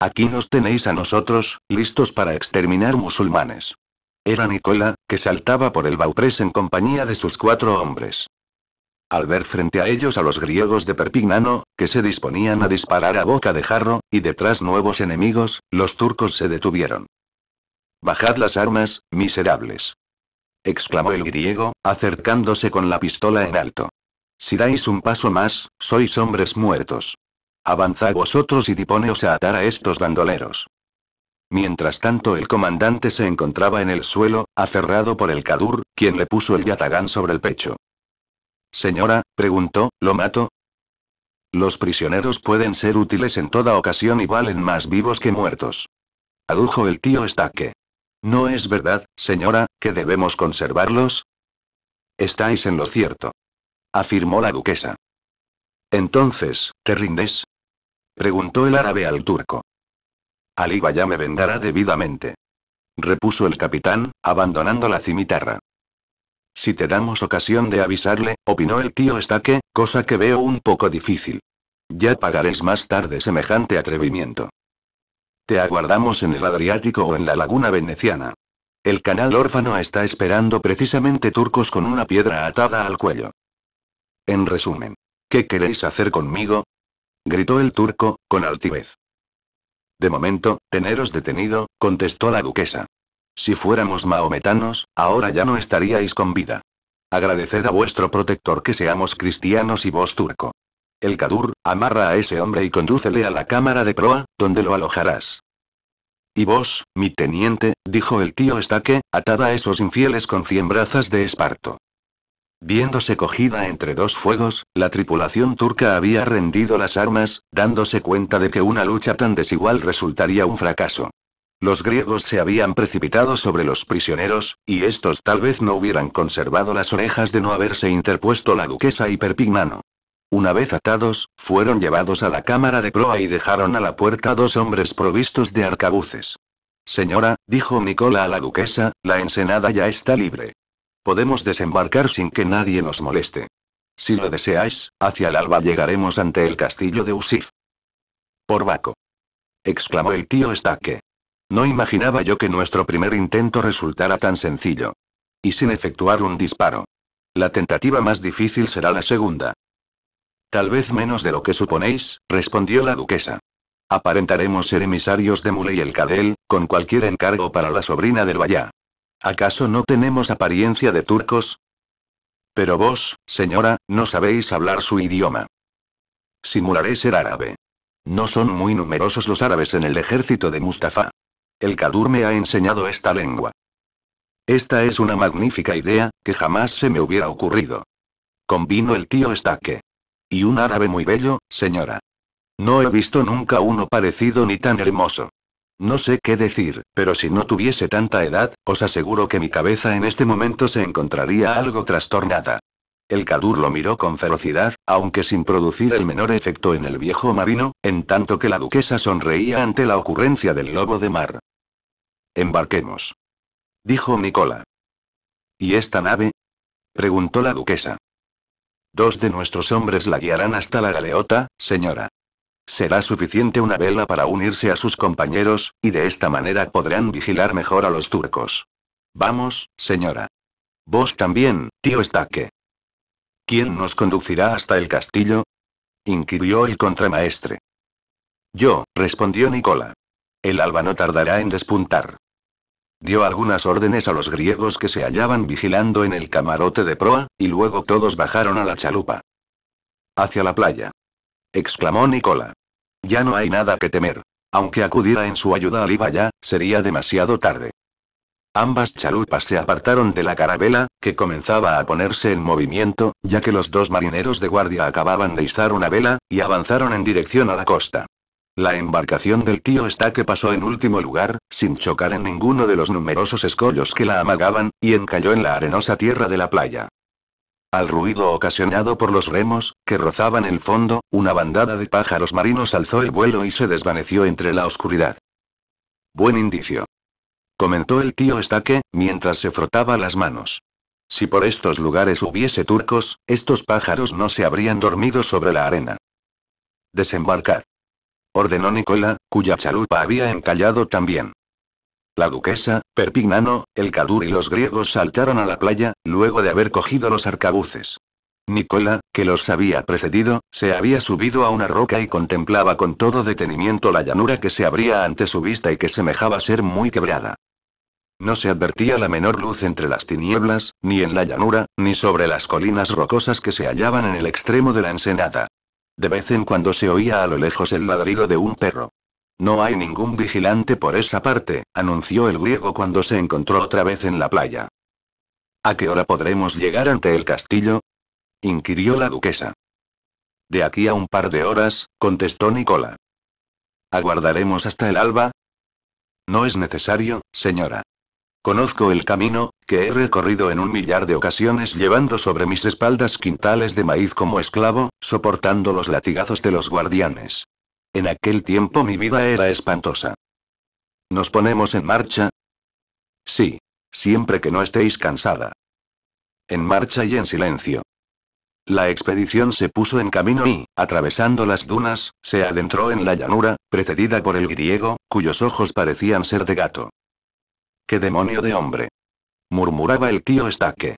Speaker 1: Aquí nos tenéis a nosotros, listos para exterminar musulmanes. Era Nicola, que saltaba por el bauprés en compañía de sus cuatro hombres al ver frente a ellos a los griegos de Perpignano, que se disponían a disparar a boca de jarro, y detrás nuevos enemigos, los turcos se detuvieron. Bajad las armas, miserables. exclamó el griego, acercándose con la pistola en alto. Si dais un paso más, sois hombres muertos. Avanzad vosotros y diponeos a atar a estos bandoleros. Mientras tanto el comandante se encontraba en el suelo, aferrado por el Kadur, quien le puso el yatagán sobre el pecho. Señora, preguntó, ¿lo mato? Los prisioneros pueden ser útiles en toda ocasión y valen más vivos que muertos. Adujo el tío que ¿No es verdad, señora, que debemos conservarlos? Estáis en lo cierto. Afirmó la duquesa. Entonces, ¿te rindes? Preguntó el árabe al turco. Ali ya me vendará debidamente. Repuso el capitán, abandonando la cimitarra. Si te damos ocasión de avisarle, opinó el tío estaque, cosa que veo un poco difícil. Ya pagaréis más tarde semejante atrevimiento. Te aguardamos en el Adriático o en la laguna veneciana. El canal órfano está esperando precisamente turcos con una piedra atada al cuello. En resumen, ¿qué queréis hacer conmigo? gritó el turco, con altivez. De momento, teneros detenido, contestó la duquesa. Si fuéramos maometanos, ahora ya no estaríais con vida. Agradeced a vuestro protector que seamos cristianos y vos turco. El Kadur, amarra a ese hombre y condúcele a la cámara de proa, donde lo alojarás. Y vos, mi teniente, dijo el tío Estaque, atada a esos infieles con cien brazas de esparto. Viéndose cogida entre dos fuegos, la tripulación turca había rendido las armas, dándose cuenta de que una lucha tan desigual resultaría un fracaso. Los griegos se habían precipitado sobre los prisioneros, y estos tal vez no hubieran conservado las orejas de no haberse interpuesto la duquesa y Perpignano. Una vez atados, fueron llevados a la cámara de proa y dejaron a la puerta dos hombres provistos de arcabuces. Señora, dijo Nicola a la duquesa, la ensenada ya está libre. Podemos desembarcar sin que nadie nos moleste. Si lo deseáis, hacia el alba llegaremos ante el castillo de Usif. Por Baco. exclamó el tío Staque. No imaginaba yo que nuestro primer intento resultara tan sencillo. Y sin efectuar un disparo. La tentativa más difícil será la segunda. Tal vez menos de lo que suponéis, respondió la duquesa. Aparentaremos ser emisarios de Muley el Cadel, con cualquier encargo para la sobrina del Bayá. ¿Acaso no tenemos apariencia de turcos? Pero vos, señora, no sabéis hablar su idioma. Simularé ser árabe. No son muy numerosos los árabes en el ejército de Mustafa. El Kadur me ha enseñado esta lengua. Esta es una magnífica idea, que jamás se me hubiera ocurrido. Combino el tío estaque. Y un árabe muy bello, señora. No he visto nunca uno parecido ni tan hermoso. No sé qué decir, pero si no tuviese tanta edad, os aseguro que mi cabeza en este momento se encontraría algo trastornada. El Kadur lo miró con ferocidad, aunque sin producir el menor efecto en el viejo marino, en tanto que la duquesa sonreía ante la ocurrencia del lobo de mar. Embarquemos. Dijo Nicola. ¿Y esta nave? Preguntó la duquesa. Dos de nuestros hombres la guiarán hasta la galeota, señora. Será suficiente una vela para unirse a sus compañeros, y de esta manera podrán vigilar mejor a los turcos. Vamos, señora. Vos también, tío Staque. ¿Quién nos conducirá hasta el castillo? inquirió el contramaestre. Yo, respondió Nicola. El alba no tardará en despuntar. Dio algunas órdenes a los griegos que se hallaban vigilando en el camarote de proa, y luego todos bajaron a la chalupa. Hacia la playa. exclamó Nicola. Ya no hay nada que temer. Aunque acudiera en su ayuda al Iba sería demasiado tarde. Ambas chalupas se apartaron de la carabela, que comenzaba a ponerse en movimiento, ya que los dos marineros de guardia acababan de izar una vela, y avanzaron en dirección a la costa. La embarcación del tío que pasó en último lugar, sin chocar en ninguno de los numerosos escollos que la amagaban, y encalló en la arenosa tierra de la playa. Al ruido ocasionado por los remos, que rozaban el fondo, una bandada de pájaros marinos alzó el vuelo y se desvaneció entre la oscuridad. Buen indicio comentó el tío Estaque, mientras se frotaba las manos. Si por estos lugares hubiese turcos, estos pájaros no se habrían dormido sobre la arena. Desembarcad. Ordenó Nicola, cuya chalupa había encallado también. La duquesa, Perpignano, el Cadur y los griegos saltaron a la playa, luego de haber cogido los arcabuces. Nicola, que los había precedido, se había subido a una roca y contemplaba con todo detenimiento la llanura que se abría ante su vista y que semejaba ser muy quebrada. No se advertía la menor luz entre las tinieblas, ni en la llanura, ni sobre las colinas rocosas que se hallaban en el extremo de la ensenada. De vez en cuando se oía a lo lejos el ladrido de un perro. No hay ningún vigilante por esa parte, anunció el griego cuando se encontró otra vez en la playa. ¿A qué hora podremos llegar ante el castillo? inquirió la duquesa. De aquí a un par de horas, contestó Nicola. ¿Aguardaremos hasta el alba? No es necesario, señora. Conozco el camino, que he recorrido en un millar de ocasiones llevando sobre mis espaldas quintales de maíz como esclavo, soportando los latigazos de los guardianes. En aquel tiempo mi vida era espantosa. ¿Nos ponemos en marcha? Sí. Siempre que no estéis cansada. En marcha y en silencio. La expedición se puso en camino y, atravesando las dunas, se adentró en la llanura, precedida por el griego, cuyos ojos parecían ser de gato. ¡Qué demonio de hombre! murmuraba el tío Staque.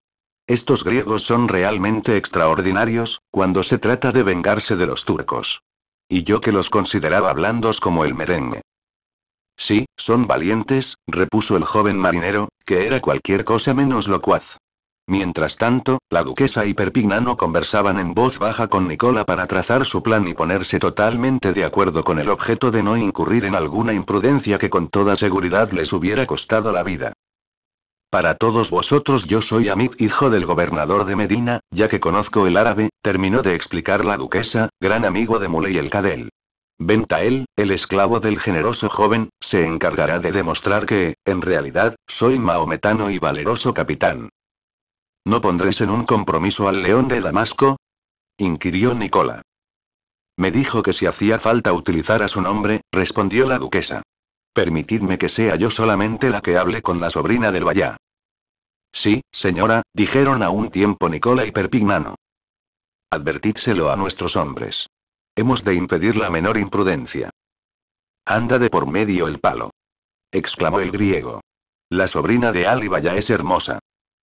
Speaker 1: Estos griegos son realmente extraordinarios, cuando se trata de vengarse de los turcos. Y yo que los consideraba blandos como el merengue. Sí, son valientes, repuso el joven marinero, que era cualquier cosa menos locuaz. Mientras tanto, la duquesa y Perpignano conversaban en voz baja con Nicola para trazar su plan y ponerse totalmente de acuerdo con el objeto de no incurrir en alguna imprudencia que con toda seguridad les hubiera costado la vida. Para todos vosotros yo soy Amid, hijo del gobernador de Medina, ya que conozco el árabe, terminó de explicar la duquesa, gran amigo de Muley el Cadel. Bentael, el esclavo del generoso joven, se encargará de demostrar que, en realidad, soy maometano y valeroso capitán. ¿No pondréis en un compromiso al león de Damasco? inquirió Nicola. Me dijo que si hacía falta utilizar a su nombre, respondió la duquesa. Permitidme que sea yo solamente la que hable con la sobrina del vallá. Sí, señora, dijeron a un tiempo Nicola y Perpignano. Advertídselo a nuestros hombres. Hemos de impedir la menor imprudencia. Anda de por medio el palo. exclamó el griego. La sobrina de Ali es hermosa.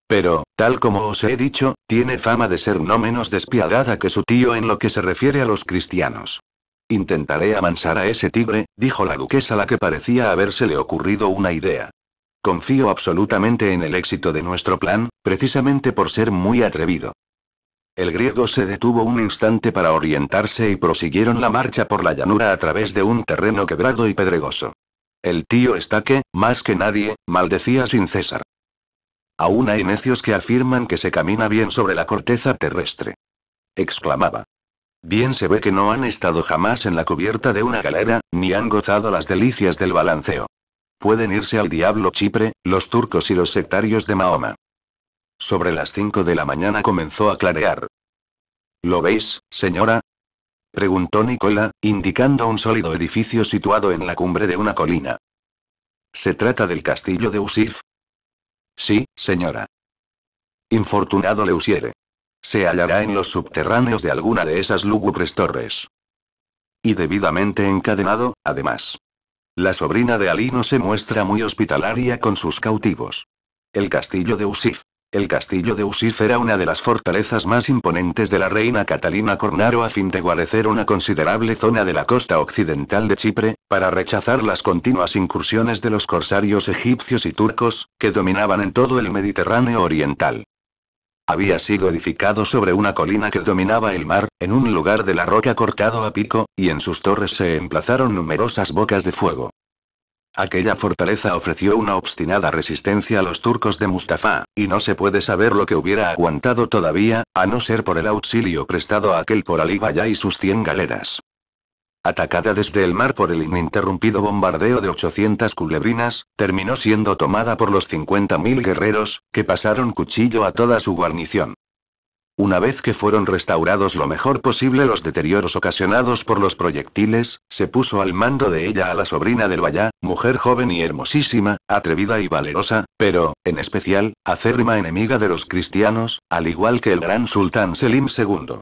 Speaker 1: Pero, tal como os he dicho, tiene fama de ser no menos despiadada que su tío en lo que se refiere a los cristianos. Intentaré amansar a ese tigre, dijo la duquesa, la que parecía habérsele ocurrido una idea. Confío absolutamente en el éxito de nuestro plan, precisamente por ser muy atrevido. El griego se detuvo un instante para orientarse y prosiguieron la marcha por la llanura a través de un terreno quebrado y pedregoso. El tío está que, más que nadie, maldecía sin cesar. Aún hay necios que afirman que se camina bien sobre la corteza terrestre. Exclamaba. Bien se ve que no han estado jamás en la cubierta de una galera, ni han gozado las delicias del balanceo. Pueden irse al diablo Chipre, los turcos y los sectarios de Mahoma. Sobre las 5 de la mañana comenzó a clarear. ¿Lo veis, señora? preguntó Nicola, indicando un sólido edificio situado en la cumbre de una colina. Se trata del castillo de Usif, Sí, señora. Infortunado le Leusiere. Se hallará en los subterráneos de alguna de esas lúgubres torres. Y debidamente encadenado, además. La sobrina de no se muestra muy hospitalaria con sus cautivos. El castillo de Usif. El castillo de Usif era una de las fortalezas más imponentes de la reina Catalina Cornaro a fin de guarecer una considerable zona de la costa occidental de Chipre, para rechazar las continuas incursiones de los corsarios egipcios y turcos, que dominaban en todo el Mediterráneo oriental. Había sido edificado sobre una colina que dominaba el mar, en un lugar de la roca cortado a pico, y en sus torres se emplazaron numerosas bocas de fuego. Aquella fortaleza ofreció una obstinada resistencia a los turcos de Mustafa, y no se puede saber lo que hubiera aguantado todavía, a no ser por el auxilio prestado a aquel por Ali y sus 100 galeras. Atacada desde el mar por el ininterrumpido bombardeo de 800 culebrinas, terminó siendo tomada por los 50.000 guerreros, que pasaron cuchillo a toda su guarnición. Una vez que fueron restaurados lo mejor posible los deterioros ocasionados por los proyectiles, se puso al mando de ella a la sobrina del Bayá, mujer joven y hermosísima, atrevida y valerosa, pero, en especial, acérrima enemiga de los cristianos, al igual que el gran sultán Selim II.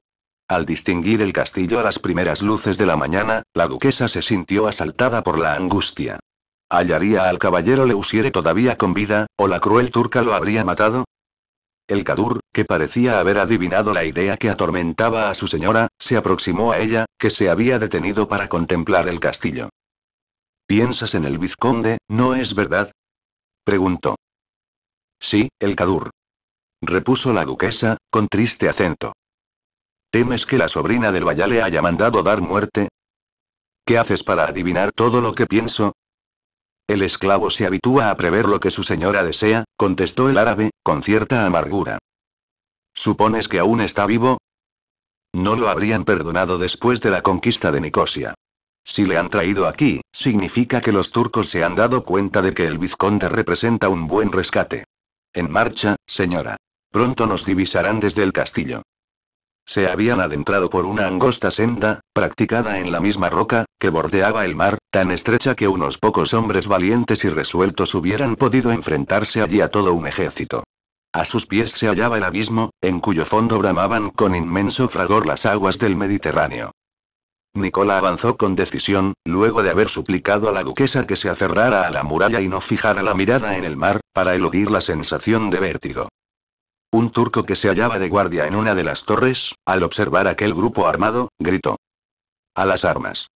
Speaker 1: Al distinguir el castillo a las primeras luces de la mañana, la duquesa se sintió asaltada por la angustia. ¿Hallaría al caballero usiere todavía con vida, o la cruel turca lo habría matado? El cadur, que parecía haber adivinado la idea que atormentaba a su señora, se aproximó a ella, que se había detenido para contemplar el castillo. ¿Piensas en el vizconde, no es verdad? preguntó. Sí, el cadur. Repuso la duquesa, con triste acento. ¿Temes que la sobrina del Valle le haya mandado dar muerte? ¿Qué haces para adivinar todo lo que pienso? El esclavo se habitúa a prever lo que su señora desea, contestó el árabe, con cierta amargura. ¿Supones que aún está vivo? No lo habrían perdonado después de la conquista de Nicosia. Si le han traído aquí, significa que los turcos se han dado cuenta de que el vizconde representa un buen rescate. En marcha, señora. Pronto nos divisarán desde el castillo. Se habían adentrado por una angosta senda, practicada en la misma roca, que bordeaba el mar, tan estrecha que unos pocos hombres valientes y resueltos hubieran podido enfrentarse allí a todo un ejército. A sus pies se hallaba el abismo, en cuyo fondo bramaban con inmenso fragor las aguas del Mediterráneo. Nicola avanzó con decisión, luego de haber suplicado a la duquesa que se aferrara a la muralla y no fijara la mirada en el mar, para eludir la sensación de vértigo. Un turco que se hallaba de guardia en una de las torres, al observar aquel grupo armado, gritó. A las armas.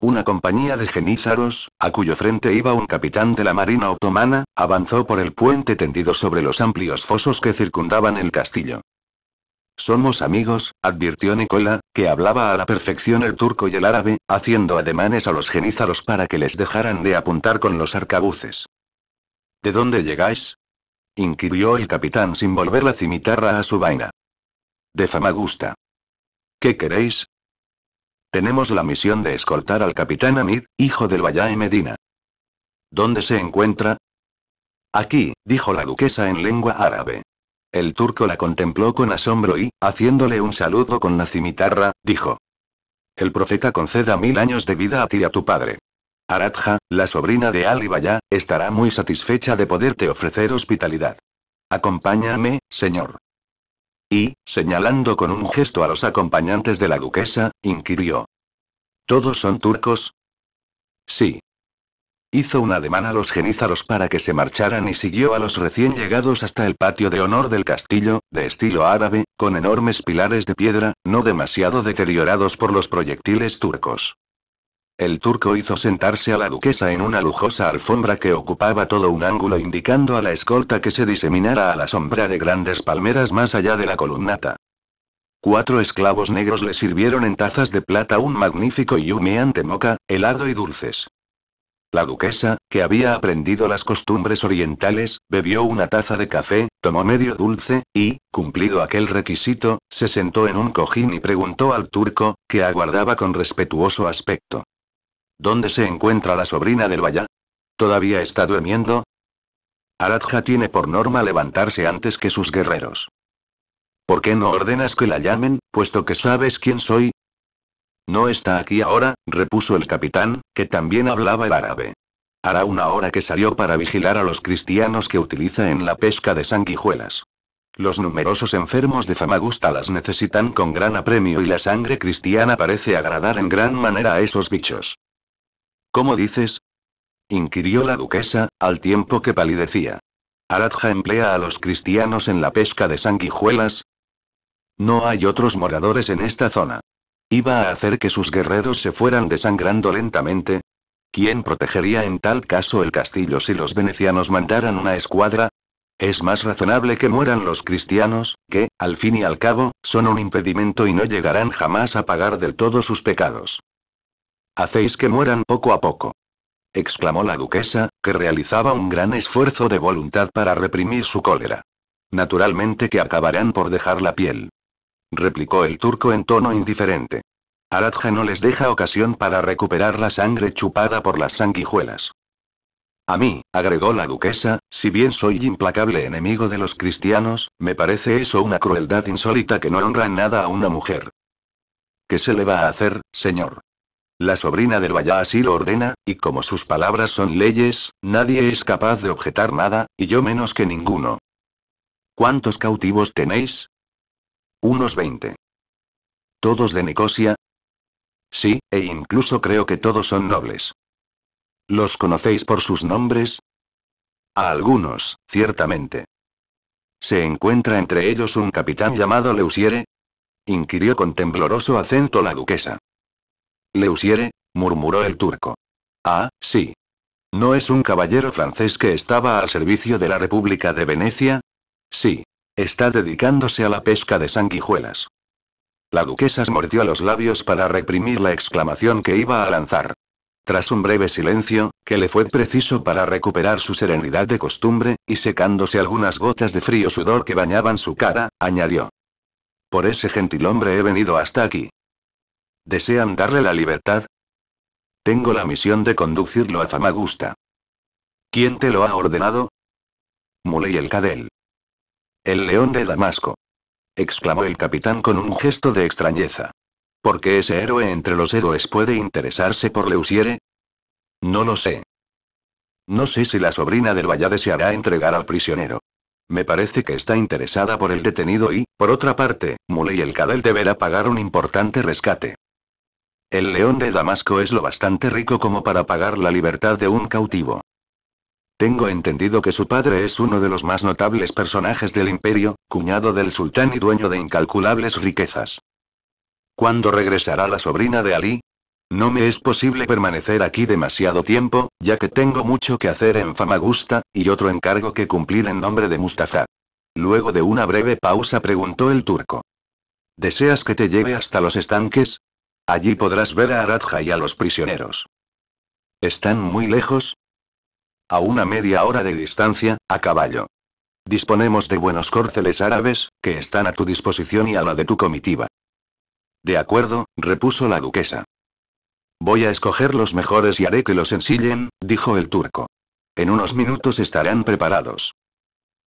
Speaker 1: Una compañía de genízaros, a cuyo frente iba un capitán de la Marina otomana, avanzó por el puente tendido sobre los amplios fosos que circundaban el castillo. Somos amigos, advirtió Nicola, que hablaba a la perfección el turco y el árabe, haciendo ademanes a los genízaros para que les dejaran de apuntar con los arcabuces. ¿De dónde llegáis? inquirió el capitán sin volver la cimitarra a su vaina. De Famagusta. ¿Qué queréis? Tenemos la misión de escoltar al capitán Amid, hijo del y Medina. ¿Dónde se encuentra? Aquí, dijo la duquesa en lengua árabe. El turco la contempló con asombro y, haciéndole un saludo con la cimitarra, dijo. El profeta conceda mil años de vida a ti y a tu padre. Aratja, la sobrina de Ali Bayá, estará muy satisfecha de poderte ofrecer hospitalidad. Acompáñame, señor. Y, señalando con un gesto a los acompañantes de la duquesa, inquirió. ¿Todos son turcos? Sí. Hizo una ademán a los genízaros para que se marcharan y siguió a los recién llegados hasta el patio de honor del castillo, de estilo árabe, con enormes pilares de piedra, no demasiado deteriorados por los proyectiles turcos. El turco hizo sentarse a la duquesa en una lujosa alfombra que ocupaba todo un ángulo indicando a la escolta que se diseminara a la sombra de grandes palmeras más allá de la columnata. Cuatro esclavos negros le sirvieron en tazas de plata un magnífico y humeante moca, helado y dulces. La duquesa, que había aprendido las costumbres orientales, bebió una taza de café, tomó medio dulce, y, cumplido aquel requisito, se sentó en un cojín y preguntó al turco, que aguardaba con respetuoso aspecto. ¿Dónde se encuentra la sobrina del Bayá? ¿Todavía está durmiendo? Aradja tiene por norma levantarse antes que sus guerreros. ¿Por qué no ordenas que la llamen, puesto que sabes quién soy? No está aquí ahora, repuso el capitán, que también hablaba el árabe. Hará una hora que salió para vigilar a los cristianos que utiliza en la pesca de sanguijuelas. Los numerosos enfermos de Famagusta las necesitan con gran apremio y la sangre cristiana parece agradar en gran manera a esos bichos. ¿Cómo dices? inquirió la duquesa, al tiempo que palidecía. ¿Aradja emplea a los cristianos en la pesca de sanguijuelas? No hay otros moradores en esta zona. ¿Iba a hacer que sus guerreros se fueran desangrando lentamente? ¿Quién protegería en tal caso el castillo si los venecianos mandaran una escuadra? Es más razonable que mueran los cristianos, que, al fin y al cabo, son un impedimento y no llegarán jamás a pagar del todo sus pecados. Hacéis que mueran poco a poco. exclamó la duquesa, que realizaba un gran esfuerzo de voluntad para reprimir su cólera. Naturalmente que acabarán por dejar la piel. replicó el turco en tono indiferente. Aradja no les deja ocasión para recuperar la sangre chupada por las sanguijuelas. A mí, agregó la duquesa, si bien soy implacable enemigo de los cristianos, me parece eso una crueldad insólita que no honra en nada a una mujer. ¿Qué se le va a hacer, señor? La sobrina del vaya así lo ordena, y como sus palabras son leyes, nadie es capaz de objetar nada, y yo menos que ninguno. ¿Cuántos cautivos tenéis? Unos veinte. ¿Todos de Nicosia? Sí, e incluso creo que todos son nobles. ¿Los conocéis por sus nombres? A algunos, ciertamente. ¿Se encuentra entre ellos un capitán llamado Leusiere? inquirió con tembloroso acento la duquesa. Leusiere, murmuró el turco. Ah, sí. ¿No es un caballero francés que estaba al servicio de la República de Venecia? Sí. Está dedicándose a la pesca de sanguijuelas. La duquesa mordió los labios para reprimir la exclamación que iba a lanzar. Tras un breve silencio, que le fue preciso para recuperar su serenidad de costumbre, y secándose algunas gotas de frío sudor que bañaban su cara, añadió. Por ese gentilhombre he venido hasta aquí. ¿Desean darle la libertad? Tengo la misión de conducirlo a Famagusta. ¿Quién te lo ha ordenado? Muley el Cadel. El león de Damasco. exclamó el capitán con un gesto de extrañeza. ¿Por qué ese héroe entre los héroes puede interesarse por Leusiere? No lo sé. No sé si la sobrina del Vallade se hará entregar al prisionero. Me parece que está interesada por el detenido y, por otra parte, Muley el Cadel deberá pagar un importante rescate. El león de Damasco es lo bastante rico como para pagar la libertad de un cautivo. Tengo entendido que su padre es uno de los más notables personajes del imperio, cuñado del sultán y dueño de incalculables riquezas. ¿Cuándo regresará la sobrina de Ali? No me es posible permanecer aquí demasiado tiempo, ya que tengo mucho que hacer en Famagusta, y otro encargo que cumplir en nombre de Mustafa. Luego de una breve pausa preguntó el turco. ¿Deseas que te lleve hasta los estanques? Allí podrás ver a Aradja y a los prisioneros. ¿Están muy lejos? A una media hora de distancia, a caballo. Disponemos de buenos córceles árabes, que están a tu disposición y a la de tu comitiva. De acuerdo, repuso la duquesa. Voy a escoger los mejores y haré que los ensillen, dijo el turco. En unos minutos estarán preparados.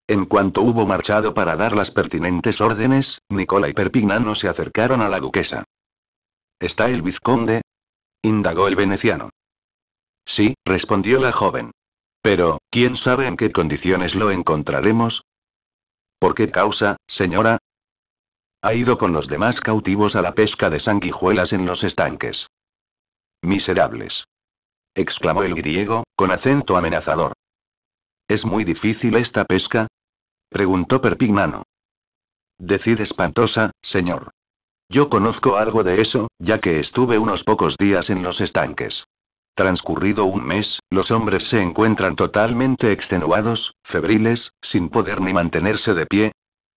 Speaker 1: En cuanto hubo marchado para dar las pertinentes órdenes, Nicola y Perpignano se acercaron a la duquesa. ¿Está el vizconde? indagó el veneciano. Sí, respondió la joven. Pero, ¿quién sabe en qué condiciones lo encontraremos? ¿Por qué causa, señora? Ha ido con los demás cautivos a la pesca de sanguijuelas en los estanques. Miserables. exclamó el griego, con acento amenazador. ¿Es muy difícil esta pesca? preguntó Perpignano. Decid espantosa, señor. Yo conozco algo de eso, ya que estuve unos pocos días en los estanques. Transcurrido un mes, los hombres se encuentran totalmente extenuados, febriles, sin poder ni mantenerse de pie.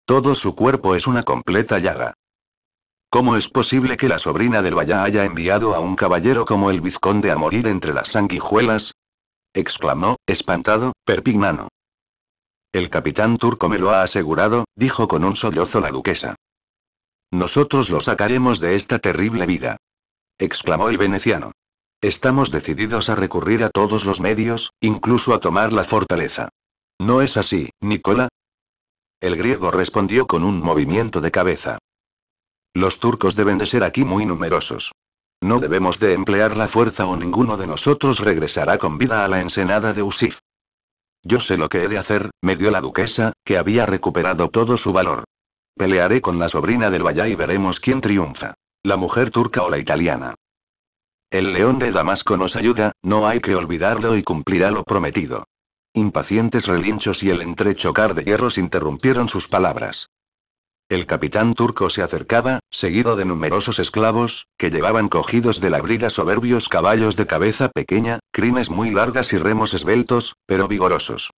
Speaker 1: Todo su cuerpo es una completa llaga. ¿Cómo es posible que la sobrina del vaya haya enviado a un caballero como el vizconde a morir entre las sanguijuelas? exclamó, espantado, Perpignano. El capitán turco me lo ha asegurado, dijo con un sollozo la duquesa. Nosotros lo sacaremos de esta terrible vida. exclamó el veneciano. Estamos decididos a recurrir a todos los medios, incluso a tomar la fortaleza. ¿No es así, Nicola? El griego respondió con un movimiento de cabeza. Los turcos deben de ser aquí muy numerosos. No debemos de emplear la fuerza o ninguno de nosotros regresará con vida a la ensenada de Usif. Yo sé lo que he de hacer, me dio la duquesa, que había recuperado todo su valor. Pelearé con la sobrina del vaya y veremos quién triunfa. La mujer turca o la italiana. El león de Damasco nos ayuda, no hay que olvidarlo y cumplirá lo prometido. Impacientes relinchos y el entrechocar de hierros interrumpieron sus palabras. El capitán turco se acercaba, seguido de numerosos esclavos, que llevaban cogidos de la brida soberbios caballos de cabeza pequeña, crines muy largas y remos esbeltos, pero vigorosos.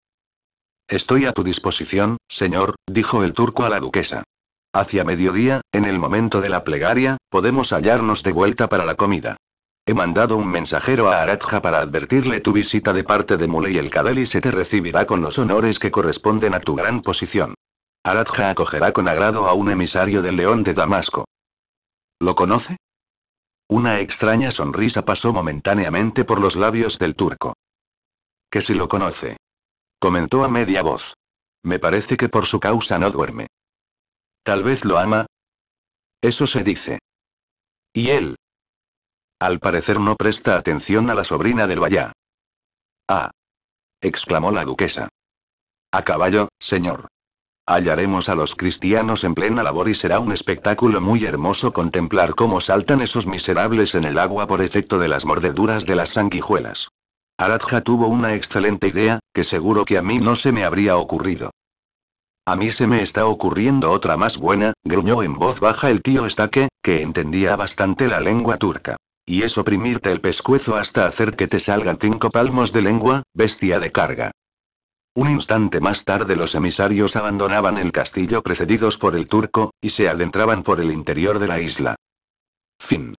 Speaker 1: Estoy a tu disposición, señor, dijo el turco a la duquesa. Hacia mediodía, en el momento de la plegaria, podemos hallarnos de vuelta para la comida. He mandado un mensajero a Aratja para advertirle tu visita de parte de Muley el Kadeli y se te recibirá con los honores que corresponden a tu gran posición. Aratja acogerá con agrado a un emisario del león de Damasco. ¿Lo conoce? Una extraña sonrisa pasó momentáneamente por los labios del turco. Que si lo conoce. Comentó a media voz. Me parece que por su causa no duerme. Tal vez lo ama. Eso se dice. ¿Y él? Al parecer no presta atención a la sobrina del Vallá. Ah. exclamó la duquesa. A caballo, señor. Hallaremos a los cristianos en plena labor y será un espectáculo muy hermoso contemplar cómo saltan esos miserables en el agua por efecto de las mordeduras de las sanguijuelas. Aradja tuvo una excelente idea, que seguro que a mí no se me habría ocurrido. A mí se me está ocurriendo otra más buena, gruñó en voz baja el tío Estaque, que entendía bastante la lengua turca. Y es oprimirte el pescuezo hasta hacer que te salgan cinco palmos de lengua, bestia de carga. Un instante más tarde los emisarios abandonaban el castillo precedidos por el turco, y se adentraban por el interior de la isla. Fin.